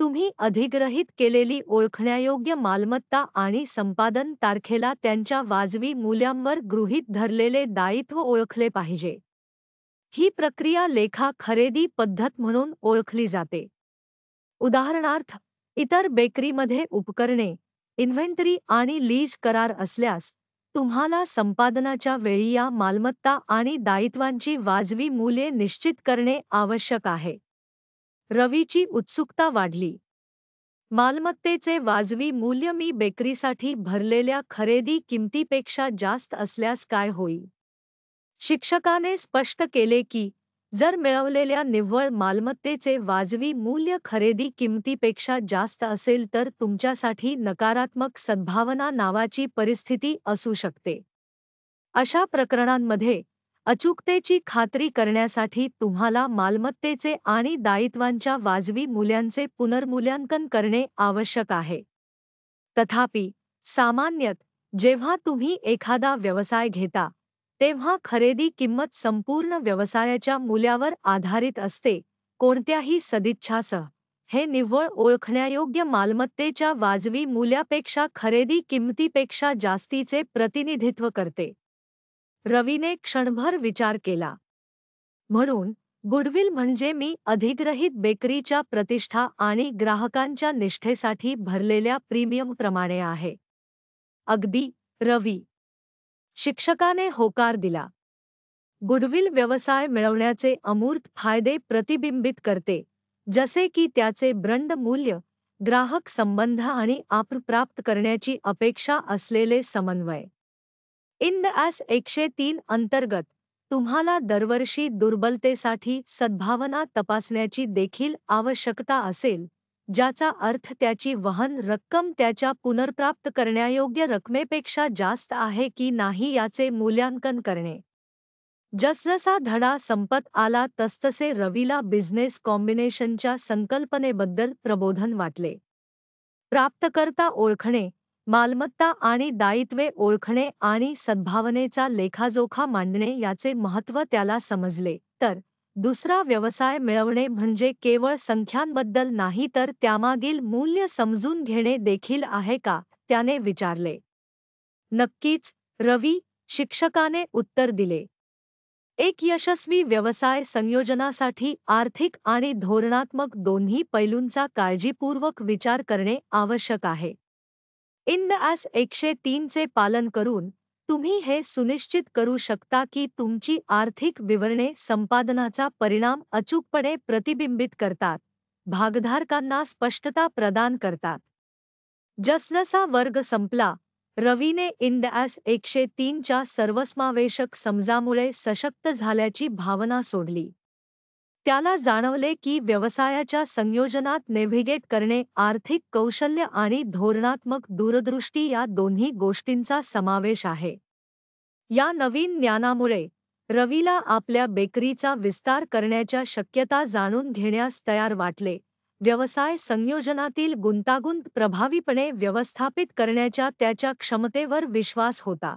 Speaker 1: तुम्ही अधिग्रहित केलेली ओळखण्यायोग्य मालमत्ता आणि संपादन तारखेला त्यांच्या वाजवी मूल्यांवर गृहीत धरलेले दायित्व ओळखले पाहिजे ही प्रक्रिया लेखा खरेदी पद्धत म्हणून ओळखली जाते उदाहरणार्थ इतर बेकरीमध्ये उपकरणे इन्व्हेंटरी आणि लीज करार असल्यास तुम्हाला संपादनाच्या वेळी या मालमत्ता आणि दायित्वांची वाजवी मूल्ये निश्चित करणे आवश्यक आहे रवीची उत्सुकता वाढली मालमत्तेचे वाजवी मूल्य मी बेकरीसाठी भरलेल्या खरेदी किमतीपेक्षा जास्त असल्यास काय होईल शिक्षकाने स्पष्ट केले की जर मिळवलेल्या निव्वळ मालमत्तेचे वाजवी मूल्य खरेदी किमतीपेक्षा जास्त असेल तर तुमच्यासाठी नकारात्मक सद्भावना नावाची परिस्थिती असू शकते अशा प्रकरणांमध्ये अचूकतेची खात्री करण्यासाठी तुम्हाला मालमत्तेचे आणि दायित्वांच्या वाजवी मूल्यांचे पुनर्मूल्यांकन करणे आवश्यक आहे तथापि सामान्यत जेव्हा तुम्ही एखादा व्यवसाय घेता तेव्हा खरेदी किंमत संपूर्ण व्यवसायाच्या मूल्यावर आधारित असते कोणत्याही सदिच्छासह हे निव्वळ ओळखण्यायोग्य मालमत्तेच्या वाजवी मूल्यापेक्षा खरेदी किंमतीपेक्षा जास्तीचे प्रतिनिधित्व करते रवीने क्षणभर विचार केला म्हणून गुडविल म्हणजे मी अधिग्रहित बेकरीच्या प्रतिष्ठा आणि ग्राहकांच्या निष्ठेसाठी भरलेल्या प्रीमियमप्रमाणे आहे अगदी रवी शिक्षकाने होकार दिला गुडविल व्यवसाय मिळवण्याचे अमूर्त फायदे प्रतिबिंबित करते जसे की त्याचे ब्रंड मूल्य ग्राहक संबंध आणि आपप्राप्त करण्याची अपेक्षा असलेले समन्वय इन ॲस एकशे तीन अंतर्गत तुम्हाला दरवर्षी दुर्बलतेसाठी सद्भावना तपासण्याची देखील आवश्यकता असेल ज्याचा अर्थ त्याची वहन रक्कम त्याच्या पुनर्प्राप्त करण्यायोग्य रकमेपेक्षा जास्त आहे की नाही याचे मूल्यांकन करणे जसजसा धडा संपत आला तसतसे रवीला बिझनेस कॉम्बिनेशनच्या संकल्पनेबद्दल प्रबोधन वाटले प्राप्तकर्ता ओळखणे मालमत्ता आणि दायित्वे ओळखणे आणि सद्भावनेचा लेखाजोखा मांडणे याचे महत्त्व त्याला समजले तर दुसरा व्यवसाय मिळवणे म्हणजे केवळ संख्यांबद्दल नाही तर त्यामागील मूल्य समजून घेणे देखील आहे का त्याने विचारले नक्कीच रवी शिक्षकाने उत्तर दिले एक यशस्वी व्यवसाय संयोजनासाठी आर्थिक आणि धोरणात्मक दोन्ही पैलूंचा काळजीपूर्वक विचार करणे आवश्यक आहे इंद आस एकशे तीनचे पालन करून तुम्ही हे सुनिश्चित करू शकता की तुमची आर्थिक विवरणे संपादनाचा परिणाम अचूकपणे प्रतिबिंबित करतात भागधारकांना स्पष्टता प्रदान करतात जसजसा वर्ग संपला रवीने इंडॅस एकशे तीनच्या सर्वसमावेशक समजामुळे सशक्त झाल्याची भावना सोडली त्याला जाणवले की व्यवसायाच्या संयोजनात नेव्हिगेट करणे आर्थिक कौशल्य आणि धोरणात्मक दूरदृष्टी या दोन्ही गोष्टींचा समावेश आहे या नवीन ज्ञानामुळे रवीला आपल्या बेकरीचा विस्तार करण्याच्या शक्यता जाणून घेण्यास तयार वाटले व्यवसाय संयोजनातील गुंतागुंत प्रभावीपणे व्यवस्थापित करण्याच्या त्याच्या क्षमतेवर विश्वास होता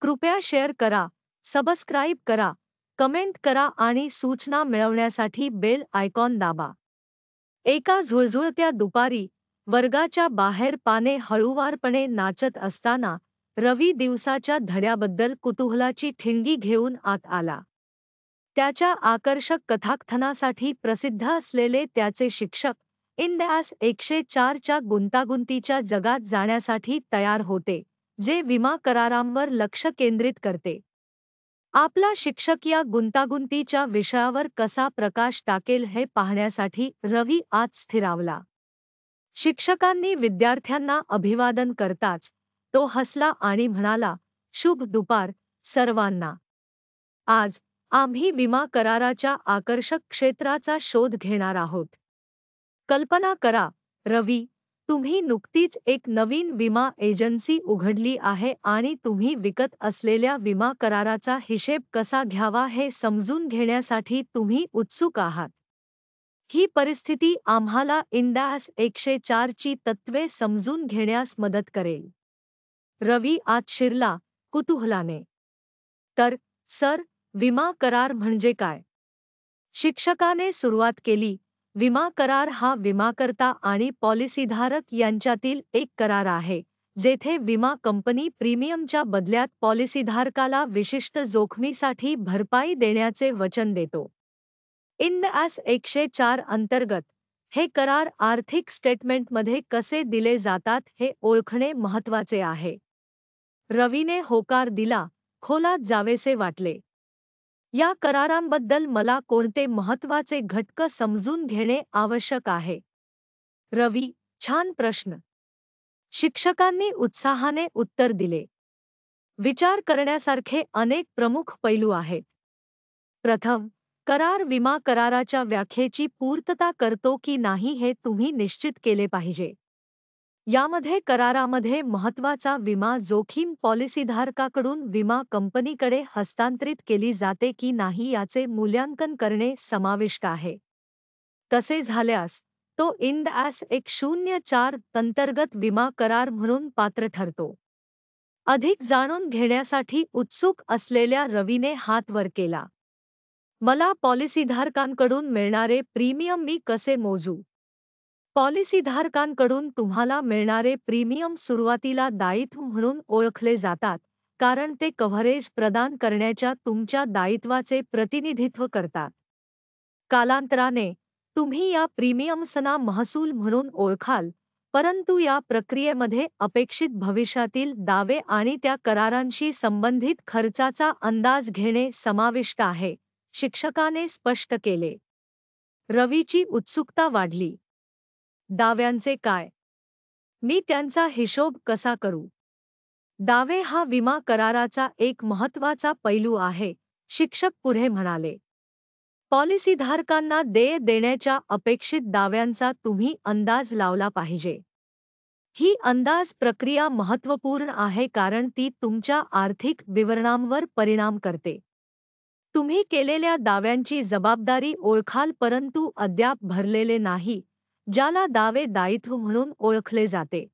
Speaker 1: कृपया शेअर करा सबस्क्राईब करा कमेंट करा आणि सूचना मिळवण्यासाठी बेल आयकॉन दाबा एका झुळझुळत्या दुपारी वर्गाच्या बाहेर पाने हळूवारपणे नाचत असताना रवी दिवसाच्या धड्याबद्दल कुतूहलाची ठिणगी घेऊन आत आला त्याच्या आकर्षक कथाकथनासाठी प्रसिद्ध असलेले त्याचे शिक्षक इंडॅस एकशे चारच्या गुंतागुंतीच्या जगात जाण्यासाठी तयार होते जे विमा करारांवर लक्ष केंद्रित करते आपला शिक्षक या गुंतागुंतीच्या विषयावर कसा प्रकाश टाकेल हे पाहण्यासाठी रवी आज स्थिरावला शिक्षकांनी विद्यार्थ्यांना अभिवादन करताच तो हसला आणि म्हणाला शुभ दुपार सर्वांना आज आम्ही विमा कराराच्या आकर्षक क्षेत्राचा शोध घेणार आहोत कल्पना करा रवी तुम्ही नुकतीच एक नवीन विमा एजन्सी उघडली आहे आणि तुम्ही विकत असलेल्या विमा कराराचा हिशेब कसा घ्यावा हे समजून घेण्यासाठी तुम्ही उत्सुक आहात ही परिस्थिती आम्हाला इंडास एकशे चारची तत्त्वे समजून घेण्यास मदत करेल रवी आत शिरला कुतूहलाने तर सर विमा करार म्हणजे काय शिक्षकाने सुरुवात केली विमा करार हा विमाकर्ता आणि पॉलिसीधारक यांच्यातील एक करार आहे जेथे विमा कंपनी प्रीमियमच्या बदल्यात पॉलिसीधारकाला विशिष्ट जोखमीसाठी भरपाई देण्याचे वचन देतो इन ॲस एकशे चार अंतर्गत हे करार आर्थिक स्टेटमेंटमध्ये कसे दिले जातात हे ओळखणे महत्त्वाचे आहे रवीने होकार दिला खोलात जावेसे वाटले या करारांबद्दल मला कोणते महत्वाचे घटक समजून घेणे आवश्यक आहे रवी छान प्रश्न शिक्षकांनी उत्साहाने उत्तर दिले विचार करण्यासारखे अनेक प्रमुख पैलू आहेत प्रथम करार विमा कराराच्या व्याख्येची पूर्तता करतो की नाही हे तुम्ही निश्चित केले पाहिजे यामध्ये करारामध्ये महत्वाचा विमा जोखीम पॉलिसीधारकाकडून विमा कंपनीकडे हस्तांतरित केली जाते की नाही याचे मूल्यांकन करणे समाविष्ट आहे तसे झाल्यास तो ॲस एक शून्य चार अंतर्गत विमा करार म्हणून पात्र ठरतो अधिक जाणून घेण्यासाठी उत्सुक असलेल्या रवीने हात वर केला मला पॉलिसीधारकांकडून मिळणारे प्रीमियम मी कसे मोजू पॉलिसीधारकांकडून तुम्हाला मिळणारे प्रीमियम सुरुवातीला दायित्व म्हणून ओळखले जातात कारण ते कव्हरेज प्रदान करण्याच्या तुमच्या दायित्वाचे प्रतिनिधित्व करतात कालांतराने तुम्ही या प्रीमियम्सना महसूल म्हणून ओळखाल परंतु या प्रक्रियेमध्ये अपेक्षित भविष्यातील दावे आणि त्या करारांशी संबंधित खर्चाचा अंदाज घेणे समाविष्ट आहे शिक्षकाने स्पष्ट केले रवीची उत्सुकता वाढली दाव्यांचे काय मी त्यांचा हिशोब कसा करू दावे हा विमा कराराचा एक महत्वाचा पैलू आहे शिक्षक पुढे म्हणाले पॉलिसीधारकांना देय देण्याच्या अपेक्षित दाव्यांचा तुम्ही अंदाज लावला पाहिजे ही अंदाज प्रक्रिया महत्त्वपूर्ण आहे कारण ती तुमच्या आर्थिक विवरणांवर परिणाम करते तुम्ही केलेल्या दाव्यांची जबाबदारी ओळखाल परंतु अद्याप भरलेले नाही ज्याला दावे दायित्व म्हणून ओळखले जाते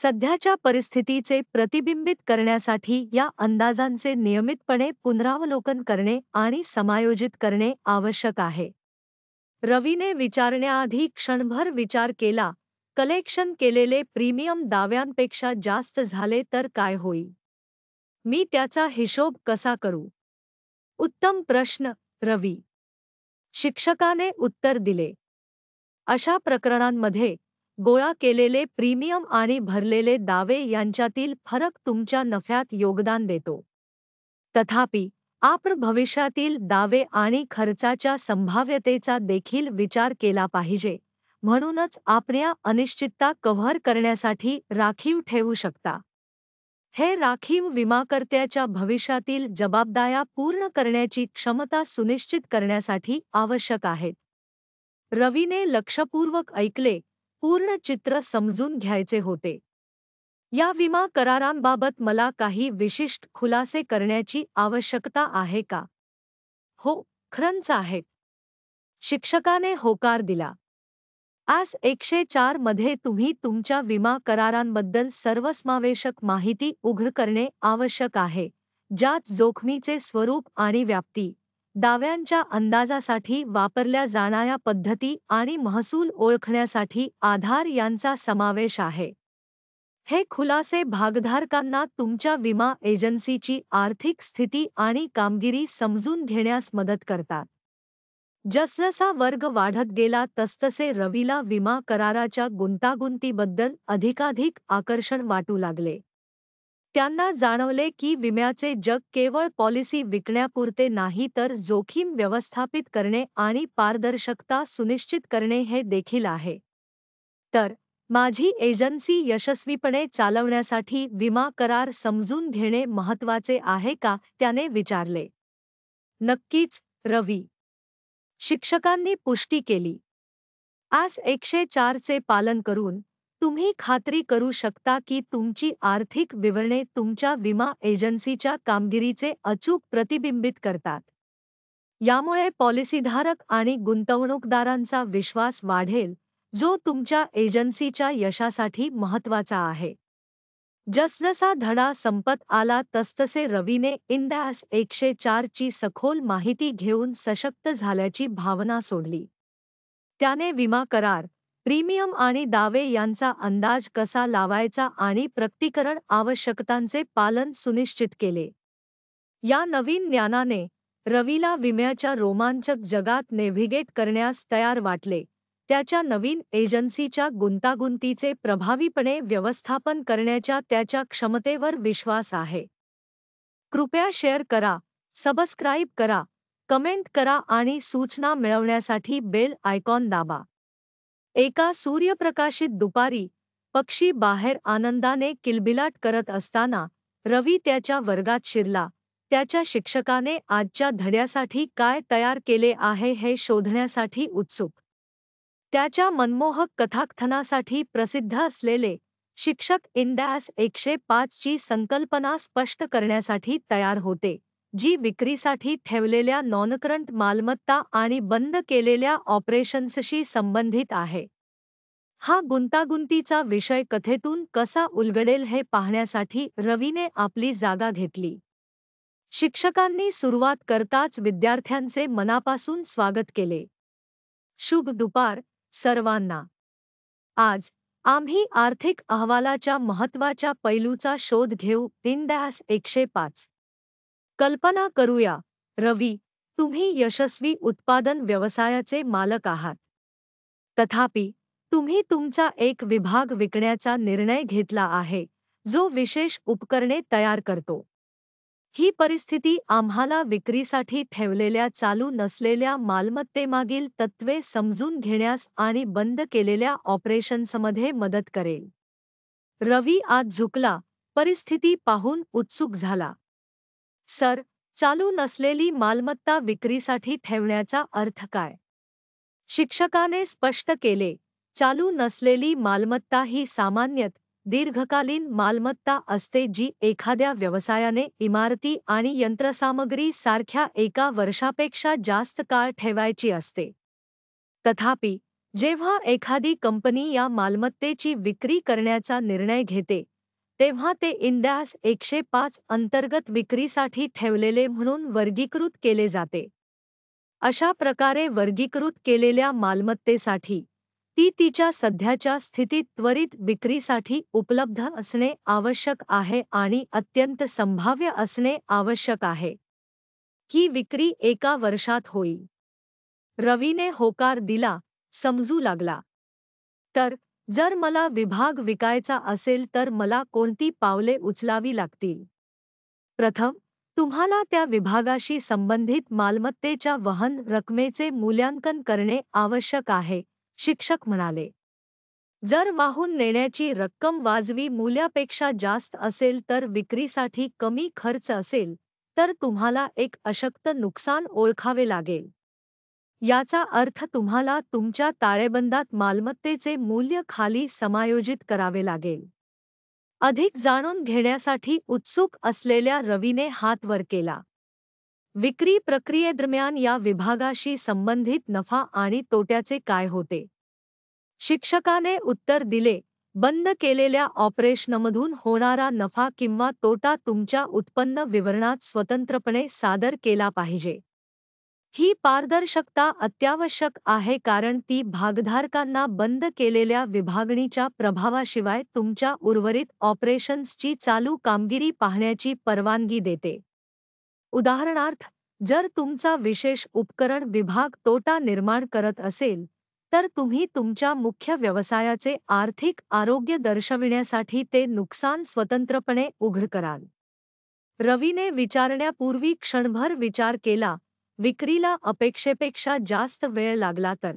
Speaker 1: सध्याच्या परिस्थितीचे प्रतिबिंबित करण्यासाठी या अंदाजांचे नियमितपणे पुनरावलोकन करणे आणि समायोजित करणे आवश्यक आहे रवीने विचारण्याआधी क्षणभर विचार केला कलेक्शन केलेले प्रीमियम दाव्यांपेक्षा जास्त झाले तर काय होई मी त्याचा हिशोब कसा करू उत्तम प्रश्न रवी शिक्षकाने उत्तर दिले अशा प्रकरणांमध्ये गोळा केलेले प्रीमियम आणि भरलेले दावे यांच्यातील फरक तुमच्या नफ्यात योगदान देतो तथापि आपण भविष्यातील दावे आणि खर्चाच्या संभाव्यतेचा देखील विचार केला पाहिजे म्हणूनच आपल्या अनिश्चितता कव्हर करण्यासाठी राखीव ठेवू शकता हे राखीव विमाकर्त्याच्या भविष्यातील जबाबदाया पूर्ण करण्याची क्षमता सुनिश्चित करण्यासाठी आवश्यक आहेत रवीने लक्षपूर्वक ऐकले पूर्ण चित्र समजून घ्यायचे होते या विमा करारांबाबत मला काही विशिष्ट खुलासे करण्याची आवश्यकता आहे का हो खरंच आहे शिक्षकाने होकार दिला आज एकशे चार मध्ये तुम्ही तुमच्या विमा करारांबद्दल सर्वसमावेशक माहिती उघड करणे आवश्यक आहे ज्यात जोखमीचे स्वरूप आणि व्याप्ती दाव्यांच्या अंदाजासाठी वापरल्या जाणाऱ्या पद्धती आणि महसूल ओळखण्यासाठी आधार यांचा समावेश आहे हे खुलासे भागधारकांना तुमच्या विमा एजन्सीची आर्थिक स्थिती आणि कामगिरी समजून घेण्यास मदत करतात जसजसा वर्ग वाढत गेला तसतसे रवीला विमा कराराच्या गुंतागुंतीबद्दल अधिकाधिक आकर्षण वाटू लागले त्यांना जाणवले की विम्याचे जग केवळ पॉलिसी विकण्यापुरते नाही तर जोखीम व्यवस्थापित करणे आणि पारदर्शकता सुनिश्चित करणे हे देखील आहे तर माझी एजन्सी यशस्वीपणे चालवण्यासाठी विमा करार समजून घेणे महत्त्वाचे आहे का त्याने विचारले नक्कीच रवी शिक्षकांनी पुष्टी केली आज एकशे चारचे पालन करून तुम्ही खात्री करू शकता की तुमची आर्थिक विवरणे तुमच्या विमा एजन्सीच्या कामगिरीचे अचूक प्रतिबिंबित करतात यामुळे पॉलिसीधारक आणि गुंतवणूकदारांचा विश्वास वाढेल जो तुमच्या एजन्सीच्या यशासाठी महत्त्वाचा आहे जसजसा धडा संपत आला तसतसे रवीने इंडॅस एकशे चारची सखोल माहिती घेऊन सशक्त झाल्याची भावना सोडली त्याने विमा करार प्रीमियम आणि दावे यांचा अंदाज कसा लावायचा आणि प्रक्तीकरण आवश्यकतांचे पालन सुनिश्चित केले या नवीन ज्ञानाने रवीला विम्याच्या रोमांचक जगात नेव्हिगेट करण्यास तयार वाटले त्याच्या नवीन एजन्सीच्या गुंतागुंतीचे प्रभावीपणे व्यवस्थापन करण्याच्या त्याच्या क्षमतेवर विश्वास आहे कृपया शेअर करा सबस्क्राईब करा कमेंट करा आणि सूचना मिळवण्यासाठी बेल आयकॉन दाबा एका सूर्यप्रकाशित दुपारी पक्षी बाहेर आनंदाने किलबिलाट करत असताना रवी त्याच्या वर्गात शिरला त्याच्या शिक्षकाने आजच्या धड्यासाठी काय तयार केले आहे हे शोधण्यासाठी उत्सुक त्याच्या मनमोहक कथाकथनासाठी प्रसिद्ध असलेले शिक्षक इंडॅस एकशे पाचची संकल्पना स्पष्ट करण्यासाठी तयार होते जी विक्रीसाठी ठेवलेल्या नॉनकरंट मालमत्ता आणि बंद केलेल्या ऑपरेशन्सशी संबंधित आहे हा गुंतागुंतीचा विषय कथेतून कसा उलगडेल हे पाहण्यासाठी रवीने आपली जागा घेतली शिक्षकांनी सुरुवात करताच विद्यार्थ्यांचे मनापासून स्वागत केले शुभ दुपार सर्वांना आज आम्ही आर्थिक अहवालाच्या महत्वाच्या पैलूचा शोध घेऊ इंडॅस एकशे पाच कल्पना करूया रवी तुम्ही यशस्वी उत्पादन व्यवसायाचे मालक आहात तथापि तुम्ही तुमचा एक विभाग विकण्याचा निर्णय घेतला आहे जो विशेष उपकरणे तयार करतो ही परिस्थिती आम्हाला विक्रीसाठी ठेवलेल्या चालू नसलेल्या मालमत्तेमागील तत्वे समजून घेण्यास आणि बंद केलेल्या ऑपरेशन्समध्ये मदत करेल रवी आज झुकला परिस्थिती पाहून उत्सुक झाला सर चालू नसलेली मालमत्ता विक्रीसाठी ठेवण्याचा अर्थ काय शिक्षकाने स्पष्ट केले चालू नसलेली मालमत्ता ही सामान्यत दीर्घकालीन मालमत्ता असते जी एखाद्या व्यवसायाने इमारती आणि यंत्रसामग्री सारख्या एका वर्षापेक्षा जास्त काळ ठेवायची असते तथापि जेव्हा एखादी कंपनी या मालमत्तेची विक्री करण्याचा निर्णय घेते तेव्हा ते इंडॅस एकशे पाच अंतर्गत विक्रीसाठी ठेवलेले म्हणून वर्गीकृत केले जाते अशा प्रकारे वर्गीकृत केलेल्या मालमत्तेसाठी ती तिच्या सध्याच्या स्थितीत त्वरित विक्रीसाठी उपलब्ध असणे आवश्यक आहे आणि अत्यंत संभाव्य असणे आवश्यक आहे की विक्री एका वर्षात होईल रवीने होकार दिला समजू लागला तर जर मला विभाग विकायचा असेल तर मला कोणती पावले उचलावी लागतील प्रथम तुम्हाला त्या विभागाशी संबंधित मालमत्तेच्या वहन रकमेचे मूल्यांकन करणे आवश्यक आहे शिक्षक म्हणाले जर वाहून नेण्याची रक्कम वाजवी मूल्यापेक्षा जास्त असेल तर विक्रीसाठी कमी खर्च असेल तर तुम्हाला एक अशक्त नुकसान ओळखावे लागेल याचा अर्थ तुम्हाला तुमच्या ताळेबंदात मालमत्तेचे मूल्य खाली समायोजित करावे लागेल अधिक जाणून घेण्यासाठी उत्सुक असलेल्या रवीने हात वर केला विक्री प्रक्रियेदरम्यान या विभागाशी संबंधित नफा आणि तोट्याचे काय होते शिक्षकाने उत्तर दिले बंद केलेल्या ऑपरेशनमधून होणारा नफा किंवा तोटा तुमच्या उत्पन्न विवरणात स्वतंत्रपणे सादर केला पाहिजे ही पारदर्शकता अत्यावश्यक आहे कारण ती भागधारकांना बंद केलेल्या विभागणीच्या प्रभावाशिवाय तुमच्या उर्वरित ऑपरेशन्सची चालू कामगिरी पाहण्याची परवानगी देते उदाहरणार्थ जर तुमचा विशेष उपकरण विभाग तोटा निर्माण करत असेल तर तुम्ही तुमच्या मुख्य व्यवसायाचे आर्थिक आरोग्य दर्शविण्यासाठी ते नुकसान स्वतंत्रपणे उघड कराल रवीने विचारण्यापूर्वी क्षणभर विचार केला विक्रीला अपेक्षेपेक्षा जास्त वेळ लागला तर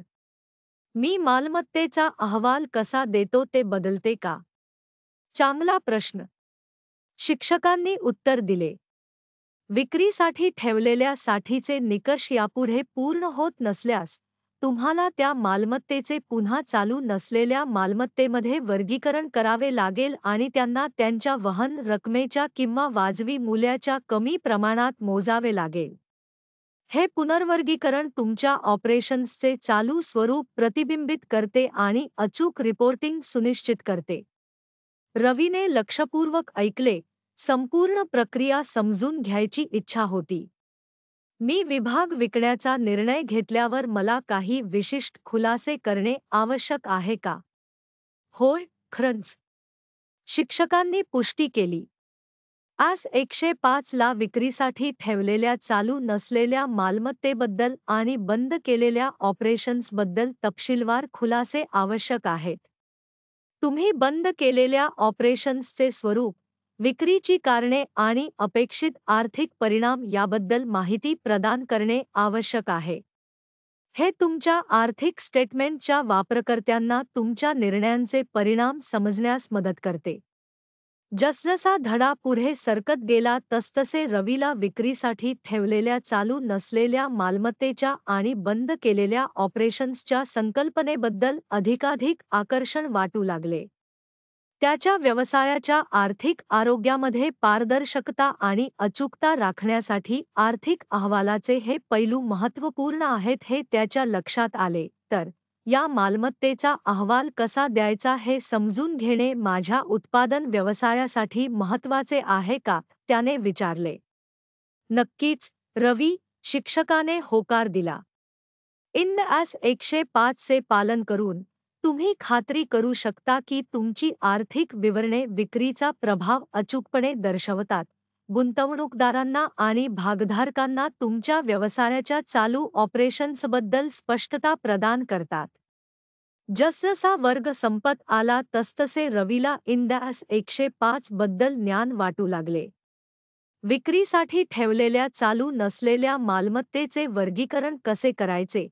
Speaker 1: मी मालमत्तेचा अहवाल कसा देतो ते बदलते का चांगला प्रश्न शिक्षकांनी उत्तर दिले विक्रीसाठी ठेवलेल्या साठीचे निकष यापुढे पूर्ण होत नसल्यास तुम्हाला त्या मालमत्तेचे पुन्हा चालू नसलेल्या मालमत्तेमध्ये वर्गीकरण करावे लागेल आणि त्यांना त्यांच्या वहन रकमेच्या किंवा वाजवी मूल्याच्या कमी प्रमाणात मोजावे लागेल हे पुनर्वर्गीकरण तुमच्या ऑपरेशन्सचे चालू स्वरूप प्रतिबिंबित करते आणि अचूक रिपोर्टिंग सुनिश्चित करते रवीने लक्षपूर्वक ऐकले संपूर्ण प्रक्रिया समजून घ्यायची इच्छा होती मी विभाग विकण्याचा निर्णय घेतल्यावर मला काही विशिष्ट खुलासे करणे आवश्यक आहे का होय खरंच शिक्षकांनी पुष्टी केली आज एकशे पाच ला विक्रीसाठी ठेवलेल्या चालू नसलेल्या मालमत्तेबद्दल आणि बंद केलेल्या ऑपरेशन्सबद्दल तपशीलवार खुलासे आवश्यक आहेत तुम्ही बंद केलेल्या ऑपरेशन्सचे स्वरूप विक्रीची कारणे आणि अपेक्षित आर्थिक परिणाम याबद्दल माहिती प्रदान करणे आवश्यक आहे हे तुमच्या आर्थिक स्टेटमेंटच्या वापरकर्त्यांना तुमच्या निर्णयांचे परिणाम समजण्यास मदत करते जसजसा धडा पुढे सरकत गेला तसतसे रवीला विक्रीसाठी ठेवलेल्या चालू नसलेल्या मालमत्तेच्या आणि बंद केलेल्या ऑपरेशन्सच्या संकल्पनेबद्दल अधिकाधिक आकर्षण वाटू लागले त्याच्या व्यवसायाच्या आर्थिक आरोग्यामध्ये पारदर्शकता आणि अचूकता राखण्यासाठी आर्थिक अहवालाचे हे पैलू महत्त्वपूर्ण आहेत हे त्याच्या लक्षात आले तर या मालमत्तेचा अहवाल कसा द्यायचा हे समजून घेणे माझ्या उत्पादन व्यवसायासाठी महत्त्वाचे आहे का त्याने विचारले नक्कीच रवी शिक्षकाने होकार दिला इन ॲस एकशे पाचचे पालन करून तुम्ही खात्री करू शकता की तुमची आर्थिक विवरणे विक्रीचा प्रभाव अचूकपणे दर्शवतात गुंतवणूकदारांना आणि भागधारकांना तुमच्या व्यवसायाच्या चालू ऑपरेशन्सबद्दल स्पष्टता प्रदान करतात जसजसा वर्ग संपत आला तसतसे रवीला इंडॅस एकशे पाच बद्दल ज्ञान वाटू लागले विक्रीसाठी ठेवलेल्या चालू नसलेल्या मालमत्तेचे वर्गीकरण कसे करायचे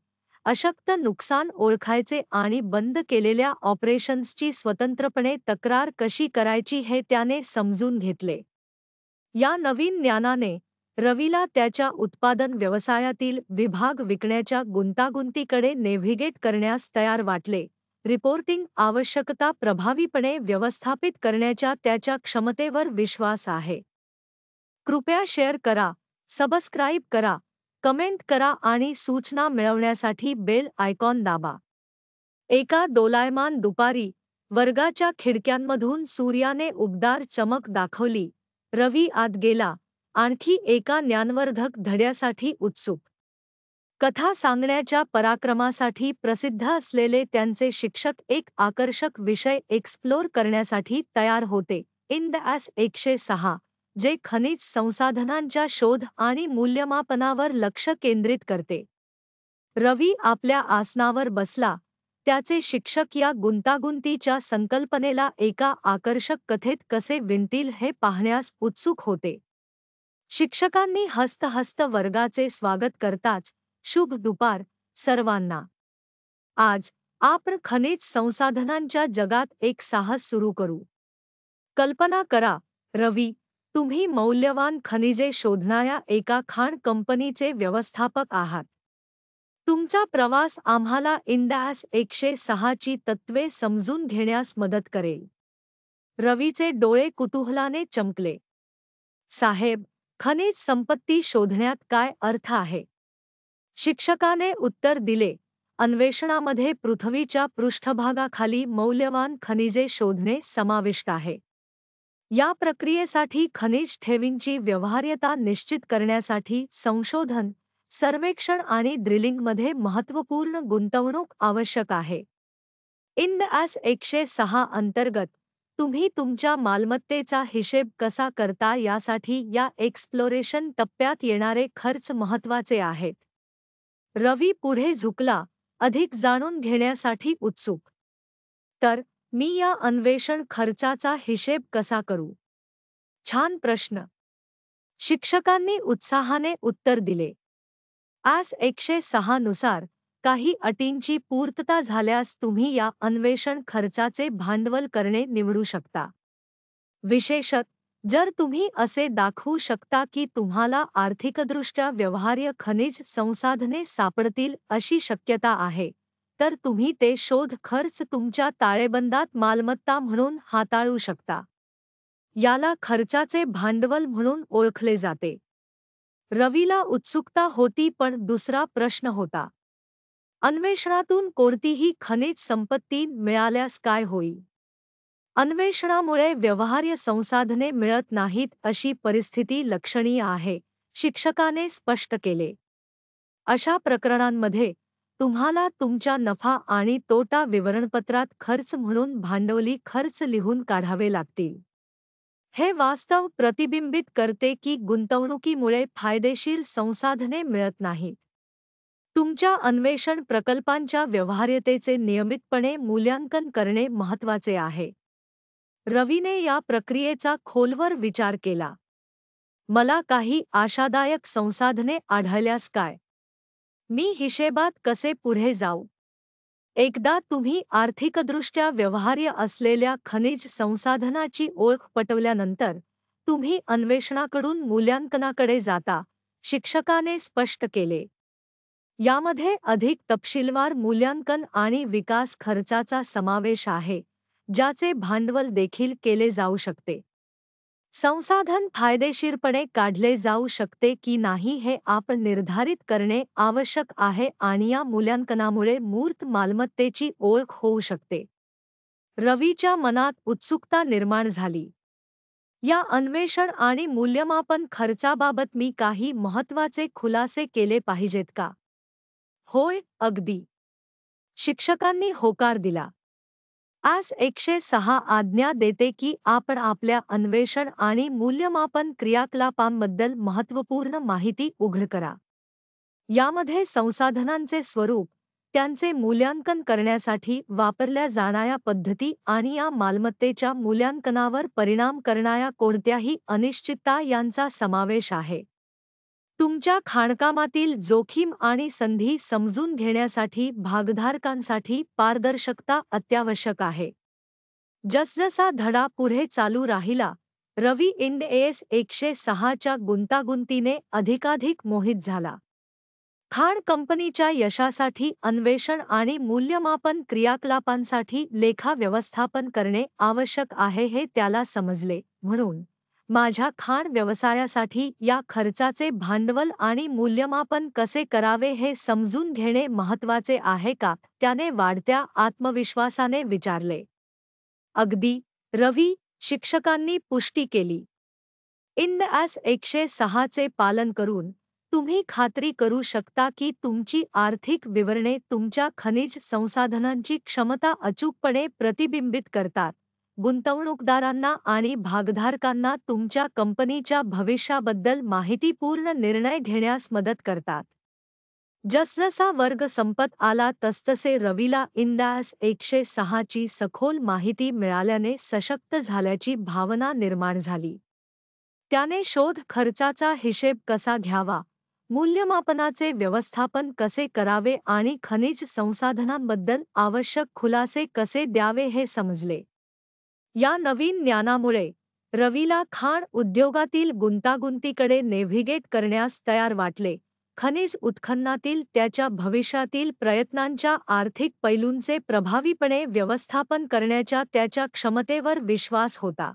Speaker 1: अशक्त नुकसान ओळखायचे आणि बंद केलेल्या ऑपरेशन्सची स्वतंत्रपणे तक्रार कशी करायची हे त्याने समजून घेतले या नवीन ज्ञानाने रवीला त्याच्या उत्पादन व्यवसायातील विभाग विकण्याच्या गुंतागुंतीकडे नेव्हिगेट करण्यास तयार वाटले रिपोर्टिंग आवश्यकता प्रभावीपणे व्यवस्थापित करण्याच्या त्याच्या क्षमतेवर विश्वास आहे कृपया शेअर करा सबस्क्राईब करा कमेंट करा आणि सूचना मिळवण्यासाठी बेल आयकॉन दाबा एका दोलायमान दुपारी वर्गाच्या खिडक्यांमधून सूर्याने उबदार चमक दाखवली रवी आत गेला आणखी एका ज्ञानवर्धक धड्यासाठी उत्सुक कथा सांगण्याच्या पराक्रमासाठी प्रसिद्ध असलेले त्यांचे शिक्षक एक आकर्षक विषय एक्सप्लोर करण्यासाठी तयार होते इन द ॲस एकशे सहा जे खनिज संसाधनांच्या शोध आणि मूल्यमापनावर लक्ष केंद्रित करते रवी आपल्या आसनावर बसला त्याचे शिक्षक या गुंतागुंतीच्या संकल्पनेला एका आकर्षक कथेत कसे विणतील हे पाहण्यास उत्सुक होते शिक्षकांनी हस्तहस्त वर्गाचे स्वागत करताच शुभ दुपार सर्वांना आज आपण खनिज संसाधनांच्या जगात एक साहस सुरू करू कल्पना करा रवी तुम्ही मौल्यवान खनिजे शोधणाऱ्या एका खाण कंपनीचे व्यवस्थापक आहात तुमचा प्रवास आम्हाला इंदास एकशे सहाची तत्वे समजून घेण्यास मदत करेल रवीचे डोळे कुतूहलाने चमकले साहेब खनिज संपत्ती शोधण्यात काय अर्थ आहे शिक्षकाने उत्तर दिले अन्वेषणामध्ये पृथ्वीच्या पृष्ठभागाखाली मौल्यवान खनिजे शोधणे समाविष्ट आहे या प्रक्रियेसाठी खनिज ठेवींची व्यवहार्यता निश्चित करण्यासाठी संशोधन सर्वेक्षण आणि ड्रिलिंगमध्ये महत्त्वपूर्ण गुंतवणूक आवश्यक आहे इंद आस एकशे सहा अंतर्गत तुम्ही तुमच्या मालमत्तेचा हिशेब कसा करता यासाठी या एक्सप्लोरेशन टप्प्यात येणारे खर्च महत्त्वाचे आहेत रवी पुढे झुकला अधिक जाणून घेण्यासाठी उत्सुक तर मी या अन्वेषण खर्चाचा हिशेब कसा करू छान प्रश्न शिक्षकांनी उत्साहाने उत्तर दिले आस एकशे सहा नुसार काही अटींची पूर्तता झाल्यास तुम्ही या अन्वेषण खर्चाचे भांडवल करणे निवडू शकता विशेषत जर तुम्ही असे दाखवू शकता की तुम्हाला आर्थिकदृष्ट्या व्यवहार्य खनिज संसाधने सापडतील अशी शक्यता आहे तर तुम्ही ते शोध खर्च तुमच्या ताळेबंदात मालमत्ता म्हणून हाताळू शकता याला खर्चाचे भांडवल म्हणून ओळखले जाते रवीला उत्सुकता होती पण दुसरा प्रश्न होता अन्वेषणातून कोणतीही खनिज संपत्ती मिळाल्यास काय होईल अन्वेषणामुळे व्यवहार्य संसाधने मिळत नाहीत अशी परिस्थिती लक्षणीय आहे शिक्षकाने स्पष्ट केले अशा प्रकरणांमध्ये तुम्हाला तुमच्या नफा आणि तोटा विवरणपत्रात खर्च म्हणून भांडवली खर्च लिहून काढावे लागतील हे वास्तव प्रतिबिंबित करते की गुंतवणुकीमुळे फायदेशीर संसाधने मिळत नाहीत तुमच्या अन्वेषण प्रकल्पांच्या व्यवहार्यतेचे नियमितपणे मूल्यांकन करणे महत्वाचे आहे रवीने या प्रक्रियेचा खोलवर विचार केला मला काही आशादायक संसाधने आढळल्यास काय मी हिशेबात कसे पुढे जाऊ एकदा तुम्ही आर्थिकदृष्ट्या व्यवहार्य असलेल्या खनिज संसाधनाची ओळख पटवल्यानंतर तुम्ही अन्वेषणाकडून मूल्यांकनाकडे जाता शिक्षकाने स्पष्ट केले यामध्ये अधिक तपशीलवार मूल्यांकन आणि विकास खर्चाचा समावेश आहे ज्याचे भांडवल देखील केले जाऊ शकते संसाधन फायदेशीरपणे काढले जाऊ शकते की नाही हे आपण निर्धारित करणे आवश्यक आहे आणि या मूल्यांकनामुळे मूर्त मालमत्तेची ओळख होऊ शकते रवीच्या मनात उत्सुकता निर्माण झाली या अन्वेषण आणि मूल्यमापन खर्चाबाबत मी काही महत्त्वाचे खुलासे केले पाहिजेत का होय अगदी शिक्षकांनी होकार दिला आज एकशे सहा आज्ञा देते की आपण आपल्या अन्वेषण आणि मूल्यमापन क्रियाकलापांबद्दल महत्त्वपूर्ण माहिती उघड करा यामध्ये संसाधनांचे स्वरूप त्यांचे मूल्यांकन करण्यासाठी वापरल्या जाणाऱ्या पद्धती आणि या मालमत्तेच्या मूल्यांकनावर परिणाम करणाऱ्या कोणत्याही अनिश्चितता यांचा समावेश आहे तुमच्या खाणकामातील जोखीम आणि संधी समजून घेण्यासाठी भागधारकांसाठी पारदर्शकता अत्यावश्यक आहे जसजसा धडा पुढे चालू राहिला रवी इंड एस एकशे सहाच्या गुंतागुंतीने अधिकाधिक मोहित झाला खाण कंपनीच्या यशासाठी अन्वेषण आणि मूल्यमापन क्रियाकलापांसाठी लेखा व्यवस्थापन करणे आवश्यक आहे हे त्याला समजले म्हणून माझ्या खाण व्यवसायासाठी या खर्चाचे भांडवल आणि मूल्यमापन कसे करावे हे समजून घेणे महत्त्वाचे आहे का त्याने वाढत्या आत्मविश्वासाने विचारले अगदी रवी शिक्षकांनी पुष्टी केली इन ॲस एकशे सहाचे पालन करून तुम्ही खात्री करू शकता की तुमची आर्थिक विवरणे तुमच्या खनिज संसाधनांची क्षमता अचूकपणे प्रतिबिंबित करतात गुंतवणूकदारांना आणि भागधारकांना तुमच्या कंपनीच्या भविष्याबद्दल माहितीपूर्ण निर्णय घेण्यास मदत करतात जसजसा वर्ग संपत आला तसतसे रवीला इंदास एकशे सहाची सखोल माहिती मिळाल्याने सशक्त झाल्याची भावना निर्माण झाली त्याने शोध खर्चाचा हिशेब कसा घ्यावा मूल्यमापनाचे व्यवस्थापन कसे करावे आणि खनिज संसाधनांबद्दल आवश्यक खुलासे कसे द्यावे हे समजले या नवीन ज्ञानामुळे रवीला खाण उद्योगातील गुंतागुंतीकडे नेव्हिगेट करण्यास तयार वाटले खनिज उत्खननातील त्याच्या भविष्यातील प्रयत्नांच्या आर्थिक पैलूंचे प्रभावीपणे व्यवस्थापन करण्याच्या त्याच्या क्षमतेवर विश्वास होता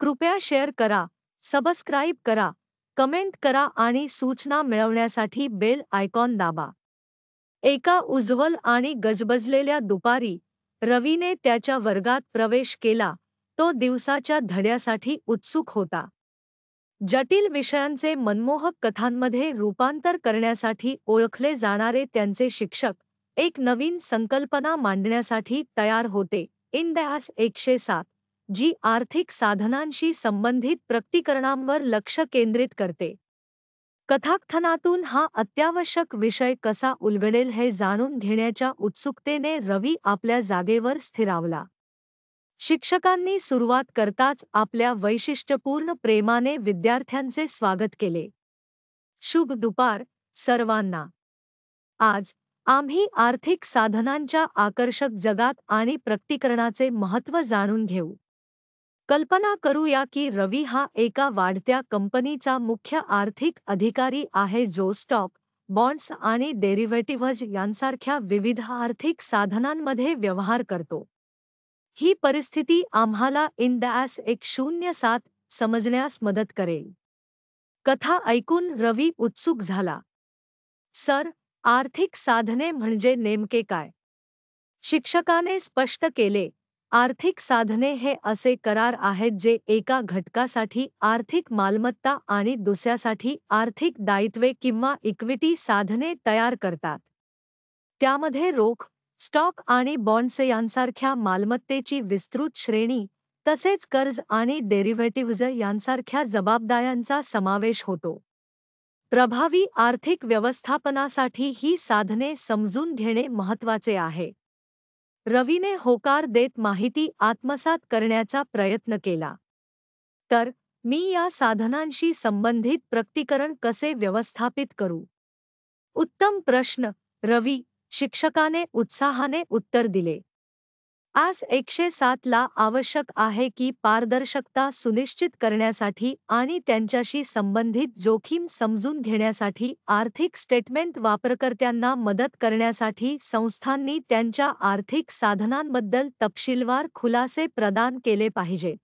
Speaker 1: कृपया शेअर करा सबस्क्राईब करा कमेंट करा आणि सूचना मिळवण्यासाठी बेल आयकॉन दाबा एका उज्ज्वल आणि गजबजलेल्या दुपारी रवीने त्याच्या वर्गात प्रवेश केला तो दिवसाच्या धड्यासाठी उत्सुक होता जटिल विषयांचे मनमोहक कथांमध्ये रूपांतर करण्यासाठी ओळखले जाणारे त्यांचे शिक्षक एक नवीन संकल्पना मांडण्यासाठी तयार होते इंदयास एकशे सात जी आर्थिक साधनांशी संबंधित प्रक्तिकरणांवर लक्ष केंद्रित करते कथाकथनातून हा अत्यावश्यक विषय कसा उलगडेल हे जाणून घेण्याच्या उत्सुकतेने रवी आपल्या जागेवर स्थिरावला शिक्षकांनी सुरुवात करताच आपल्या वैशिष्ट्यपूर्ण प्रेमाने विद्यार्थ्यांचे स्वागत केले शुभ दुपार सर्वांना आज आम्ही आर्थिक साधनांच्या आकर्षक जगात आणि प्रक्तिकरणाचे महत्त्व जाणून घेऊ कल्पना करूया की रवी हा एका वाढत्या कंपनीचा मुख्य आर्थिक अधिकारी आहे जो स्टॉक बॉन्ड्स आणि डेरिव्हेटिव्हज यांसारख्या विविध आर्थिक साधनांमध्ये व्यवहार करतो ही परिस्थिती आम्हाला इन दॅस एक शून्य सात समजण्यास मदत करेल कथा ऐकून रवी उत्सुक झाला सर आर्थिक साधने म्हणजे नेमके काय शिक्षकाने स्पष्ट केले आर्थिक साधने हे असे करार आहेत जे एका घटकासाठी आर्थिक मालमत्ता आणि दुसऱ्यासाठी आर्थिक दायित्वे किंवा इक्विटी साधने तयार करतात त्यामध्ये रोख स्टॉक आणि बॉन्ड्स यांसारख्या मालमत्तेची विस्तृत श्रेणी तसेच कर्ज आणि डेरिव्हेटिव्ज यांसारख्या जबाबदाऱ्यांचा समावेश होतो प्रभावी आर्थिक व्यवस्थापनासाठी ही साधने समजून घेणे महत्त्वाचे आहे रवीने होकार देत माहिती आत्मसात करण्याचा प्रयत्न केला तर मी या साधनांशी संबंधित प्रक्तिकरण कसे व्यवस्थापित करू उत्तम प्रश्न रवी शिक्षकाने उत्साहाने उत्तर दिले आज एकशे ला आवश्यक आहे की पारदर्शकता सुनिश्चित करण्यासाठी आणि त्यांच्याशी संबंधित जोखीम समजून घेण्यासाठी आर्थिक स्टेटमेंट वापरकर्त्यांना मदत करण्यासाठी संस्थांनी त्यांच्या आर्थिक साधनांबद्दल तपशीलवार खुलासे प्रदान केले पाहिजेत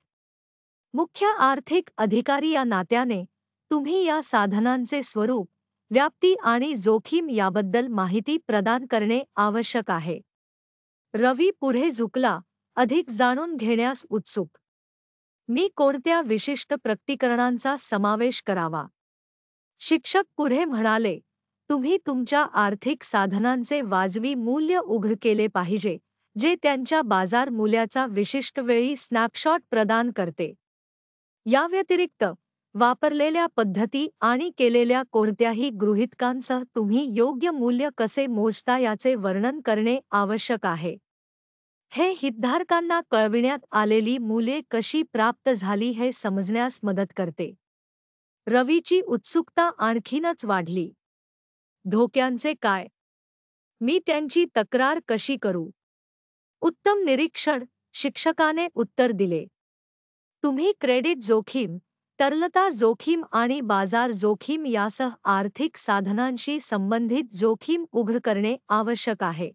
Speaker 1: मुख्य आर्थिक अधिकारी या नात्याने तुम्ही या साधनांचे स्वरूप व्याप्ती आणि जोखीम याबद्दल माहिती प्रदान करणे आवश्यक आहे रवी पुढे झुकला अधिक जाणून घेण्यास उत्सुक मी कोणत्या विशिष्ट प्रक्तिकरणांचा समावेश करावा शिक्षक पुढे म्हणाले तुम्ही तुमच्या आर्थिक साधनांचे वाजवी मूल्य उघड केले पाहिजे जे त्यांच्या बाजार मूल्याचा विशिष्ट वेळी स्नॅपशॉट प्रदान करते याव्यतिरिक्त वापरलेल्या पद्धती आणि केलेल्या कोणत्याही गृहितकांसह तुम्ही योग्य मूल्य कसे मोजता याचे वर्णन करणे आवश्यक आहे हे हितधारकांना कळविण्यात आलेली मूल्ये कशी प्राप्त झाली हे समजण्यास मदत करते रवीची उत्सुकता आणखीनच वाढली धोक्यांचे काय मी त्यांची तक्रार कशी करू उत्तम निरीक्षण शिक्षकाने उत्तर दिले तुम्ही क्रेडिट जोखीम तरलता जोखीम आणि बाजार जोखीम यासह आर्थिक साधनांशी संबंधित जोखीम उघड करणे आवश्यक आहे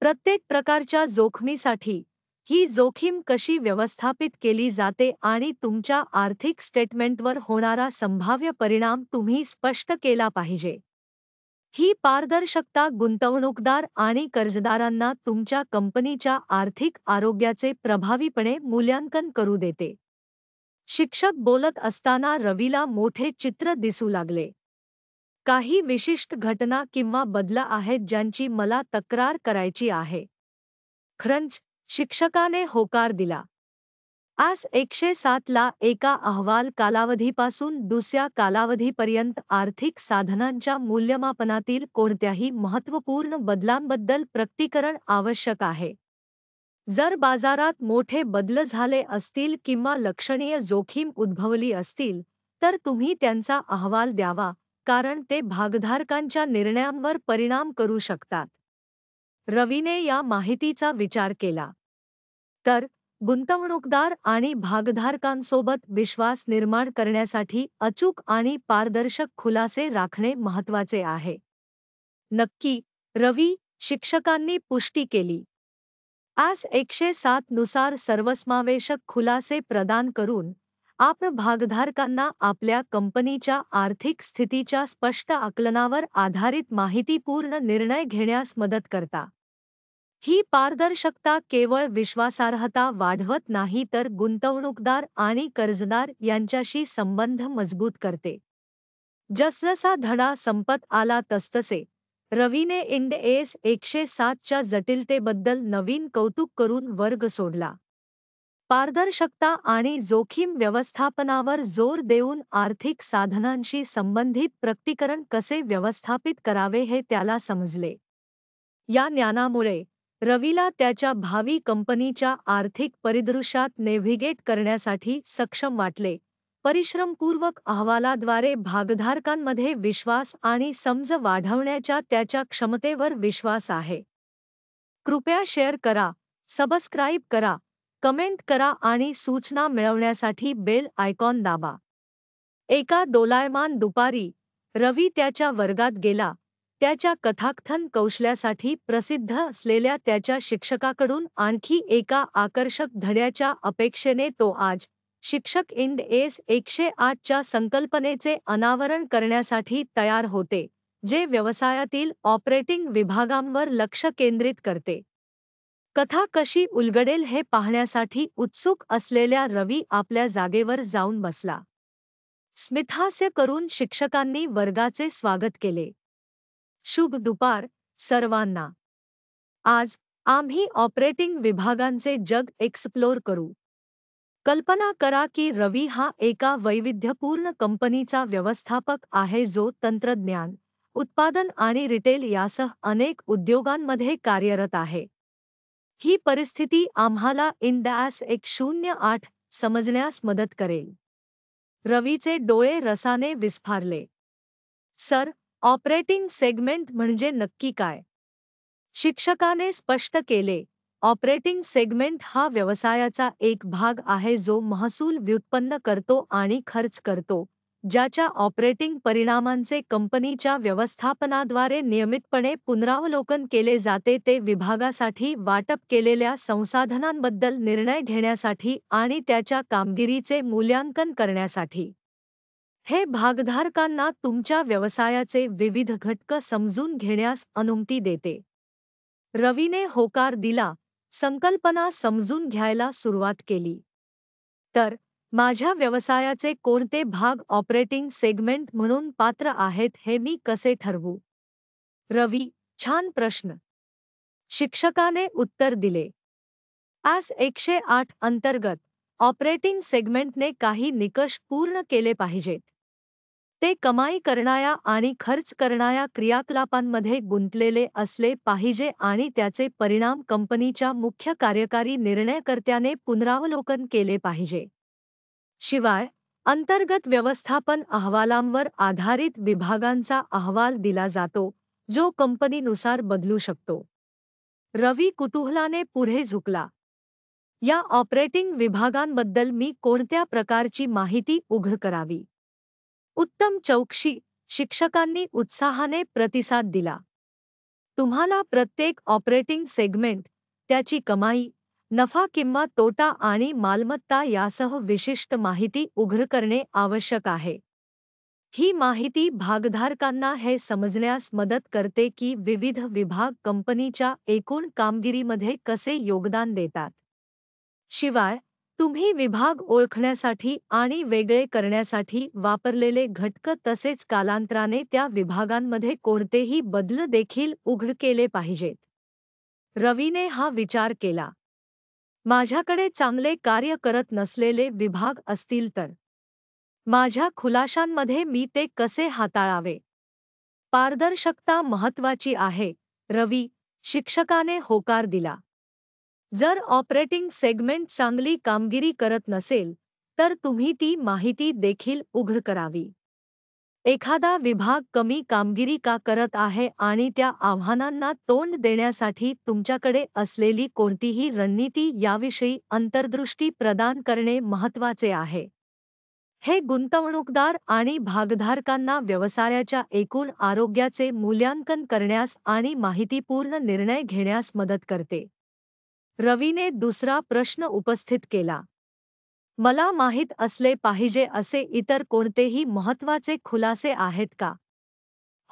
Speaker 1: प्रत्येक प्रकारच्या जोखमीसाठी ही जोखीम कशी व्यवस्थापित केली जाते आणि तुमच्या आर्थिक स्टेटमेंटवर होणारा संभाव्य परिणाम तुम्ही स्पष्ट केला पाहिजे ही पारदर्शकता गुंतवणूकदार आणि कर्जदारांना तुमच्या कंपनीच्या आर्थिक आरोग्याचे प्रभावीपणे मूल्यांकन करू देते शिक्षक बोलत असताना रवीला मोठे चित्र दिसू लागले काही विशिष्ट घटना किंवा बदला आहेत ज्यांची मला तक्रार करायची आहे खरंच शिक्षकाने होकार दिला आज एकशे सातला एका अहवाल कालावधीपासून दुसऱ्या कालावधीपर्यंत आर्थिक साधनांच्या मूल्यमापनातील कोणत्याही महत्त्वपूर्ण बदलांबद्दल प्रक्तीकरण आवश्यक आहे जर बाजारात मोठे बदल झाले असतील किंवा लक्षणीय जोखीम उद्भवली असतील तर तुम्ही त्यांचा अहवाल द्यावा कारण ते भागधारकांच्या निर्णयांवर परिणाम करू शकतात रवीने या माहितीचा विचार केला तर गुंतवणूकदार आणि भागधारकांसोबत विश्वास निर्माण करण्यासाठी अचूक आणि पारदर्शक खुलासे राखणे महत्वाचे आहे नक्की रवी शिक्षकांनी पुष्टी केली आज एकशे सात नुसार सर्वसमावेशक खुलासे प्रदान करून आपण भागधारकांना आपल्या कंपनीच्या आर्थिक स्थितीच्या स्पष्ट आकलनावर आधारित माहितीपूर्ण निर्णय घेण्यास मदत करता ही पारदर्शकता केवळ विश्वासार्हता वाढवत नाही तर गुंतवणूकदार आणि कर्जदार यांच्याशी संबंध मजबूत करते जसजसा धडा संपत आला तसतसे रवीने इंड एस एकशे सातच्या जटिलतेबद्दल नवीन कौतुक करून वर्ग सोडला पारदर्शकता आणि जोखीम व्यवस्थापनावर जोर देऊन आर्थिक साधनांशी संबंधित प्रक्तीकरण कसे व्यवस्थापित करावे हे त्याला समजले या ज्ञानामुळे रवीला त्याच्या भावी कंपनीच्या आर्थिक परिदृश्यात नेव्हिगेट करण्यासाठी सक्षम वाटले परिश्रमपूर्वक अहवालाद्वारे भागधारकांमध्ये विश्वास आणि समज वाढवण्याच्या त्याच्या क्षमतेवर विश्वास आहे कृपया शेअर करा सबस्क्राईब करा कमेंट करा आणि सूचना मिळवण्यासाठी बेल आयकॉन दाबा एका दोलायमान दुपारी रवी त्याच्या वर्गात गेला त्याच्या कथाकथन कौशल्यासाठी प्रसिद्ध असलेल्या त्याच्या शिक्षकाकडून आणखी एका आकर्षक धड्याच्या अपेक्षेने तो आज शिक्षक इंड एस एकशे आठच्या संकल्पनेचे अनावरण करण्यासाठी तयार होते जे व्यवसायातील ऑपरेटिंग विभागांवर लक्ष केंद्रित करते कथा कशी उलगडेल हे पाहण्यासाठी उत्सुक असलेल्या रवी आपल्या जागेवर जाऊन बसला स्मिथास्य करून शिक्षकांनी वर्गाचे स्वागत केले शुभ दुपार सर्वांना आज आम्ही ऑपरेटिंग विभागांचे जग एक्सप्लोर करू कल्पना करा की रवी हा एका वैविध्यपूर्ण कंपनीचा व्यवस्थापक आहे जो तंत्रज्ञान उत्पादन आणि रिटेल यासह अनेक उद्योगांमध्ये कार्यरत आहे ही परिस्थिती आम्हाला इन डॅस एक शून्य आठ समजण्यास मदत करेल रवीचे डोळे रसाने विस्फारले सर ऑपरेटिंग सेगमेंट म्हणजे नक्की काय शिक्षकाने स्पष्ट केले ऑपरेटिंग सेगमेंट हा व्यवसायाचा एक भाग आहे जो महसूल व्युत्पन्न करतो आणि खर्च करतो ज्याच्या ऑपरेटिंग परिणामांचे कंपनीच्या व्यवस्थापनाद्वारे नियमितपणे पुनरावलोकन केले जाते ते विभागासाठी वाटप केलेल्या संसाधनांबद्दल निर्णय घेण्यासाठी आणि त्याच्या कामगिरीचे मूल्यांकन करण्यासाठी हे भागधारकांना तुमच्या व्यवसायाचे विविध घटक समजून घेण्यास अनुमती देते रवीने होकार दिला संकल्पना समजून घ्यायला सुरुवात केली तर माझ्या व्यवसायाचे कोणते भाग ऑपरेटिंग सेगमेंट म्हणून पात्र आहेत हे मी कसे ठरवू रवी छान प्रश्न शिक्षकाने उत्तर दिले आज एकशे आठ अंतर्गत ऑपरेटिंग सेगमेंटने काही निकष पूर्ण केले पाहिजेत ते कमाई करणाया आणि खर्च करणाया क्रियाकलापांमध्ये गुंतलेले असले पाहिजे आणि त्याचे परिणाम कंपनीच्या मुख्य कार्यकारी निर्णयकर्त्याने पुनरावलोकन केले पाहिजे शिवाय अंतर्गत व्यवस्थापन अहवालांवर आधारित विभागांचा अहवाल दिला जातो जो कंपनीनुसार बदलू शकतो रवी कुतूहलाने पुढे झुकला या ऑपरेटिंग विभागांबद्दल मी कोणत्या प्रकारची माहिती उघड करावी उत्तम चौकशी शिक्षकांनी उत्साहाने प्रतिसाद दिला तुम्हाला प्रत्येक ऑपरेटिंग सेगमेंट त्याची कमाई नफा किंवा तोटा आणि मालमत्ता यासह विशिष्ट माहिती उघड करणे आवश्यक आहे ही माहिती भागधारकांना हे समजण्यास मदत करते की विविध विभाग कंपनीच्या एकूण कामगिरीमध्ये कसे योगदान देतात शिवाय तुम्ही विभाग ओळखण्यासाठी आणि वेगळे करण्यासाठी वापरलेले घटक तसेच कालांतराने त्या विभागांमध्ये कोणतेही बदल देखील उघड केले पाहिजेत रवीने हा विचार केला माझ्याकडे चांगले कार्य करत नसलेले विभाग असतील तर माझ्या खुलाशांमध्ये मी ते कसे हाताळावे पारदर्शकता महत्वाची आहे रवी शिक्षकाने होकार दिला जर ऑपरेटिंग सेगमेंट चांगली कामगिरी करत नसेल तर तुम्ही ती माहिती देखील उघड करावी एखादा विभाग कमी कामगिरी का करत आहे आणि त्या आव्हानांना तोंड देण्यासाठी तुमच्याकडे असलेली कोणतीही रणनीती याविषयी अंतर्दृष्टी प्रदान करणे महत्त्वाचे आहे हे गुंतवणूकदार आणि भागधारकांना व्यवसायाच्या एकूण आरोग्याचे मूल्यांकन करण्यास आणि माहितीपूर्ण निर्णय घेण्यास मदत करते रवीने दुसरा प्रश्न उपस्थित केला मला माहीत असले पाहिजे असे इतर कोणतेही महत्वाचे खुलासे आहेत का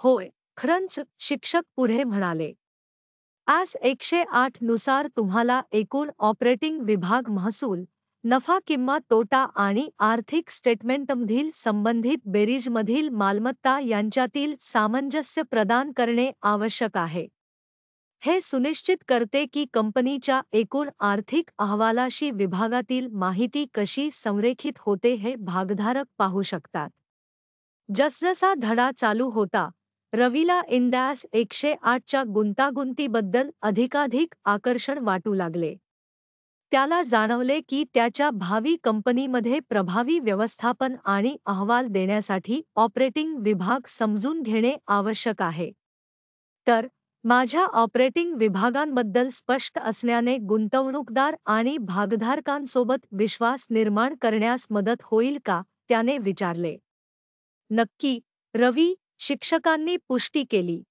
Speaker 1: होय खरंच शिक्षक पुढे म्हणाले आज एकशे आठ नुसार तुम्हाला एकूण ऑपरेटिंग विभाग महसूल नफा किंवा तोटा आणि आर्थिक स्टेटमेंटमधील संबंधित बेरीजमधील मालमत्ता यांच्यातील सामंजस्य प्रदान करणे आवश्यक आहे हे सुनिश्चित करते की कंपनीच्या एकूण आर्थिक अहवालाशी विभागातील माहिती कशी संरेखित होते हे भागधारक पाहू शकतात जसजसा धडा चालू होता रवीला इंडॅस एकशे आठच्या गुंतागुंतीबद्दल अधिकाधिक आकर्षण वाटू लागले त्याला जाणवले की त्याच्या भावी कंपनीमध्ये प्रभावी व्यवस्थापन आणि अहवाल देण्यासाठी ऑपरेटिंग विभाग समजून घेणे आवश्यक आहे तर माझ्या ऑपरेटिंग विभागांबद्दल स्पष्ट असण्याने गुंतवणूकदार आणि भागधारकांसोबत विश्वास निर्माण करण्यास मदत होईल का त्याने विचारले नक्की रवी शिक्षकांनी पुष्टी केली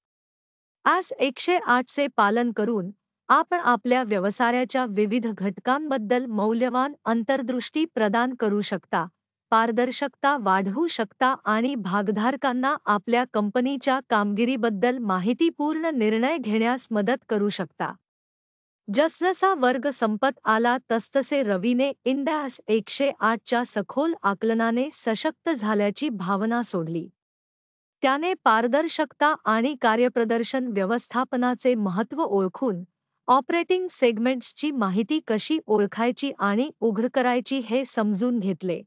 Speaker 1: आज एकशे आठचे पालन करून आपण आपल्या व्यवसायाच्या विविध घटकांबद्दल मौल्यवान अंतर्दृष्टी प्रदान करू शकता पारदर्शकता वाढवू शकता आणि भागधारकांना आपल्या कंपनीच्या कामगिरीबद्दल माहितीपूर्ण निर्णय घेण्यास मदत करू शकता जसजसा वर्ग संपत आला तसतसे रवीने इंडास एकशे आठच्या सखोल आकलनाने सशक्त झाल्याची भावना सोडली त्याने पारदर्शकता आणि कार्यप्रदर्शन व्यवस्थापनाचे महत्त्व ओळखून ऑपरेटिंग सेगमेंट्सची माहिती कशी ओळखायची आणि उघड करायची हे समजून घेतले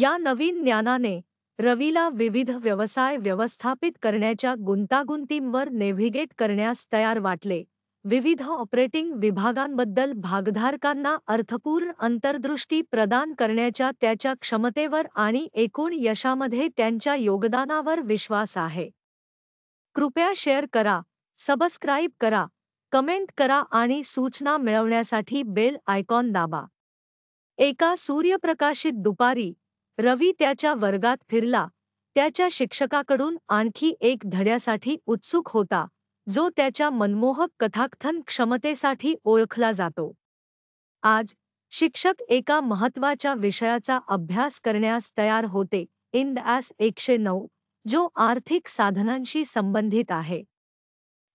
Speaker 1: या नवीन ज्ञानाने रवीला विविध व्यवसाय व्यवस्थापित करण्याच्या गुंतागुंतींवर नेव्हिगेट करण्यास तयार वाटले विविध ऑपरेटिंग विभागांबद्दल भागधारकांना अर्थपूर्ण अंतर्दृष्टी प्रदान करण्याच्या त्याच्या क्षमतेवर आणि एकूण यशामध्ये त्यांच्या योगदानावर विश्वास आहे कृपया शेअर करा सबस्क्राईब करा कमेंट करा आणि सूचना मिळवण्यासाठी बेल आयकॉन दाबा एका सूर्यप्रकाशित दुपारी रवी त्याच्या वर्गात फिरला त्याच्या शिक्षकाकडून आणखी एक धड्यासाठी उत्सुक होता जो त्याच्या मनमोहक कथाकथन क्षमतेसाठी ओळखला जातो आज शिक्षक एका महत्वाच्या विषयाचा अभ्यास करण्यास तयार होते इन दॅस एकशे नऊ जो आर्थिक साधनांशी संबंधित आहे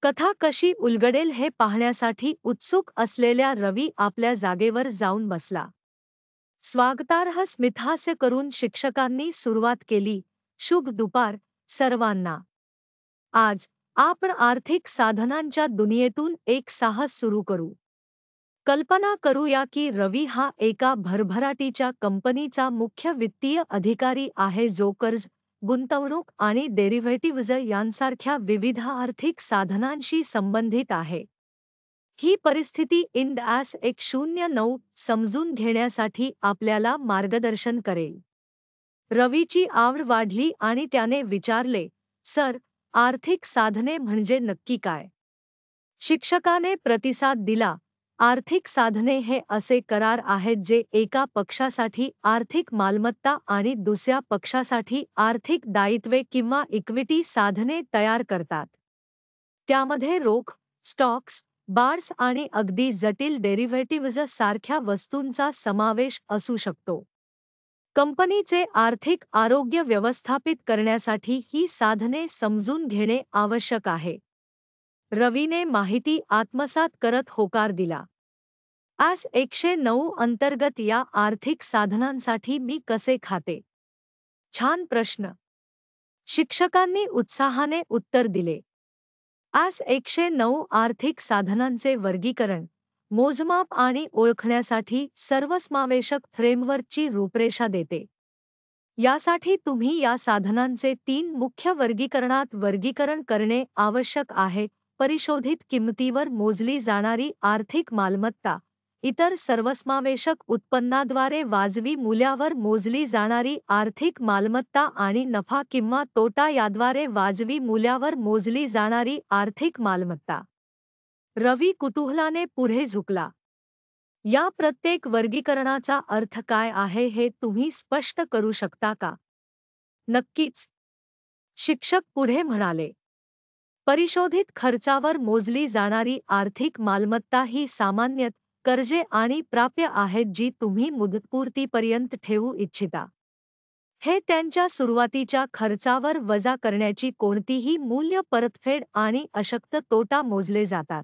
Speaker 1: कथा कशी उलगडेल हे पाहण्यासाठी उत्सुक असलेल्या रवी आपल्या जागेवर जाऊन बसला स्वागतार्ह स्मिथास्य करून शिक्षकांनी सुरुवात केली शुभ दुपार सर्वांना आज आपण आर्थिक साधनांच्या दुनियेतून एक साहस सुरू करू कल्पना करूया की रवी हा एका भरभराटीच्या कंपनीचा मुख्य वित्तीय अधिकारी आहे जो कर्ज गुंतवणूक आणि डेरिव्हेटिव्हज यांसारख्या विविध आर्थिक साधनांशी संबंधित आहे ही परिस्थिती इंड आस एक शून्य नऊ समजून घेण्यासाठी आपल्याला मार्गदर्शन करेल रवीची आवड वाढली आणि त्याने विचारले सर आर्थिक साधने म्हणजे नक्की काय शिक्षकाने प्रतिसाद दिला आर्थिक साधने हे असे करार आहेत जे एका पक्षासाठी आर्थिक मालमत्ता आणि दुसऱ्या पक्षासाठी आर्थिक दायित्वे किंवा इक्विटी साधने तयार करतात त्यामध्ये रोख स्टॉक्स बार्स आणि अगदी जटिल डेरिव्हेटिव्ह सारख्या वस्तूंचा समावेश असू शकतो कंपनीचे आर्थिक आरोग्य व्यवस्थापित करण्यासाठी ही साधने समजून घेणे आवश्यक आहे रवीने माहिती आत्मसात करत होकार दिला आज एकशे नऊ अंतर्गत या आर्थिक साधनांसाठी मी कसे खाते छान प्रश्न शिक्षकांनी उत्साहाने उत्तर दिले आज एकशे नऊ आर्थिक साधनांचे वर्गीकरण मोजमाप आणि ओळखण्यासाठी सर्वसमावेशक फ्रेमवर्कची रूपरेषा देते यासाठी तुम्ही या साधनांचे तीन मुख्य वर्गीकरणात वर्गीकरण करणे आवश्यक आहे परिशोधित किंमतीवर मोजली जाणारी आर्थिक मालमत्ता इतर सर्वसमावेशक उत्पन्नाद्वारे वाजवी मूल्यावर मोजली जाणारी आर्थिक मालमत्ता आणि नफा किंवा तोटा याद्वारे वाजवी मूल्यावर मोजली जाणारी आर्थिक मालमत्ता रवी कुतूहलाने पुढे झुकला या प्रत्येक वर्गीकरणाचा अर्थ काय आहे हे तुम्ही स्पष्ट करू शकता का नक्कीच शिक्षक पुढे म्हणाले परिशोधित खर्चावर मोजली जाणारी आर्थिक मालमत्ता ही सामान्यत कर्जे आणि प्राप्य आहेत जी तुम्ही मुदतपूर्तीपर्यंत ठेवू इच्छिता हे त्यांच्या सुरुवातीच्या खर्चावर वजा करण्याची कोणतीही मूल्य परतफेड आणि अशक्त तोटा मोजले जातात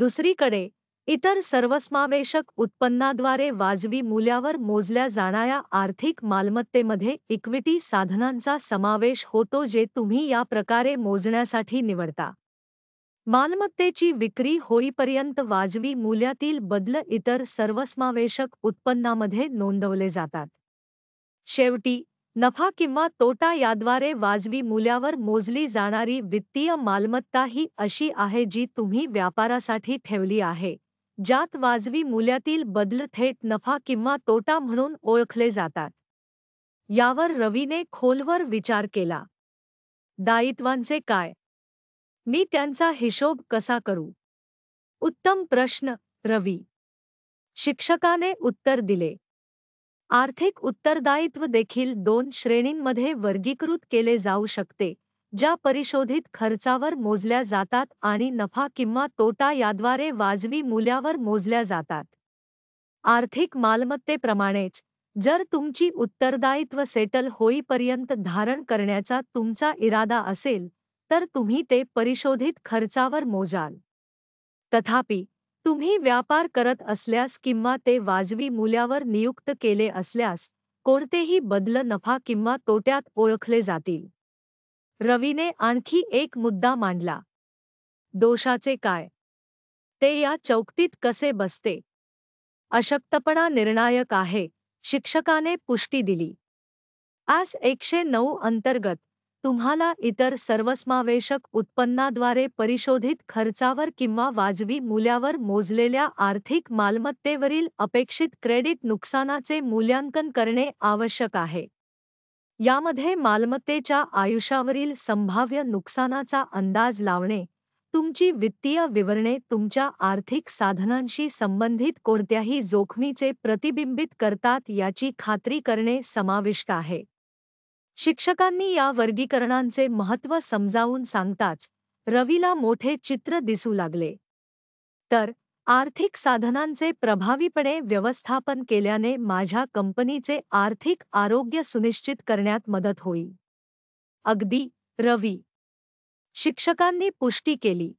Speaker 1: दुसरीकडे इतर सर्वसमावेशक उत्पन्नाद्वारे वाजवी मूल्यावर मोजल्या जाणाऱ्या आर्थिक मालमत्तेमध्ये इक्विटी साधनांचा समावेश होतो जे तुम्ही या प्रकारे मोजण्यासाठी निवडता मालमत्तेची विक्री होईपर्यंत वाजवी मूल्यातील बदल इतर सर्वसमावेशक उत्पन्नामध्ये नोंदवले जातात शेवटी नफा किंवा तोटा याद्वारे वाजवी मूल्यावर मोजली जाणारी वित्तीय मालमत्ता ही अशी आहे जी तुम्ही व्यापारासाठी ठेवली आहे ज्यात वाजवी मूल्यातील बदल थेट नफा किंवा तोटा म्हणून ओळखले जातात यावर रवीने खोलवर विचार केला दायित्वांचे काय मी त्यांचा हिशोब कसा करू उत्तम प्रश्न रवी शिक्षकाने उत्तर दिले आर्थिक उत्तरदायित्व देखील दोन श्रेणींमध्ये वर्गीकृत केले जाऊ शकते ज्या परिशोधित खर्चावर मोजल्या जातात आणि नफा किंवा तोटा याद्वारे वाजवी मूल्यावर मोजल्या जातात आर्थिक मालमत्तेप्रमाणेच जर तुमची उत्तरदायित्व सेटल होईपर्यंत धारण करण्याचा तुमचा इरादा असेल तर तुम्ही ते परिशोधित खर्चावर मोजाल तथापि तुम्ही व्यापार करत असल्यास किंवा ते वाजवी मूल्यावर नियुक्त केले असल्यास कोणतेही बदल नफा किंवा तोट्यात ओळखले जातील रवीने आणखी एक मुद्दा मांडला दोषाचे काय ते या चौकटीत कसे बसते अशक्तपणा निर्णायक आहे शिक्षकाने पुष्टी दिली आज एकशे नऊ अंतर्गत तुम्हाला इतर सर्वसमावेशक उत्पन्नाद्वारे परिशोधित खर्चावर किंवा वाजवी मूल्यावर मोजलेल्या आर्थिक मालमत्तेवरील अपेक्षित क्रेडिट नुकसानाचे मूल्यांकन करणे आवश्यक आहे यामध्ये मालमत्तेच्या आयुष्यावरील संभाव्य नुकसानाचा अंदाज लावणे तुमची वित्तीय विवरणे तुमच्या आर्थिक साधनांशी संबंधित कोणत्याही जोखमीचे प्रतिबिंबित करतात याची खात्री करणे समाविष्ट आहे शिक्षकांनी या वर्गीकरणांचे महत्त्व समजावून सांगताच रवीला मोठे चित्र दिसू लागले तर आर्थिक साधनांचे प्रभावीपणे व्यवस्थापन केल्याने माझ्या कंपनीचे आर्थिक आरोग्य सुनिश्चित करण्यात मदत होईल अगदी रवी शिक्षकांनी पुष्टी केली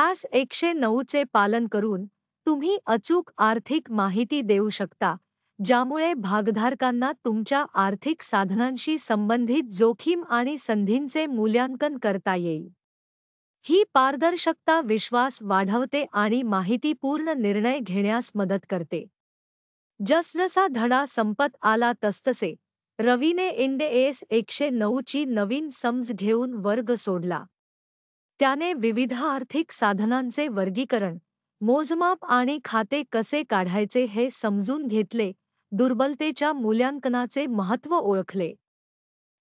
Speaker 1: आज एकशे नऊचे पालन करून तुम्ही अचूक आर्थिक माहिती देऊ शकता ज्यामुळे भागधारकांना तुमच्या आर्थिक साधनांशी संबंधित जोखीम आणि संधींचे मूल्यांकन करता येईल ही पारदर्शकता विश्वास वाढवते आणि माहितीपूर्ण निर्णय घेण्यास मदत करते जसजसा धडा संपत आला तसतसे रवीने एस एकशे नऊची नवीन समज घेऊन वर्ग सोडला त्याने विविध आर्थिक साधनांचे वर्गीकरण मोजमाप आणि खाते कसे काढायचे हे समजून घेतले दुर्बलतेच्या मूल्यांकनाचे महत्त्व ओळखले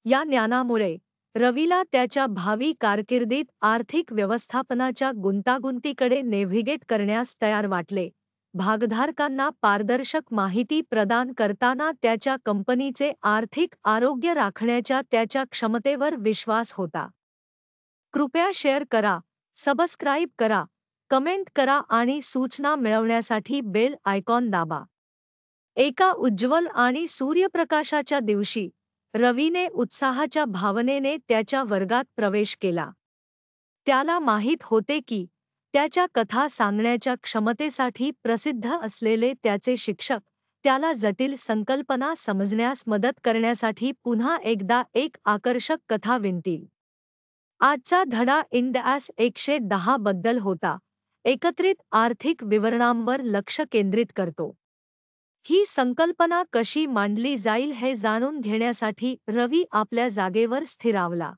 Speaker 1: या ज्ञानामुळे रवीला त्याच्या भावी कारकिर्दीत आर्थिक व्यवस्थापनाच्या गुंतागुंतीकडे नेव्हिगेट करण्यास तयार वाटले भागधारकांना पारदर्शक माहिती प्रदान करताना त्याच्या कंपनीचे आर्थिक आरोग्य राखण्याच्या त्याच्या क्षमतेवर विश्वास होता कृपया शेअर करा सबस्क्राईब करा कमेंट करा आणि सूचना मिळवण्यासाठी बेल आयकॉन दाबा एका उज्ज्वल आणि सूर्यप्रकाशाच्या दिवशी रवीने उत्साहाच्या भावनेने त्याच्या वर्गात प्रवेश केला त्याला माहीत होते की त्याच्या कथा सांगण्याच्या क्षमतेसाठी प्रसिद्ध असलेले त्याचे शिक्षक त्याला जटिल संकल्पना समजण्यास मदत करण्यासाठी पुन्हा एकदा एक आकर्षक कथा विनतील आजचा धडा इंडॅस एकशे दहा बद्दल होता एकत्रित आर्थिक विवरणांवर लक्ष केंद्रित करतो ही संकल्पना कशी मांडली जाईल हे जाणून घेण्यासाठी रवी आपल्या जागेवर स्थिरावला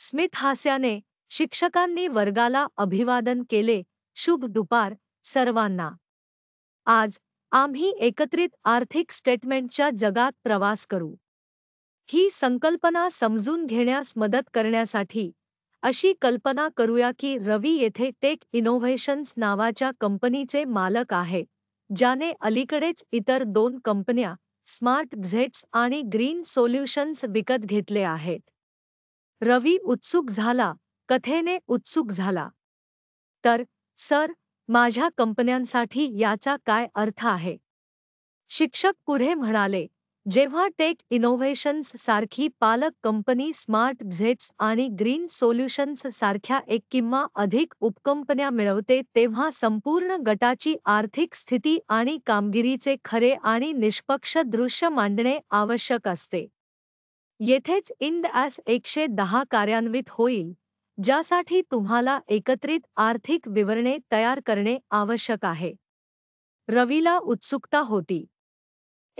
Speaker 1: स्मिथ हास्याने शिक्षकांनी वर्गाला अभिवादन केले शुभ दुपार सर्वांना आज आम्ही एकत्रित आर्थिक स्टेटमेंटच्या जगात प्रवास करू ही संकल्पना समजून घेण्यास मदत करण्यासाठी अशी कल्पना करूया की रवी येथे टेक इनोव्हेशन्स नावाच्या कंपनीचे मालक आहेत ज्याने अलीकडेच इतर दोन कंपन्या स्मार्ट झेट्स आणि ग्रीन सोल्युशन्स विकत घेतले आहेत रवी उत्सुक झाला कथेने उत्सुक झाला तर सर माझ्या कंपन्यांसाठी याचा काय अर्थ आहे शिक्षक पुढे म्हणाले जेव्हा टेक इनोव्हेशन्स सारखी पालक कंपनी स्मार्ट झेट्स आणि ग्रीन सोल्युशन्स सारख्या एक किंवा अधिक उपकंपन्या मिळवते तेव्हा संपूर्ण गटाची आर्थिक स्थिती आणि कामगिरीचे खरे आणि निष्पक्ष दृश्य मांडणे आवश्यक असते येथेच इंड ॲस एकशे दहा कार्यान्वित होईल ज्यासाठी तुम्हाला एकत्रित आर्थिक विवरणे तयार करणे आवश्यक आहे रवीला उत्सुकता होती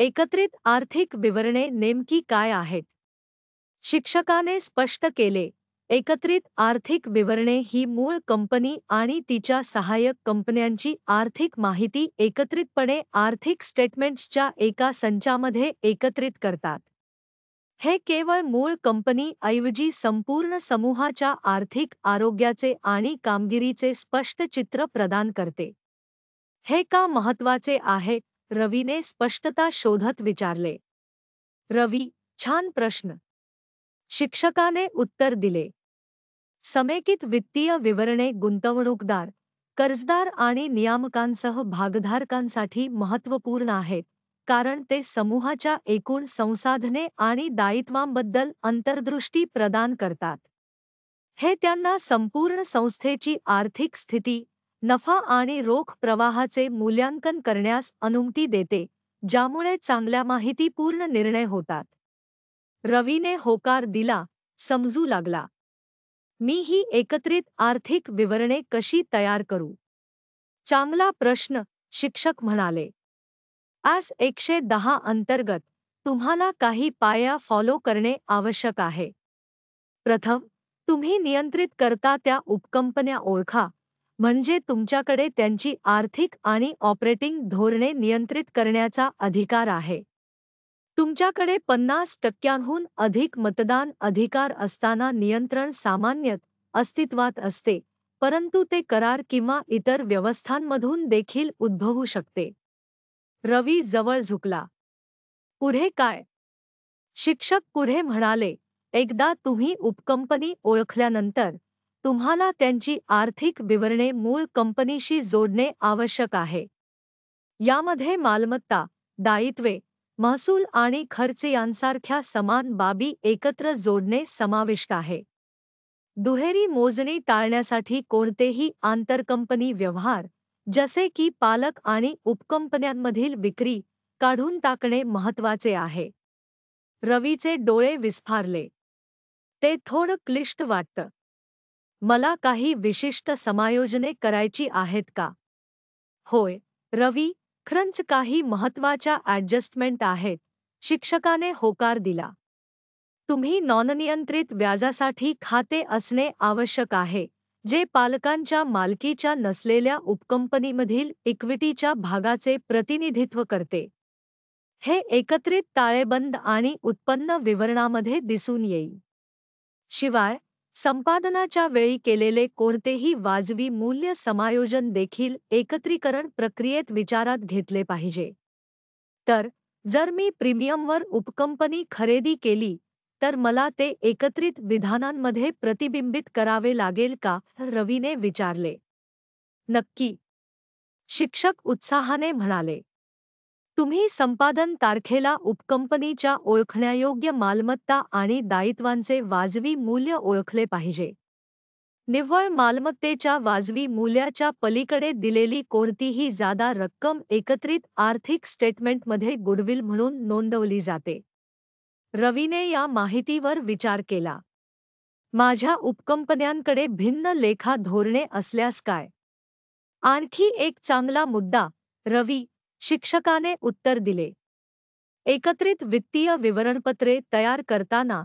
Speaker 1: एकत्रित आर्थिक विवरणे नेमकी काय आहेत शिक्षकाने स्पष्ट केले एकत्रित आर्थिक विवरणे ही मूळ कंपनी आणि तिच्या सहाय्यक कंपन्यांची आर्थिक माहिती एकत्रितपणे आर्थिक स्टेटमेंट्सच्या एका संचामध्ये एकत्रित करतात हे केवळ मूळ कंपनीऐवजी संपूर्ण समूहाच्या आर्थिक आरोग्याचे आणि कामगिरीचे स्पष्ट चित्र प्रदान करते हे का महत्वाचे आहे रवीने स्पष्टता शोधत विचारले रवी छान प्रश्न शिक्षकाने उत्तर दिले समेकित वित्तीय विवरणे गुंतवणूकदार कर्जदार आणि नियामकांसह भागधारकांसाठी महत्त्वपूर्ण आहेत कारण ते समूहाच्या एकूण संसाधने आणि दायित्वांबद्दल अंतर्दृष्टी प्रदान करतात हे त्यांना संपूर्ण संस्थेची आर्थिक स्थिती नफा आणि रोख प्रवाहाचे मूल्यांकन करण्यास अनुमती देते ज्यामुळे चांगल्या माहितीपूर्ण निर्णय होतात रवीने होकार दिला समजू लागला मी ही एकत्रित आर्थिक विवरणे कशी तयार करू चांगला प्रश्न शिक्षक म्हणाले आज एकशे दहा अंतर्गत तुम्हाला काही पाया फॉलो करणे आवश्यक आहे प्रथम तुम्ही नियंत्रित करता त्या उपकंपन्या ओळखा म्हणजे तुमच्याकडे त्यांची आर्थिक आणि ऑपरेटिंग धोरणे नियंत्रित करण्याचा अधिकार आहे तुमच्याकडे पन्नास टक्क्यांहून अधिक मतदान अधिकार असताना नियंत्रण सामान्यत अस्तित्वात असते परंतु ते करार किंवा इतर व्यवस्थांमधून देखील उद्भवू शकते रवी जवळ झुकला पुढे काय शिक्षक पुढे म्हणाले एकदा तुम्ही उपकंपनी ओळखल्यानंतर तुम्हाला त्यांची आर्थिक विवरणे मूळ कंपनीशी जोडणे आवश्यक आहे यामध्ये मालमत्ता दायित्वे महसूल आणि खर्च यांसारख्या समान बाबी एकत्र जोडणे समाविष्ट आहे दुहेरी मोजणी टाळण्यासाठी कोणतेही आंतरकंपनी व्यवहार जसे की पालक आणि उपकंपन्यांमधील विक्री काढून टाकणे महत्वाचे आहे रवीचे डोळे विस्फारले ते थोडं क्लिष्ट वाटतं मला काही विशिष्ट समायोजने करायची आहेत का होय रवी ख्रंच काही महत्वाच्या ॲडजस्टमेंट आहेत शिक्षकाने होकार दिला तुम्ही नॉननियंत्रित व्याजासाठी खाते असणे आवश्यक आहे जे पालकांच्या मालकीच्या नसलेल्या उपकंपनीमधील इक्विटीच्या भागाचे प्रतिनिधित्व करते हे एकत्रित ताळेबंद आणि उत्पन्न विवरणामध्ये दिसून येईल शिवाय संपादनाच्या वेळी केलेले कोणतेही वाजवी मूल्य समायोजन देखील एकत्रीकरण प्रक्रियेत विचारात घेतले पाहिजे तर जर मी प्रीमियमवर उपकंपनी खरेदी केली तर मला ते एकत्रित विधानांमध्ये प्रतिबिंबित करावे लागेल का रवीने विचारले नक्की शिक्षक उत्साहाने म्हणाले तुम्ही संपादन तारखेला उपकंपनीच्या ओळखण्यायोग्य मालमत्ता आणि दायित्वांचे वाजवी मूल्य ओळखले पाहिजे निव्वळ मालमत्तेच्या वाजवी मूल्याच्या पलीकडे दिलेली कोणतीही जादा रक्कम एकत्रित आर्थिक स्टेटमेंटमध्ये गुडविल म्हणून नोंदवली जाते रवीने या माहितीवर विचार केला माझ्या उपकंपन्यांकडे भिन्न लेखा धोरणे असल्यास काय आणखी एक चांगला मुद्दा रवी शिक्षकाने उत्तर दिले एकत्रित वित्तीय विवरणपत्रे तयार करताना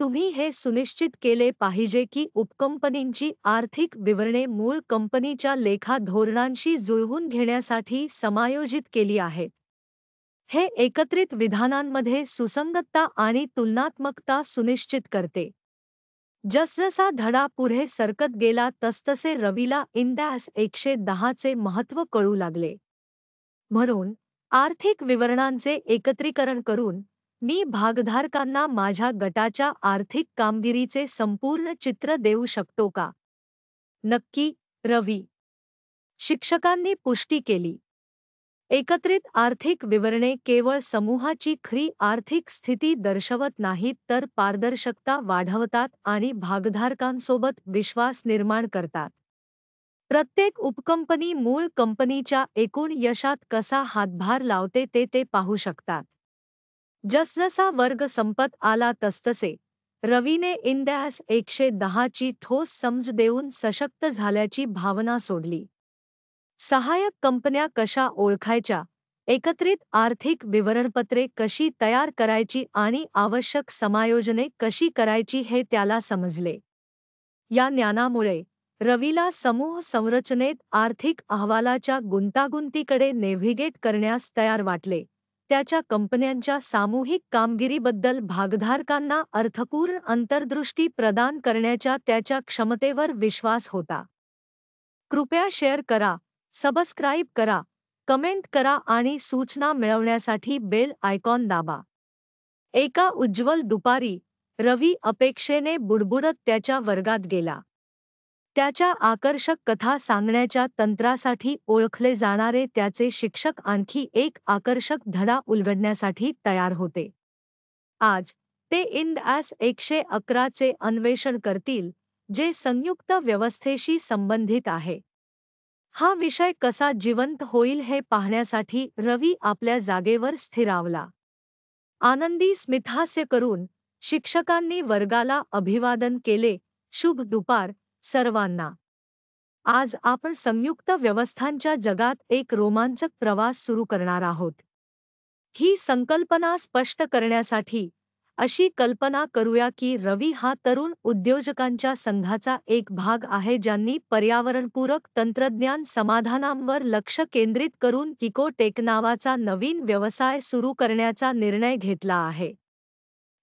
Speaker 1: तुम्ही हे सुनिश्चित केले पाहिजे की उपकंपनींची आर्थिक विवरणे मूळ कंपनीच्या लेखा धोरणांशी जुळवून घेण्यासाठी समायोजित केली आहेत हे एकत्रित विधानांमध्ये सुसंगतता आणि तुलनात्मकता सुनिश्चित करते जसजसा धडा पुढे सरकत गेला तसतसे रवीला इंडॅस एकशे दहाचे महत्त्व कळू लागले म्हणून आर्थिक विवरणांचे एकत्रीकरण करून मी भागधारकांना माझ्या गटाच्या आर्थिक कामगिरीचे संपूर्ण चित्र देऊ शकतो का नक्की रवी शिक्षकांनी पुष्टी केली एकत्रित आर्थिक विवरणे केवळ समूहाची खरी आर्थिक स्थिती दर्शवत नाहीत तर पारदर्शकता वाढवतात आणि भागधारकांसोबत विश्वास निर्माण करतात प्रत्येक उपकंपनी मूळ कंपनीच्या एकूण यशात कसा हातभार लावते ते ते पाहू शकतात जसजसा वर्ग संपत आला तसतसे रवीने इंडॅस एकशे दहाची ठोस समज देऊन सशक्त झाल्याची भावना सोडली सहाय्यक कंपन्या कशा ओळखायच्या एकत्रित आर्थिक विवरणपत्रे कशी तयार करायची आणि आवश्यक समायोजने कशी करायची हे त्याला समजले या ज्ञानामुळे रवीला समूह संरचनेत आर्थिक अहवालाच्या गुंतागुंतीकडे नेव्हिगेट करण्यास तयार वाटले त्याच्या कंपन्यांच्या सामूहिक कामगिरीबद्दल भागधारकांना अर्थपूर्ण अंतर्दृष्टी प्रदान करण्याच्या त्याच्या क्षमतेवर विश्वास होता कृपया शेअर करा सबस्क्राईब करा कमेंट करा आणि सूचना मिळवण्यासाठी बेल आयकॉन दाबा एका उज्ज्वल दुपारी रवी अपेक्षेने बुडबुडत त्याच्या वर्गात गेला त्याच्या आकर्षक कथा सांगण्याच्या तंत्रासाठी ओळखले जाणारे त्याचे शिक्षक आणखी एक आकर्षक धडा उलगडण्यासाठी तयार होते आज ते इंद ॲस एकशे अकराचे अन्वेषण करतील जे संयुक्त व्यवस्थेशी संबंधित आहे हा विषय कसा जिवंत होईल हे पाहण्यासाठी रवी आपल्या जागेवर स्थिरावला आनंदी स्मिथास्य करून शिक्षकांनी वर्गाला अभिवादन केले शुभ दुपार सर्वांना आज आपण संयुक्त व्यवस्थांच्या जगात एक रोमांचक प्रवास सुरू करणार आहोत ही संकल्पना स्पष्ट करण्यासाठी अशी कल्पना करूया की रवी हा तरुण उद्योजकांच्या संघाचा एक भाग आहे ज्यांनी पर्यावरणपूरक तंत्रज्ञान समाधानांवर लक्ष केंद्रित करून इकोटेक नावाचा नवीन व्यवसाय सुरू करण्याचा निर्णय घेतला आहे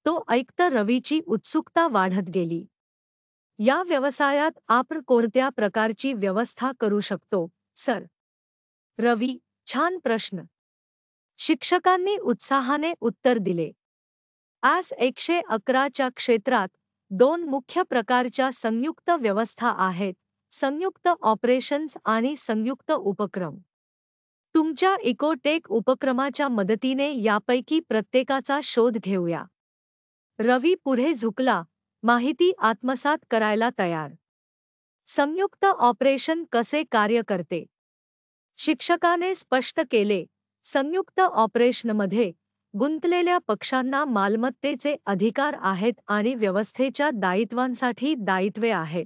Speaker 1: तो ऐकतं रवीची उत्सुकता वाढत गेली या व्यवसायात आपण कोणत्या प्रकारची व्यवस्था करू शकतो सर रवी छान प्रश्न शिक्षकांनी उत्साहाने उत्तर दिले आज एकशे अकराच्या क्षेत्रात दोन मुख्य प्रकारच्या संयुक्त व्यवस्था आहेत संयुक्त ऑपरेशन्स आणि संयुक्त उपक्रम तुमच्या इकोटेक उपक्रमाच्या मदतीने यापैकी प्रत्येकाचा शोध घेऊया रवी पुढे झुकला माहिती आत्मसात करायला तयार संयुक्त ऑपरेशन कसे कार्य करते शिक्षकाने स्पष्ट केले संयुक्त ऑपरेशनमध्ये गुंतलेल्या पक्षांना मालमत्तेचे अधिकार आहेत आणि व्यवस्थेच्या दायित्वांसाठी दायित्वे आहेत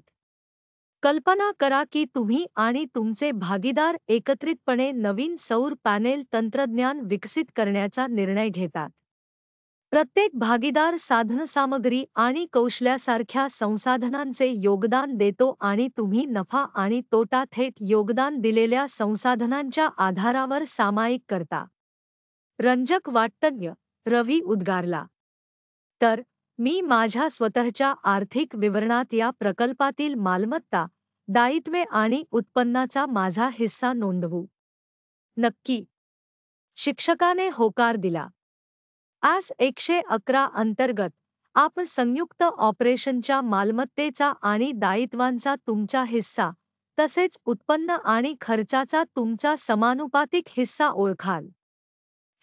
Speaker 1: कल्पना करा की तुम्ही आणि तुमचे भागीदार एकत्रितपणे नवीन सौर पॅनेल तंत्रज्ञान विकसित करण्याचा निर्णय घेतात प्रत्येक भागीदार साधनसामग्री आणि कौशल्यासारख्या संसाधनांचे योगदान देतो आणि तुम्ही नफा आणि तोटा थेट योगदान दिलेल्या संसाधनांच्या आधारावर सामायिक करता रंजक वाटतज्ञ रवी उद्गारला तर मी माझ्या स्वतःच्या आर्थिक विवरणात या प्रकल्पातील मालमत्ता दायित्वे आणि उत्पन्नाचा माझा हिस्सा नोंदवू नक्की शिक्षकाने होकार दिला आज एकशे अकरा अंतर्गत आपण संयुक्त ऑपरेशनच्या मालमत्तेचा आणि दायित्वांचा तुमचा हिस्सा तसेच उत्पन्न आणि खर्चाचा तुमचा समानुपातिक हिस्सा ओळखाल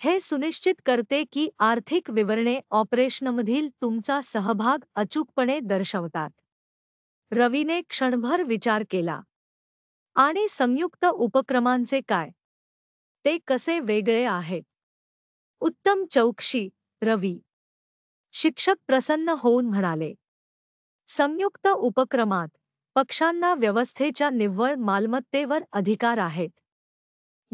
Speaker 1: हे सुनिश्चित करते की आर्थिक विवरणे ऑपरेशनमधील तुमचा सहभाग अचूकपणे दर्शवतात रवीने क्षणभर विचार केला आणि संयुक्त उपक्रमांचे काय ते कसे वेगळे आहे उत्तम चौकशी रवी शिक्षक प्रसन्न होऊन म्हणाले संयुक्त उपक्रमात पक्षांना व्यवस्थेच्या निव्वळ मालमत्तेवर अधिकार आहेत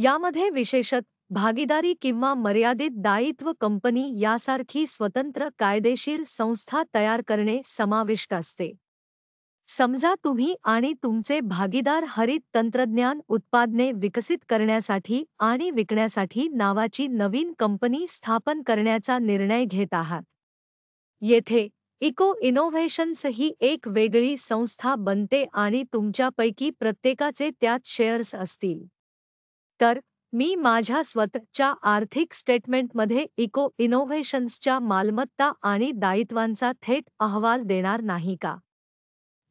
Speaker 1: यामध्ये विशेषत भागीदारी किंवा मर्यादित दायित्व कंपनी यासारखी स्वतंत्र कायदेशीर संस्था तयार करणे समाविष्ट असते समजा तुम्ही आणि तुमचे भागीदार हरित तंत्रज्ञान उत्पादने विकसित करण्यासाठी आणि विकण्यासाठी नावाची नवीन कंपनी स्थापन करण्याचा निर्णय घेत आहात येथे इको इनोव्हेशन्स ही एक वेगळी संस्था बनते आणि तुमच्यापैकी प्रत्येकाचे त्यात शेअर्स असतील तर मी माझ्या स्वतःच्या आर्थिक स्टेटमेंटमध्ये इको इनोव्हेशन्सच्या मालमत्ता आणि दायित्वांचा थेट अहवाल देणार नाही का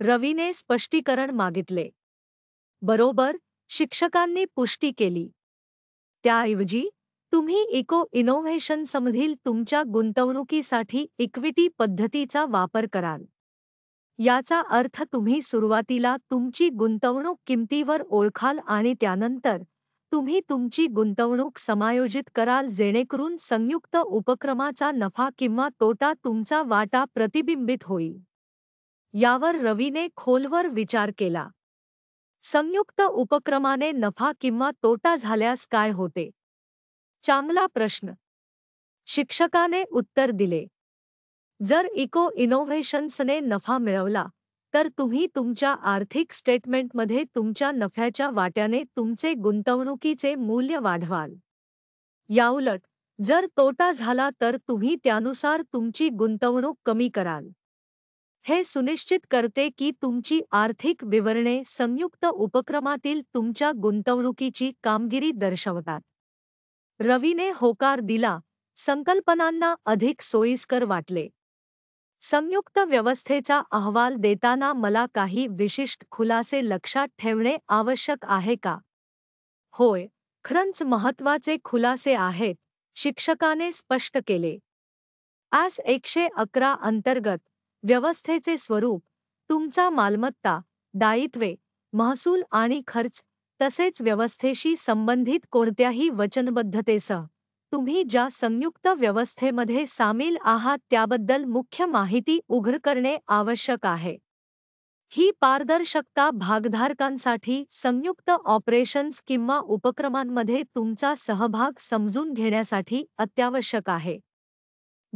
Speaker 1: रवीने स्पष्टीकरण मागितले बरोबर शिक्षकांनी पुष्टी केली त्याऐवजी तुम्ही इको इनोव्हेशन तुमच्या गुंतवणुकीसाठी इक्विटी पद्धतीचा वापर कराल याचा अर्थ तुम्ही सुरुवातीला तुमची गुंतवणूक किमतीवर ओळखाल आणि त्यानंतर तुम्ही तुमची गुंतवणूक समायोजित कराल जेणेकरून संयुक्त उपक्रमाचा नफा किंवा तोटा तुमचा वाटा प्रतिबिंबित होईल यावर रवीने खोलवर विचार केला संयुक्त उपक्रमाने नफा किंवा तोटा झाल्यास काय होते चांगला प्रश्न शिक्षकाने उत्तर दिले जर इको इनोव्हेशन्सने नफा मिळवला तर तुम्ही तुमच्या आर्थिक स्टेटमेंटमध्ये तुमच्या नफ्याच्या वाट्याने तुमचे गुंतवणुकीचे मूल्य वाढवाल याउलट जर तोटा झाला तर तुम्ही त्यानुसार तुमची गुंतवणूक कमी कराल हे सुनिश्चित करते की तुमची आर्थिक विवरणे संयुक्त उपक्रमातील तुमच्या गुंतवणुकीची कामगिरी दर्शवतात रवीने होकार दिला संकल्पनांना अधिक सोयीस्कर वाटले संयुक्त व्यवस्थेचा अहवाल देताना मला काही विशिष्ट खुलासे लक्षात ठेवणे आवश्यक आहे का होय खरंच महत्वाचे खुलासे आहेत शिक्षकाने स्पष्ट केले आज एकशे अकरा अंतर्गत व्यवस्थेचे स्वरूप तुमचा मालमत्ता दायित्वे महसूल आणि खर्च तसेच व्यवस्थेशी संबंधित कोणत्याही वचनबद्धतेसह तुम्ही ज्या संयुक्त व्यवस्थेमध्ये सामील आहात त्याबद्दल मुख्य माहिती उघड करणे आवश्यक आहे ही पारदर्शकता भागधारकांसाठी संयुक्त ऑपरेशन्स किंवा उपक्रमांमध्ये तुमचा सहभाग समजून घेण्यासाठी अत्यावश्यक आहे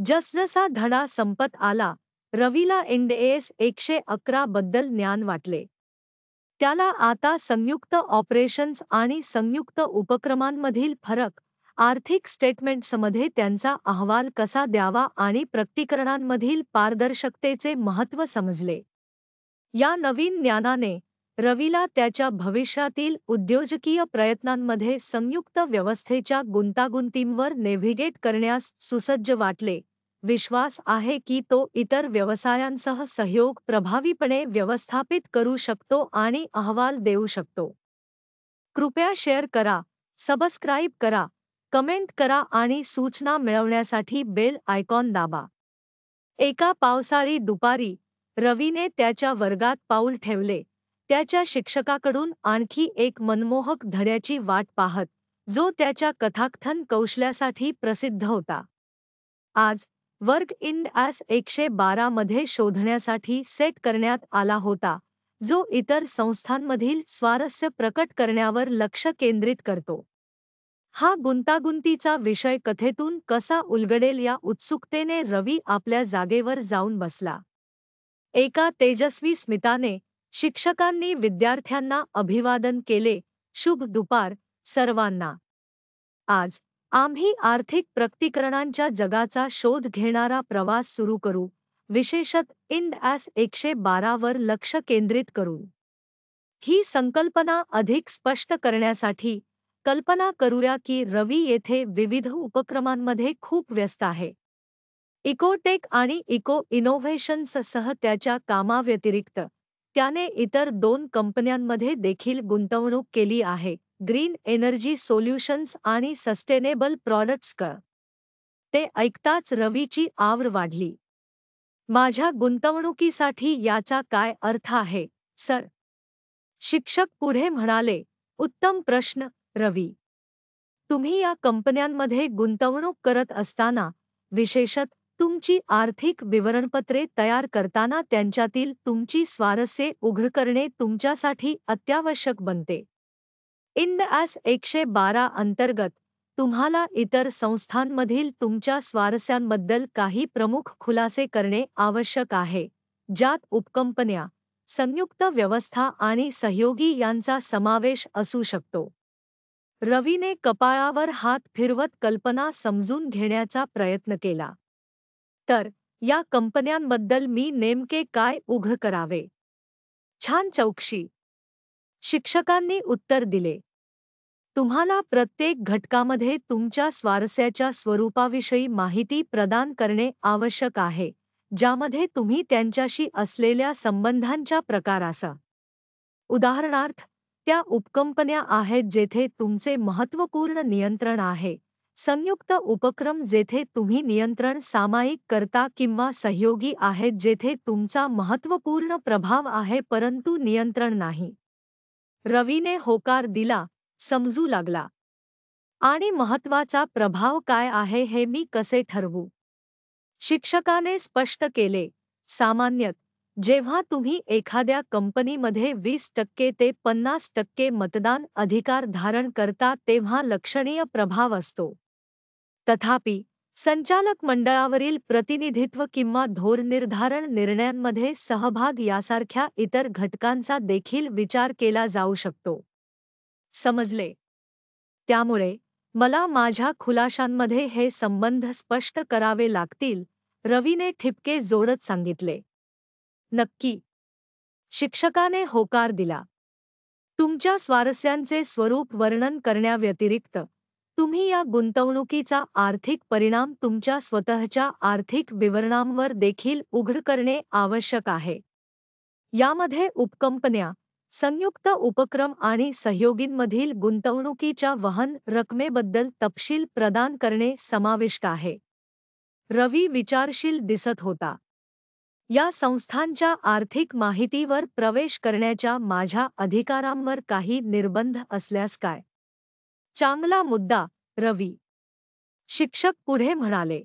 Speaker 1: जसजसा धडा संपत आला रवीला एस एकशे अकरा बद्दल ज्ञान वाटले त्याला आता संयुक्त ऑपरेशन्स आणि संयुक्त उपक्रमांमधील फरक आर्थिक स्टेटमेंट्समध्ये त्यांचा अहवाल कसा द्यावा आणि प्रक्तिकरणांमधील पारदर्शकतेचे महत्त्व समजले या नवीन ज्ञानाने रवीला त्याच्या भविष्यातील उद्योजकीय प्रयत्नांमध्ये संयुक्त व्यवस्थेच्या गुंतागुंतींवर नेव्हिगेट करण्यास सुसज्ज वाटले विश्वास आहे की तो इतर व्यवसायांसह सहयोग प्रभावीपणे व्यवस्थापित करू शकतो आणि अहवाल देऊ शकतो कृपया शेअर करा सबस्क्राईब करा कमेंट करा आणि सूचना मिळवण्यासाठी बेल आयकॉन दाबा एका पावसाळी दुपारी रवीने त्याच्या वर्गात पाऊल ठेवले त्याच्या शिक्षकाकडून आणखी एक मनमोहक धड्याची वाट पाहत जो त्याच्या कथाकथन कौशल्यासाठी प्रसिद्ध होता आज वर्क इन आस एकशे मध्ये शोधण्यासाठी सेट करण्यात आला होता जो इतर संस्थांमधील स्वारस्य प्रकट करण्यावर लक्ष केंद्रित करतो हा गुंतागुंतीचा विषय कथेतून कसा उलगडेल या उत्सुकतेने रवी आपल्या जागेवर जाऊन बसला एका तेजस्वी स्मिताने शिक्षकांनी विद्यार्थ्यांना अभिवादन केले शुभ दुपार सर्वांना आज आम्ही आर्थिक प्रक्तिकरणांच्या जगाचा शोध घेणारा प्रवास सुरू करू विशेषत इंड ॲस एकशे बारावर लक्ष केंद्रित करू ही संकल्पना अधिक स्पष्ट करण्यासाठी कल्पना करूया की रवी येथे विविध उपक्रमांमध्ये खूप व्यस्त आहे इकोटेक आणि इको इनोव्हेशन्ससह त्याच्या कामाव्यतिरिक्त त्याने इतर दोन कंपन्यांमध्ये देखील गुंतवणूक केली आहे ग्रीन एनर्जी सोल्युशन्स आणि सस्टेनेबल प्रॉडक्ट्स क ते ऐकताच रवीची आवड वाढली माझ्या गुंतवणुकीसाठी याचा काय अर्थ आहे सर शिक्षक पुढे म्हणाले उत्तम प्रश्न रवी तुम्ही या कंपन्यांमध्ये गुंतवणूक करत असताना विशेषत तुमची आर्थिक विवरणपत्रे तयार करताना त्यांच्यातील तुमची स्वारस्ये उघड करणे तुमच्यासाठी अत्यावश्यक बनते इंड आस एकशे बारा अंतर्गत तुम्हाला इतर संस्थांमधील तुमच्या स्वारस्यांबद्दल काही प्रमुख खुलासे करणे आवश्यक आहे ज्यात उपकंपन्या संयुक्त व्यवस्था आणि सहयोगी यांचा समावेश असू शकतो रवीने कपाळावर हात फिरवत कल्पना समजून घेण्याचा प्रयत्न केला तर या कंपन्यांबद्दल मी नेमके काय उघ करावे छान चौकशी शिक्षकांनी उत्तर दिले तुम्हाला प्रत्येक घटकामध्ये तुमच्या स्वारस्याच्या स्वरूपाविषयी माहिती प्रदान करणे आवश्यक आहे ज्यामध्ये तुम्ही त्यांच्याशी असलेल्या संबंधांच्या प्रकाराचा उदाहरणार्थ त्या उपकंपन्या आहेत जेथे तुमचे महत्त्वपूर्ण नियंत्रण आहे संयुक्त उपक्रम जेथे तुम्ही नियंत्रण सामायिक करता किंवा सहयोगी आहेत जेथे तुमचा महत्त्वपूर्ण प्रभाव आहे परंतु नियंत्रण नाही रवीने होकार दिला समजू लागला आणि महत्वाचा प्रभाव काय आहे हे मी कसे ठरवू शिक्षकाने स्पष्ट केले सामान्यत जेव्हा तुम्ही एखाद्या कंपनीमध्ये वीस टक्के ते पन्नास टक्के मतदान अधिकार धारण करता तेव्हा लक्षणीय प्रभाव असतो तथापि संचालक मंडळावरील प्रतिनिधित्व किंवा धोरनिर्धारण निर्धारण निर्णयांमध्ये सहभाग यासारख्या इतर घटकांचा देखील विचार केला जाऊ शकतो समजले त्यामुळे मला माझ्या खुलाशांमध्ये हे संबंध स्पष्ट करावे लागतील रवीने ठिपके जोडत सांगितले नक्की शिक्षकाने होकार दिला तुमच्या स्वारस्यांचे स्वरूप वर्णन करण्याव्यतिरिक्त तुम्ही या गुंतवणुकीचा आर्थिक परिणाम तुमच्या स्वतःच्या आर्थिक विवरणांवर देखील उघड करणे आवश्यक आहे यामध्ये उपकंपन्या संयुक्त उपक्रम आणि सहयोगींमधील गुंतवणुकीच्या वहन रकमेबद्दल तपशील प्रदान करणे समाविष्ट आहे रवी विचारशील दिसत होता या संस्थांच्या आर्थिक माहितीवर प्रवेश करण्याच्या माझ्या अधिकारांवर काही निर्बंध असल्यास काय चांगला मुद्दा रवी शिक्षक पुढे म्हणाले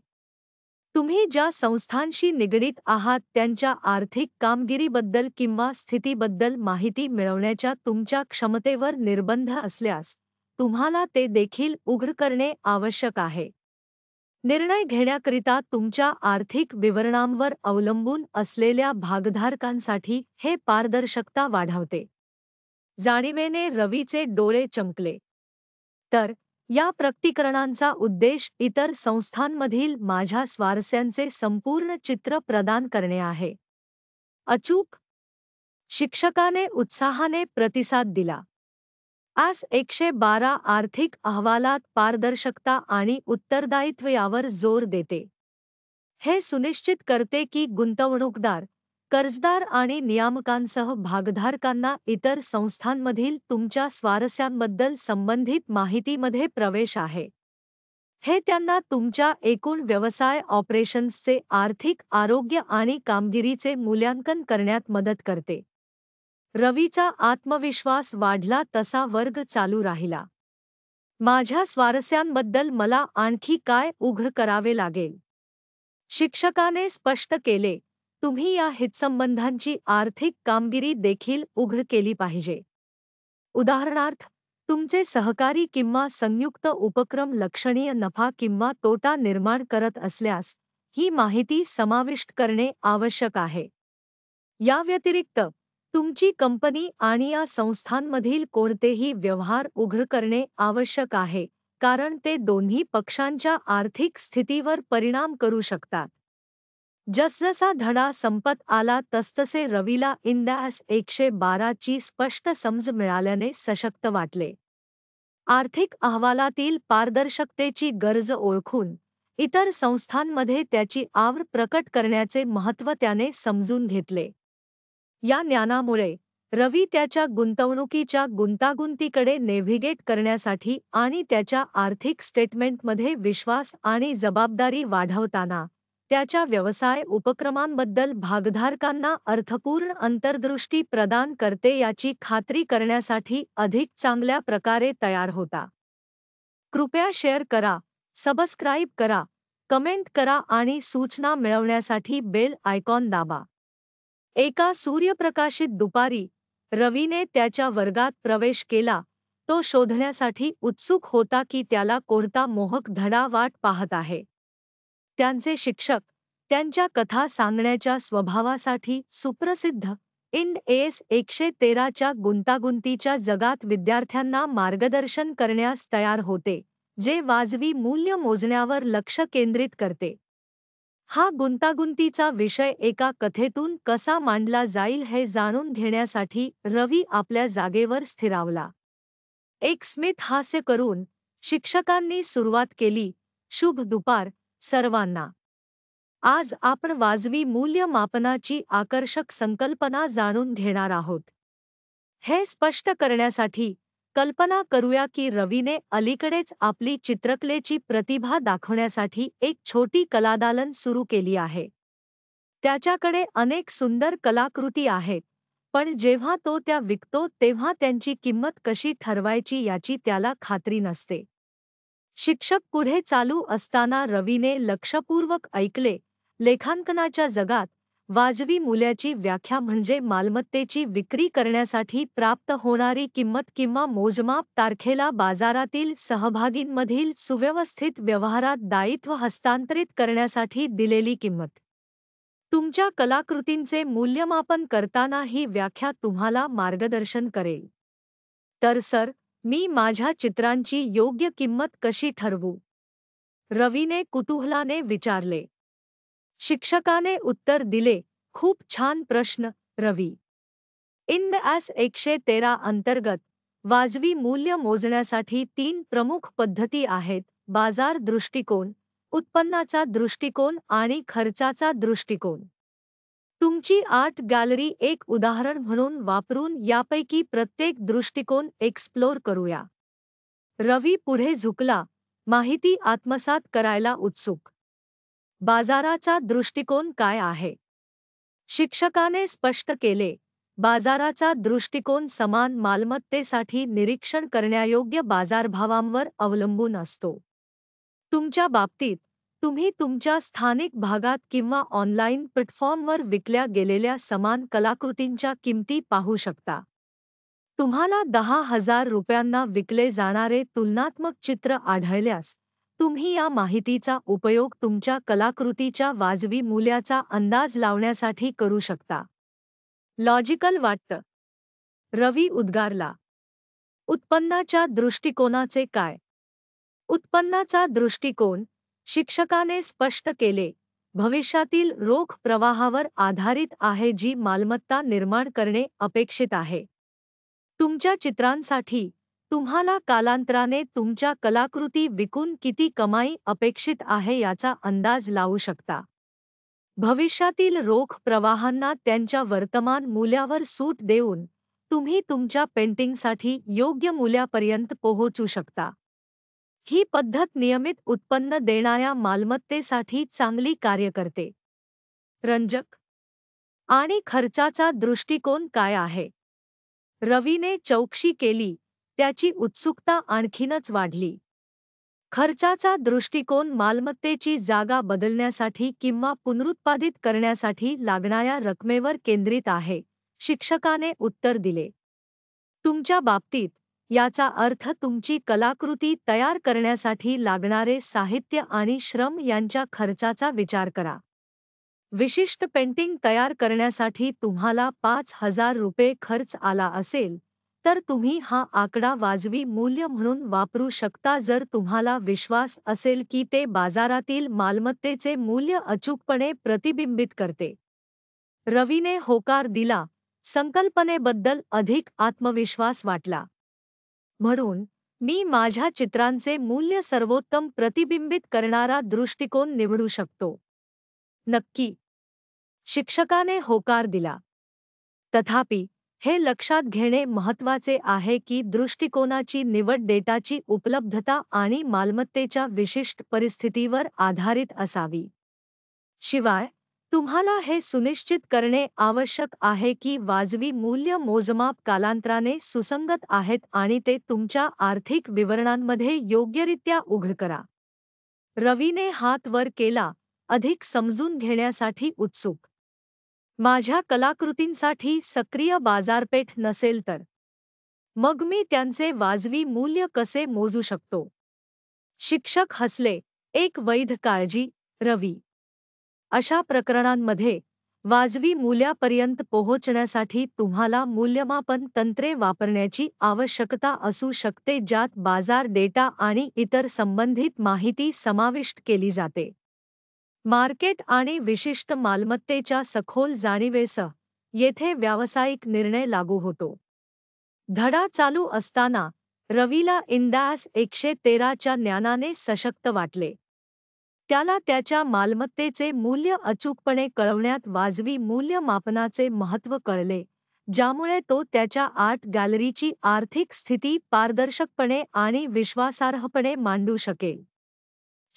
Speaker 1: तुम्ही ज्या संस्थांशी निगडीत आहात त्यांच्या आर्थिक कामगिरीबद्दल किंवा स्थितीबद्दल माहिती मिळवण्याच्या तुमच्या क्षमतेवर निर्बंध असल्यास तुम्हाला ते देखील उघड करणे आवश्यक आहे निर्णय घेण्याकरिता तुमच्या आर्थिक विवरणांवर अवलंबून असलेल्या भागधारकांसाठी हे पारदर्शकता वाढवते जाणीवेने रवीचे डोळे चमकले तर या प्रक्तिकरणांचा उद्देश इतर संस्थांमधील माझ्या स्वारस्यांचे संपूर्ण चित्र प्रदान करणे आहे अचूक शिक्षकाने उत्साहाने प्रतिसाद दिला आज एकशे बारा आर्थिक अहवालात पारदर्शकता आणि उत्तरदायित्व यावर जोर देते हे सुनिश्चित करते की गुंतवणूकदार कर्जदार आणि नियामकांसह भागधारकांना इतर संस्थांमधील तुमच्या स्वारस्यांबद्दल संबंधित माहितीमध्ये प्रवेश आहे हे त्यांना तुमच्या एकूण व्यवसाय ऑपरेशन्सचे आर्थिक आरोग्य आणि कामगिरीचे मूल्यांकन करण्यात मदत करते रवीचा आत्मविश्वास वाढला तसा वर्ग चालू राहिला माझ्या स्वारस्यांबद्दल मला आणखी काय उघड करावे लागेल शिक्षकाने स्पष्ट केले तुम्ही या हितसंबंधांची आर्थिक कामगिरी देखील उघड केली पाहिजे उदाहरणार्थ तुमचे सहकारी किंवा संयुक्त उपक्रम लक्षणीय नफा किंवा तोटा निर्माण करत असल्यास ही माहिती समाविष्ट करणे आवश्यक आहे या व्यतिरिक्त तुमची कंपनी आणि या संस्थांमधील कोणतेही व्यवहार उघड करणे आवश्यक आहे कारण ते दोन्ही पक्षांच्या आर्थिक स्थितीवर परिणाम करू शकतात जसजसा धडा संपत आला तसतसे रवीला इंदास एकशे बाराची स्पष्ट समज मिळाल्याने सशक्त वाटले आर्थिक अहवालातील पारदर्शकतेची गरज ओळखून इतर संस्थांमध्ये त्याची आवर प्रकट करण्याचे महत्त्व त्याने समजून घेतले या ज्ञानामुळे रवी त्याच्या गुंतवणुकीच्या गुंतागुंतीकडे नेव्हिगेट करण्यासाठी आणि त्याच्या आर्थिक स्टेटमेंटमध्ये विश्वास आणि जबाबदारी वाढवताना त्याच्या व्यवसाय उपक्रमांबद्दल भागधारकांना अर्थपूर्ण अंतर्दृष्टी प्रदान करते याची खात्री करण्यासाठी अधिक चांगल्या प्रकारे तयार होता कृपया शेअर करा सबस्क्राईब करा कमेंट करा आणि सूचना मिळवण्यासाठी बेल आयकॉन दाबा एका सूर्यप्रकाशित दुपारी रवीने त्याच्या वर्गात प्रवेश केला तो शोधण्यासाठी उत्सुक होता की त्याला कोणता मोहक धडा वाट पाहत आहे त्यांचे शिक्षक त्यांच्या कथा सांगण्याच्या स्वभावासाठी सुप्रसिद्ध इंड एस एकशे तेराच्या गुंतागुंतीच्या जगात विद्यार्थ्यांना मार्गदर्शन करण्यास तयार होते जे वाजवी मूल्य मोजण्यावर लक्ष केंद्रित करते हा गुंतागुंतीचा विषय एका कथेतून कसा मांडला जाईल हे जाणून घेण्यासाठी रवी आपल्या जागेवर स्थिरावला एक स्मित हास्य करून शिक्षकांनी सुरुवात केली शुभ दुपार सर्वांना आज आपण वाजवी मूल्यमापनाची आकर्षक संकल्पना जाणून घेणार आहोत हे स्पष्ट करण्यासाठी कल्पना करूया की रवीने अलीकडेच आपली चित्रकलेची प्रतिभा दाखवण्यासाठी एक छोटी कलादालन सुरू केली आहे त्याच्याकडे अनेक सुंदर कलाकृती आहेत पण जेव्हा तो त्या विकतो तेव्हा त्यांची किंमत कशी ठरवायची याची त्याला खात्री नसते शिक्षक पुढे चालू असताना रवीने लक्षपूर्वक ऐकले लेखांकनाच्या जगात वाजवी मूल्याची व्याख्या म्हणजे मालमत्तेची विक्री करण्यासाठी प्राप्त होणारी किंमत किंवा मोजमाप तारखेला बाजारातील सहभागींमधील सुव्यवस्थित व्यवहारात दायित्व हस्तांतरित करण्यासाठी दिलेली किंमत तुमच्या कलाकृतींचे मूल्यमापन करताना ही व्याख्या तुम्हाला मार्गदर्शन करेल तर सर मी माझ्या चित्रांची योग्य किंमत कशी ठरवू रवीने कुतूहलाने विचारले शिक्षकाने उत्तर दिले खूप छान प्रश्न रवी इंद ॲस एकशे तेरा अंतर्गत वाजवी मूल्य मोजण्यासाठी तीन प्रमुख पद्धती आहेत बाजार दृष्टिकोन उत्पन्नाचा दृष्टिकोन आणि खर्चाचा दृष्टिकोन तुमची आर्ट गॅलरी एक उदाहरण म्हणून वापरून यापैकी प्रत्येक दृष्टिकोन एक्सप्लोर करूया रवी पुढे झुकला माहिती आत्मसात करायला उत्सुक बाजाराचा दृष्टिकोन काय आहे शिक्षकाने स्पष्ट केले बाजाराचा दृष्टिकोन समान मालमत्तेसाठी निरीक्षण करण्यायोग्य बाजारभावांवर अवलंबून असतो तुमच्या बाबतीत तुम्ही तुमच्या स्थानिक भागात किंवा ऑनलाईन प्लॅटफॉर्मवर विकल्या गेलेल्या समान कलाकृतींच्या किमती पाहू शकता तुम्हाला दहा हजार रुपयांना विकले जाणारे तुलनात्मक चित्र आढळल्यास तुम्ही या माहितीचा उपयोग तुमच्या कलाकृतीच्या वाजवी मूल्याचा अंदाज लावण्यासाठी करू शकता लॉजिकल वाटतं रवी उद्गारला उत्पन्नाच्या दृष्टिकोनाचे काय उत्पन्नाचा दृष्टिकोन शिक्षकाने स्पष्ट केले भविष्यातील रोख प्रवाहावर आधारित आहे जी मालमत्ता निर्माण करणे अपेक्षित आहे तुमच्या चित्रांसाठी तुम्हाला कालांतराने तुमच्या कलाकृती विकून किती कमाई अपेक्षित आहे याचा अंदाज लावू शकता भविष्यातील रोख प्रवाहांना त्यांच्या वर्तमान मूल्यावर सूट देऊन तुम्ही तुमच्या पेंटिंगसाठी योग्य मूल्यापर्यंत पोहोचू शकता ही पद्धत नियमित उत्पन्न देणाऱ्या मालमत्तेसाठी चांगली कार्य करते रंजक आणि खर्चाचा दृष्टिकोन काय आहे रवीने चौकशी केली त्याची उत्सुकता आणखीनच वाढली खर्चाचा दृष्टिकोन मालमत्तेची जागा बदलण्यासाठी किंवा पुनरुत्पादित करण्यासाठी लागणाऱ्या रकमेवर केंद्रित आहे शिक्षकाने उत्तर दिले तुमच्या बाबतीत याचा अर्थ तुमची कलाकृती तयार करण्यासाठी लागणारे साहित्य आणि श्रम यांच्या खर्चाचा विचार करा विशिष्ट पेंटिंग तयार करण्यासाठी तुम्हाला पाच हजार रुपये खर्च आला असेल तर तुम्ही हा आकडा वाजवी मूल्य म्हणून वापरू शकता जर तुम्हाला विश्वास असेल की ते बाजारातील मालमत्तेचे मूल्य अचूकपणे प्रतिबिंबित करते रवीने होकार दिला संकल्पनेबद्दल अधिक आत्मविश्वास वाटला म्हणून मी माझ्या चित्रांचे मूल्य सर्वोत्तम प्रतिबिंबित करणारा दृष्टिकोन निवडू शकतो नक्की शिक्षकाने होकार दिला तथापि हे लक्षात घेणे महत्वाचे आहे की दृष्टिकोनाची निवड डेटाची उपलब्धता आणि मालमत्तेच्या विशिष्ट परिस्थितीवर आधारित असावी शिवाय तुम्हाला हे सुनिश्चित करणे आवश्यक आहे की वाजवी मूल्य मोजमाप कालांतराने सुसंगत आहेत आणि ते तुमच्या आर्थिक विवरणांमध्ये योग्यरित्या उघड करा रवीने हात वर केला अधिक समजून घेण्यासाठी उत्सुक माझ्या कलाकृतींसाठी सक्रिय बाजारपेठ नसेल तर मग मी त्यांचे वाजवी मूल्य कसे मोजू शकतो शिक्षक हसले एक वैध काळजी रवी अशा प्रकरणांमध्ये वाजवी मूल्यापर्यंत पोहोचण्यासाठी तुम्हाला मूल्यमापन तंत्रे वापरण्याची आवश्यकता असू शकते ज्यात बाजार डेटा आणि इतर संबंधित माहिती समाविष्ट केली जाते मार्केट आणि विशिष्ट मालमत्तेच्या सखोल जाणीवेसह येथे व्यावसायिक निर्णय लागू होतो धडा चालू असताना रवीला इंडास एकशे तेराच्या ज्ञानाने सशक्त वाटले त्याला त्याच्या मालमत्तेचे मूल्य अचूकपणे कळवण्यात वाजवी मूल्यमापनाचे महत्त्व कळले ज्यामुळे तो त्याच्या आर्ट गॅलरीची आर्थिक स्थिती पारदर्शकपणे आणि विश्वासार्हपणे मांडू शकेल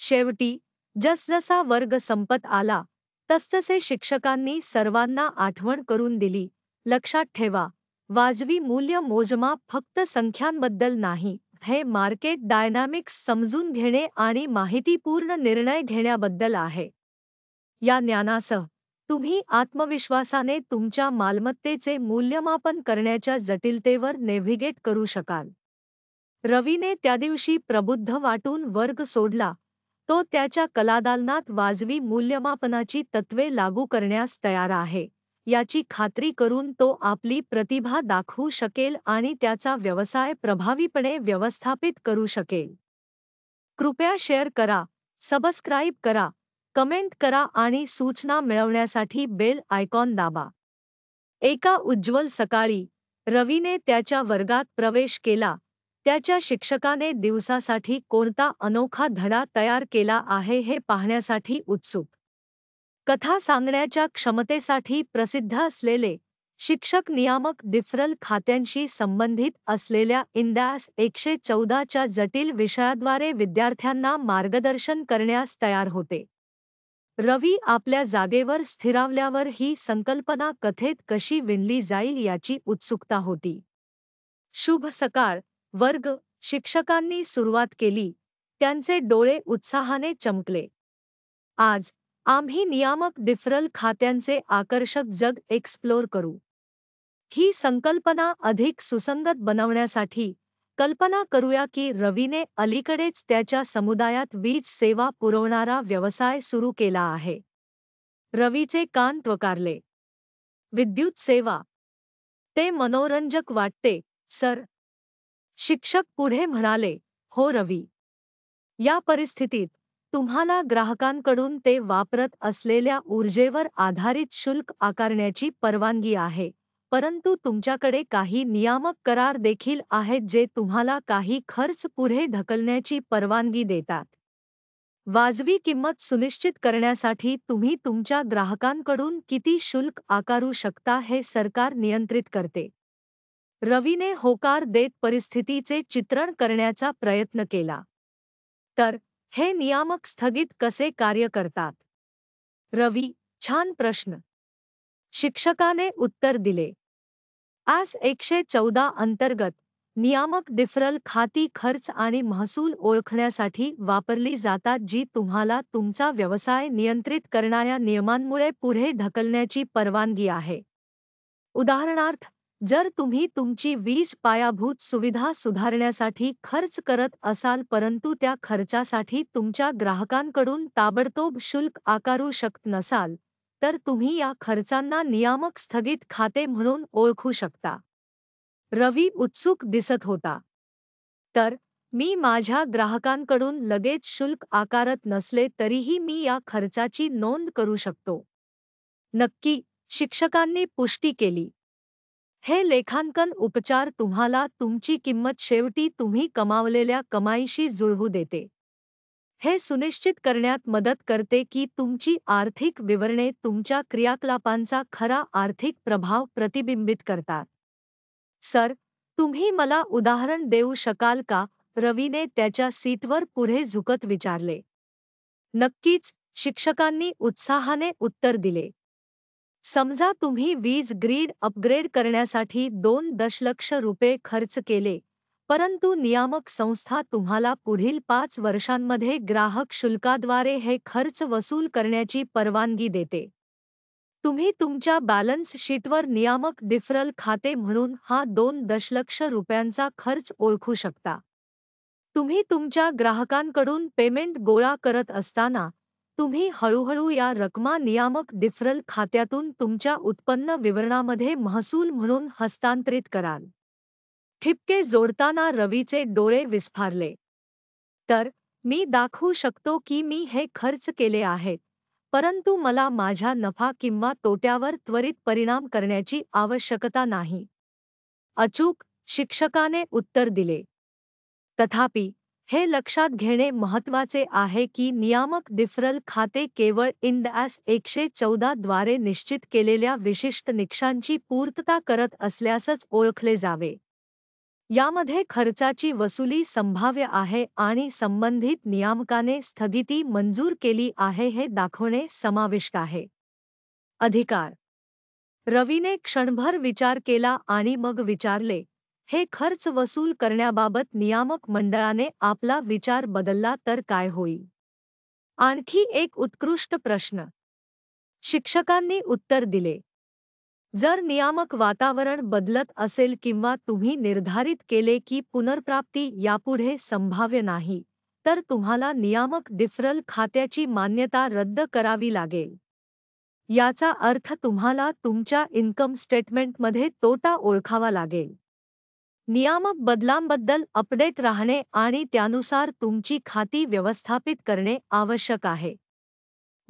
Speaker 1: शेवटी जसजसा वर्ग संपत आला तसतसे शिक्षकांनी सर्वांना आठवण करून दिली लक्षात ठेवा वाजवी मूल्य मोजमा फक्त संख्यांबद्दल नाही हे मार्केट डायनामिक्स समजून घेणे आणि माहितीपूर्ण निर्णय घेण्याबद्दल आहे या ज्ञानासह तुम्ही आत्मविश्वासाने तुमच्या मालमत्तेचे मूल्यमापन करण्याच्या जटिलतेवर नेव्हिगेट करू शकाल रवीने त्या दिवशी प्रबुद्ध वाटून वर्ग सोडला तो त्याच्या कलादालनात वाजवी मूल्यमापनाची तत्वे लागू करण्यास तयार आहे याची खात्री करून तो आपली प्रतिभा दाखवू शकेल आणि त्याचा व्यवसाय प्रभावीपणे व्यवस्थापित करू शकेल कृपया शेअर करा सबस्क्राईब करा कमेंट करा आणि सूचना मिळवण्यासाठी बेल आयकॉन दाबा एका उज्ज्वल सकाळी रवीने त्याच्या वर्गात प्रवेश केला त्याच्या शिक्षकाने दिवसासाठी कोणता अनोखा धडा तयार केला आहे हे पाहण्यासाठी उत्सुक कथा सांगण्याच्या क्षमतेसाठी प्रसिद्ध असलेले शिक्षक नियामक डिफरल खात्यांशी संबंधित असलेल्या इंडॅस एकशे चौदाच्या जटिल विषयाद्वारे विद्यार्थ्यांना मार्गदर्शन करण्यास तयार होते रवी आपल्या जागेवर स्थिरावल्यावर ही संकल्पना कथेत कशी विणली जाईल याची उत्सुकता होती शुभ सकाळ वर्ग शिक्षकांनी सुरुवात केली त्यांचे डोळे उत्साहाने चमकले आज आम्ही नियामक डिफरल खात्यांचे आकर्षक जग एक्सप्लोर करू ही संकल्पना अधिक सुसंगत बनवण्यासाठी कल्पना करूया की रवीने अलीकडेच त्याच्या समुदायात वीज सेवा पुरवणारा व्यवसाय सुरू केला आहे रवीचे कान त्वकारले विद्युत सेवा ते मनोरंजक वाटते सर शिक्षक पुढे म्हणाले हो रवी या परिस्थितीत तुम्हाला ग्राहकांकडून ते वापरत असलेल्या ऊर्जेवर आधारित शुल्क आकारण्याची परवानगी आहे परंतु तुमच्याकडे काही नियामक करार देखील आहेत जे तुम्हाला काही खर्च पुढे ढकलण्याची परवानगी देतात वाजवी किंमत सुनिश्चित करण्यासाठी तुम्ही तुमच्या ग्राहकांकडून किती शुल्क आकारू शकता हे सरकार नियंत्रित करते रवीने होकार देत परिस्थितीचे चित्रण करण्याचा प्रयत्न केला तर हे नियामक स्थगित कसे कार्य करतात रवी छान प्रश्न शिक्षकाने उत्तर दिले आस एकशे चौदा अंतर्गत नियामक डिफरल खाती खर्च आणि महसूल ओळखण्यासाठी वापरली जातात जी तुम्हाला तुमचा व्यवसाय नियंत्रित करणाऱ्या नियमांमुळे पुढे ढकलण्याची परवानगी आहे उदाहरणार्थ जर तुम्ही तुमची वीज पायाभूत सुविधा सुधारण्यासाठी खर्च करत असाल परंतु त्या खर्चासाठी तुमच्या ग्राहकांकडून ताबडतोब शुल्क आकारू शकत नसाल तर तुम्ही या खर्चांना नियामक स्थगित खाते म्हणून ओळखू शकता रवी उत्सुक दिसत होता तर मी माझ्या ग्राहकांकडून लगेच शुल्क आकारत नसले तरीही मी या खर्चाची नोंद करू शकतो नक्की शिक्षकांनी पुष्टी केली हे लेखांकन उपचार तुम्हाला तुमची किंमत शेवटी तुम्ही कमावलेल्या कमाईशी जुळवू देते हे सुनिश्चित करण्यात मदत करते की तुमची आर्थिक विवरणे तुमच्या क्रियाकलापांचा खरा आर्थिक प्रभाव प्रतिबिंबित करतात सर तुम्ही मला उदाहरण देऊ शकाल का रवीने त्याच्या सीटवर पुढे झुकत विचारले नक्कीच शिक्षकांनी उत्साहाने उत्तर दिले समजा तुम्ही वीज ग्रीड अपग्रेड करण्यासाठी दोन दशलक्ष रुपये खर्च केले परंतु नियामक संस्था तुम्हाला पुढील पाच वर्षांमध्ये ग्राहक शुल्काद्वारे हे खर्च वसूल करण्याची परवानगी देते तुम्ही तुमच्या बॅलन्स शीटवर नियामक डिफरल खाते म्हणून हा दोन दशलक्ष रुपयांचा खर्च ओळखू शकता तुम्ही तुमच्या ग्राहकांकडून पेमेंट गोळा करत असताना तुम्ही हळूहळू या रकमा नियामक डिफरल खात्यातून तुमच्या उत्पन्न विवरणामध्ये महसूल म्हणून हस्तांतरित कराल ठिपके जोडताना रवीचे डोळे विस्फारले तर मी दाखवू शकतो की मी हे खर्च केले आहेत परंतु मला माझ्या नफा किंवा तोट्यावर त्वरित परिणाम करण्याची आवश्यकता नाही अचूक शिक्षकाने उत्तर दिले तथापि हे लक्षात घेणे महत्वाचे आहे की नियामक डिफरल खाते केवळ इंडॅस एकशे चौदा द्वारे निश्चित केलेल्या विशिष्ट निकषांची पूर्तता करत असल्यासच ओळखले जावे यामध्ये खर्चाची वसुली संभाव्य आहे आणि संबंधित नियामकाने स्थगिती मंजूर केली आहे हे दाखवणे समाविष्ट आहे अधिकार रवीने क्षणभर विचार केला आणि मग विचारले हे खर्च वसूल करण्याबाबत नियामक मंडळाने आपला विचार बदलला तर काय होईल आणखी एक उत्कृष्ट प्रश्न शिक्षकांनी उत्तर दिले जर नियामक वातावरण बदलत असेल किंवा तुम्ही निर्धारित केले की पुनर्प्राप्ती यापुढे संभाव्य नाही तर तुम्हाला नियामक डिफरल खात्याची मान्यता रद्द करावी लागेल याचा अर्थ तुम्हाला तुमच्या इन्कम स्टेटमेंटमध्ये तोटा ओळखावा लागेल नियामक बदलांबद्दल अपडेट राहणे आणि त्यानुसार तुमची खाती व्यवस्थापित करणे आवश्यक आहे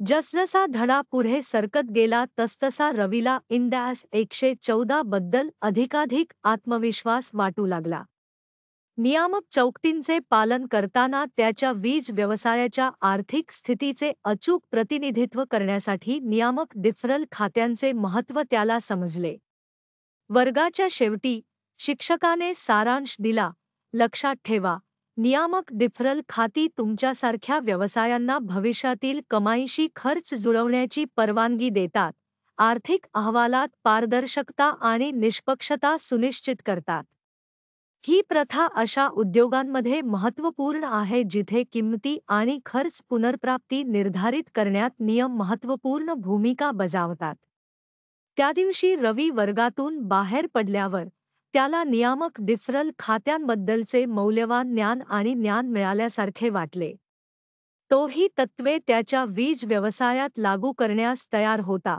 Speaker 1: जसजसा धडा पुढे सरकत गेला तसतसा रवीला इंडॅस एकशे चौदा बद्दल अधिकाधिक आत्मविश्वास वाटू लागला नियामक चौकटींचे पालन करताना त्याच्या वीज व्यवसायाच्या आर्थिक स्थितीचे अचूक प्रतिनिधित्व करण्यासाठी नियामक डिफरल खात्यांचे महत्त्व त्याला समजले वर्गाच्या शेवटी शिक्षकाने सारांश दिला लक्षात ठेवा नियामक डिफरल खाती तुमच्यासारख्या व्यवसायांना भविष्यातील कमाईशी खर्च जुळवण्याची परवानगी देतात आर्थिक अहवालात पारदर्शकता आणि निष्पक्षता सुनिश्चित करतात ही प्रथा अशा उद्योगांमध्ये महत्त्वपूर्ण आहे जिथे किंमती आणि खर्च पुनर्प्राप्ती निर्धारित करण्यात नियम महत्त्वपूर्ण भूमिका बजावतात त्या दिवशी रवी वर्गातून बाहेर पडल्यावर त्याला नियामक डिफरल खात्यांबद्दलचे मौल्यवान ज्ञान आणि ज्ञान मिळाल्यासारखे वाटले तोही तत्वे त्याच्या वीज व्यवसायात लागू करण्यास तयार होता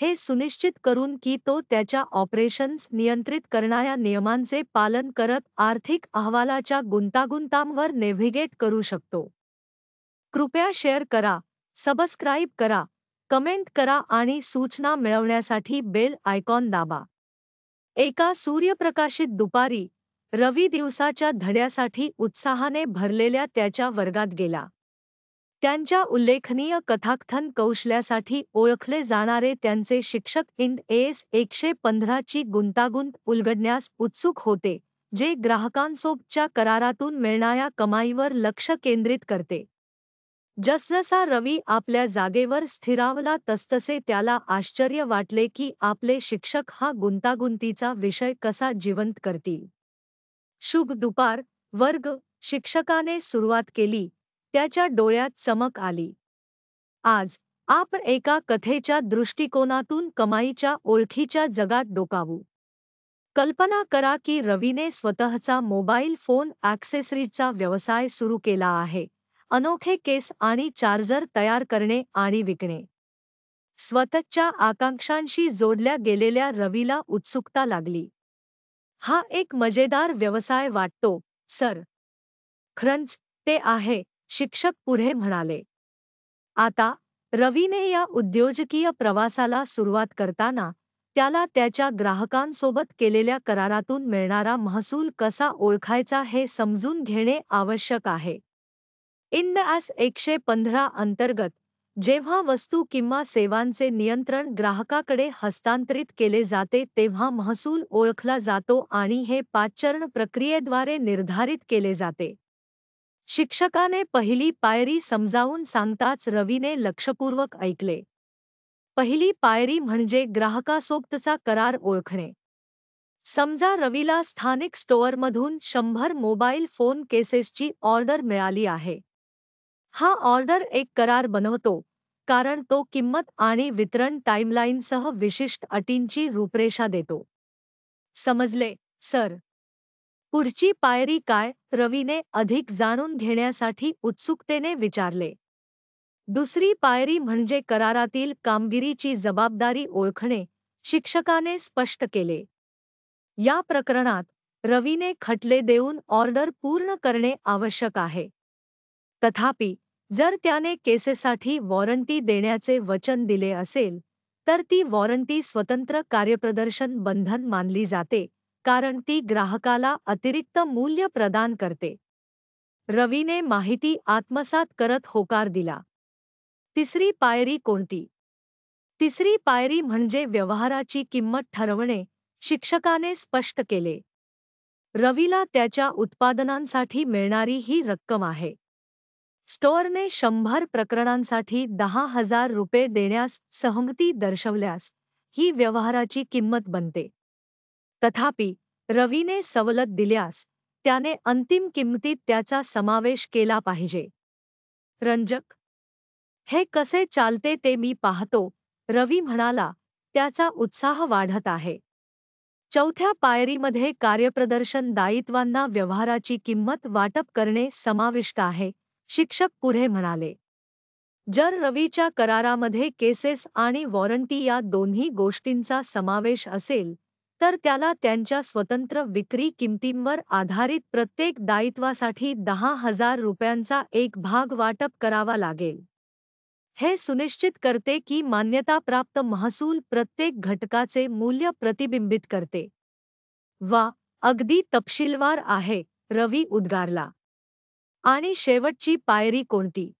Speaker 1: हे सुनिश्चित करून की तो त्याच्या ऑपरेशन्स नियंत्रित करणाऱ्या नियमांचे पालन करत आर्थिक अहवालाच्या गुंतागुंतांवर नेव्हिगेट करू शकतो कृपया शेअर करा सबस्क्राईब करा कमेंट करा आणि सूचना मिळवण्यासाठी बेल आयकॉन दाबा एका सूर्यप्रकाशित दुपारी रवी दिवसाच्या धड्यासाठी उत्साहाने भरलेल्या त्याच्या वर्गात गेला त्यांच्या उल्लेखनीय कथाकथन कौशल्यासाठी ओळखले जाणारे त्यांचे शिक्षक इंड एस एकशे पंधराची गुंतागुंत उलगडण्यास उत्सुक होते जे ग्राहकांसोबच्या करारातून मिळणाऱ्या कमाईवर लक्ष केंद्रित करते जसजसा रवी आपल्या जागेवर स्थिरावला तसतसे त्याला आश्चर्य वाटले की आपले शिक्षक हा गुंतागुंतीचा विषय कसा जिवंत करतील शुभ दुपार वर्ग शिक्षकाने सुरुवात केली त्याच्या डोळ्यात चमक आली आज आपण एका कथेच्या दृष्टिकोनातून कमाईच्या ओळखीच्या जगात डोकावू कल्पना करा की रवीने स्वतःचा मोबाईल फोन ॲक्सेसरीजचा व्यवसाय सुरू केला आहे अनोखे केस आणि चार्जर तयार करणे आणि विकणे स्वतःच्या आकांक्षांशी जोडल्या गेलेल्या रवीला उत्सुकता लागली हा एक मजेदार व्यवसाय वाटतो सर ख्रंच ते आहे शिक्षक पुढे म्हणाले आता रवीने या उद्योजकीय प्रवासाला सुरुवात करताना त्याला त्याच्या ग्राहकांसोबत केलेल्या करारातून मिळणारा महसूल कसा ओळखायचा हे समजून घेणे आवश्यक आहे इंडआस एकशे पंधरा अंतर्गत जेव्हा वस्तू किंवा सेवांचे नियंत्रण ग्राहकाकडे हस्तांतरित केले जाते तेव्हा महसूल ओळखला जातो आणि हे पाचचरण प्रक्रियेद्वारे निर्धारित केले जाते शिक्षकाने पहिली पायरी समजावून सांगताच रवीने लक्षपूर्वक ऐकले पहिली पायरी म्हणजे ग्राहकासोबतचा करार ओळखणे समजा रवीला स्थानिक स्टोअरमधून शंभर मोबाईल फोन केसेसची ऑर्डर मिळाली आहे हा ऑर्डर एक करार बनवतो कारण तो किंमत आणि वितरण टाईमलाईनसह विशिष्ट अटींची रूपरेषा देतो समजले सर पुढची पायरी काय रवीने अधिक जाणून घेण्यासाठी उत्सुकतेने विचारले दुसरी पायरी म्हणजे करारातील कामगिरीची जबाबदारी ओळखणे शिक्षकाने स्पष्ट केले या प्रकरणात रवीने खटले देऊन ऑर्डर पूर्ण करणे आवश्यक आहे तथापि जर त्याने केसेसाठी वॉरंटी देण्याचे वचन दिले असेल तर ती वॉरंटी स्वतंत्र कार्यप्रदर्शन बंधन मानली जाते कारण ती ग्राहकाला अतिरिक्त मूल्य प्रदान करते रवीने माहिती आत्मसात करत होकार दिला तिसरी पायरी कोणती तिसरी पायरी म्हणजे व्यवहाराची किंमत ठरवणे शिक्षकाने स्पष्ट केले रवीला त्याच्या उत्पादनांसाठी मिळणारी ही रक्कम आहे स्टोअरने शंभर प्रकरणांसाठी दहा हजार रुपये देण्यास सहमती दर्शवल्यास ही व्यवहाराची किंमत बनते तथापि रवीने सवलत दिल्यास त्याने अंतिम किंमतीत त्याचा समावेश केला पाहिजे रंजक हे कसे चालते ते मी पाहतो रवी म्हणाला त्याचा उत्साह वाढत आहे चौथ्या पायरीमध्ये कार्यप्रदर्शन दायित्वांना व्यवहाराची किंमत वाटप करणे समाविष्ट आहे शिक्षक पुढे म्हणाले जर रवीच्या करारामध्ये केसेस आणि वॉरंटी या दोन्ही गोष्टींचा समावेश असेल तर त्याला त्यांच्या स्वतंत्र विक्री किमतींवर आधारित प्रत्येक दायित्वासाठी दहा हजार रुपयांचा एक भाग वाटप करावा लागेल हे सुनिश्चित करते की मान्यताप्राप्त महसूल प्रत्येक घटकाचे मूल्य प्रतिबिंबित करते वा अगदी तपशीलवार आहे रवी उद्गारला आणि शेवटची पायरी कोणती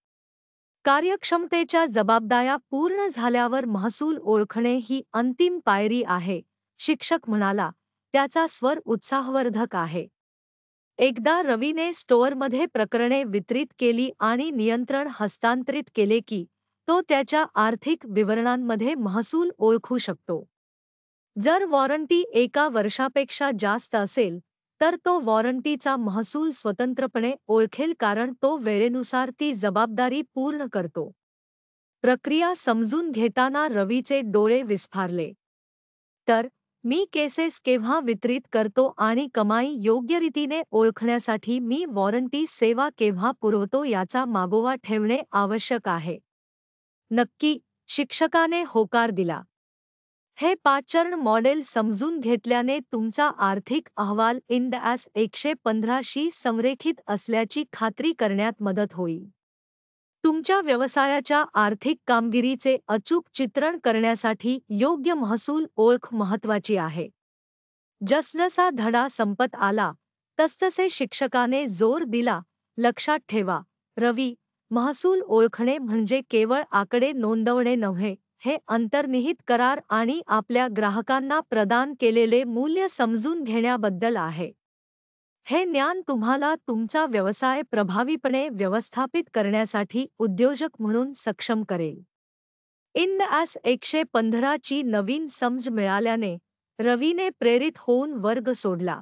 Speaker 1: कार्यक्षमतेच्या जबाबदाऱ्या पूर्ण झाल्यावर महसूल ओळखणे ही अंतिम पायरी आहे शिक्षक म्हणाला त्याचा स्वर उत्साहवर्धक आहे एकदा रवीने स्टोअरमध्ये प्रकरणे वितरित केली आणि नियंत्रण हस्तांतरित केले की तो त्याच्या आर्थिक विवरणांमध्ये महसूल ओळखू शकतो जर वॉरंटी एका वर्षापेक्षा जास्त असेल तर तो वॉरंटीचा महसूल स्वतंत्रपणे ओळखेल कारण तो वेळेनुसार ती जबाबदारी पूर्ण करतो प्रक्रिया समजून घेताना रवीचे डोळे विस्फारले तर मी केसेस केव्हा वितरित करतो आणि कमाई योग्य रीतीने ओळखण्यासाठी मी वॉरंटी सेवा केव्हा पुरवतो याचा मागोवा ठेवणे आवश्यक आहे नक्की शिक्षकाने होकार दिला हे पाचरण मॉडेल समजून घेतल्याने तुमचा आर्थिक अहवाल इंडॅस एकशे पंधराशी संरेखित असल्याची खात्री करण्यात मदत होईल तुमच्या व्यवसायाच्या आर्थिक कामगिरीचे अचूक चित्रण करण्यासाठी योग्य महसूल ओळख महत्वाची आहे जसजसा धडा संपत आला तसतसे शिक्षकाने जोर दिला लक्षात ठेवा रवी महसूल ओळखणे म्हणजे केवळ आकडे नोंदवणे नव्हे हे अंतर्निहित करार आणि आपल्या ग्राहकांना प्रदान केलेले मूल्य समजून घेण्याबद्दल आहे हे ज्ञान तुम्हाला तुमचा व्यवसाय प्रभावीपणे व्यवस्थापित करण्यासाठी उद्योजक म्हणून सक्षम करेल इन ॲस एकशे पंधराची नवीन समज मिळाल्याने रवीने प्रेरित होऊन वर्ग सोडला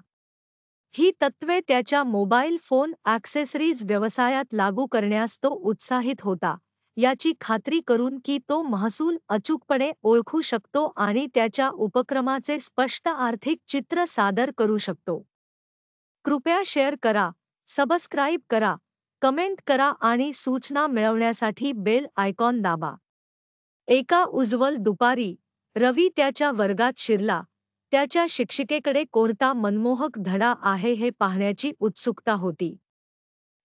Speaker 1: ही तत्वे त्याच्या मोबाईल फोन ॲक्सेसरीज व्यवसायात लागू करण्यास तो उत्साहित होता याची खात्री करून की तो महसूल अचूकपणे ओळखू शकतो आणि त्याच्या उपक्रमाचे स्पष्ट आर्थिक चित्र सादर करू शकतो कृपया शेअर करा सबस्क्राईब करा कमेंट करा आणि सूचना मिळवण्यासाठी बेल आयकॉन दाबा एका उज्ज्वल दुपारी रवी त्याच्या वर्गात शिरला त्याच्या शिक्षिकेकडे कोणता मनमोहक धडा आहे हे पाहण्याची उत्सुकता होती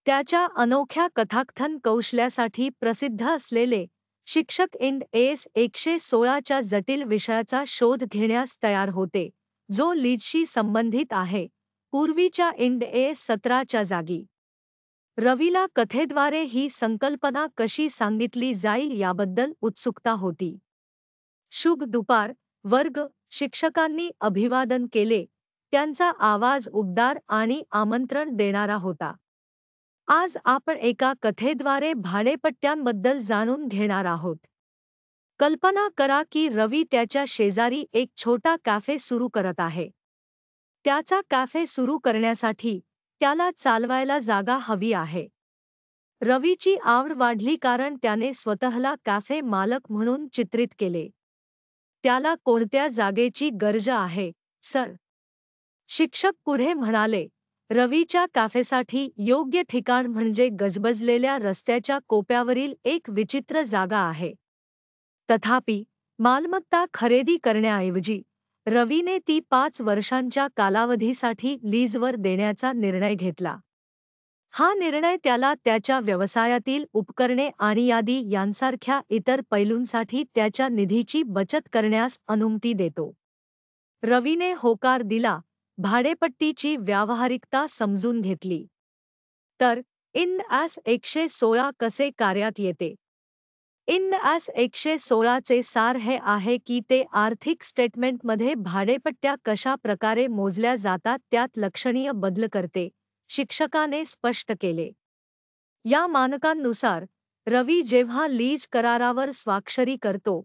Speaker 1: त्याच्या अनोख्या कथाकथन कौशल्यासाठी प्रसिद्ध असलेले शिक्षक इंड एस एकशे सोळाच्या जटिल विषयाचा शोध घेण्यास तयार होते जो लीजशी संबंधित आहे पूर्वीच्या इंड एस सतराच्या जागी रवीला कथेद्वारे ही संकल्पना कशी सांगितली जाईल याबद्दल उत्सुकता होती शुभ दुपार वर्ग शिक्षकांनी अभिवादन केले त्यांचा आवाज उबदार आणि आमंत्रण देणारा होता आज आपण एका कथेद्वारे भाडेपट्ट्यांबद्दल जाणून घेणार आहोत कल्पना करा की रवी त्याच्या शेजारी एक छोटा कॅफे सुरू करत आहे त्याचा कॅफे सुरू करण्यासाठी त्याला चालवायला जागा हवी आहे रवीची आवड वाढली कारण त्याने स्वतःला कॅफे मालक म्हणून चित्रित केले त्याला कोणत्या जागेची गरज आहे सर शिक्षक पुढे म्हणाले रवीच्या कॅफेसाठी योग्य ठिकाण म्हणजे गजबजलेल्या रस्त्याच्या कोप्यावरील एक विचित्र जागा आहे तथापि मालमत्ता खरेदी करण्याऐवजी रवीने ती पाच वर्षांच्या कालावधीसाठी लीजवर देण्याचा निर्णय घेतला हा निर्णय त्याला त्याच्या व्यवसायातील उपकरणे आणि यादी यांसारख्या इतर पैलूंसाठी त्याच्या निधीची बचत करण्यास अनुमती देतो रवीने होकार दिला भाडेपट्टीची व्यावहारिकता समजून घेतली तर इन ॲस एकशे सोळा कसे कार्यात येते इन ॲस एकशे सोळाचे सार हे आहे की ते आर्थिक स्टेटमेंटमध्ये भाडेपट्ट्या कशा प्रकारे मोजल्या जातात त्यात लक्षणीय बदल करते शिक्षकाने स्पष्ट केले या मानकांनुसार रवी जेव्हा लीज करारावर स्वाक्षरी करतो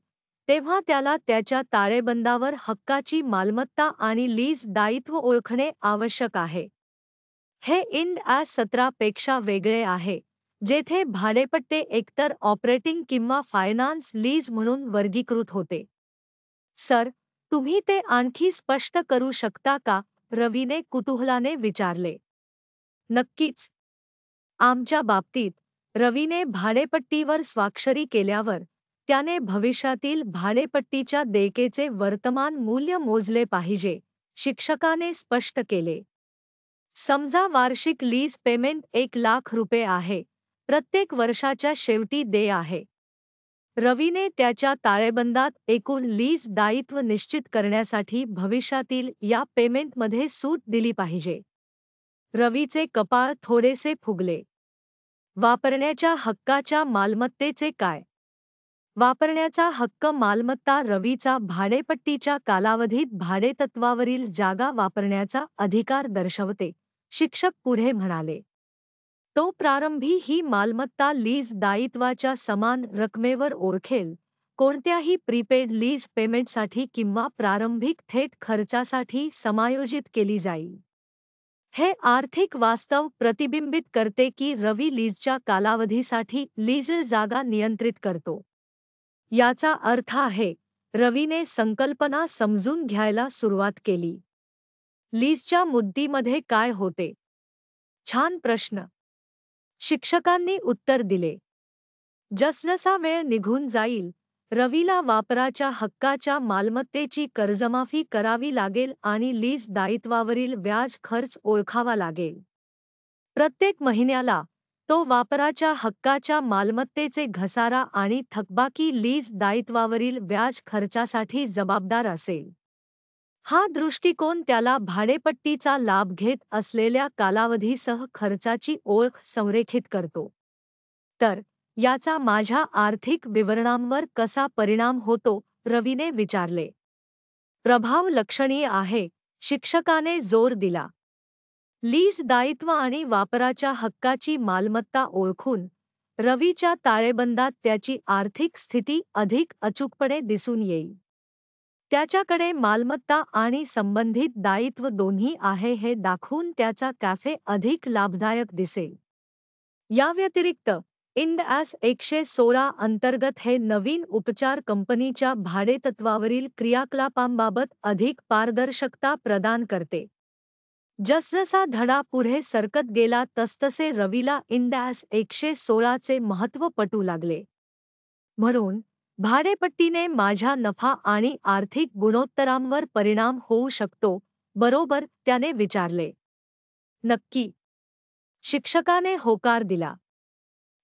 Speaker 1: तेव्हा त्याला त्याच्या ताळेबंदावर हक्काची मालमत्ता आणि लीज दायित्व ओळखणे आवश्यक आहे हे इंड आ सतरा पेक्षा वेगळे आहे जेथे भाडेपट्टे एकतर ऑपरेटिंग किंवा फायनान्स लीज म्हणून वर्गीकृत होते सर तुम्ही ते आणखी स्पष्ट करू शकता का रवीने कुतूहलाने विचारले नक्कीच आमच्या बाबतीत रवीने भाडेपट्टीवर स्वाक्षरी केल्यावर त्याने भविष्यातील भाडेपट्टीच्या देयकेचे वर्तमान मूल्य मोजले पाहिजे शिक्षकाने स्पष्ट केले समजा वार्षिक लीज पेमेंट एक लाख रुपये आहे प्रत्येक वर्षाच्या शेवटी दे आहे रवीने त्याच्या ताळेबंदात एकूण लीज दायित्व निश्चित करण्यासाठी भविष्यातील या पेमेंटमध्ये सूट दिली पाहिजे रवीचे कपाळ थोडेसे फुगले वापरण्याच्या हक्काच्या मालमत्तेचे काय वापरण्याचा हक्क मालमत्ता रवीचा भाडेपट्टीच्या कालावधीत तत्वावरील जागा वापरण्याचा अधिकार दर्शवते शिक्षक पुढे म्हणाले तो प्रारंभी ही मालमत्ता लीज दायित्वाच्या समान रकमेवर ओळखेल कोणत्याही प्रीपेड लीज पेमेंटसाठी किंवा प्रारंभिक थेट खर्चासाठी समायोजित केली जाईल हे आर्थिक वास्तव प्रतिबिंबित करते की रवी लीजच्या कालावधीसाठी लीज जागा नियंत्रित करतो याचा अर्थ आहे रवीने संकल्पना समजून घ्यायला सुरुवात केली लीजच्या मुद्दीमध्ये काय होते छान प्रश्न शिक्षकांनी उत्तर दिले जसजसा वेळ निघून जाईल रवीला वापराच्या हक्काच्या मालमत्तेची कर्जमाफी करावी लागेल आणि लीज दायित्वावरील व्याज खर्च ओळखावा लागेल प्रत्येक महिन्याला तो वापराच्या हक्काच्या मालमत्तेचे घसारा आणि थकबाकी लीज दायित्वावरील व्याज खर्चासाठी जबाबदार असेल हा दृष्टिकोन त्याला भाडेपट्टीचा लाभ घेत असलेल्या कालावधीसह खर्चाची ओळख संरेखित करतो तर याचा माझ्या आर्थिक विवरणांवर कसा परिणाम होतो रवीने विचारले प्रभाव लक्षणीय आहे शिक्षकाने जोर दिला लीज दायित्व आणि वापराच्या हक्काची मालमत्ता ओळखून रवीच्या ताळेबंदात त्याची आर्थिक स्थिती अधिक अचूकपणे दिसून येईल त्याच्याकडे मालमत्ता आणि संबंधित दायित्व दोन्ही आहे हे दाखवून त्याचा कॅफे अधिक लाभदायक दिसेल याव्यतिरिक्त इंड ॲस एकशे सोळा अंतर्गत हे नवीन उपचार कंपनीच्या भाडेतत्वावरील क्रियाकलापांबाबत अधिक पारदर्शकता प्रदान करते जसजसा धडा पुढे सरकत गेला तसतसे रवीला इंडॅस एकशे सोळाचे महत्व पटू लागले म्हणून भाडेपट्टीने माझ्या नफा आणि आर्थिक गुणोत्तरांवर परिणाम होऊ शकतो बरोबर त्याने विचारले नक्की शिक्षकाने होकार दिला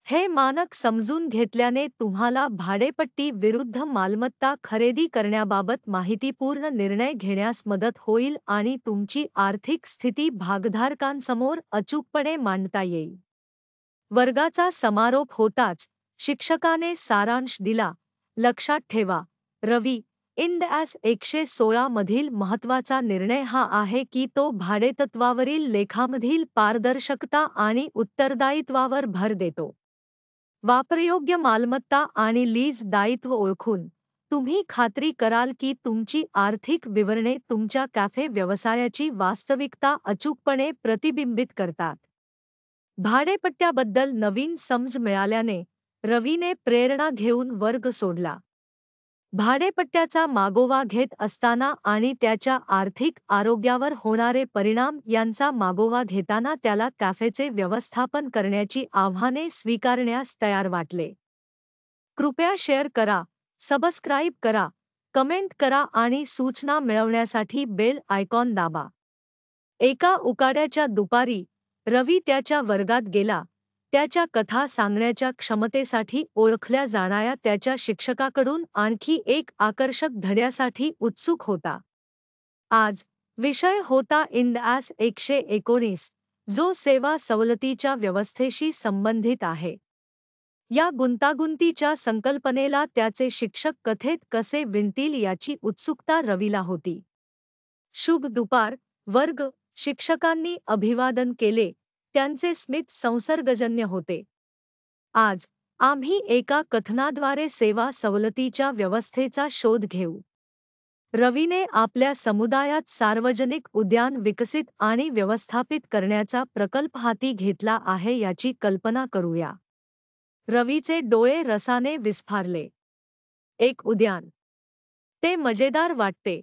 Speaker 1: हे मानक समजून घेतल्याने तुम्हाला भाडेपट्टी विरुद्ध मालमत्ता खरेदी करण्याबाबत माहितीपूर्ण निर्णय घेण्यास मदत होईल आणि तुमची आर्थिक स्थिती भागधारकांसमोर अचूकपणे मांडता येईल वर्गाचा समारोप होताच शिक्षकाने सारांश दिला लक्षात ठेवा रवी ॲस एकशे सोळामधील महत्त्वाचा निर्णय हा आहे की तो भाडेतत्वावरील लेखामधील पारदर्शकता आणि उत्तरदायित्वावर भर देतो वापरयोग्य मालमत्ता आणि लीज दायित्व ओळखून तुम्ही खात्री कराल की तुमची आर्थिक विवरणे तुमच्या कॅफे व्यवसायाची वास्तविकता अचूकपणे प्रतिबिंबित करतात भाडेपट्ट्याबद्दल नवीन समज मिळाल्याने रवीने प्रेरणा घेऊन वर्ग सोडला भाडेपट्ट्याचा मागोवा घेत असताना आणि त्याच्या आर्थिक आरोग्यावर होणारे परिणाम यांचा मागोवा घेताना त्याला कॅफेचे व्यवस्थापन करण्याची आव्हाने स्वीकारण्यास तयार वाटले कृपया शेअर करा सबस्क्राईब करा कमेंट करा आणि सूचना मिळवण्यासाठी बेल आयकॉन दाबा एका उकाड्याच्या दुपारी रवी त्याच्या वर्गात गेला त्याच्या कथा सांगण्याच्या क्षमतेसाठी ओळखल्या जाणाऱ्या त्याच्या शिक्षकाकडून आणखी एक आकर्षक धड्यासाठी उत्सुक होता आज विषय होता ॲस एकशे एकोणीस जो सेवा सवलतीच्या व्यवस्थेशी संबंधित आहे या गुंतागुंतीच्या संकल्पनेला त्याचे शिक्षक कथेत कसे विणतील याची उत्सुकता रवीला होती शुभ दुपार वर्ग शिक्षकांनी अभिवादन केले त्यांचे स्मित संसर्गजन्य होते आज आम्ही एका कथनाद्वारे सेवा सवलतीच्या व्यवस्थेचा शोध घेऊ रवीने आपल्या समुदायात सार्वजनिक उद्यान विकसित आणि व्यवस्थापित करण्याचा प्रकल्प हाती घेतला आहे याची कल्पना करूया रवीचे डोळे रसाने विस्फारले एक उद्यान ते मजेदार वाटते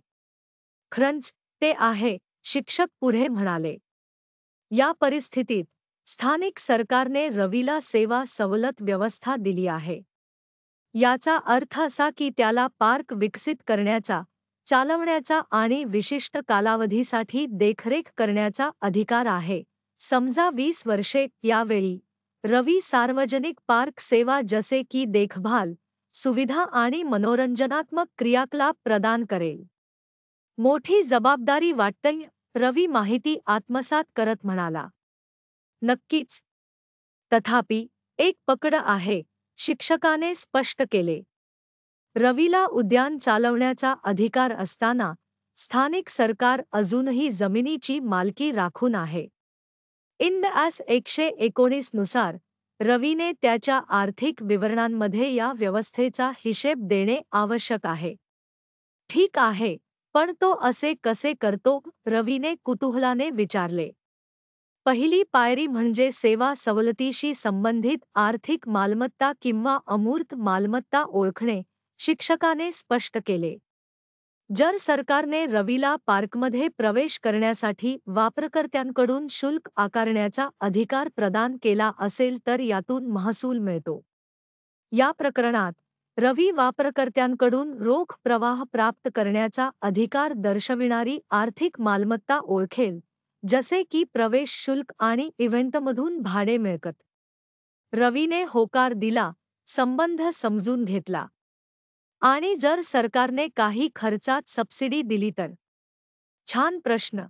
Speaker 1: खरंच ते आहे शिक्षक पुढे म्हणाले या परिस्थितीत स्थानिक सरकारने रवीला सेवा सवलत व्यवस्था दिली आहे याचा अर्थ असा की त्याला पार्क विकसित करण्याचा चालवण्याचा आणि विशिष्ट कालावधीसाठी देखरेख करण्याचा अधिकार आहे समजा वीस वर्षे यावेळी रवी सार्वजनिक पार्क सेवा जसे की देखभाल सुविधा आणि मनोरंजनात्मक क्रियाकलाप प्रदान करेल मोठी जबाबदारी वाटतंय रवी माहिती आत्मसात करत म्हणाला नक्कीच तथापि एक पकड आहे शिक्षकाने स्पष्ट केले रवीला उद्यान चालवण्याचा अधिकार असताना स्थानिक सरकार अजूनही जमिनीची मालकी राखून आहे इंड आस एकशे एकोणीसनुसार नुसार रवीने त्याच्या आर्थिक विवरणांमध्ये या व्यवस्थेचा हिशेब देणे आवश्यक आहे ठीक आहे पण तो असे कसे करतो रवीने कुतूहलाने विचारले पहिली पायरी म्हणजे सेवा सवलतीशी संबंधित आर्थिक मालमत्ता किंवा अमूर्त मालमत्ता ओळखणे शिक्षकाने स्पष्ट केले जर सरकारने रवीला पार्कमध्ये प्रवेश करण्यासाठी वापरकर्त्यांकडून शुल्क आकारण्याचा अधिकार प्रदान केला असेल तर यातून महसूल मिळतो या प्रकरणात रवी वापरकर्त्यांकडून रोख प्रवाह प्राप्त करण्याचा अधिकार दर्शविणारी आर्थिक मालमत्ता ओळखेल जसे की प्रवेश शुल्क आणि इव्हेंटमधून भाडे मिळकत रवीने होकार दिला संबंध समजून घेतला आणि जर सरकारने काही खर्चात सबसिडी दिली तर छान प्रश्न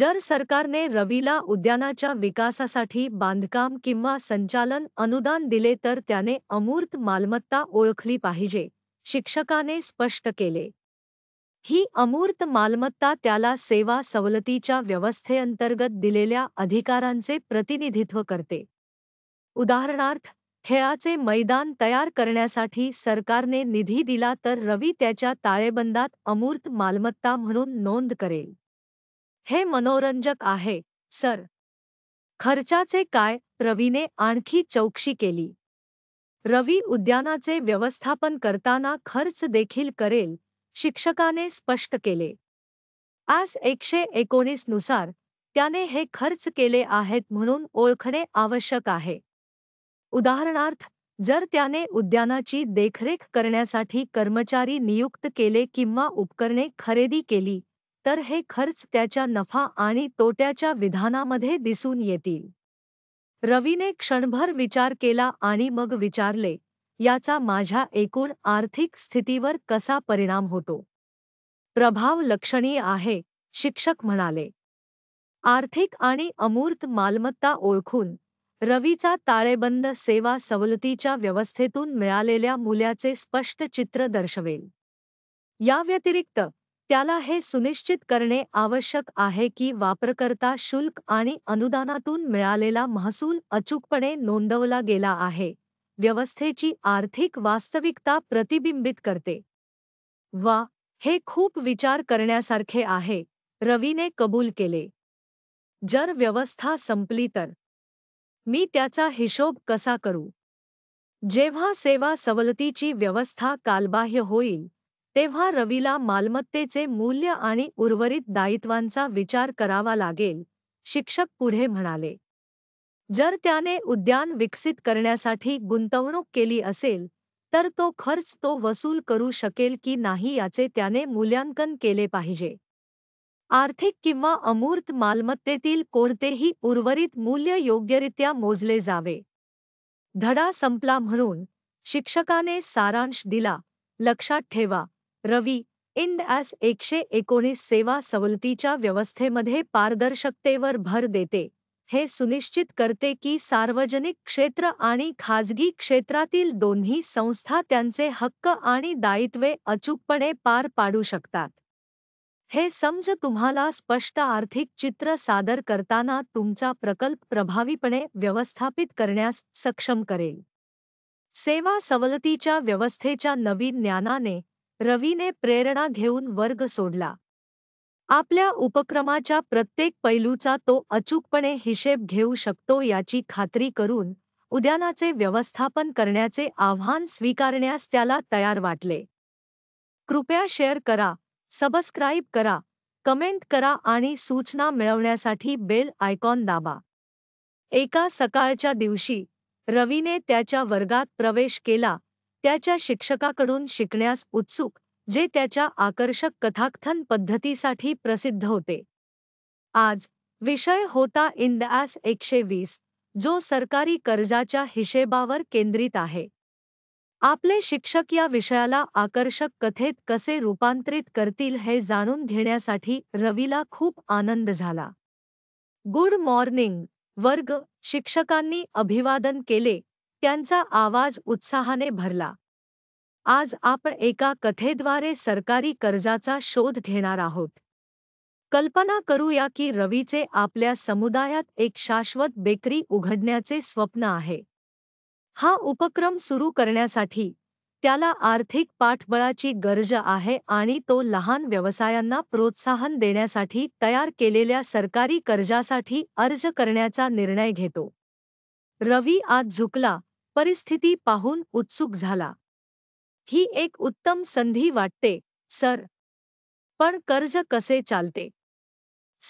Speaker 1: जर सरकारने रवीला उद्यानाच्या विकासासाठी बांधकाम किंवा संचालन अनुदान दिले तर त्याने अमूर्त मालमत्ता ओळखली पाहिजे शिक्षकाने स्पष्ट केले ही अमूर्त मालमत्ता त्याला सेवा सवलतीच्या व्यवस्थेअंतर्गत दिलेल्या अधिकारांचे प्रतिनिधित्व करते उदाहरणार्थ खेळाचे मैदान तयार करण्यासाठी सरकारने निधी दिला तर रवी त्याच्या ताळेबंदात अमूर्त मालमत्ता म्हणून नोंद करेल हे मनोरंजक आहे सर खर्चाचे काय रवीने आणखी चौकशी केली रवी उद्यानाचे व्यवस्थापन करताना खर्च देखील करेल शिक्षकाने स्पष्ट केले आज एकशे एकोणीसनुसार त्याने हे खर्च केले आहेत म्हणून ओळखणे आवश्यक आहे उदाहरणार्थ जर त्याने उद्यानाची देखरेख करण्यासाठी कर्मचारी नियुक्त केले किंवा उपकरणे खरेदी केली तर हे खर्च त्याच्या नफा आणि तोट्याच्या विधानामध्ये दिसून येतील रवीने क्षणभर विचार केला आणि मग विचारले याचा माझ्या एकूण आर्थिक स्थितीवर कसा परिणाम होतो प्रभाव लक्षणीय आहे शिक्षक म्हणाले आर्थिक आणि अमूर्त मालमत्ता ओळखून रवीचा ताळेबंद सेवा सवलतीच्या व्यवस्थेतून मिळालेल्या मूल्याचे स्पष्ट चित्र दर्शवेल याव्यतिरिक्त त्याला हे सुनिश्चित करणे आवश्यक आहे की वापरकर्ता शुल्क आणि अनुदानातून मिळालेला महसूल अचूकपणे नोंदवला गेला आहे व्यवस्थेची आर्थिक वास्तविकता प्रतिबिंबित करते वा हे खूप विचार करण्यासारखे आहे रवीने कबूल केले जर व्यवस्था संपली तर मी त्याचा हिशोब कसा करू जेव्हा सेवा सवलतीची व्यवस्था कालबाह्य होईल तेव्हा रवीला मालमत्तेचे मूल्य आणि उर्वरित दायित्वांचा विचार करावा लागेल शिक्षक पुढे म्हणाले जर त्याने उद्यान विकसित करण्यासाठी गुंतवणूक केली असेल तर तो खर्च तो वसूल करू शकेल की नाही याचे त्याने मूल्यांकन केले पाहिजे आर्थिक किंवा अमूर्त मालमत्तेतील कोणतेही उर्वरित मूल्य योग्यरित्या मोजले जावे धडा संपला म्हणून शिक्षकाने सारांश दिला लक्षात ठेवा रवी इंड आस एकशे एकोणीस सेवा सवलतीच्या व्यवस्थेमध्ये पारदर्शकतेवर भर देते हे सुनिश्चित करते की सार्वजनिक क्षेत्र आणि खाजगी क्षेत्रातील दोन्ही संस्था त्यांचे हक्क आणि दायित्वे अचूकपणे पार पाडू शकतात हे समज तुम्हाला स्पष्ट आर्थिक चित्र सादर करताना तुमचा प्रकल्प प्रभावीपणे व्यवस्थापित करण्यास सक्षम करेल सेवा सवलतीच्या व्यवस्थेच्या नवीन ज्ञानाने रवीने प्रेरणा घेऊन वर्ग सोडला आपल्या उपक्रमाच्या प्रत्येक पैलूचा तो अचूकपणे हिशेब घेऊ शकतो याची खात्री करून उद्यानाचे व्यवस्थापन करण्याचे आव्हान स्वीकारण्यास त्याला तयार वाटले कृपया शेअर करा सबस्क्राईब करा कमेंट करा आणि सूचना मिळवण्यासाठी बेल आयकॉन दाबा एका सकाळच्या दिवशी रवीने त्याच्या वर्गात प्रवेश केला त्याच्या शिक्षकाकडून शिकण्यास उत्सुक जे त्याच्या आकर्षक कथाकथन पद्धतीसाठी प्रसिद्ध होते आज विषय होता इन ॲस एकशे वीस जो सरकारी कर्जाच्या हिशेबावर केंद्रित आहे आपले शिक्षक या विषयाला आकर्षक कथेत कसे रूपांतरित करतील हे जाणून घेण्यासाठी रवीला खूप आनंद झाला गुड मॉर्निंग वर्ग शिक्षकांनी अभिवादन केले त्यांचा आवाज उत्साहाने भरला आज आपण एका कथेद्वारे सरकारी कर्जाचा शोध घेणार आहोत कल्पना करूया की रवीचे आपल्या समुदायात एक शाश्वत बेकरी उघडण्याचे स्वप्न आहे हा उपक्रम सुरू करण्यासाठी त्याला आर्थिक पाठबळाची गरज आहे आणि तो लहान व्यवसायांना प्रोत्साहन देण्यासाठी तयार केलेल्या सरकारी कर्जासाठी अर्ज करण्याचा निर्णय घेतो रवी आज झुकला परिस्थिती पाहून उत्सुक झाला ही एक उत्तम संधी वाटते सर पण कर्ज कसे चालते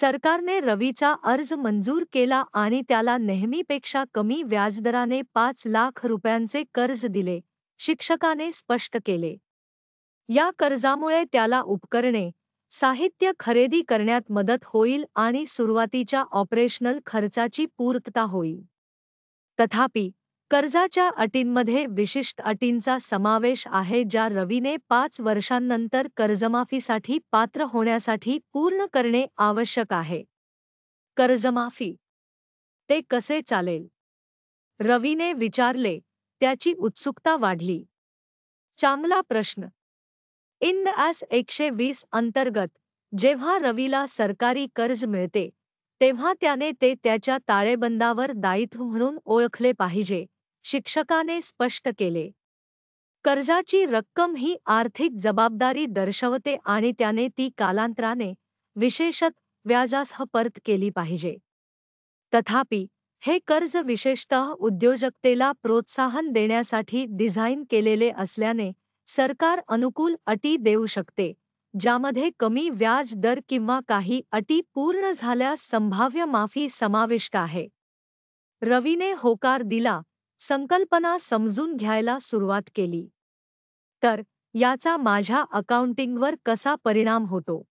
Speaker 1: सरकारने रवीचा अर्ज मंजूर केला आणि त्याला नेहमीपेक्षा कमी व्याजदराने पाच लाख रुपयांचे कर्ज दिले शिक्षकाने स्पष्ट केले या कर्जामुळे त्याला उपकरणे साहित्य खरेदी करण्यात मदत होईल आणि सुरुवातीच्या ऑपरेशनल खर्चाची पूर्तता होईल तथापि कर्जाच्या अटींमध्ये विशिष्ट अटींचा समावेश आहे ज्या रवीने पाच वर्षांनंतर कर्जमाफीसाठी पात्र होण्यासाठी पूर्ण करणे आवश्यक आहे कर्जमाफी ते कसे चालेल रवीने विचारले त्याची उत्सुकता वाढली चांगला प्रश्न इन ॲस एकशे वीस अंतर्गत जेव्हा रवीला सरकारी कर्ज मिळते तेव्हा त्याने ते त्याच्या ताळेबंदावर दायित्व म्हणून ओळखले पाहिजे शिक्षकाने स्पष्ट केले कर्जाची रक्कम ही आर्थिक जबाबदारी दर्शवते आणि त्याने ती कालांतराने विशेषत व्याजासह परत केली पाहिजे तथापि हे कर्ज विशेषतः उद्योजकतेला प्रोत्साहन देण्यासाठी डिझाईन केलेले असल्याने सरकार अनुकूल अटी देऊ शकते ज्यामध्ये कमी व्याज दर किंवा काही अटी पूर्ण झाल्यास संभाव्य माफी समाविष्ट आहे रवीने होकार दिला संकल्पना समजून घ्यायला सुरुवात केली तर याचा माझ्या अकाउंटिंगवर कसा परिणाम होतो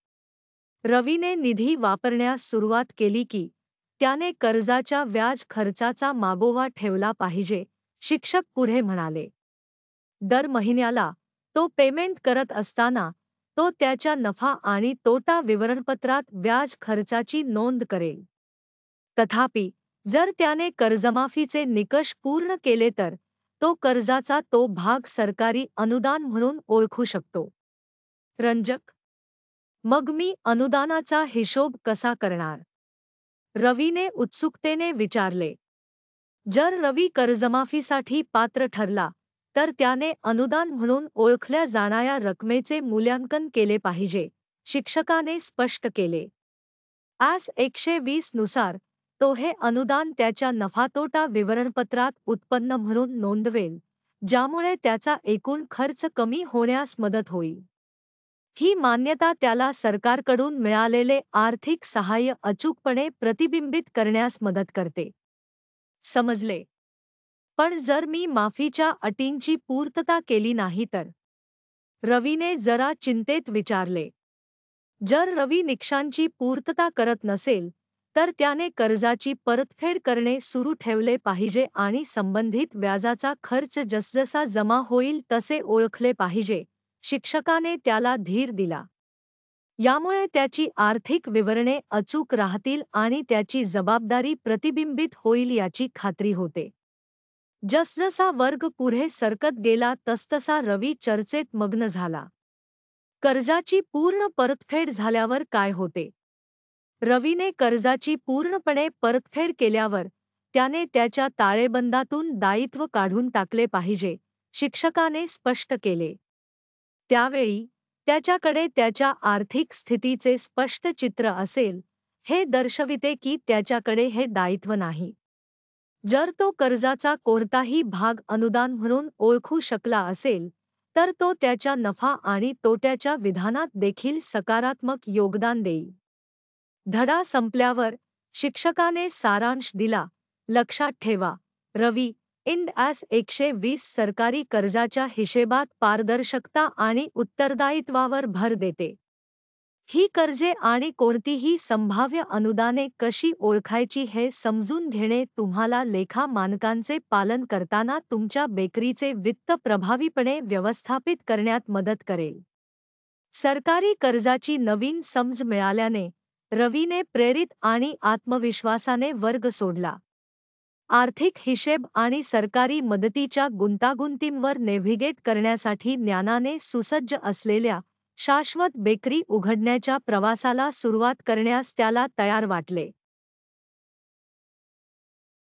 Speaker 1: रवीने निधी वापरण्यास सुरुवात केली की त्याने कर्जाच्या व्याज खर्चाचा मागोवा ठेवला पाहिजे शिक्षक पुढे म्हणाले दर महिन्याला तो पेमेंट करत असताना तो त्याच्या नफा आणि तोटा विवरणपत्रात व्याज खर्चाची नोंद करेल तथापि जर त्याने कर्जमाफीचे निकष पूर्ण केले तर तो कर्जाचा तो भाग सरकारी अनुदान म्हणून ओळखू शकतो रंजक मग मी अनुदानाचा हिशोब कसा करणार रवीने उत्सुकतेने विचारले जर रवी कर्जमाफीसाठी पात्र ठरला तर त्याने अनुदान म्हणून ओळखल्या जाणाऱ्या रकमेचे मूल्यांकन केले पाहिजे शिक्षकाने स्पष्ट केले आज एकशे नुसार तो हे अनुदान त्याच्या नफातोटा विवरणपत्रात उत्पन्न म्हणून नोंदवेल ज्यामुळे त्याचा एकूण खर्च कमी होण्यास मदत होईल ही मान्यता त्याला सरकारकडून मिळालेले आर्थिक सहाय्य अचूकपणे प्रतिबिंबित करण्यास मदत करते समजले पण जर मी माफीच्या अटींची पूर्तता केली नाही तर रवीने जरा चिंतेत विचारले जर रवी निक्षांची पूर्तता करत नसेल तर त्याने कर्जाची परतफेड करणे सुरू ठेवले पाहिजे आणि संबंधित व्याजाचा खर्च जसजसा जमा होईल तसे ओळखले पाहिजे शिक्षकाने त्याला धीर दिला यामुळे त्याची आर्थिक विवरणे अचूक राहतील आणि त्याची जबाबदारी प्रतिबिंबित होईल याची खात्री होते जसजसा वर्ग पुढे सरकत गेला तसतसा रवी चर्चेत मग्न झाला कर्जाची पूर्ण परतफेड झाल्यावर काय होते रवीने कर्जाची पूर्णपणे परतफेड केल्यावर त्याने त्याच्या ताळेबंदातून दायित्व काढून टाकले पाहिजे शिक्षकाने स्पष्ट केले त्यावेळी त्याच्याकडे त्याच्या आर्थिक स्थितीचे स्पष्ट चित्र असेल हे दर्शविते की त्याच्याकडे हे दायित्व नाही जर तो कर्जाचा कोणताही भाग अनुदान म्हणून ओळखू शकला असेल तर तो त्याच्या नफा आणि तोट्याच्या विधानात देखील सकारात्मक योगदान देईल धडा संपल्यावर शिक्षकाने सारांश दिला लक्षात ठेवा रवी इंड ॲस एकशे वीस सरकारी कर्जाच्या हिशेबात पारदर्शकता आणि उत्तरदायित्वावर भर देते ही कर्जे आणि कोणतीही संभाव्य अनुदाने कशी ओळखायची हे समजून घेणे तुम्हाला लेखा मानकांचे पालन करताना तुमच्या बेकरीचे वित्त प्रभावीपणे व्यवस्थापित करण्यात मदत करेल सरकारी कर्जाची नवीन समज मिळाल्याने रवीने प्रेरित आणि आत्मविश्वासाने वर्ग सोडला आर्थिक हिशेब आणि सरकारी मदतीच्या गुंतागुंतींवर नेव्हिगेट करण्यासाठी ज्ञानाने सुसज्ज असलेल्या शाश्वत बेकरी उघडण्याच्या प्रवासाला सुरुवात करण्यास त्याला तयार वाटले